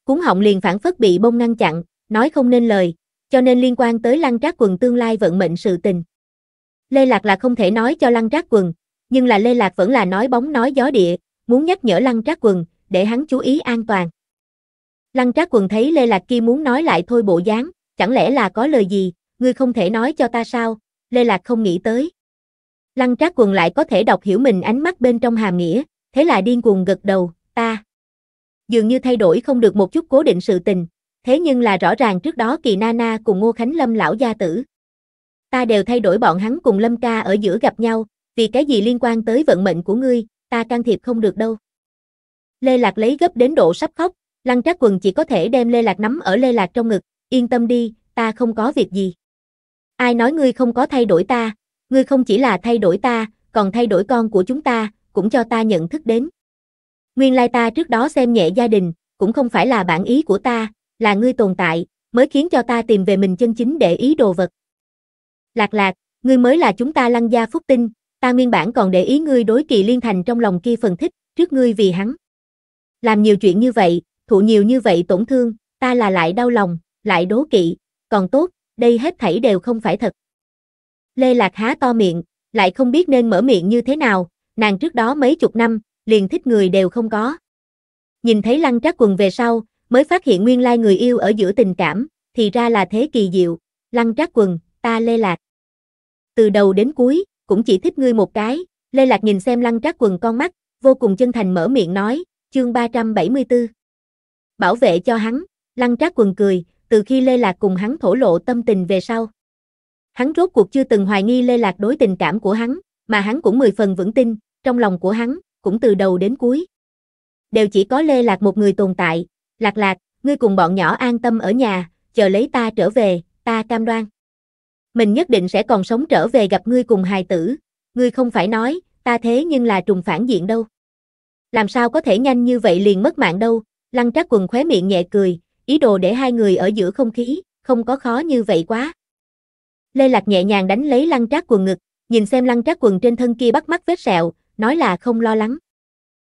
Cuốn họng liền phản phất bị bông ngăn chặn, nói không nên lời, cho nên liên quan tới lăng trác quần tương lai vận mệnh sự tình. Lê Lạc là không thể nói cho Lăng Trác Quần, nhưng là Lê Lạc vẫn là nói bóng nói gió địa, muốn nhắc nhở Lăng Trác Quần, để hắn chú ý an toàn. Lăng Trác Quần thấy Lê Lạc kia muốn nói lại thôi bộ dáng, chẳng lẽ là có lời gì, ngươi không thể nói cho ta sao, Lê Lạc không nghĩ tới. Lăng Trác Quần lại có thể đọc hiểu mình ánh mắt bên trong hàm nghĩa, thế là điên cuồng gật đầu, ta. Dường như thay đổi không được một chút cố định sự tình, thế nhưng là rõ ràng trước đó kỳ Nana cùng Ngô Khánh Lâm lão gia tử ta đều thay đổi bọn hắn cùng Lâm ca ở giữa gặp nhau, vì cái gì liên quan tới vận mệnh của ngươi, ta can thiệp không được đâu. Lê Lạc lấy gấp đến độ sắp khóc, Lăng Trác Quần chỉ có thể đem Lê Lạc nắm ở Lê Lạc trong ngực, yên tâm đi, ta không có việc gì. Ai nói ngươi không có thay đổi ta, ngươi không chỉ là thay đổi ta, còn thay đổi con của chúng ta, cũng cho ta nhận thức đến. Nguyên lai ta trước đó xem nhẹ gia đình, cũng không phải là bản ý của ta, là ngươi tồn tại, mới khiến cho ta tìm về mình chân chính để ý đồ vật. Lạc lạc, ngươi mới là chúng ta lăng gia phúc tinh, ta nguyên bản còn để ý ngươi đối kỳ liên thành trong lòng kia phần thích, trước ngươi vì hắn. Làm nhiều chuyện như vậy, thụ nhiều như vậy tổn thương, ta là lại đau lòng, lại đố kỵ, còn tốt, đây hết thảy đều không phải thật. Lê Lạc há to miệng, lại không biết nên mở miệng như thế nào, nàng trước đó mấy chục năm, liền thích người đều không có. Nhìn thấy lăng trác quần về sau, mới phát hiện nguyên lai người yêu ở giữa tình cảm, thì ra là thế kỳ diệu, lăng trác quần, ta lê lạc. Từ đầu đến cuối, cũng chỉ thích ngươi một cái, lê lạc nhìn xem lăng trác quần con mắt, vô cùng chân thành mở miệng nói, chương 374. Bảo vệ cho hắn, lăng trác quần cười, từ khi lê lạc cùng hắn thổ lộ tâm tình về sau. Hắn rốt cuộc chưa từng hoài nghi lê lạc đối tình cảm của hắn, mà hắn cũng mười phần vững tin, trong lòng của hắn, cũng từ đầu đến cuối. Đều chỉ có lê lạc một người tồn tại, lạc lạc, ngươi cùng bọn nhỏ an tâm ở nhà, chờ lấy ta trở về, ta cam đoan mình nhất định sẽ còn sống trở về gặp ngươi cùng hài tử, ngươi không phải nói, ta thế nhưng là trùng phản diện đâu. Làm sao có thể nhanh như vậy liền mất mạng đâu, lăng trác quần khóe miệng nhẹ cười, ý đồ để hai người ở giữa không khí, không có khó như vậy quá. Lê Lạc nhẹ nhàng đánh lấy lăng trác quần ngực, nhìn xem lăng trác quần trên thân kia bắt mắt vết sẹo, nói là không lo lắng.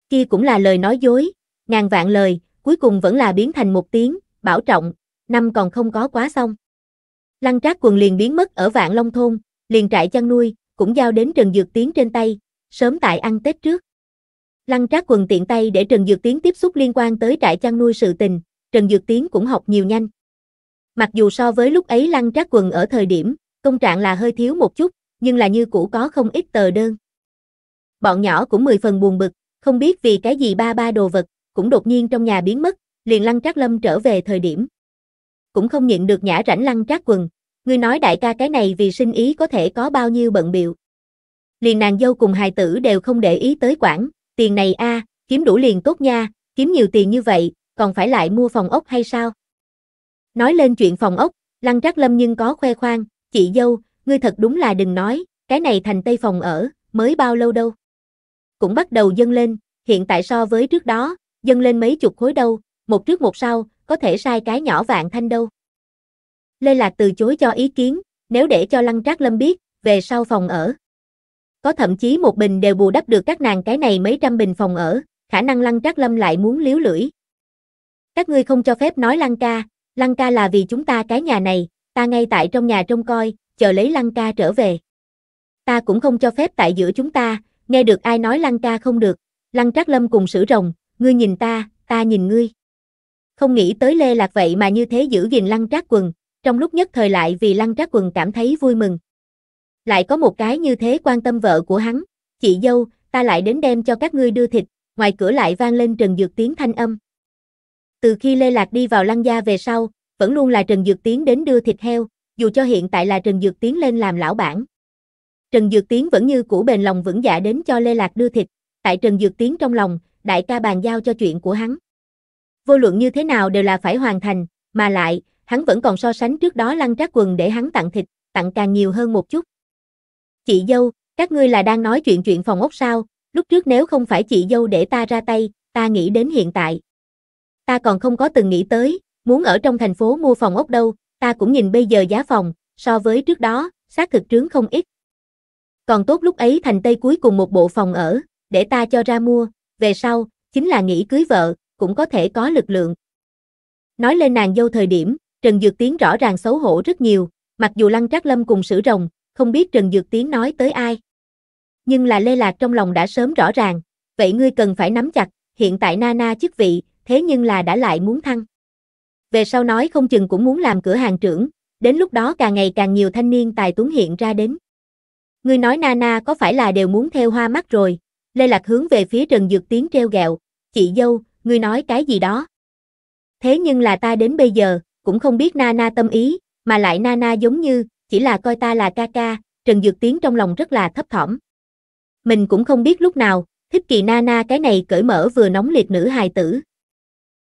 Kia cũng là lời nói dối, ngàn vạn lời, cuối cùng vẫn là biến thành một tiếng, bảo trọng, năm còn không có quá xong. Lăng Trác quần liền biến mất ở Vạn Long thôn, liền trại chăn nuôi cũng giao đến Trần Dược Tiến trên tay, sớm tại ăn Tết trước. Lăng Trác quần tiện tay để Trần Dược Tiến tiếp xúc liên quan tới trại chăn nuôi sự tình, Trần Dược Tiến cũng học nhiều nhanh. Mặc dù so với lúc ấy Lăng Trác quần ở thời điểm, công trạng là hơi thiếu một chút, nhưng là như cũ có không ít tờ đơn. Bọn nhỏ cũng mười phần buồn bực, không biết vì cái gì ba ba đồ vật cũng đột nhiên trong nhà biến mất, liền Lăng Trác Lâm trở về thời điểm, cũng không nhịn được nhả rảnh lăn trác quần. Ngươi nói đại ca cái này vì sinh ý có thể có bao nhiêu bận biệu. Liền nàng dâu cùng hài tử đều không để ý tới quản, tiền này a kiếm đủ liền tốt nha, kiếm nhiều tiền như vậy, còn phải lại mua phòng ốc hay sao? Nói lên chuyện phòng ốc, lăng trác lâm nhưng có khoe khoang, chị dâu, ngươi thật đúng là đừng nói, cái này thành tây phòng ở, mới bao lâu đâu. Cũng bắt đầu dâng lên, hiện tại so với trước đó, dâng lên mấy chục khối đâu, một trước một sau, có thể sai cái nhỏ vạn thanh đâu. Lê Lạc từ chối cho ý kiến, nếu để cho Lăng Trác Lâm biết, về sau phòng ở. Có thậm chí một bình đều bù đắp được các nàng cái này mấy trăm bình phòng ở, khả năng Lăng Trác Lâm lại muốn liếu lưỡi. Các ngươi không cho phép nói Lăng ca, Lăng ca là vì chúng ta cái nhà này, ta ngay tại trong nhà trông coi, chờ lấy Lăng ca trở về. Ta cũng không cho phép tại giữa chúng ta, nghe được ai nói Lăng ca không được, Lăng Trác Lâm cùng sử rồng, ngươi nhìn ta, ta nhìn ngươi không nghĩ tới Lê Lạc vậy mà như thế giữ gìn lăng trác quần, trong lúc nhất thời lại vì lăng trác quần cảm thấy vui mừng. Lại có một cái như thế quan tâm vợ của hắn, chị dâu, ta lại đến đem cho các ngươi đưa thịt, ngoài cửa lại vang lên Trần Dược Tiến thanh âm. Từ khi Lê Lạc đi vào lăng gia về sau, vẫn luôn là Trần Dược Tiến đến đưa thịt heo, dù cho hiện tại là Trần Dược Tiến lên làm lão bản. Trần Dược Tiến vẫn như cũ bền lòng vững dạ đến cho Lê Lạc đưa thịt, tại Trần Dược Tiến trong lòng, đại ca bàn giao cho chuyện của hắn vô luận như thế nào đều là phải hoàn thành, mà lại, hắn vẫn còn so sánh trước đó lăn trác quần để hắn tặng thịt, tặng càng nhiều hơn một chút. Chị dâu, các ngươi là đang nói chuyện chuyện phòng ốc sao, lúc trước nếu không phải chị dâu để ta ra tay, ta nghĩ đến hiện tại. Ta còn không có từng nghĩ tới, muốn ở trong thành phố mua phòng ốc đâu, ta cũng nhìn bây giờ giá phòng, so với trước đó, xác thực trướng không ít. Còn tốt lúc ấy thành Tây cuối cùng một bộ phòng ở, để ta cho ra mua, về sau, chính là nghĩ cưới vợ, cũng có thể có lực lượng. Nói lên nàng dâu thời điểm, Trần Dược Tiến rõ ràng xấu hổ rất nhiều, mặc dù Lăng Trác Lâm cùng sử rồng, không biết Trần Dược Tiến nói tới ai. Nhưng là Lê Lạc trong lòng đã sớm rõ ràng, vậy ngươi cần phải nắm chặt, hiện tại Nana chức vị, thế nhưng là đã lại muốn thăng. Về sau nói không chừng cũng muốn làm cửa hàng trưởng, đến lúc đó càng ngày càng nhiều thanh niên tài tuấn hiện ra đến. Ngươi nói Nana có phải là đều muốn theo hoa mắt rồi? Lê Lạc hướng về phía Trần Dược Tiến treo gẹo, chị dâu, ngươi nói cái gì đó. Thế nhưng là ta đến bây giờ, cũng không biết Nana tâm ý, mà lại Nana giống như, chỉ là coi ta là ca ca, Trần Dược Tiến trong lòng rất là thấp thỏm. Mình cũng không biết lúc nào, thích kỳ Nana cái này cởi mở vừa nóng liệt nữ hài tử.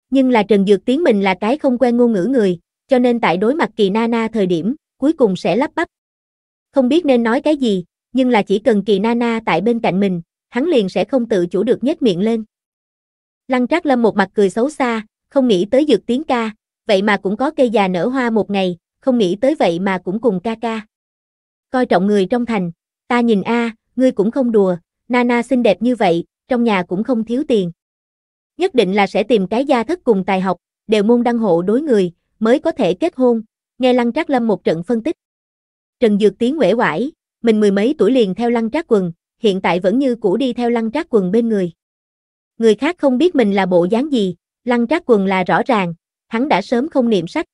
Nhưng là Trần Dược Tiến mình là cái không quen ngôn ngữ người, cho nên tại đối mặt kỳ Nana thời điểm, cuối cùng sẽ lắp bắp. Không biết nên nói cái gì, nhưng là chỉ cần kỳ Nana tại bên cạnh mình, hắn liền sẽ không tự chủ được nhếch miệng lên. Lăng Trác Lâm một mặt cười xấu xa, không nghĩ tới dược tiếng ca, vậy mà cũng có cây già nở hoa một ngày, không nghĩ tới vậy mà cũng cùng ca ca. Coi trọng người trong thành, ta nhìn a, ngươi cũng không đùa, Nana xinh đẹp như vậy, trong nhà cũng không thiếu tiền. Nhất định là sẽ tìm cái gia thất cùng tài học, đều môn đăng hộ đối người, mới có thể kết hôn, nghe Lăng Trác Lâm một trận phân tích. Trần Dược Tiến uể quải, mình mười mấy tuổi liền theo Lăng Trác Quần, hiện tại vẫn như cũ đi theo Lăng Trác Quần bên người. Người khác không biết mình là bộ dáng gì, lăng trác quần là rõ ràng, hắn đã sớm không niệm sách.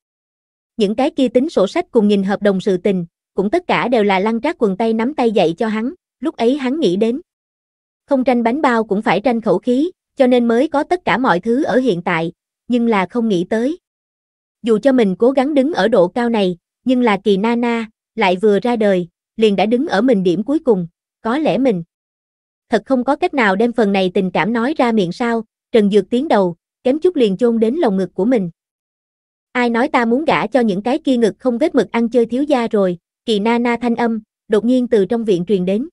Những cái kia tính sổ sách cùng nhìn hợp đồng sự tình, cũng tất cả đều là lăng trác quần tay nắm tay dạy cho hắn, lúc ấy hắn nghĩ đến. Không tranh bánh bao cũng phải tranh khẩu khí, cho nên mới có tất cả mọi thứ ở hiện tại, nhưng là không nghĩ tới. Dù cho mình cố gắng đứng ở độ cao này, nhưng là kỳ Nana, lại vừa ra đời, liền đã đứng ở mình điểm cuối cùng, có lẽ mình thật không có cách nào đem phần này tình cảm nói ra miệng sao, Trần Dược tiến đầu, kém chút liền chôn đến lồng ngực của mình. Ai nói ta muốn gả cho những cái kia ngực không vết mực ăn chơi thiếu gia rồi, kỳ na na thanh âm, đột nhiên từ trong viện truyền đến.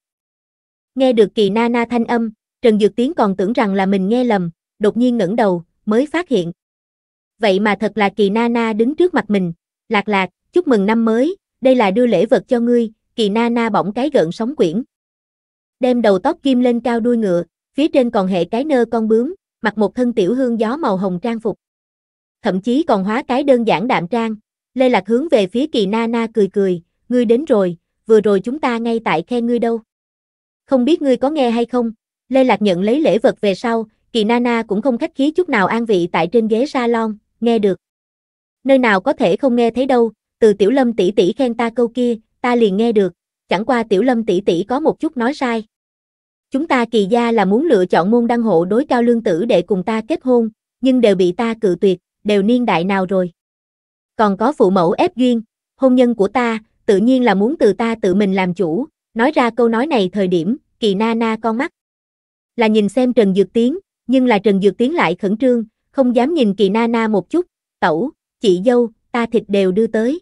Nghe được kỳ na na thanh âm, Trần Dược Tiến còn tưởng rằng là mình nghe lầm, đột nhiên ngẩng đầu, mới phát hiện. Vậy mà thật là kỳ na na đứng trước mặt mình, lạc lạc, chúc mừng năm mới, đây là đưa lễ vật cho ngươi, kỳ na na bỗng cái gợn sóng quyển đem đầu tóc kim lên cao đuôi ngựa, phía trên còn hệ cái nơ con bướm, mặc một thân tiểu hương gió màu hồng trang phục. Thậm chí còn hóa cái đơn giản đạm trang, Lê Lạc hướng về phía kỳ na na cười cười, ngươi đến rồi, vừa rồi chúng ta ngay tại khen ngươi đâu. Không biết ngươi có nghe hay không, Lê Lạc nhận lấy lễ vật về sau, kỳ na na cũng không khách khí chút nào an vị tại trên ghế salon, nghe được. Nơi nào có thể không nghe thấy đâu, từ tiểu lâm tỷ tỷ khen ta câu kia, ta liền nghe được, chẳng qua tiểu lâm tỷ tỷ có một chút nói sai. Chúng ta kỳ gia là muốn lựa chọn môn đăng hộ đối cao lương tử để cùng ta kết hôn, nhưng đều bị ta cự tuyệt, đều niên đại nào rồi. Còn có phụ mẫu ép duyên, hôn nhân của ta, tự nhiên là muốn từ ta tự mình làm chủ, nói ra câu nói này thời điểm, kỳ na na con mắt. Là nhìn xem Trần Dược Tiến, nhưng là Trần Dược Tiến lại khẩn trương, không dám nhìn kỳ na na một chút, tẩu, chị dâu, ta thịt đều đưa tới.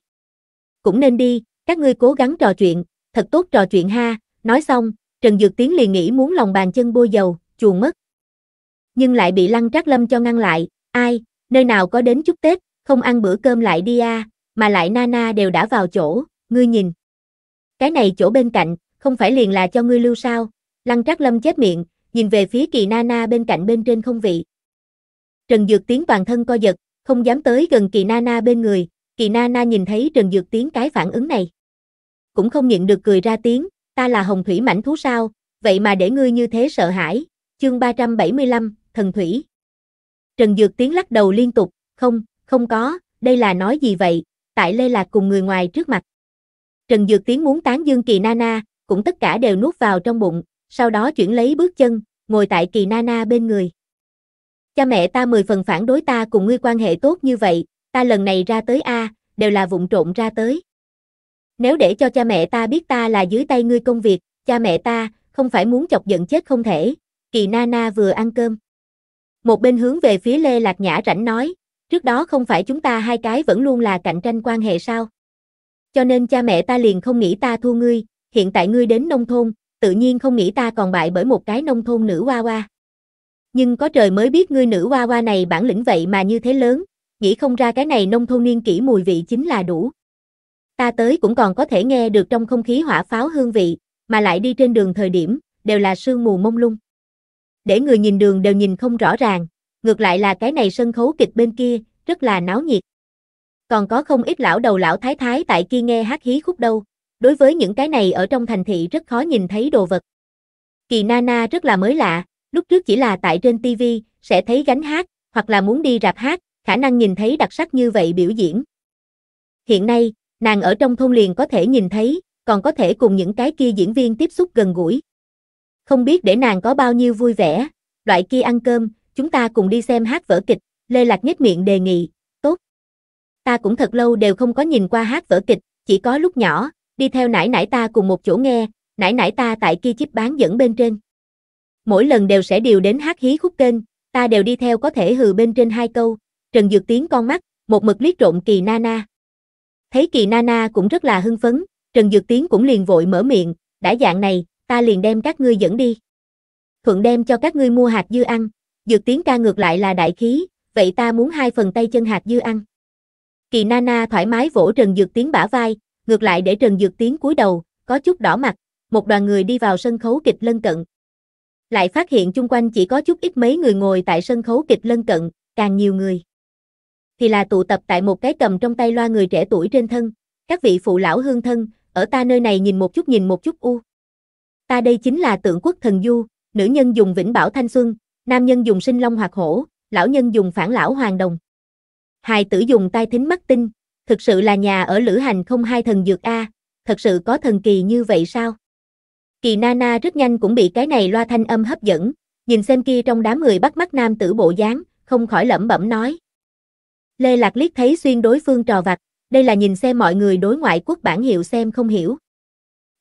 Cũng nên đi, các ngươi cố gắng trò chuyện, thật tốt trò chuyện ha, nói xong, Trần Dược Tiến liền nghĩ muốn lòng bàn chân bôi dầu, chuồn mất. Nhưng lại bị Lăng Trác Lâm cho ngăn lại, ai, nơi nào có đến chút Tết, không ăn bữa cơm lại đi a, à, mà lại Nana đều đã vào chỗ, ngươi nhìn. Cái này chỗ bên cạnh, không phải liền là cho ngươi lưu sao? Lăng Trác Lâm chết miệng, nhìn về phía Kỳ Nana bên cạnh bên trên không vị. Trần Dược Tiến toàn thân co giật, không dám tới gần Kỳ Nana bên người, Kỳ Nana nhìn thấy Trần Dược Tiến cái phản ứng này. Cũng không nhịn được cười ra tiếng, ta là hồng thủy mảnh thú sao, vậy mà để ngươi như thế sợ hãi, chương 375, thần thủy. Trần Dược Tiến lắc đầu liên tục, không, không có, đây là nói gì vậy, tại Lê Lạc cùng người ngoài trước mặt. Trần Dược Tiến muốn tán dương kỳ Nana, cũng tất cả đều nuốt vào trong bụng, sau đó chuyển lấy bước chân, ngồi tại kỳ Nana bên người. Cha mẹ ta mười phần phản đối ta cùng ngươi quan hệ tốt như vậy, ta lần này ra tới A, đều là vụng trộn ra tới. Nếu để cho cha mẹ ta biết ta là dưới tay ngươi công việc, cha mẹ ta, không phải muốn chọc giận chết không thể. Kỳ na na vừa ăn cơm. Một bên hướng về phía Lê Lạc Nhã rảnh nói, trước đó không phải chúng ta hai cái vẫn luôn là cạnh tranh quan hệ sao? Cho nên cha mẹ ta liền không nghĩ ta thua ngươi, hiện tại ngươi đến nông thôn, tự nhiên không nghĩ ta còn bại bởi một cái nông thôn nữ hoa hoa. Nhưng có trời mới biết ngươi nữ hoa hoa này bản lĩnh vậy mà như thế lớn, nghĩ không ra cái này nông thôn niên kỹ mùi vị chính là đủ ta tới cũng còn có thể nghe được trong không khí hỏa pháo hương vị, mà lại đi trên đường thời điểm, đều là sương mù mông lung. Để người nhìn đường đều nhìn không rõ ràng, ngược lại là cái này sân khấu kịch bên kia, rất là náo nhiệt. Còn có không ít lão đầu lão thái thái tại kia nghe hát hí khúc đâu, đối với những cái này ở trong thành thị rất khó nhìn thấy đồ vật. Kỳ Nana rất là mới lạ, lúc trước chỉ là tại trên TV, sẽ thấy gánh hát, hoặc là muốn đi rạp hát, khả năng nhìn thấy đặc sắc như vậy biểu diễn. Hiện nay, Nàng ở trong thôn liền có thể nhìn thấy, còn có thể cùng những cái kia diễn viên tiếp xúc gần gũi. Không biết để nàng có bao nhiêu vui vẻ, loại kia ăn cơm, chúng ta cùng đi xem hát vở kịch, Lê Lạc nhếch miệng đề nghị, tốt. Ta cũng thật lâu đều không có nhìn qua hát vở kịch, chỉ có lúc nhỏ, đi theo nải nải ta cùng một chỗ nghe, nải nải ta tại kia chip bán dẫn bên trên. Mỗi lần đều sẽ điều đến hát hí khúc kênh, ta đều đi theo có thể hừ bên trên hai câu, Trần Dược Tiến con mắt, một mực liếc trộn kỳ na na. Thấy kỳ Nana cũng rất là hưng phấn, Trần Dược Tiến cũng liền vội mở miệng, đã dạng này, ta liền đem các ngươi dẫn đi. Thuận đem cho các ngươi mua hạt dưa ăn, Dược Tiến ca ngược lại là đại khí, vậy ta muốn hai phần tay chân hạt dưa ăn. Kỳ Nana thoải mái vỗ Trần Dược Tiến bả vai, ngược lại để Trần Dược Tiến cúi đầu, có chút đỏ mặt, một đoàn người đi vào sân khấu kịch lân cận. Lại phát hiện chung quanh chỉ có chút ít mấy người ngồi tại sân khấu kịch lân cận, càng nhiều người thì là tụ tập tại một cái cầm trong tay loa người trẻ tuổi trên thân, các vị phụ lão hương thân, ở ta nơi này nhìn một chút nhìn một chút u. Ta đây chính là tượng quốc thần du, nữ nhân dùng vĩnh bảo thanh xuân, nam nhân dùng sinh long hoạt hổ, lão nhân dùng phản lão hoàng đồng. Hài tử dùng tai thính mắt tinh, thực sự là nhà ở lữ hành không hai thần dược A, thật sự có thần kỳ như vậy sao? Kỳ Nana rất nhanh cũng bị cái này loa thanh âm hấp dẫn, nhìn xem kia trong đám người bắt mắt nam tử bộ dáng, không khỏi lẩm bẩm nói. Lê Lạc liếc thấy xuyên đối phương trò vặt, đây là nhìn xem mọi người đối ngoại quốc bản hiệu xem không hiểu.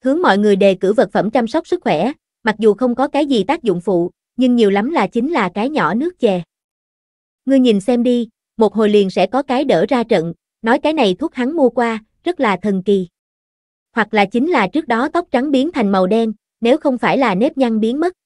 Hướng mọi người đề cử vật phẩm chăm sóc sức khỏe, mặc dù không có cái gì tác dụng phụ, nhưng nhiều lắm là chính là cái nhỏ nước chè. Ngươi nhìn xem đi, một hồi liền sẽ có cái đỡ ra trận, nói cái này thuốc hắn mua qua, rất là thần kỳ. Hoặc là chính là trước đó tóc trắng biến thành màu đen, nếu không phải là nếp nhăn biến mất,